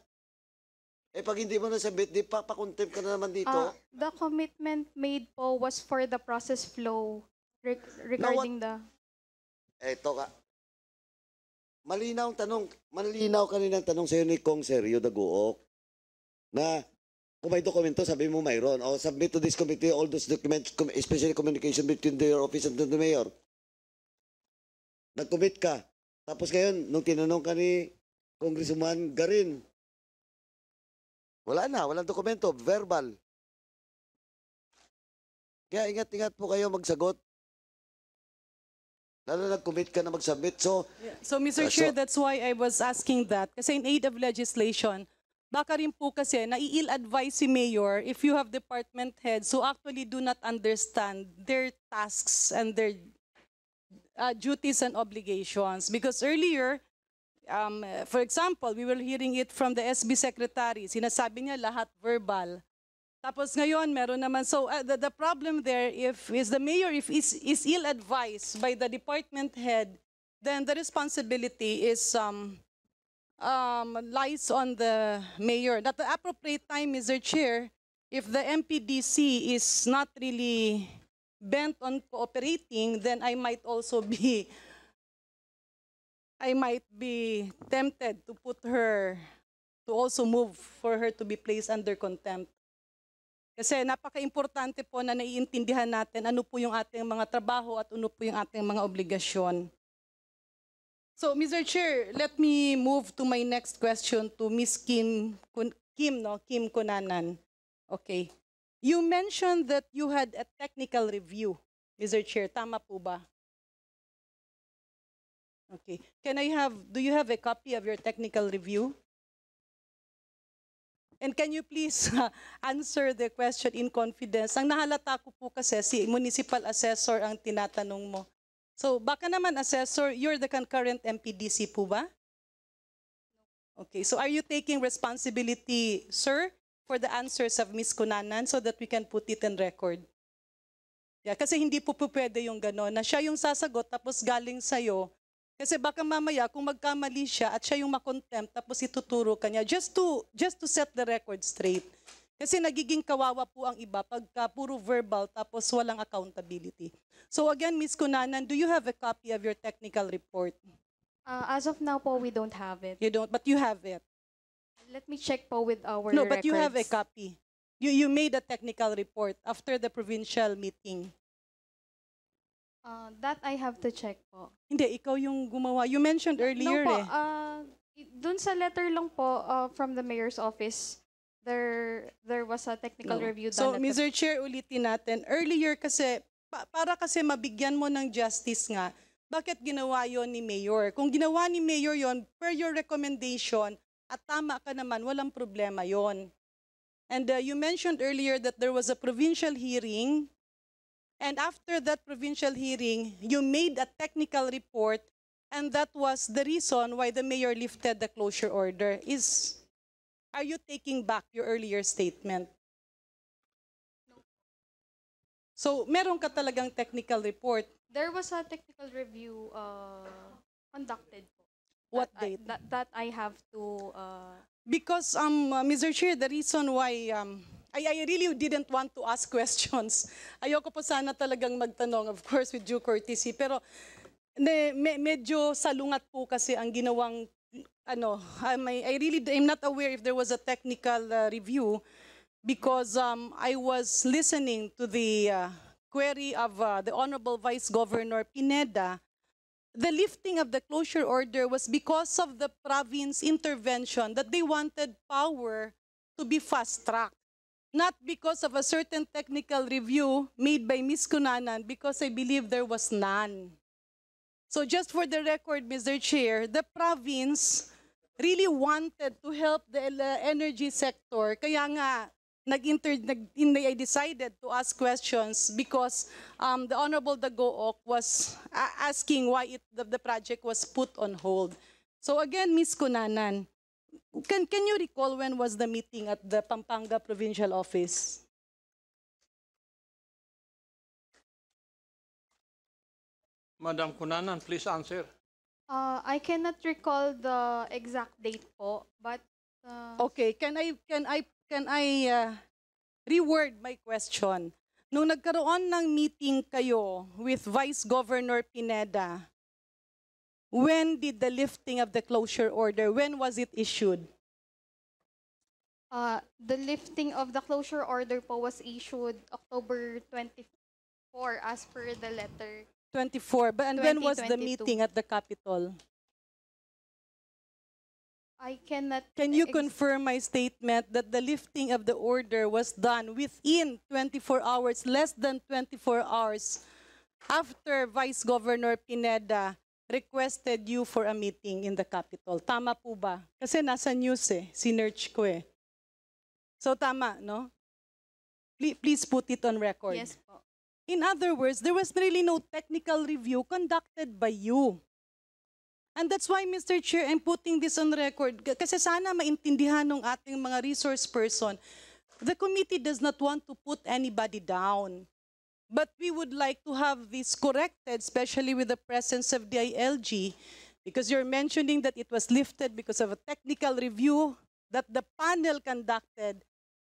Eh, pag hindi mo na submit, di pa, pa-contempt ka na naman dito. Uh, the commitment made po was for the process flow reg regarding Now, what, the... Eto ka. Malinaw ang tanong, malinaw kanina ang tanong sa ni Kong Seryo Daguok na kung may dokumento, sabi mo mayroon. O submit to this committee all those documents, especially communication between the, office and the mayor. Nag-commit ka. Tapos ngayon, nung tinanong ka ni Congressman Garin, wala na, walang dokumento, verbal. Kaya ingat-ingat po kayo magsagot. Lalo nag-commit ka na mag-submit. So, yeah. so Mr. Uh, Chair, so, that's why I was asking that. Kasi in aid of legislation, Baka rin po kasi nai-ill-advise si Mayor if you have department heads who actually do not understand their tasks and their uh, duties and obligations. Because earlier, um, for example, we were hearing it from the SB Secretary. Sinasabi niya lahat verbal. Tapos ngayon, meron naman. So uh, the, the problem there if is the mayor if is, is ill-advised by the department head, then the responsibility is um, um, lies on the mayor. That the appropriate time, Mr. Chair, if the MPDC is not really bent on cooperating, then I might also be, I might be tempted to put her, to also move for her to be placed under contempt. Kasi napaka-importante po na naiintindihan natin ano po yung ating mga trabaho at ano po yung ating mga obligasyon. So, Mr. Chair, let me move to my next question to Ms. Kim, Kim, no? Kim Kunanan. Okay. You mentioned that you had a technical review, Mr. Chair. Tama po ba? Okay. Can I have, do you have a copy of your technical review? And can you please answer the question in confidence? Ang nahalata ko po kasi si Municipal Assessor ang tinatanong mo. So baka naman, Assessor, you're the concurrent MPDC po ba? Okay, so are you taking responsibility, sir, for the answers of Ms. Kunanan so that we can put it in record? Yeah, kasi hindi po, po pwede yung gano'n na siya yung sasagot tapos galing sa'yo. Kasi baka mamaya kung magkamali siya at siya yung makontempt tapos ituturo kanya just to, just to set the record straight. Kasi nagiging kawawa po ang iba pagka puro verbal tapos walang accountability. So again, Ms. Kunanan, do you have a copy of your technical report? Uh, as of now po, we don't have it. You don't, but you have it. Let me check po with our No, but records. you have a copy. You, you made a technical report after the provincial meeting. Uh, that I have to check po. Hindi, ikaw yung gumawa. You mentioned earlier no po, eh. Uh, dun sa letter lang po uh, from the mayor's office, there there was a technical no. review done. So, Mr. Chair, ulitin natin. Earlier kasi, pa, para kasi mabigyan mo ng justice nga, bakit ginawa yon ni Mayor? Kung ginawa ni Mayor yon per your recommendation, at tama ka naman, walang problema yon. And uh, you mentioned earlier that there was a provincial hearing. And after that provincial hearing, you made a technical report and that was the reason why the mayor lifted the closure order. Is Are you taking back your earlier statement? So, meron ka talagang technical report. There was a technical review uh, conducted What that date? I, that, that I have to... Uh, because, um, uh, Mr. Chair, the reason why... Um, I, I really didn't want to ask questions. Ayoko po sana talagang magtanong, of course, with due courtesy. Pero ne, me, medyo salungat po kasi ang ginawang ano, i know I really am not aware if there was a technical uh, review because um, I was listening to the uh, query of uh, the Honorable Vice Governor Pineda. The lifting of the closure order was because of the province intervention that they wanted power to be fast-tracked, not because of a certain technical review made by Ms. Cunanan because I believe there was none. So just for the record, Mr. Chair, the province really wanted to help the energy sector. Kaya nga, nag nag, I decided to ask questions because um, the Honorable Dagook was asking why it, the, the project was put on hold. So again, Ms. Kunanan, can, can you recall when was the meeting at the Pampanga Provincial Office? Madam Kunanan, please answer. Uh, I cannot recall the exact date po, but uh, Okay, can I can I can I uh, reword my question? Nung nagkaroon ng meeting kayo with Vice Governor Pineda, when did the lifting of the closure order, when was it issued? Uh, the lifting of the closure order po was issued October 24 as per the letter 24. But, and when was the meeting at the Capitol? I cannot... Can you confirm my statement that the lifting of the order was done within 24 hours, less than 24 hours, after Vice Governor Pineda requested you for a meeting in the Capitol? Tama po ba? Kasi nasa news eh, sinerch ko eh. So tama, no? Please, please put it on record. Yes In other words, there was really no technical review conducted by you. And that's why, Mr. Chair, I'm putting this on record kasi sana maintindihan ng ating mga resource person. The committee does not want to put anybody down. But we would like to have this corrected, especially with the presence of DILG, because you're mentioning that it was lifted because of a technical review that the panel conducted,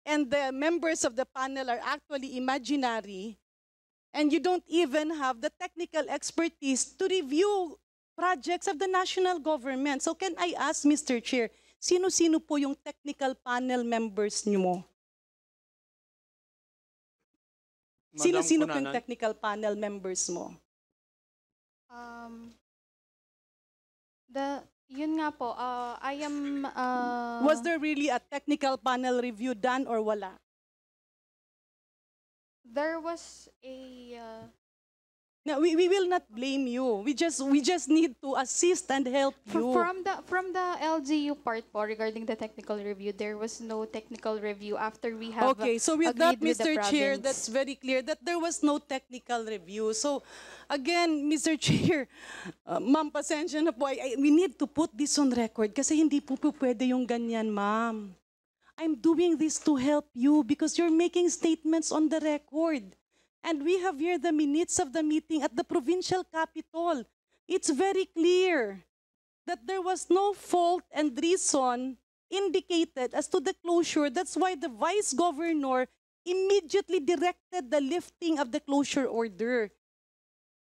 and the members of the panel are actually imaginary, and you don't even have the technical expertise to review projects of the national government. So can I ask, Mr. Chair, sino-sino po yung technical panel members niyo mo? Sino-sino po yung technical panel members mo? Um, the, yun nga po, uh, I am... Uh, Was there really a technical panel review done or wala? there was a uh, no, we, we will not blame you. We just we just need to assist and help you. From the from the LGU part po regarding the technical review, there was no technical review after we have Okay, so with that with Mr. Chair, that's very clear that there was no technical review. So again, Mr. Chair, uh, ma'am pasensya na po. I, I, we need to put this on record kasi hindi po, po pwede yung ganyan, ma'am. I'm doing this to help you because you're making statements on the record. And we have here the minutes of the meeting at the provincial capital. It's very clear that there was no fault and reason indicated as to the closure. That's why the vice governor immediately directed the lifting of the closure order.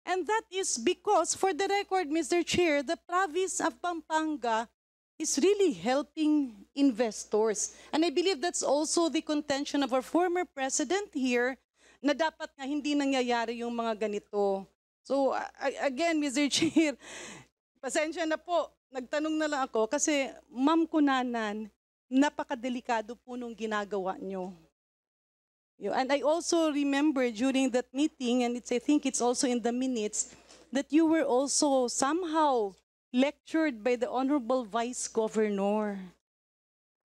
And that is because, for the record, Mr. Chair, the province of Pampanga is really helping investors. And I believe that's also the contention of our former president here na dapat nga hindi nangyayari yung mga ganito. So again, Mr. Chair, pasensya na po. Nagtanong na lang ako kasi Ma'am Kunanan, napakadelikado po nung ginagawa nyo. And I also remember during that meeting, and it's, I think it's also in the minutes, that you were also somehow lectured by the Honorable Vice Governor.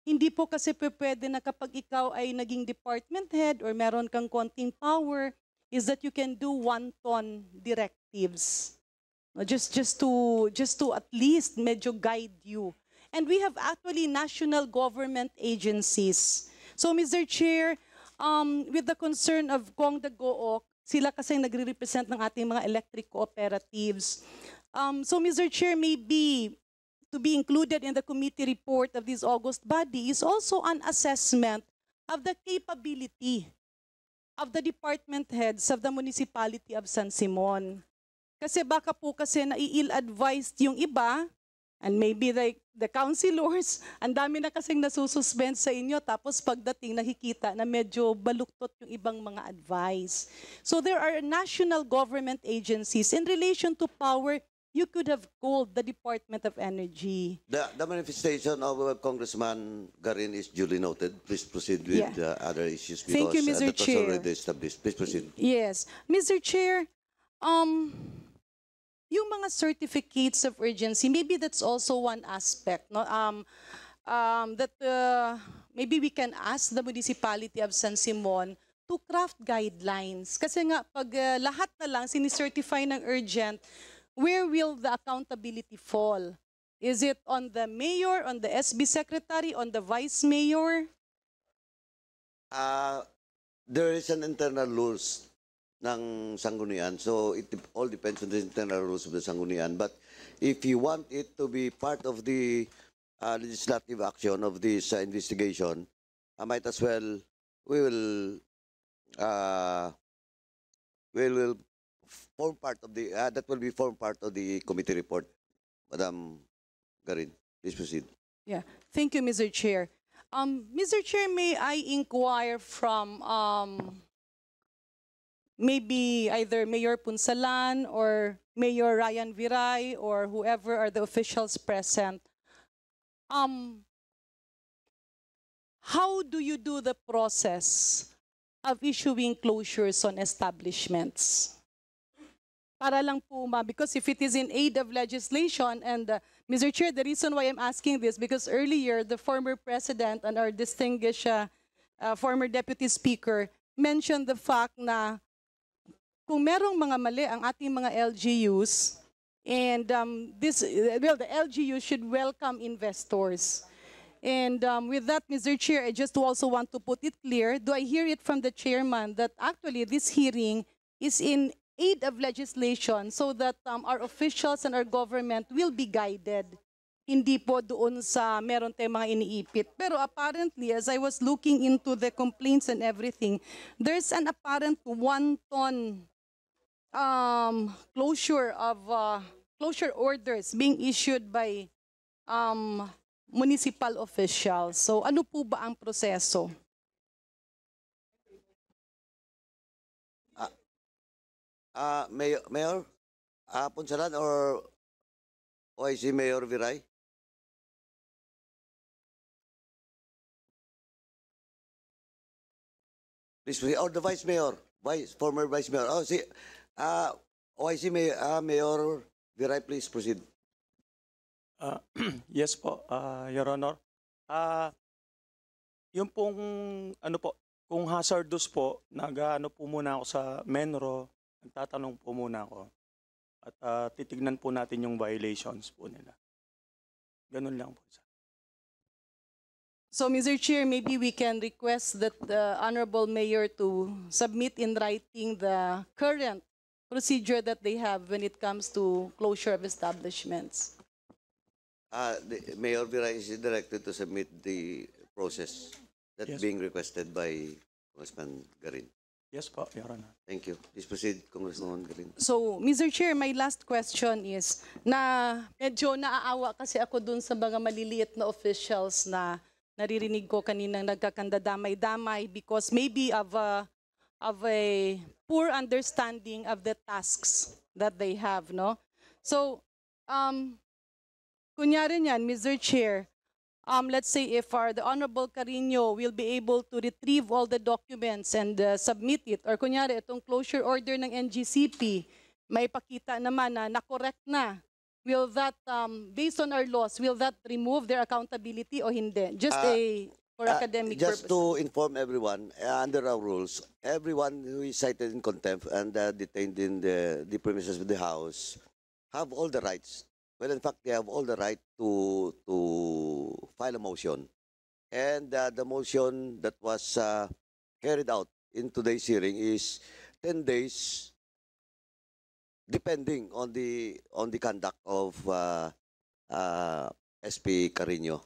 Hindi po kasi pwede na kapag ikaw ay naging department head or meron kang konting power, is that you can do one-ton directives. Just, just, to, just to at least medyo guide you. And we have actually national government agencies. So, Mr. Chair, um, with the concern of Kong Dagook, sila kasi nagre-represent ng ating mga electric cooperatives. Um, so, Mr. Chair, maybe to be included in the committee report of this August body is also an assessment of the capability of the department heads of the municipality of San Simon. Kasi baka po kasi nai-ill-advised yung iba and maybe like the councilors, ang dami na kasing nasususpend sa inyo tapos pagdating nakikita na medyo baluktot yung ibang mga advice. So there are national government agencies in relation to power you could have called the Department of Energy. The, the manifestation of uh, Congressman Garin is duly noted. Please proceed with yeah. uh, other issues because Thank you, Mr. Uh, Chair. already established. Please proceed. Yes. Mr. Chair, um, yung mga certificates of urgency, maybe that's also one aspect. No? Um, um, that uh, maybe we can ask the municipality of San Simon to craft guidelines. Kasi nga, pag uh, lahat na lang sinicertify ng urgent, where will the accountability fall? Is it on the mayor, on the SB secretary, on the vice mayor? Uh, there is an internal rules ng Sanggunian. So it all depends on the internal rules of the Sanggunian. But if you want it to be part of the uh, legislative action of this uh, investigation, I might as well, we will, uh, we will form part of the, uh, that will be form part of the committee report. Madam Garin, please proceed. Yeah, thank you, Mr. Chair. Um, Mr. Chair, may I inquire from um, maybe either Mayor Punsalan or Mayor Ryan Viray or whoever are the officials present. Um, how do you do the process of issuing closures on establishments? para lang po, ma, because if it is in aid of legislation, and uh, Mr. Chair, the reason why I'm asking this, because earlier, the former president and our distinguished uh, uh, former deputy speaker mentioned the fact na kung merong mga mali ang ating mga LGUs, and um, this, uh, well, the LGUs should welcome investors. And um, with that, Mr. Chair, I just also want to put it clear, do I hear it from the chairman that actually this hearing is in aid of legislation so that um, our officials and our government will be guided. Hindi po doon sa meron tayong mga iniipit. Pero apparently, as I was looking into the complaints and everything, there's an apparent one-ton um, closure of uh, closure orders being issued by um, municipal officials. So ano po ba ang proseso? uh, Mayor, Mayor uh, Punsalan or OIC Mayor Viray? Please, or the Vice Mayor, Vice, former Vice Mayor. Oh, see, uh, ah, OIC Mayor, uh, Mayor Viray, please proceed. Uh, yes po, uh, Your Honor. Uh, yung pong, ano po, kung hazardous po, nag-ano po muna ako sa Menro, tatanong po muna ako at uh, titignan po natin yung violations po nila. Ganun lang po. So Mr. Chair, maybe we can request that the Honorable Mayor to submit in writing the current procedure that they have when it comes to closure of establishments. Uh, the, Mayor Vera is directed to submit the process that's yes. being requested by Congressman Garin. Yes po, Your Honor. Thank you. Please proceed, Congresswoman Green. So, Mr. Chair, my last question is na medyo naaawa kasi ako dun sa mga maliliit na officials na naririnig ko kaninang nagkakandadamay-damay because maybe of a, of a poor understanding of the tasks that they have, no? So, um, kunyari niyan, Mr. Chair, um, let's say if our, the Honorable Carino will be able to retrieve all the documents and uh, submit it, or kunyari itong closure order ng NGCP, may pakita naman na na-correct na. Will that, um, based on our laws, will that remove their accountability o hindi? Just uh, a for uh, academic just purposes. to inform everyone uh, under our rules everyone who is cited in contempt and uh, detained in the, the premises of the house have all the rights Well, in fact, they have all the right to to file a motion. And uh, the motion that was uh, carried out in today's hearing is 10 days depending on the on the conduct of uh, uh, SP Carino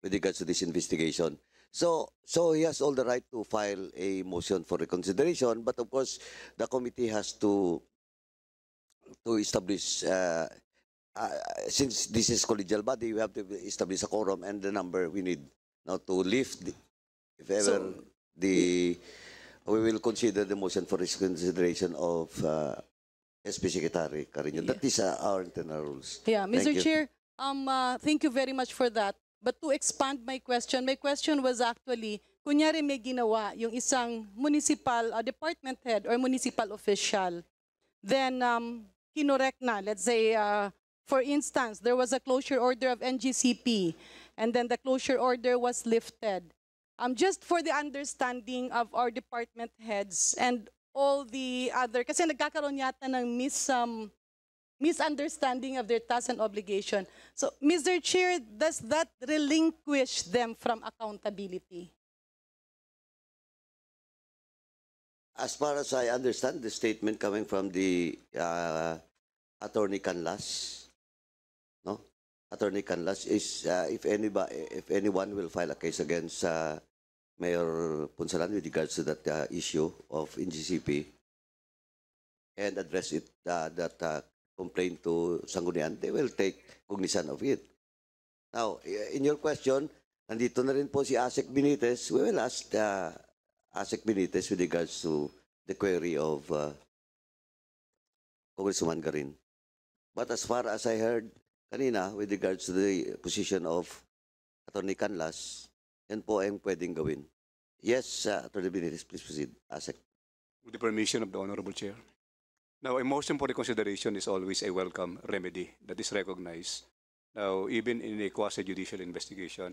with regards to this investigation. So, so he has all the right to file a motion for reconsideration, but of course, the committee has to to establish uh, uh, since this is collegial body, we have to establish a quorum and the number we need now to lift, the, if ever, so, the, we will consider the motion for reconsideration of uh, SP Secretary Carino. Yeah. That is uh, our internal rules. Yeah, Mr. Thank Chair, you. um, uh, thank you very much for that. But to expand my question, my question was actually, kunyari may ginawa yung isang municipal uh, department head or municipal official, then um, kinorek na, let's say, uh, For instance, there was a closure order of NGCP, and then the closure order was lifted. Um, just for the understanding of our department heads and all the other, kasi nagkakaroon yata ng mis, um, misunderstanding of their tasks and obligation. So, Mr. Chair, does that relinquish them from accountability? As far as I understand the statement coming from the uh, Attorney Canlas, no? Attorney Canlas is uh, if anybody, if anyone will file a case against uh, Mayor Punsalan with regards to that uh, issue of NGCP and address it uh, that uh, complaint to Sanggunian, they will take cognizance of it. Now, in your question, nandito na rin po si Asek Benitez. We will ask uh, Asek Benitez with regards to the query of uh, Congressman Garin. But as far as I heard, Kanina, with regards to the position of Attorney Canlas, yan po ang pwedeng gawin. Yes, uh, Attorney Benitez, please proceed. ASEC. Ah, with the permission of the Honorable Chair. Now, a motion for reconsideration is always a welcome remedy that is recognized. Now, even in a quasi-judicial investigation.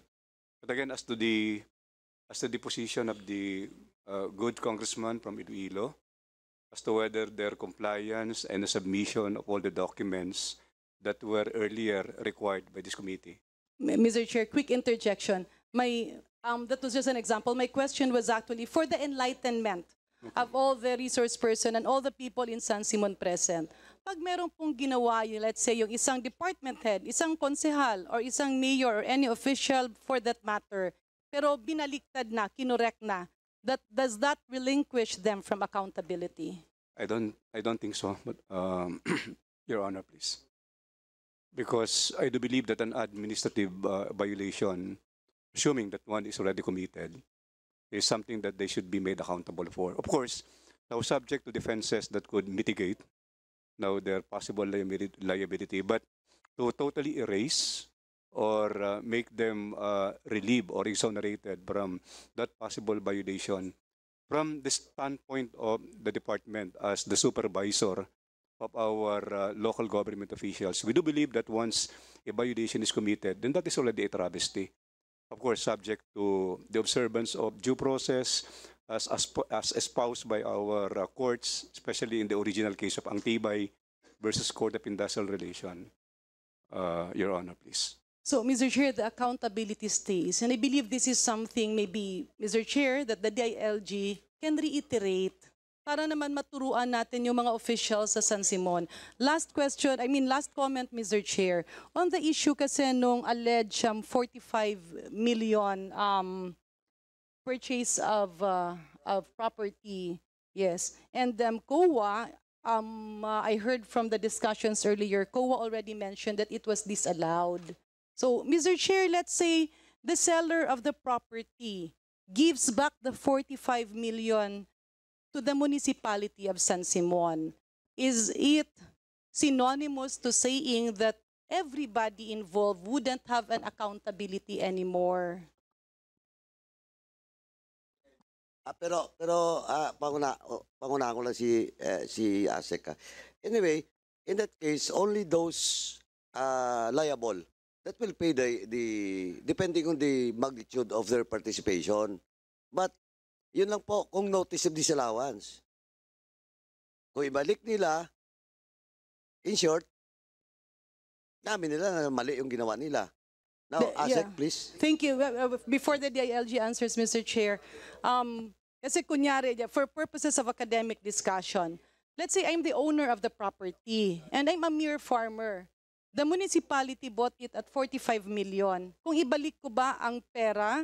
But again, as to the as to the position of the uh, good congressman from Iloilo, as to whether their compliance and the submission of all the documents that were earlier required by this committee. Mr. Chair, quick interjection. My, um, that was just an example. My question was actually for the enlightenment okay. of all the resource person and all the people in San Simon present. Pag meron pong ginawa, let's say, yung isang department head, isang konsehal, or isang mayor, or any official for that matter, pero binaliktad na, kinorek na, that, does that relinquish them from accountability? I don't, I don't think so, but um, Your Honor, please because I do believe that an administrative uh, violation, assuming that one is already committed, is something that they should be made accountable for. Of course, now subject to defenses that could mitigate now their possible liability, but to totally erase or uh, make them uh, relieved or exonerated from that possible violation from the standpoint of the department as the supervisor of our uh, local government officials. We do believe that once a violation is committed, then that is already a travesty. Of course, subject to the observance of due process as, as, as espoused by our uh, courts, especially in the original case of Antibay versus Court of Industrial Relation. Uh, Your Honor, please. So, Mr. Chair, the accountability stays. And I believe this is something maybe, Mr. Chair, that the DILG can reiterate para naman maturuan natin yung mga officials sa San Simon. Last question, I mean last comment Mr. Chair. On the issue kasi nung alleged um, 45 million um, purchase of uh, of property. Yes. And um, COA um, uh, I heard from the discussions earlier COA already mentioned that it was disallowed. So Mr. Chair, let's say the seller of the property gives back the 45 million to the municipality of San Simon? Is it synonymous to saying that everybody involved wouldn't have an accountability anymore? Ah, pero pero ah, panguna oh, panguna ko lang si eh, si ASEC. Ah. Anyway, in that case only those uh, liable that will pay the the depending on the magnitude of their participation. But yun lang po kung notice of disallowance. Kung ibalik nila, in short, namin nila na mali yung ginawa nila. Now, the, Asek, yeah. please. Thank you. Before the DILG answers, Mr. Chair, um, kasi kunyari, for purposes of academic discussion, let's say I'm the owner of the property and I'm a mere farmer. The municipality bought it at 45 million. Kung ibalik ko ba ang pera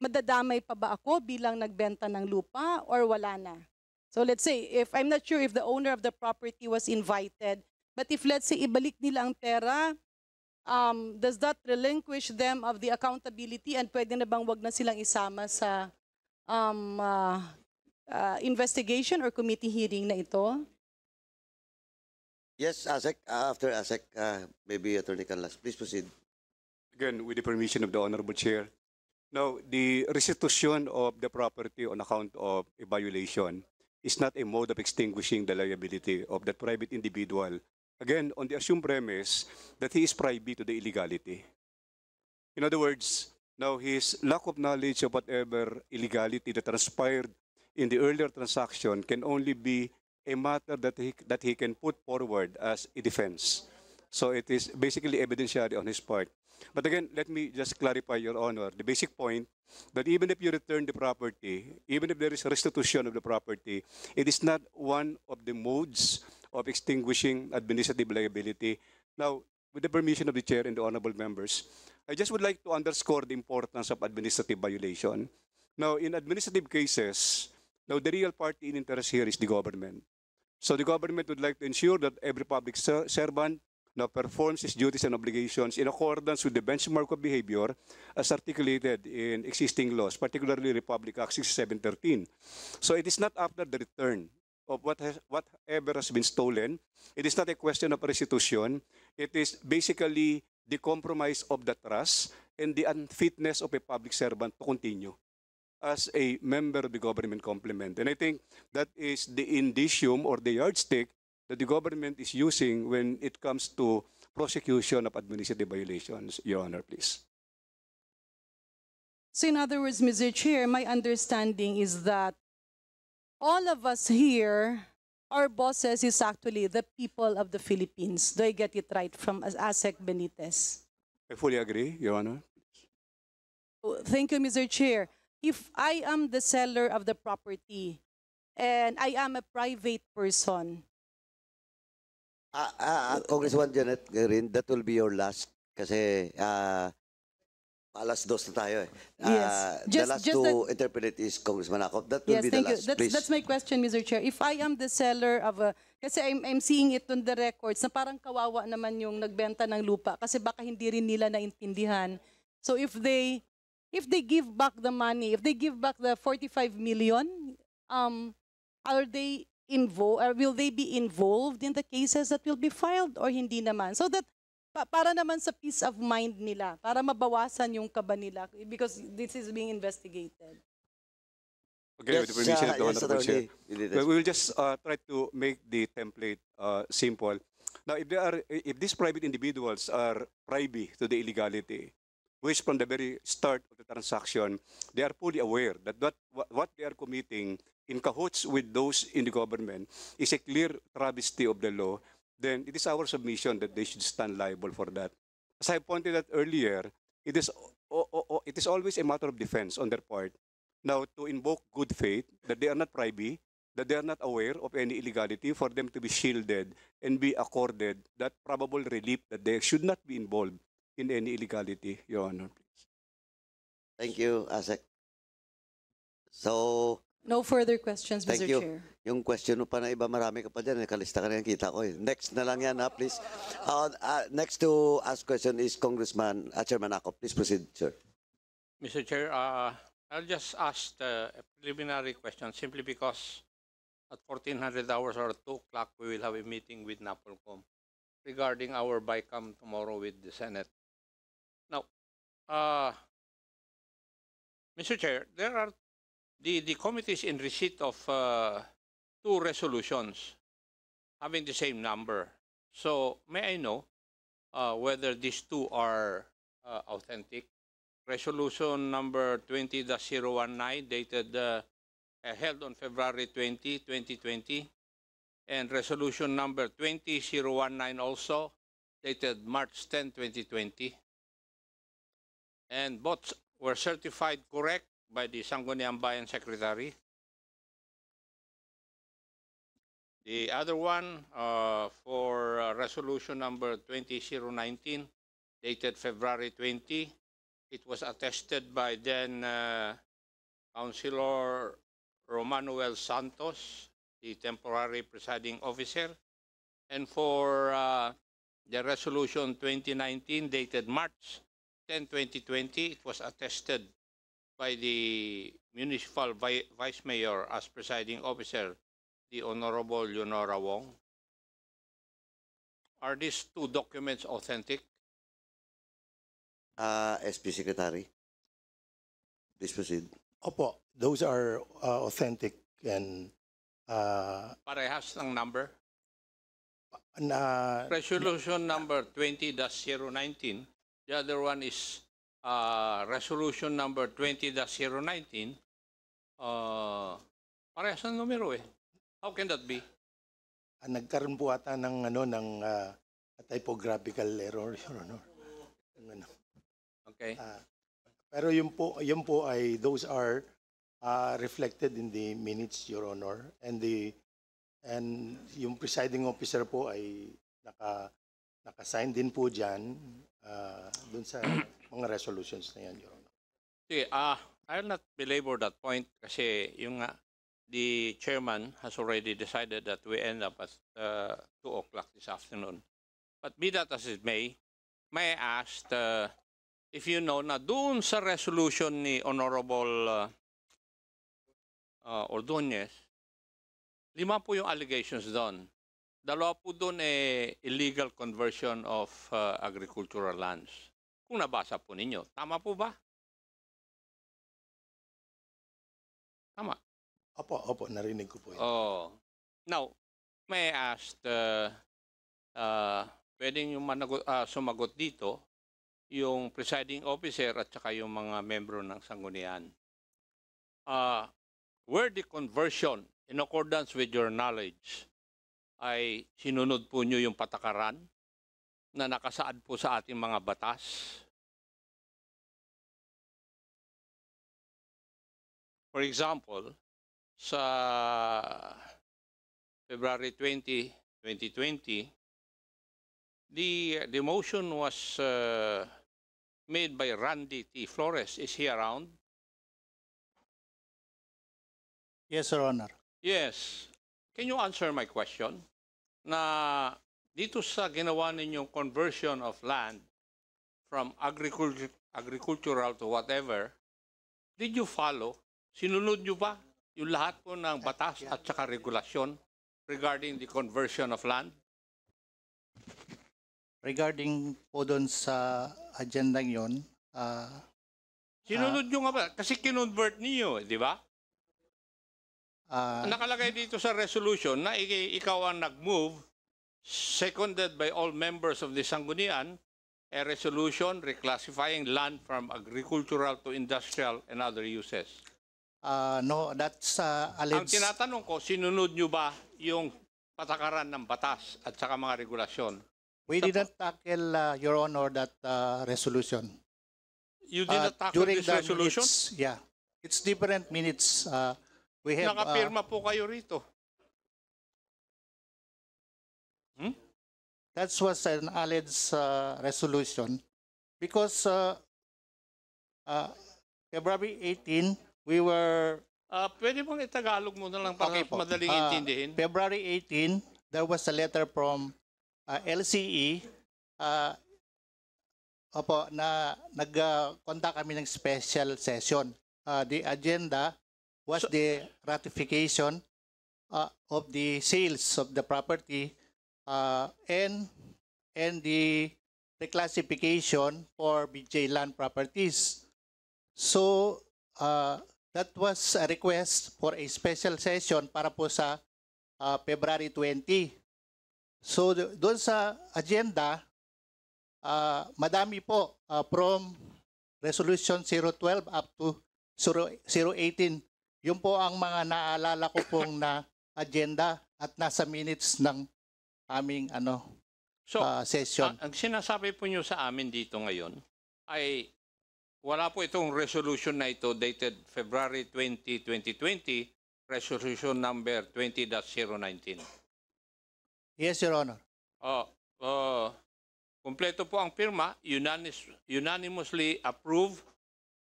madadamay pa ba ako bilang nagbenta ng lupa or wala na? So let's say, if I'm not sure if the owner of the property was invited, but if let's say ibalik nila ang pera, um, does that relinquish them of the accountability and pwede na bang wag na silang isama sa um, uh, uh, investigation or committee hearing na ito? Yes, ASEC. Uh, after ASEC, uh, maybe Attorney Canlas, please proceed. Again, with the permission of the Honorable Chair, No, the restitution of the property on account of a violation is not a mode of extinguishing the liability of that private individual. Again, on the assumed premise that he is privy to the illegality. In other words, now his lack of knowledge of whatever illegality that transpired in the earlier transaction can only be a matter that he, that he can put forward as a defense. So it is basically evidentiary on his part. But again, let me just clarify, Your Honor, the basic point that even if you return the property, even if there is restitution of the property, it is not one of the modes of extinguishing administrative liability. Now, with the permission of the Chair and the Honorable Members, I just would like to underscore the importance of administrative violation. Now, in administrative cases, now the real party in interest here is the government. So the government would like to ensure that every public ser servant now performs its duties and obligations in accordance with the benchmark of behavior as articulated in existing laws, particularly Republic Act 6713. So it is not after the return of what has, whatever has been stolen. It is not a question of restitution. It is basically the compromise of the trust and the unfitness of a public servant to continue as a member of the government complement. And I think that is the indicium or the yardstick that the government is using when it comes to prosecution of administrative violations, Your Honor, please. So in other words, Mr. Chair, my understanding is that all of us here, our bosses is actually the people of the Philippines. Do I get it right from ASEC Benitez? I fully agree, Your Honor. Thank you, Mr. Chair. If I am the seller of the property and I am a private person, Ah, ah, ah, Congressman Janet Garin, that will be your last kasi ah, alas dos na tayo eh. Ah, Yes. the Just- last just to interpret it is Congressman Akop. That will Yes, be the thank you. last, That's, please. that's my question, Mr. Chair. If I am the seller of a, kasi I'm, I'm seeing it on the records na parang kawawa naman yung nagbenta ng lupa kasi baka hindi rin nila naintindihan. So if they, if they give back the money, if they give back the 45 million, um, are they involve uh, will they be involved in the cases that will be filed or hindi naman? So that pa para naman sa peace of mind nila, para mabawasan yung kaba nila because this is being investigated. Okay, yes, with the permission uh, of the yes, Chair. Well, we will just uh, try to make the template uh, simple. Now, if, there are, if these private individuals are privy to the illegality, which from the very start of the transaction, they are fully aware that what, what they are committing in cahoots with those in the government is a clear travesty of the law, then it is our submission that they should stand liable for that. As I pointed out earlier, it is, oh, oh, oh, it is always a matter of defense on their part. Now, to invoke good faith, that they are not privy, that they are not aware of any illegality, for them to be shielded and be accorded that probable relief that they should not be involved in any illegality, Your Honor. Please. Thank you, Asek. So, No further questions, Thank Mr. you. Chair. Yung question pa na iba, marami ka pa dyan. Nakalista ka na yan, kita ko. Eh. Next na lang yan, ha, please. Uh, uh, next to ask question is Congressman uh, Chairman Ako. Please proceed, sir. Mr. Chair, uh, I'll just ask the preliminary question simply because at 1400 hours or 2 o'clock, we will have a meeting with NAPOLCOM regarding our BICAM tomorrow with the Senate. Now, uh, Mr. Chair, there are the, the committee is in receipt of uh, two resolutions having the same number. So may I know uh, whether these two are uh, authentic? Resolution number 20-019 dated uh, uh, held on February 20, 2020 and resolution number 20-019 also dated March 10, 2020 and both were certified correct by the Sangguniang Bayan Secretary. The other one uh, for uh, resolution number 20019, dated February 20, it was attested by then uh, Councilor Romanuel Santos, the temporary presiding officer, and for uh, the resolution 2019 dated March 10, 2020, it was attested by the municipal vi vice mayor as presiding officer, the Honorable Leonora Wong? Are these two documents authentic? Uh, SP Secretary, please proceed. Opo, those are uh, authentic and... Uh, Parehas ng number? Na, Resolution number 20-019. The other one is uh, resolution number 20-019, uh, ah, parehas ng numero eh. How can that be? Ah, nagkaroon po ata ng, ano, ng uh, typographical error, Your Honor. Ano. Okay. Uh, pero yun po, yun po ay, those are uh, reflected in the minutes, Your Honor. And the, and yung presiding officer po ay naka, naka-sign din po diyan uh, dun sa mga resolutions na yan, Your Honor. Sige, uh, I'll not belabor that point kasi yung nga, the chairman has already decided that we end up at uh, 2 o'clock this afternoon. But be that as it may, may I ask uh, if you know na doon sa resolution ni Honorable uh, uh, Ordonez, lima po yung allegations doon. Dalawa po doon eh, illegal conversion of uh, agricultural lands kung nabasa po ninyo. Tama po ba? Tama. Opo, opo, narinig ko po yun. Oh. Now, may I ask, uh, uh, pwedeng yung managot, uh, sumagot dito, yung presiding officer at saka yung mga membro ng sanggunian. Uh, where the conversion in accordance with your knowledge ay sinunod po nyo yung patakaran na nakasaad po sa ating mga batas. For example, sa February 20, 2020, the, the motion was uh, made by Randy T. Flores. Is he around? Yes, Your Honor. Yes. Can you answer my question? Na dito sa ginawa ninyong conversion of land from agriculture, agricultural to whatever, did you follow? Sinunod nyo ba yung lahat po ng batas at saka regulasyon regarding the conversion of land? Regarding po doon sa agenda yon, uh, ah, sinunod uh, nyo nga ba? Kasi kinonvert niyo, eh, di ba? Uh, Nakalagay dito sa resolution na ikaw ang nag-move seconded by all members of the Sanggunian, a resolution reclassifying land from agricultural to industrial and other uses. Uh, no, that's uh, alleged... Ang tinatanong ko, sinunod nyo ba yung patakaran ng batas at saka mga regulasyon? We did not tackle, uh, Your Honor, that uh, resolution. You did not tackle during this the resolution? Minutes, yeah. It's different minutes. Uh, we have, Nakapirma uh, po kayo rito. That was an alleged uh, resolution because uh, uh, February 18, we were... Uh, pwede bang itagalog mo na lang para okay, madaling uh, intindihin? February 18, there was a letter from uh, LCE uh, opo, na nag-contact kami ng special session. Uh, the agenda was so, the ratification uh, of the sales of the property uh, and and the reclassification for BJ land properties. So uh, that was a request for a special session para po sa uh, February 20. So doon sa agenda, uh, madami po uh, from Resolution 012 up to 018. Yun po ang mga naalala ko pong na agenda at nasa minutes ng aming ano, so, uh, session. Ang, sinasabi po nyo sa amin dito ngayon ay wala po itong resolution na ito dated February 20, 2020, resolution number 20.019. Yes, Your Honor. Oh, uh, kumpleto po ang pirma, unanimously approved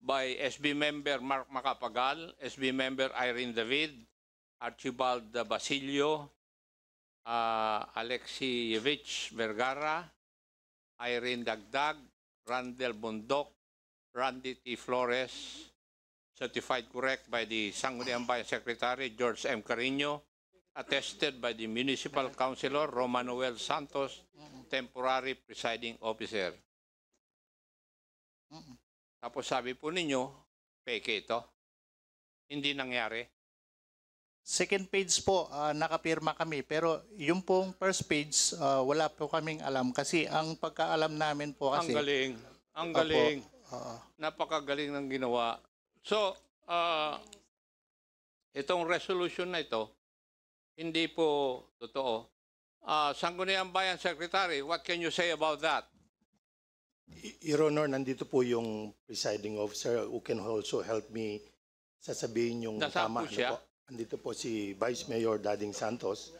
by SB member Mark Macapagal, SB member Irene David, Archibald Basilio, uh, ah, Yevich Vergara, Irene Dagdag, Randel Bundok, Randy T. Flores, certified correct by the Sangguniang Bayan Secretary George M. Carino, attested by the Municipal Councilor Romanuel Santos, temporary presiding officer. Tapos sabi po ninyo, peke ito. Hindi nangyari. Second page po, uh, nakapirma kami. Pero yung pong first page, uh, wala po kaming alam. Kasi ang pagkaalam namin po kasi... Ang galing. Ang galing. Opo, uh, Napakagaling ng ginawa. So, uh, itong resolution na ito, hindi po totoo. Uh, Sangguniang Bayan Secretary, what can you say about that? Your Honor, nandito po yung presiding officer who can also help me sasabihin yung Nasa tama. Po siya? Ano po? Andito po si Vice Mayor Dading Santos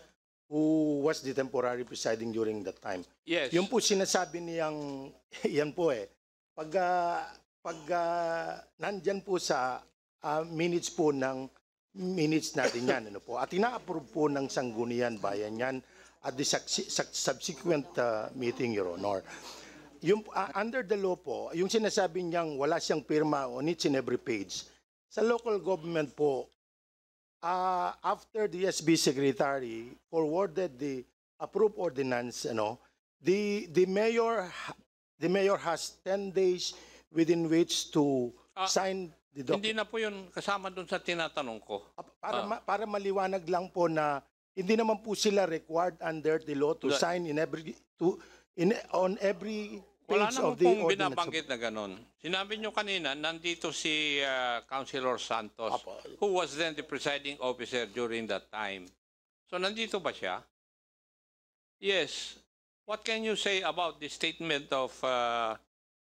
who was the temporary presiding during that time. Yes. Yung po sinasabi niyang, yan po eh, pag, uh, pag uh, nandyan po sa uh, minutes po ng minutes natin yan, ano po, at ina-approve po ng Sanggunian Bayan yan at the subsequent uh, meeting, Your Honor. Yung, uh, under the law po, yung sinasabi niyang wala siyang pirma on each and every page, sa local government po, uh, after the SB secretary forwarded the approved ordinance, you know, the the mayor the mayor has 10 days within which to uh, sign the document. Hindi na po 'yun kasama doon sa tinatanong ko. Uh, para uh, ma, para maliwanag lang po na hindi naman po sila required under the law to the, sign in every to in on every wala na of the pong binabanggit na ganun. Sinabi nyo kanina, nandito si uh, Councilor Santos, who was then the presiding officer during that time. So nandito ba siya? Yes. What can you say about the statement of uh,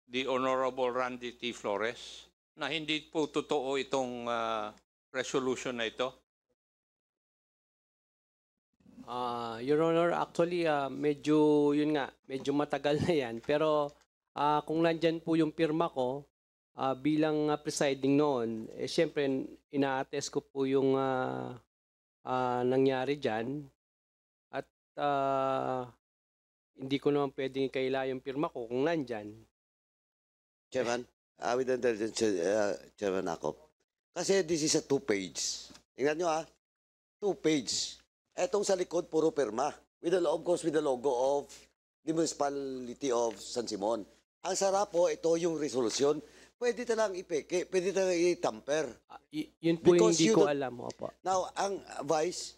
the Honorable Randy T. Flores na hindi po totoo itong uh, resolution na ito? Uh, Your Honor, actually, uh, medyo, yun nga, medyo matagal na yan. Pero uh, kung nandyan po yung pirma ko, uh, bilang uh, presiding noon, eh, siyempre, ina-attest ko po yung uh, uh, nangyari dyan. At uh, hindi ko naman pwedeng kaila yung pirma ko kung nandyan. Chairman, uh, with indulgence, uh, Chairman Akop. Kasi this is a two-page. Tingnan nyo ah, two-page Etong sa likod, puro perma. With the, of course, with the logo of the municipality of San Simon. Ang sarap po, ito yung resolusyon. Pwede lang ipeke, pwede talang itamper. Uh, yun po Because hindi ko alam mo po. Now, ang vice,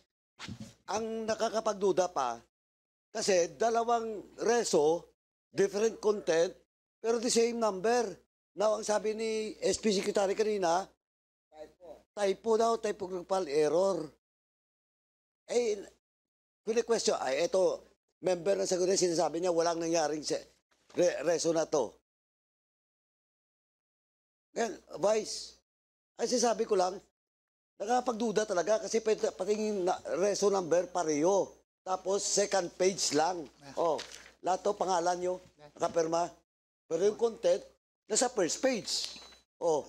ang nakakapagduda pa, kasi dalawang reso, different content, pero the same number. Now, ang sabi ni SP Secretary kanina, typo, typo daw, typographical error. Eh, kine-question, ay, ito, member ng Seguridad, sinasabi niya, walang nangyaring se- re- reso na to. Ngayon, Vice, ay sinasabi ko lang, nakapagduda talaga kasi patingin na, reso number pareho. Tapos second page lang. Oh, lahat to pangalan nyo, nakapirma. Pero yung content, nasa first page. Oh.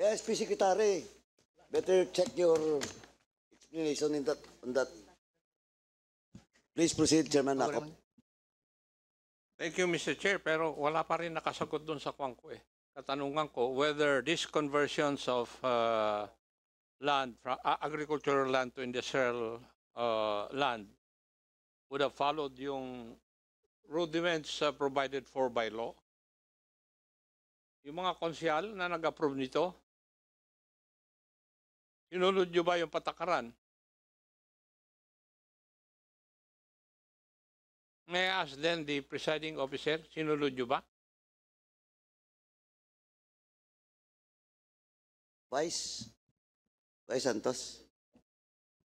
Yes, Secretary. Better check your explanation in that, on that. Please proceed, Chairman Nakop. Thank you, Mr. Chair. Pero wala pa rin nakasagot dun sa kwangko eh. Katanungan ko whether these conversions of uh, land, from uh, agricultural land to industrial uh, land would have followed yung rudiments uh, provided for by law. Yung mga konsyal na nag-approve nito, Inunod nyo ba yung patakaran? May I ask then the presiding officer, sinunod nyo ba? Vice, Vice Santos.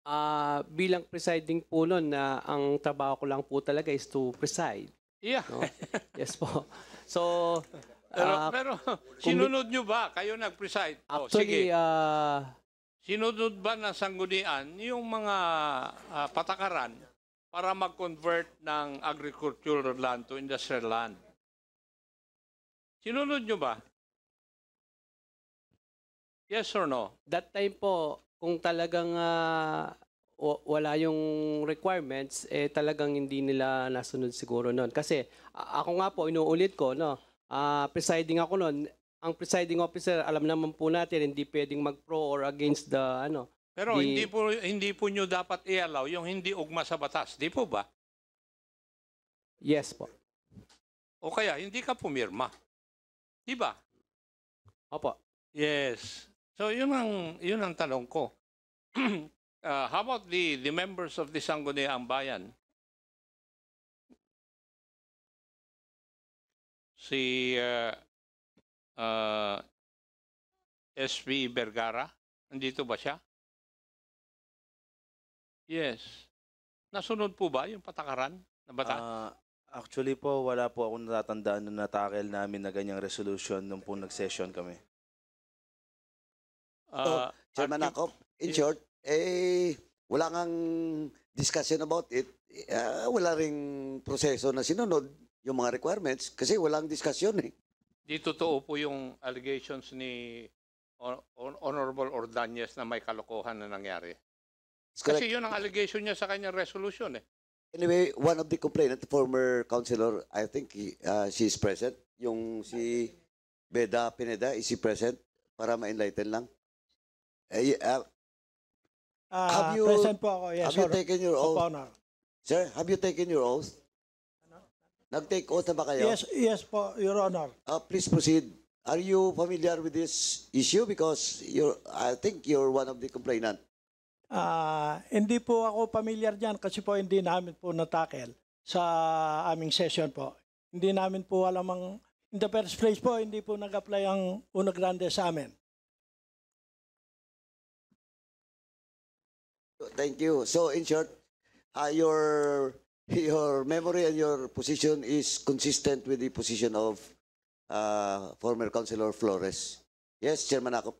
Ah, bilang presiding po nun, na ah, ang trabaho ko lang po talaga is to preside. Yeah. No? yes po. So, Pero, ah, pero sinunod nyo ba? Kayo nag-preside. Oh, sige. ah, Sinunod ba ng sanggunian yung mga uh, patakaran para mag-convert ng agricultural land to industrial land? Sinunod nyo ba? Yes or no? That time po, kung talagang uh, wala yung requirements, eh talagang hindi nila nasunod siguro noon. Kasi ako nga po, inuulit ko, no, uh, presiding ako noon, ang presiding officer, alam naman po natin, hindi pwedeng mag-pro or against the, ano, Pero the, hindi po hindi po niyo dapat i-allow yung hindi ugma sa batas, di po ba? yes po. O kaya hindi ka pumirma. Di ba? Opo. Yes. So yun ang yun ang tanong ko. uh, how about the the members of the Sangguniang Bayan? Si uh, uh, ah, S.V. Vergara? Nandito ba siya? Yes. Nasunod po ba yung patakaran na bata? Uh, ah, actually po, wala po ako natatandaan na natakel namin na ganyang resolution nung po nag-session kami. Uh, so, Chairman in Yes. short, eh, wala ngang discussion about it. Eh, wala ring proseso na sinunod yung mga requirements kasi walang discussion eh. Di totoo po yung allegations ni Honorable Ordanyes na may kalokohan na nangyari. It's Kasi yun ang allegation niya sa kanyang resolution eh. Anyway, one of the complainant, former councilor, I think he, uh, she is present. Yung si Beda Pineda, is she present? Para ma-enlighten lang. Eh, uh, uh, have you, present po ako, yes. Have sir. you taken your oath? Sir, have you taken your oath? Nag-take oath na ba kayo? Yes, yes po, Your Honor. Uh, please proceed. Are you familiar with this issue? Because you're, I think you're one of the complainant. Ah, hindi po ako familiar diyan kasi po hindi namin po natakel sa aming session po. Hindi namin po alam ang in the first place po hindi po nag-apply ang Uno Grande sa amin. Thank you. So in short, uh, your your memory and your position is consistent with the position of uh, former Councilor Flores. Yes, Chairman Akop.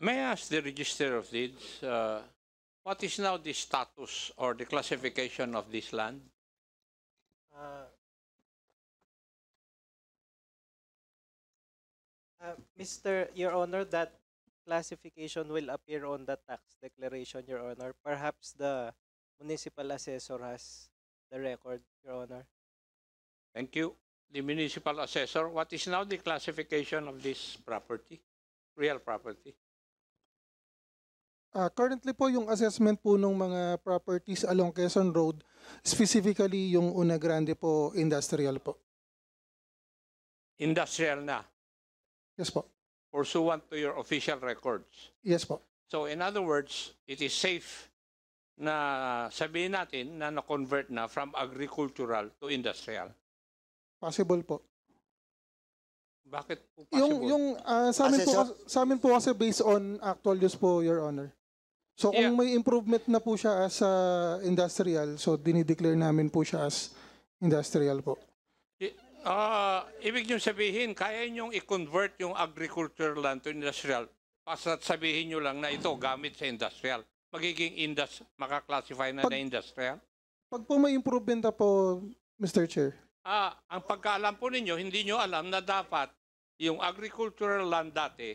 May I ask the Register of Deeds, uh, what is now the status or the classification of this land? Uh, uh, Mr. Your Honor, that classification will appear on the tax declaration, Your Honor. Perhaps the municipal assessor has the record, Your Honor. Thank you. The municipal assessor, what is now the classification of this property, real property? Uh, currently po yung assessment po ng mga properties along Quezon Road, specifically yung Una Grande po, industrial po. Industrial na? Yes po. Pursuant to your official records? Yes po. So in other words, it is safe na sabihin natin na na-convert na from agricultural to industrial? Possible po. Bakit po possible? Yung, yung ah, sa, amin po, Kasi sa- amin po kasi based on actual use po, Your Honor. So kung Yeah. may improvement na po siya as ah, industrial, so dinideclare namin po siya as industrial po. I- ah, ibig niyong sabihin, kaya niyong i-convert yung agricultural land to industrial. Pasat sabihin niyo lang na ito gamit sa industrial magiging industry, makaklasify na Pag- na industrial? Pag po may improvement na po, Mr. Chair. Ah, ang pagkaalam po ninyo, hindi nyo alam na dapat yung agricultural land dati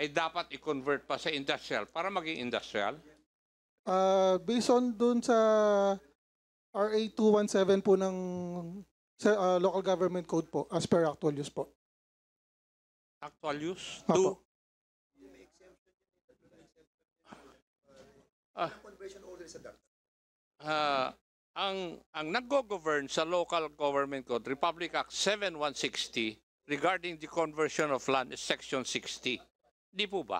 ay dapat i-convert pa sa industrial para maging industrial? Uh, based on dun sa RA 217 po ng sa, ah, local government code po, as per actual use po. Actual use? Apo. Uh, conversion order sa DART? Uh, ah, ang ang nag-govern sa local government code, Republic Act 7160 regarding the conversion of land is Section 60. Di po ba?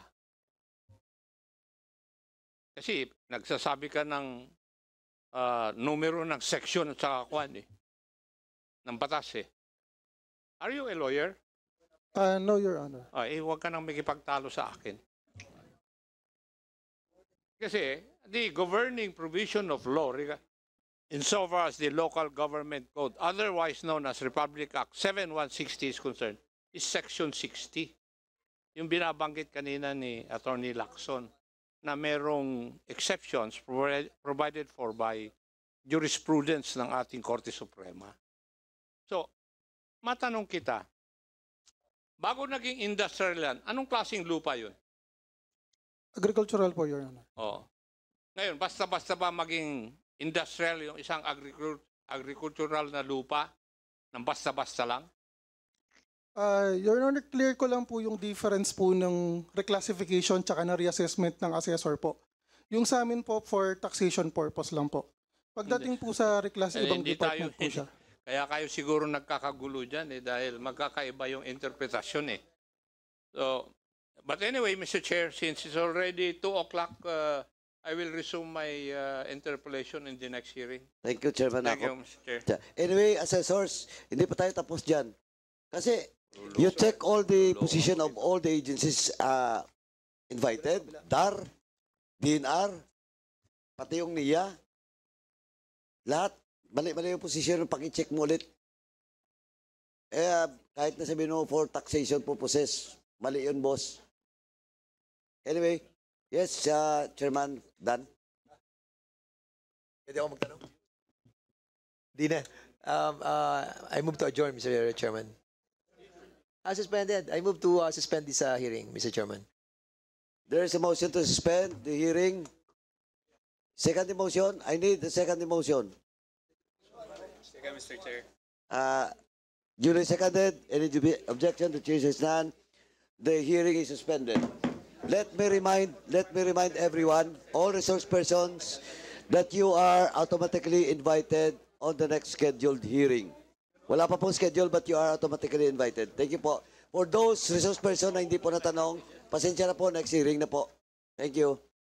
Kasi nagsasabi ka ng uh, numero ng section at saka kwan eh. Ng batas eh. Are you a lawyer? Uh, no, Your Honor. Ah, eh, huwag ka nang magipagtalo sa akin. Kasi the governing provision of law insofar as the Local Government Code, otherwise known as Republic Act 7160 is concerned, is Section 60. Yung binabanggit kanina ni Attorney Lacson na merong exceptions provided for by jurisprudence ng ating Korte Suprema. So, matanong kita, bago naging industrial land, anong klaseng lupa yun? Agricultural po, Your Oo. Ngayon, basta-basta ba maging industrial yung isang agricul- agricultural na lupa ng basta-basta lang? Uh, Your Honor, clear ko lang po yung difference po ng reclassification tsaka na reassessment ng assessor po. Yung sa amin po for taxation purpose lang po. Pagdating po sa reclass, eh, ibang department tayo, po siya. Kaya kayo siguro nagkakagulo dyan eh dahil magkakaiba yung interpretasyon eh. So, But anyway, Mr. Chair, since it's already 2 o'clock, uh, I will resume my uh, interpolation in the next hearing. Thank you, Chairman. Thank you, Mr. Chair. Anyway, assessors, hindi pa tayo tapos dyan. Kasi you check all the position of all the agencies uh, invited, DAR, DNR, pati yung NIA, lahat, mali-mali yung position, pakicheck mo ulit. Eh, kahit na sabihin mo, for taxation purposes, mali yun, boss. Anyway, yes, uh, Chairman Dan. Pwede ako magtanong? Di na. Um, uh, I move to adjourn, Mr. Chairman. I ah, suspended. I move to uh, suspend this uh, hearing, Mr. Chairman. There is a motion to suspend the hearing. Second motion. I need the second motion. Second, Mr. Chair. Uh, duly seconded. Any objection to change is none. The hearing is suspended let me remind let me remind everyone, all resource persons, that you are automatically invited on the next scheduled hearing. Wala pa pong schedule but you are automatically invited. Thank you po. For those resource person na hindi po natanong, pasensya na po, next hearing na po. Thank you.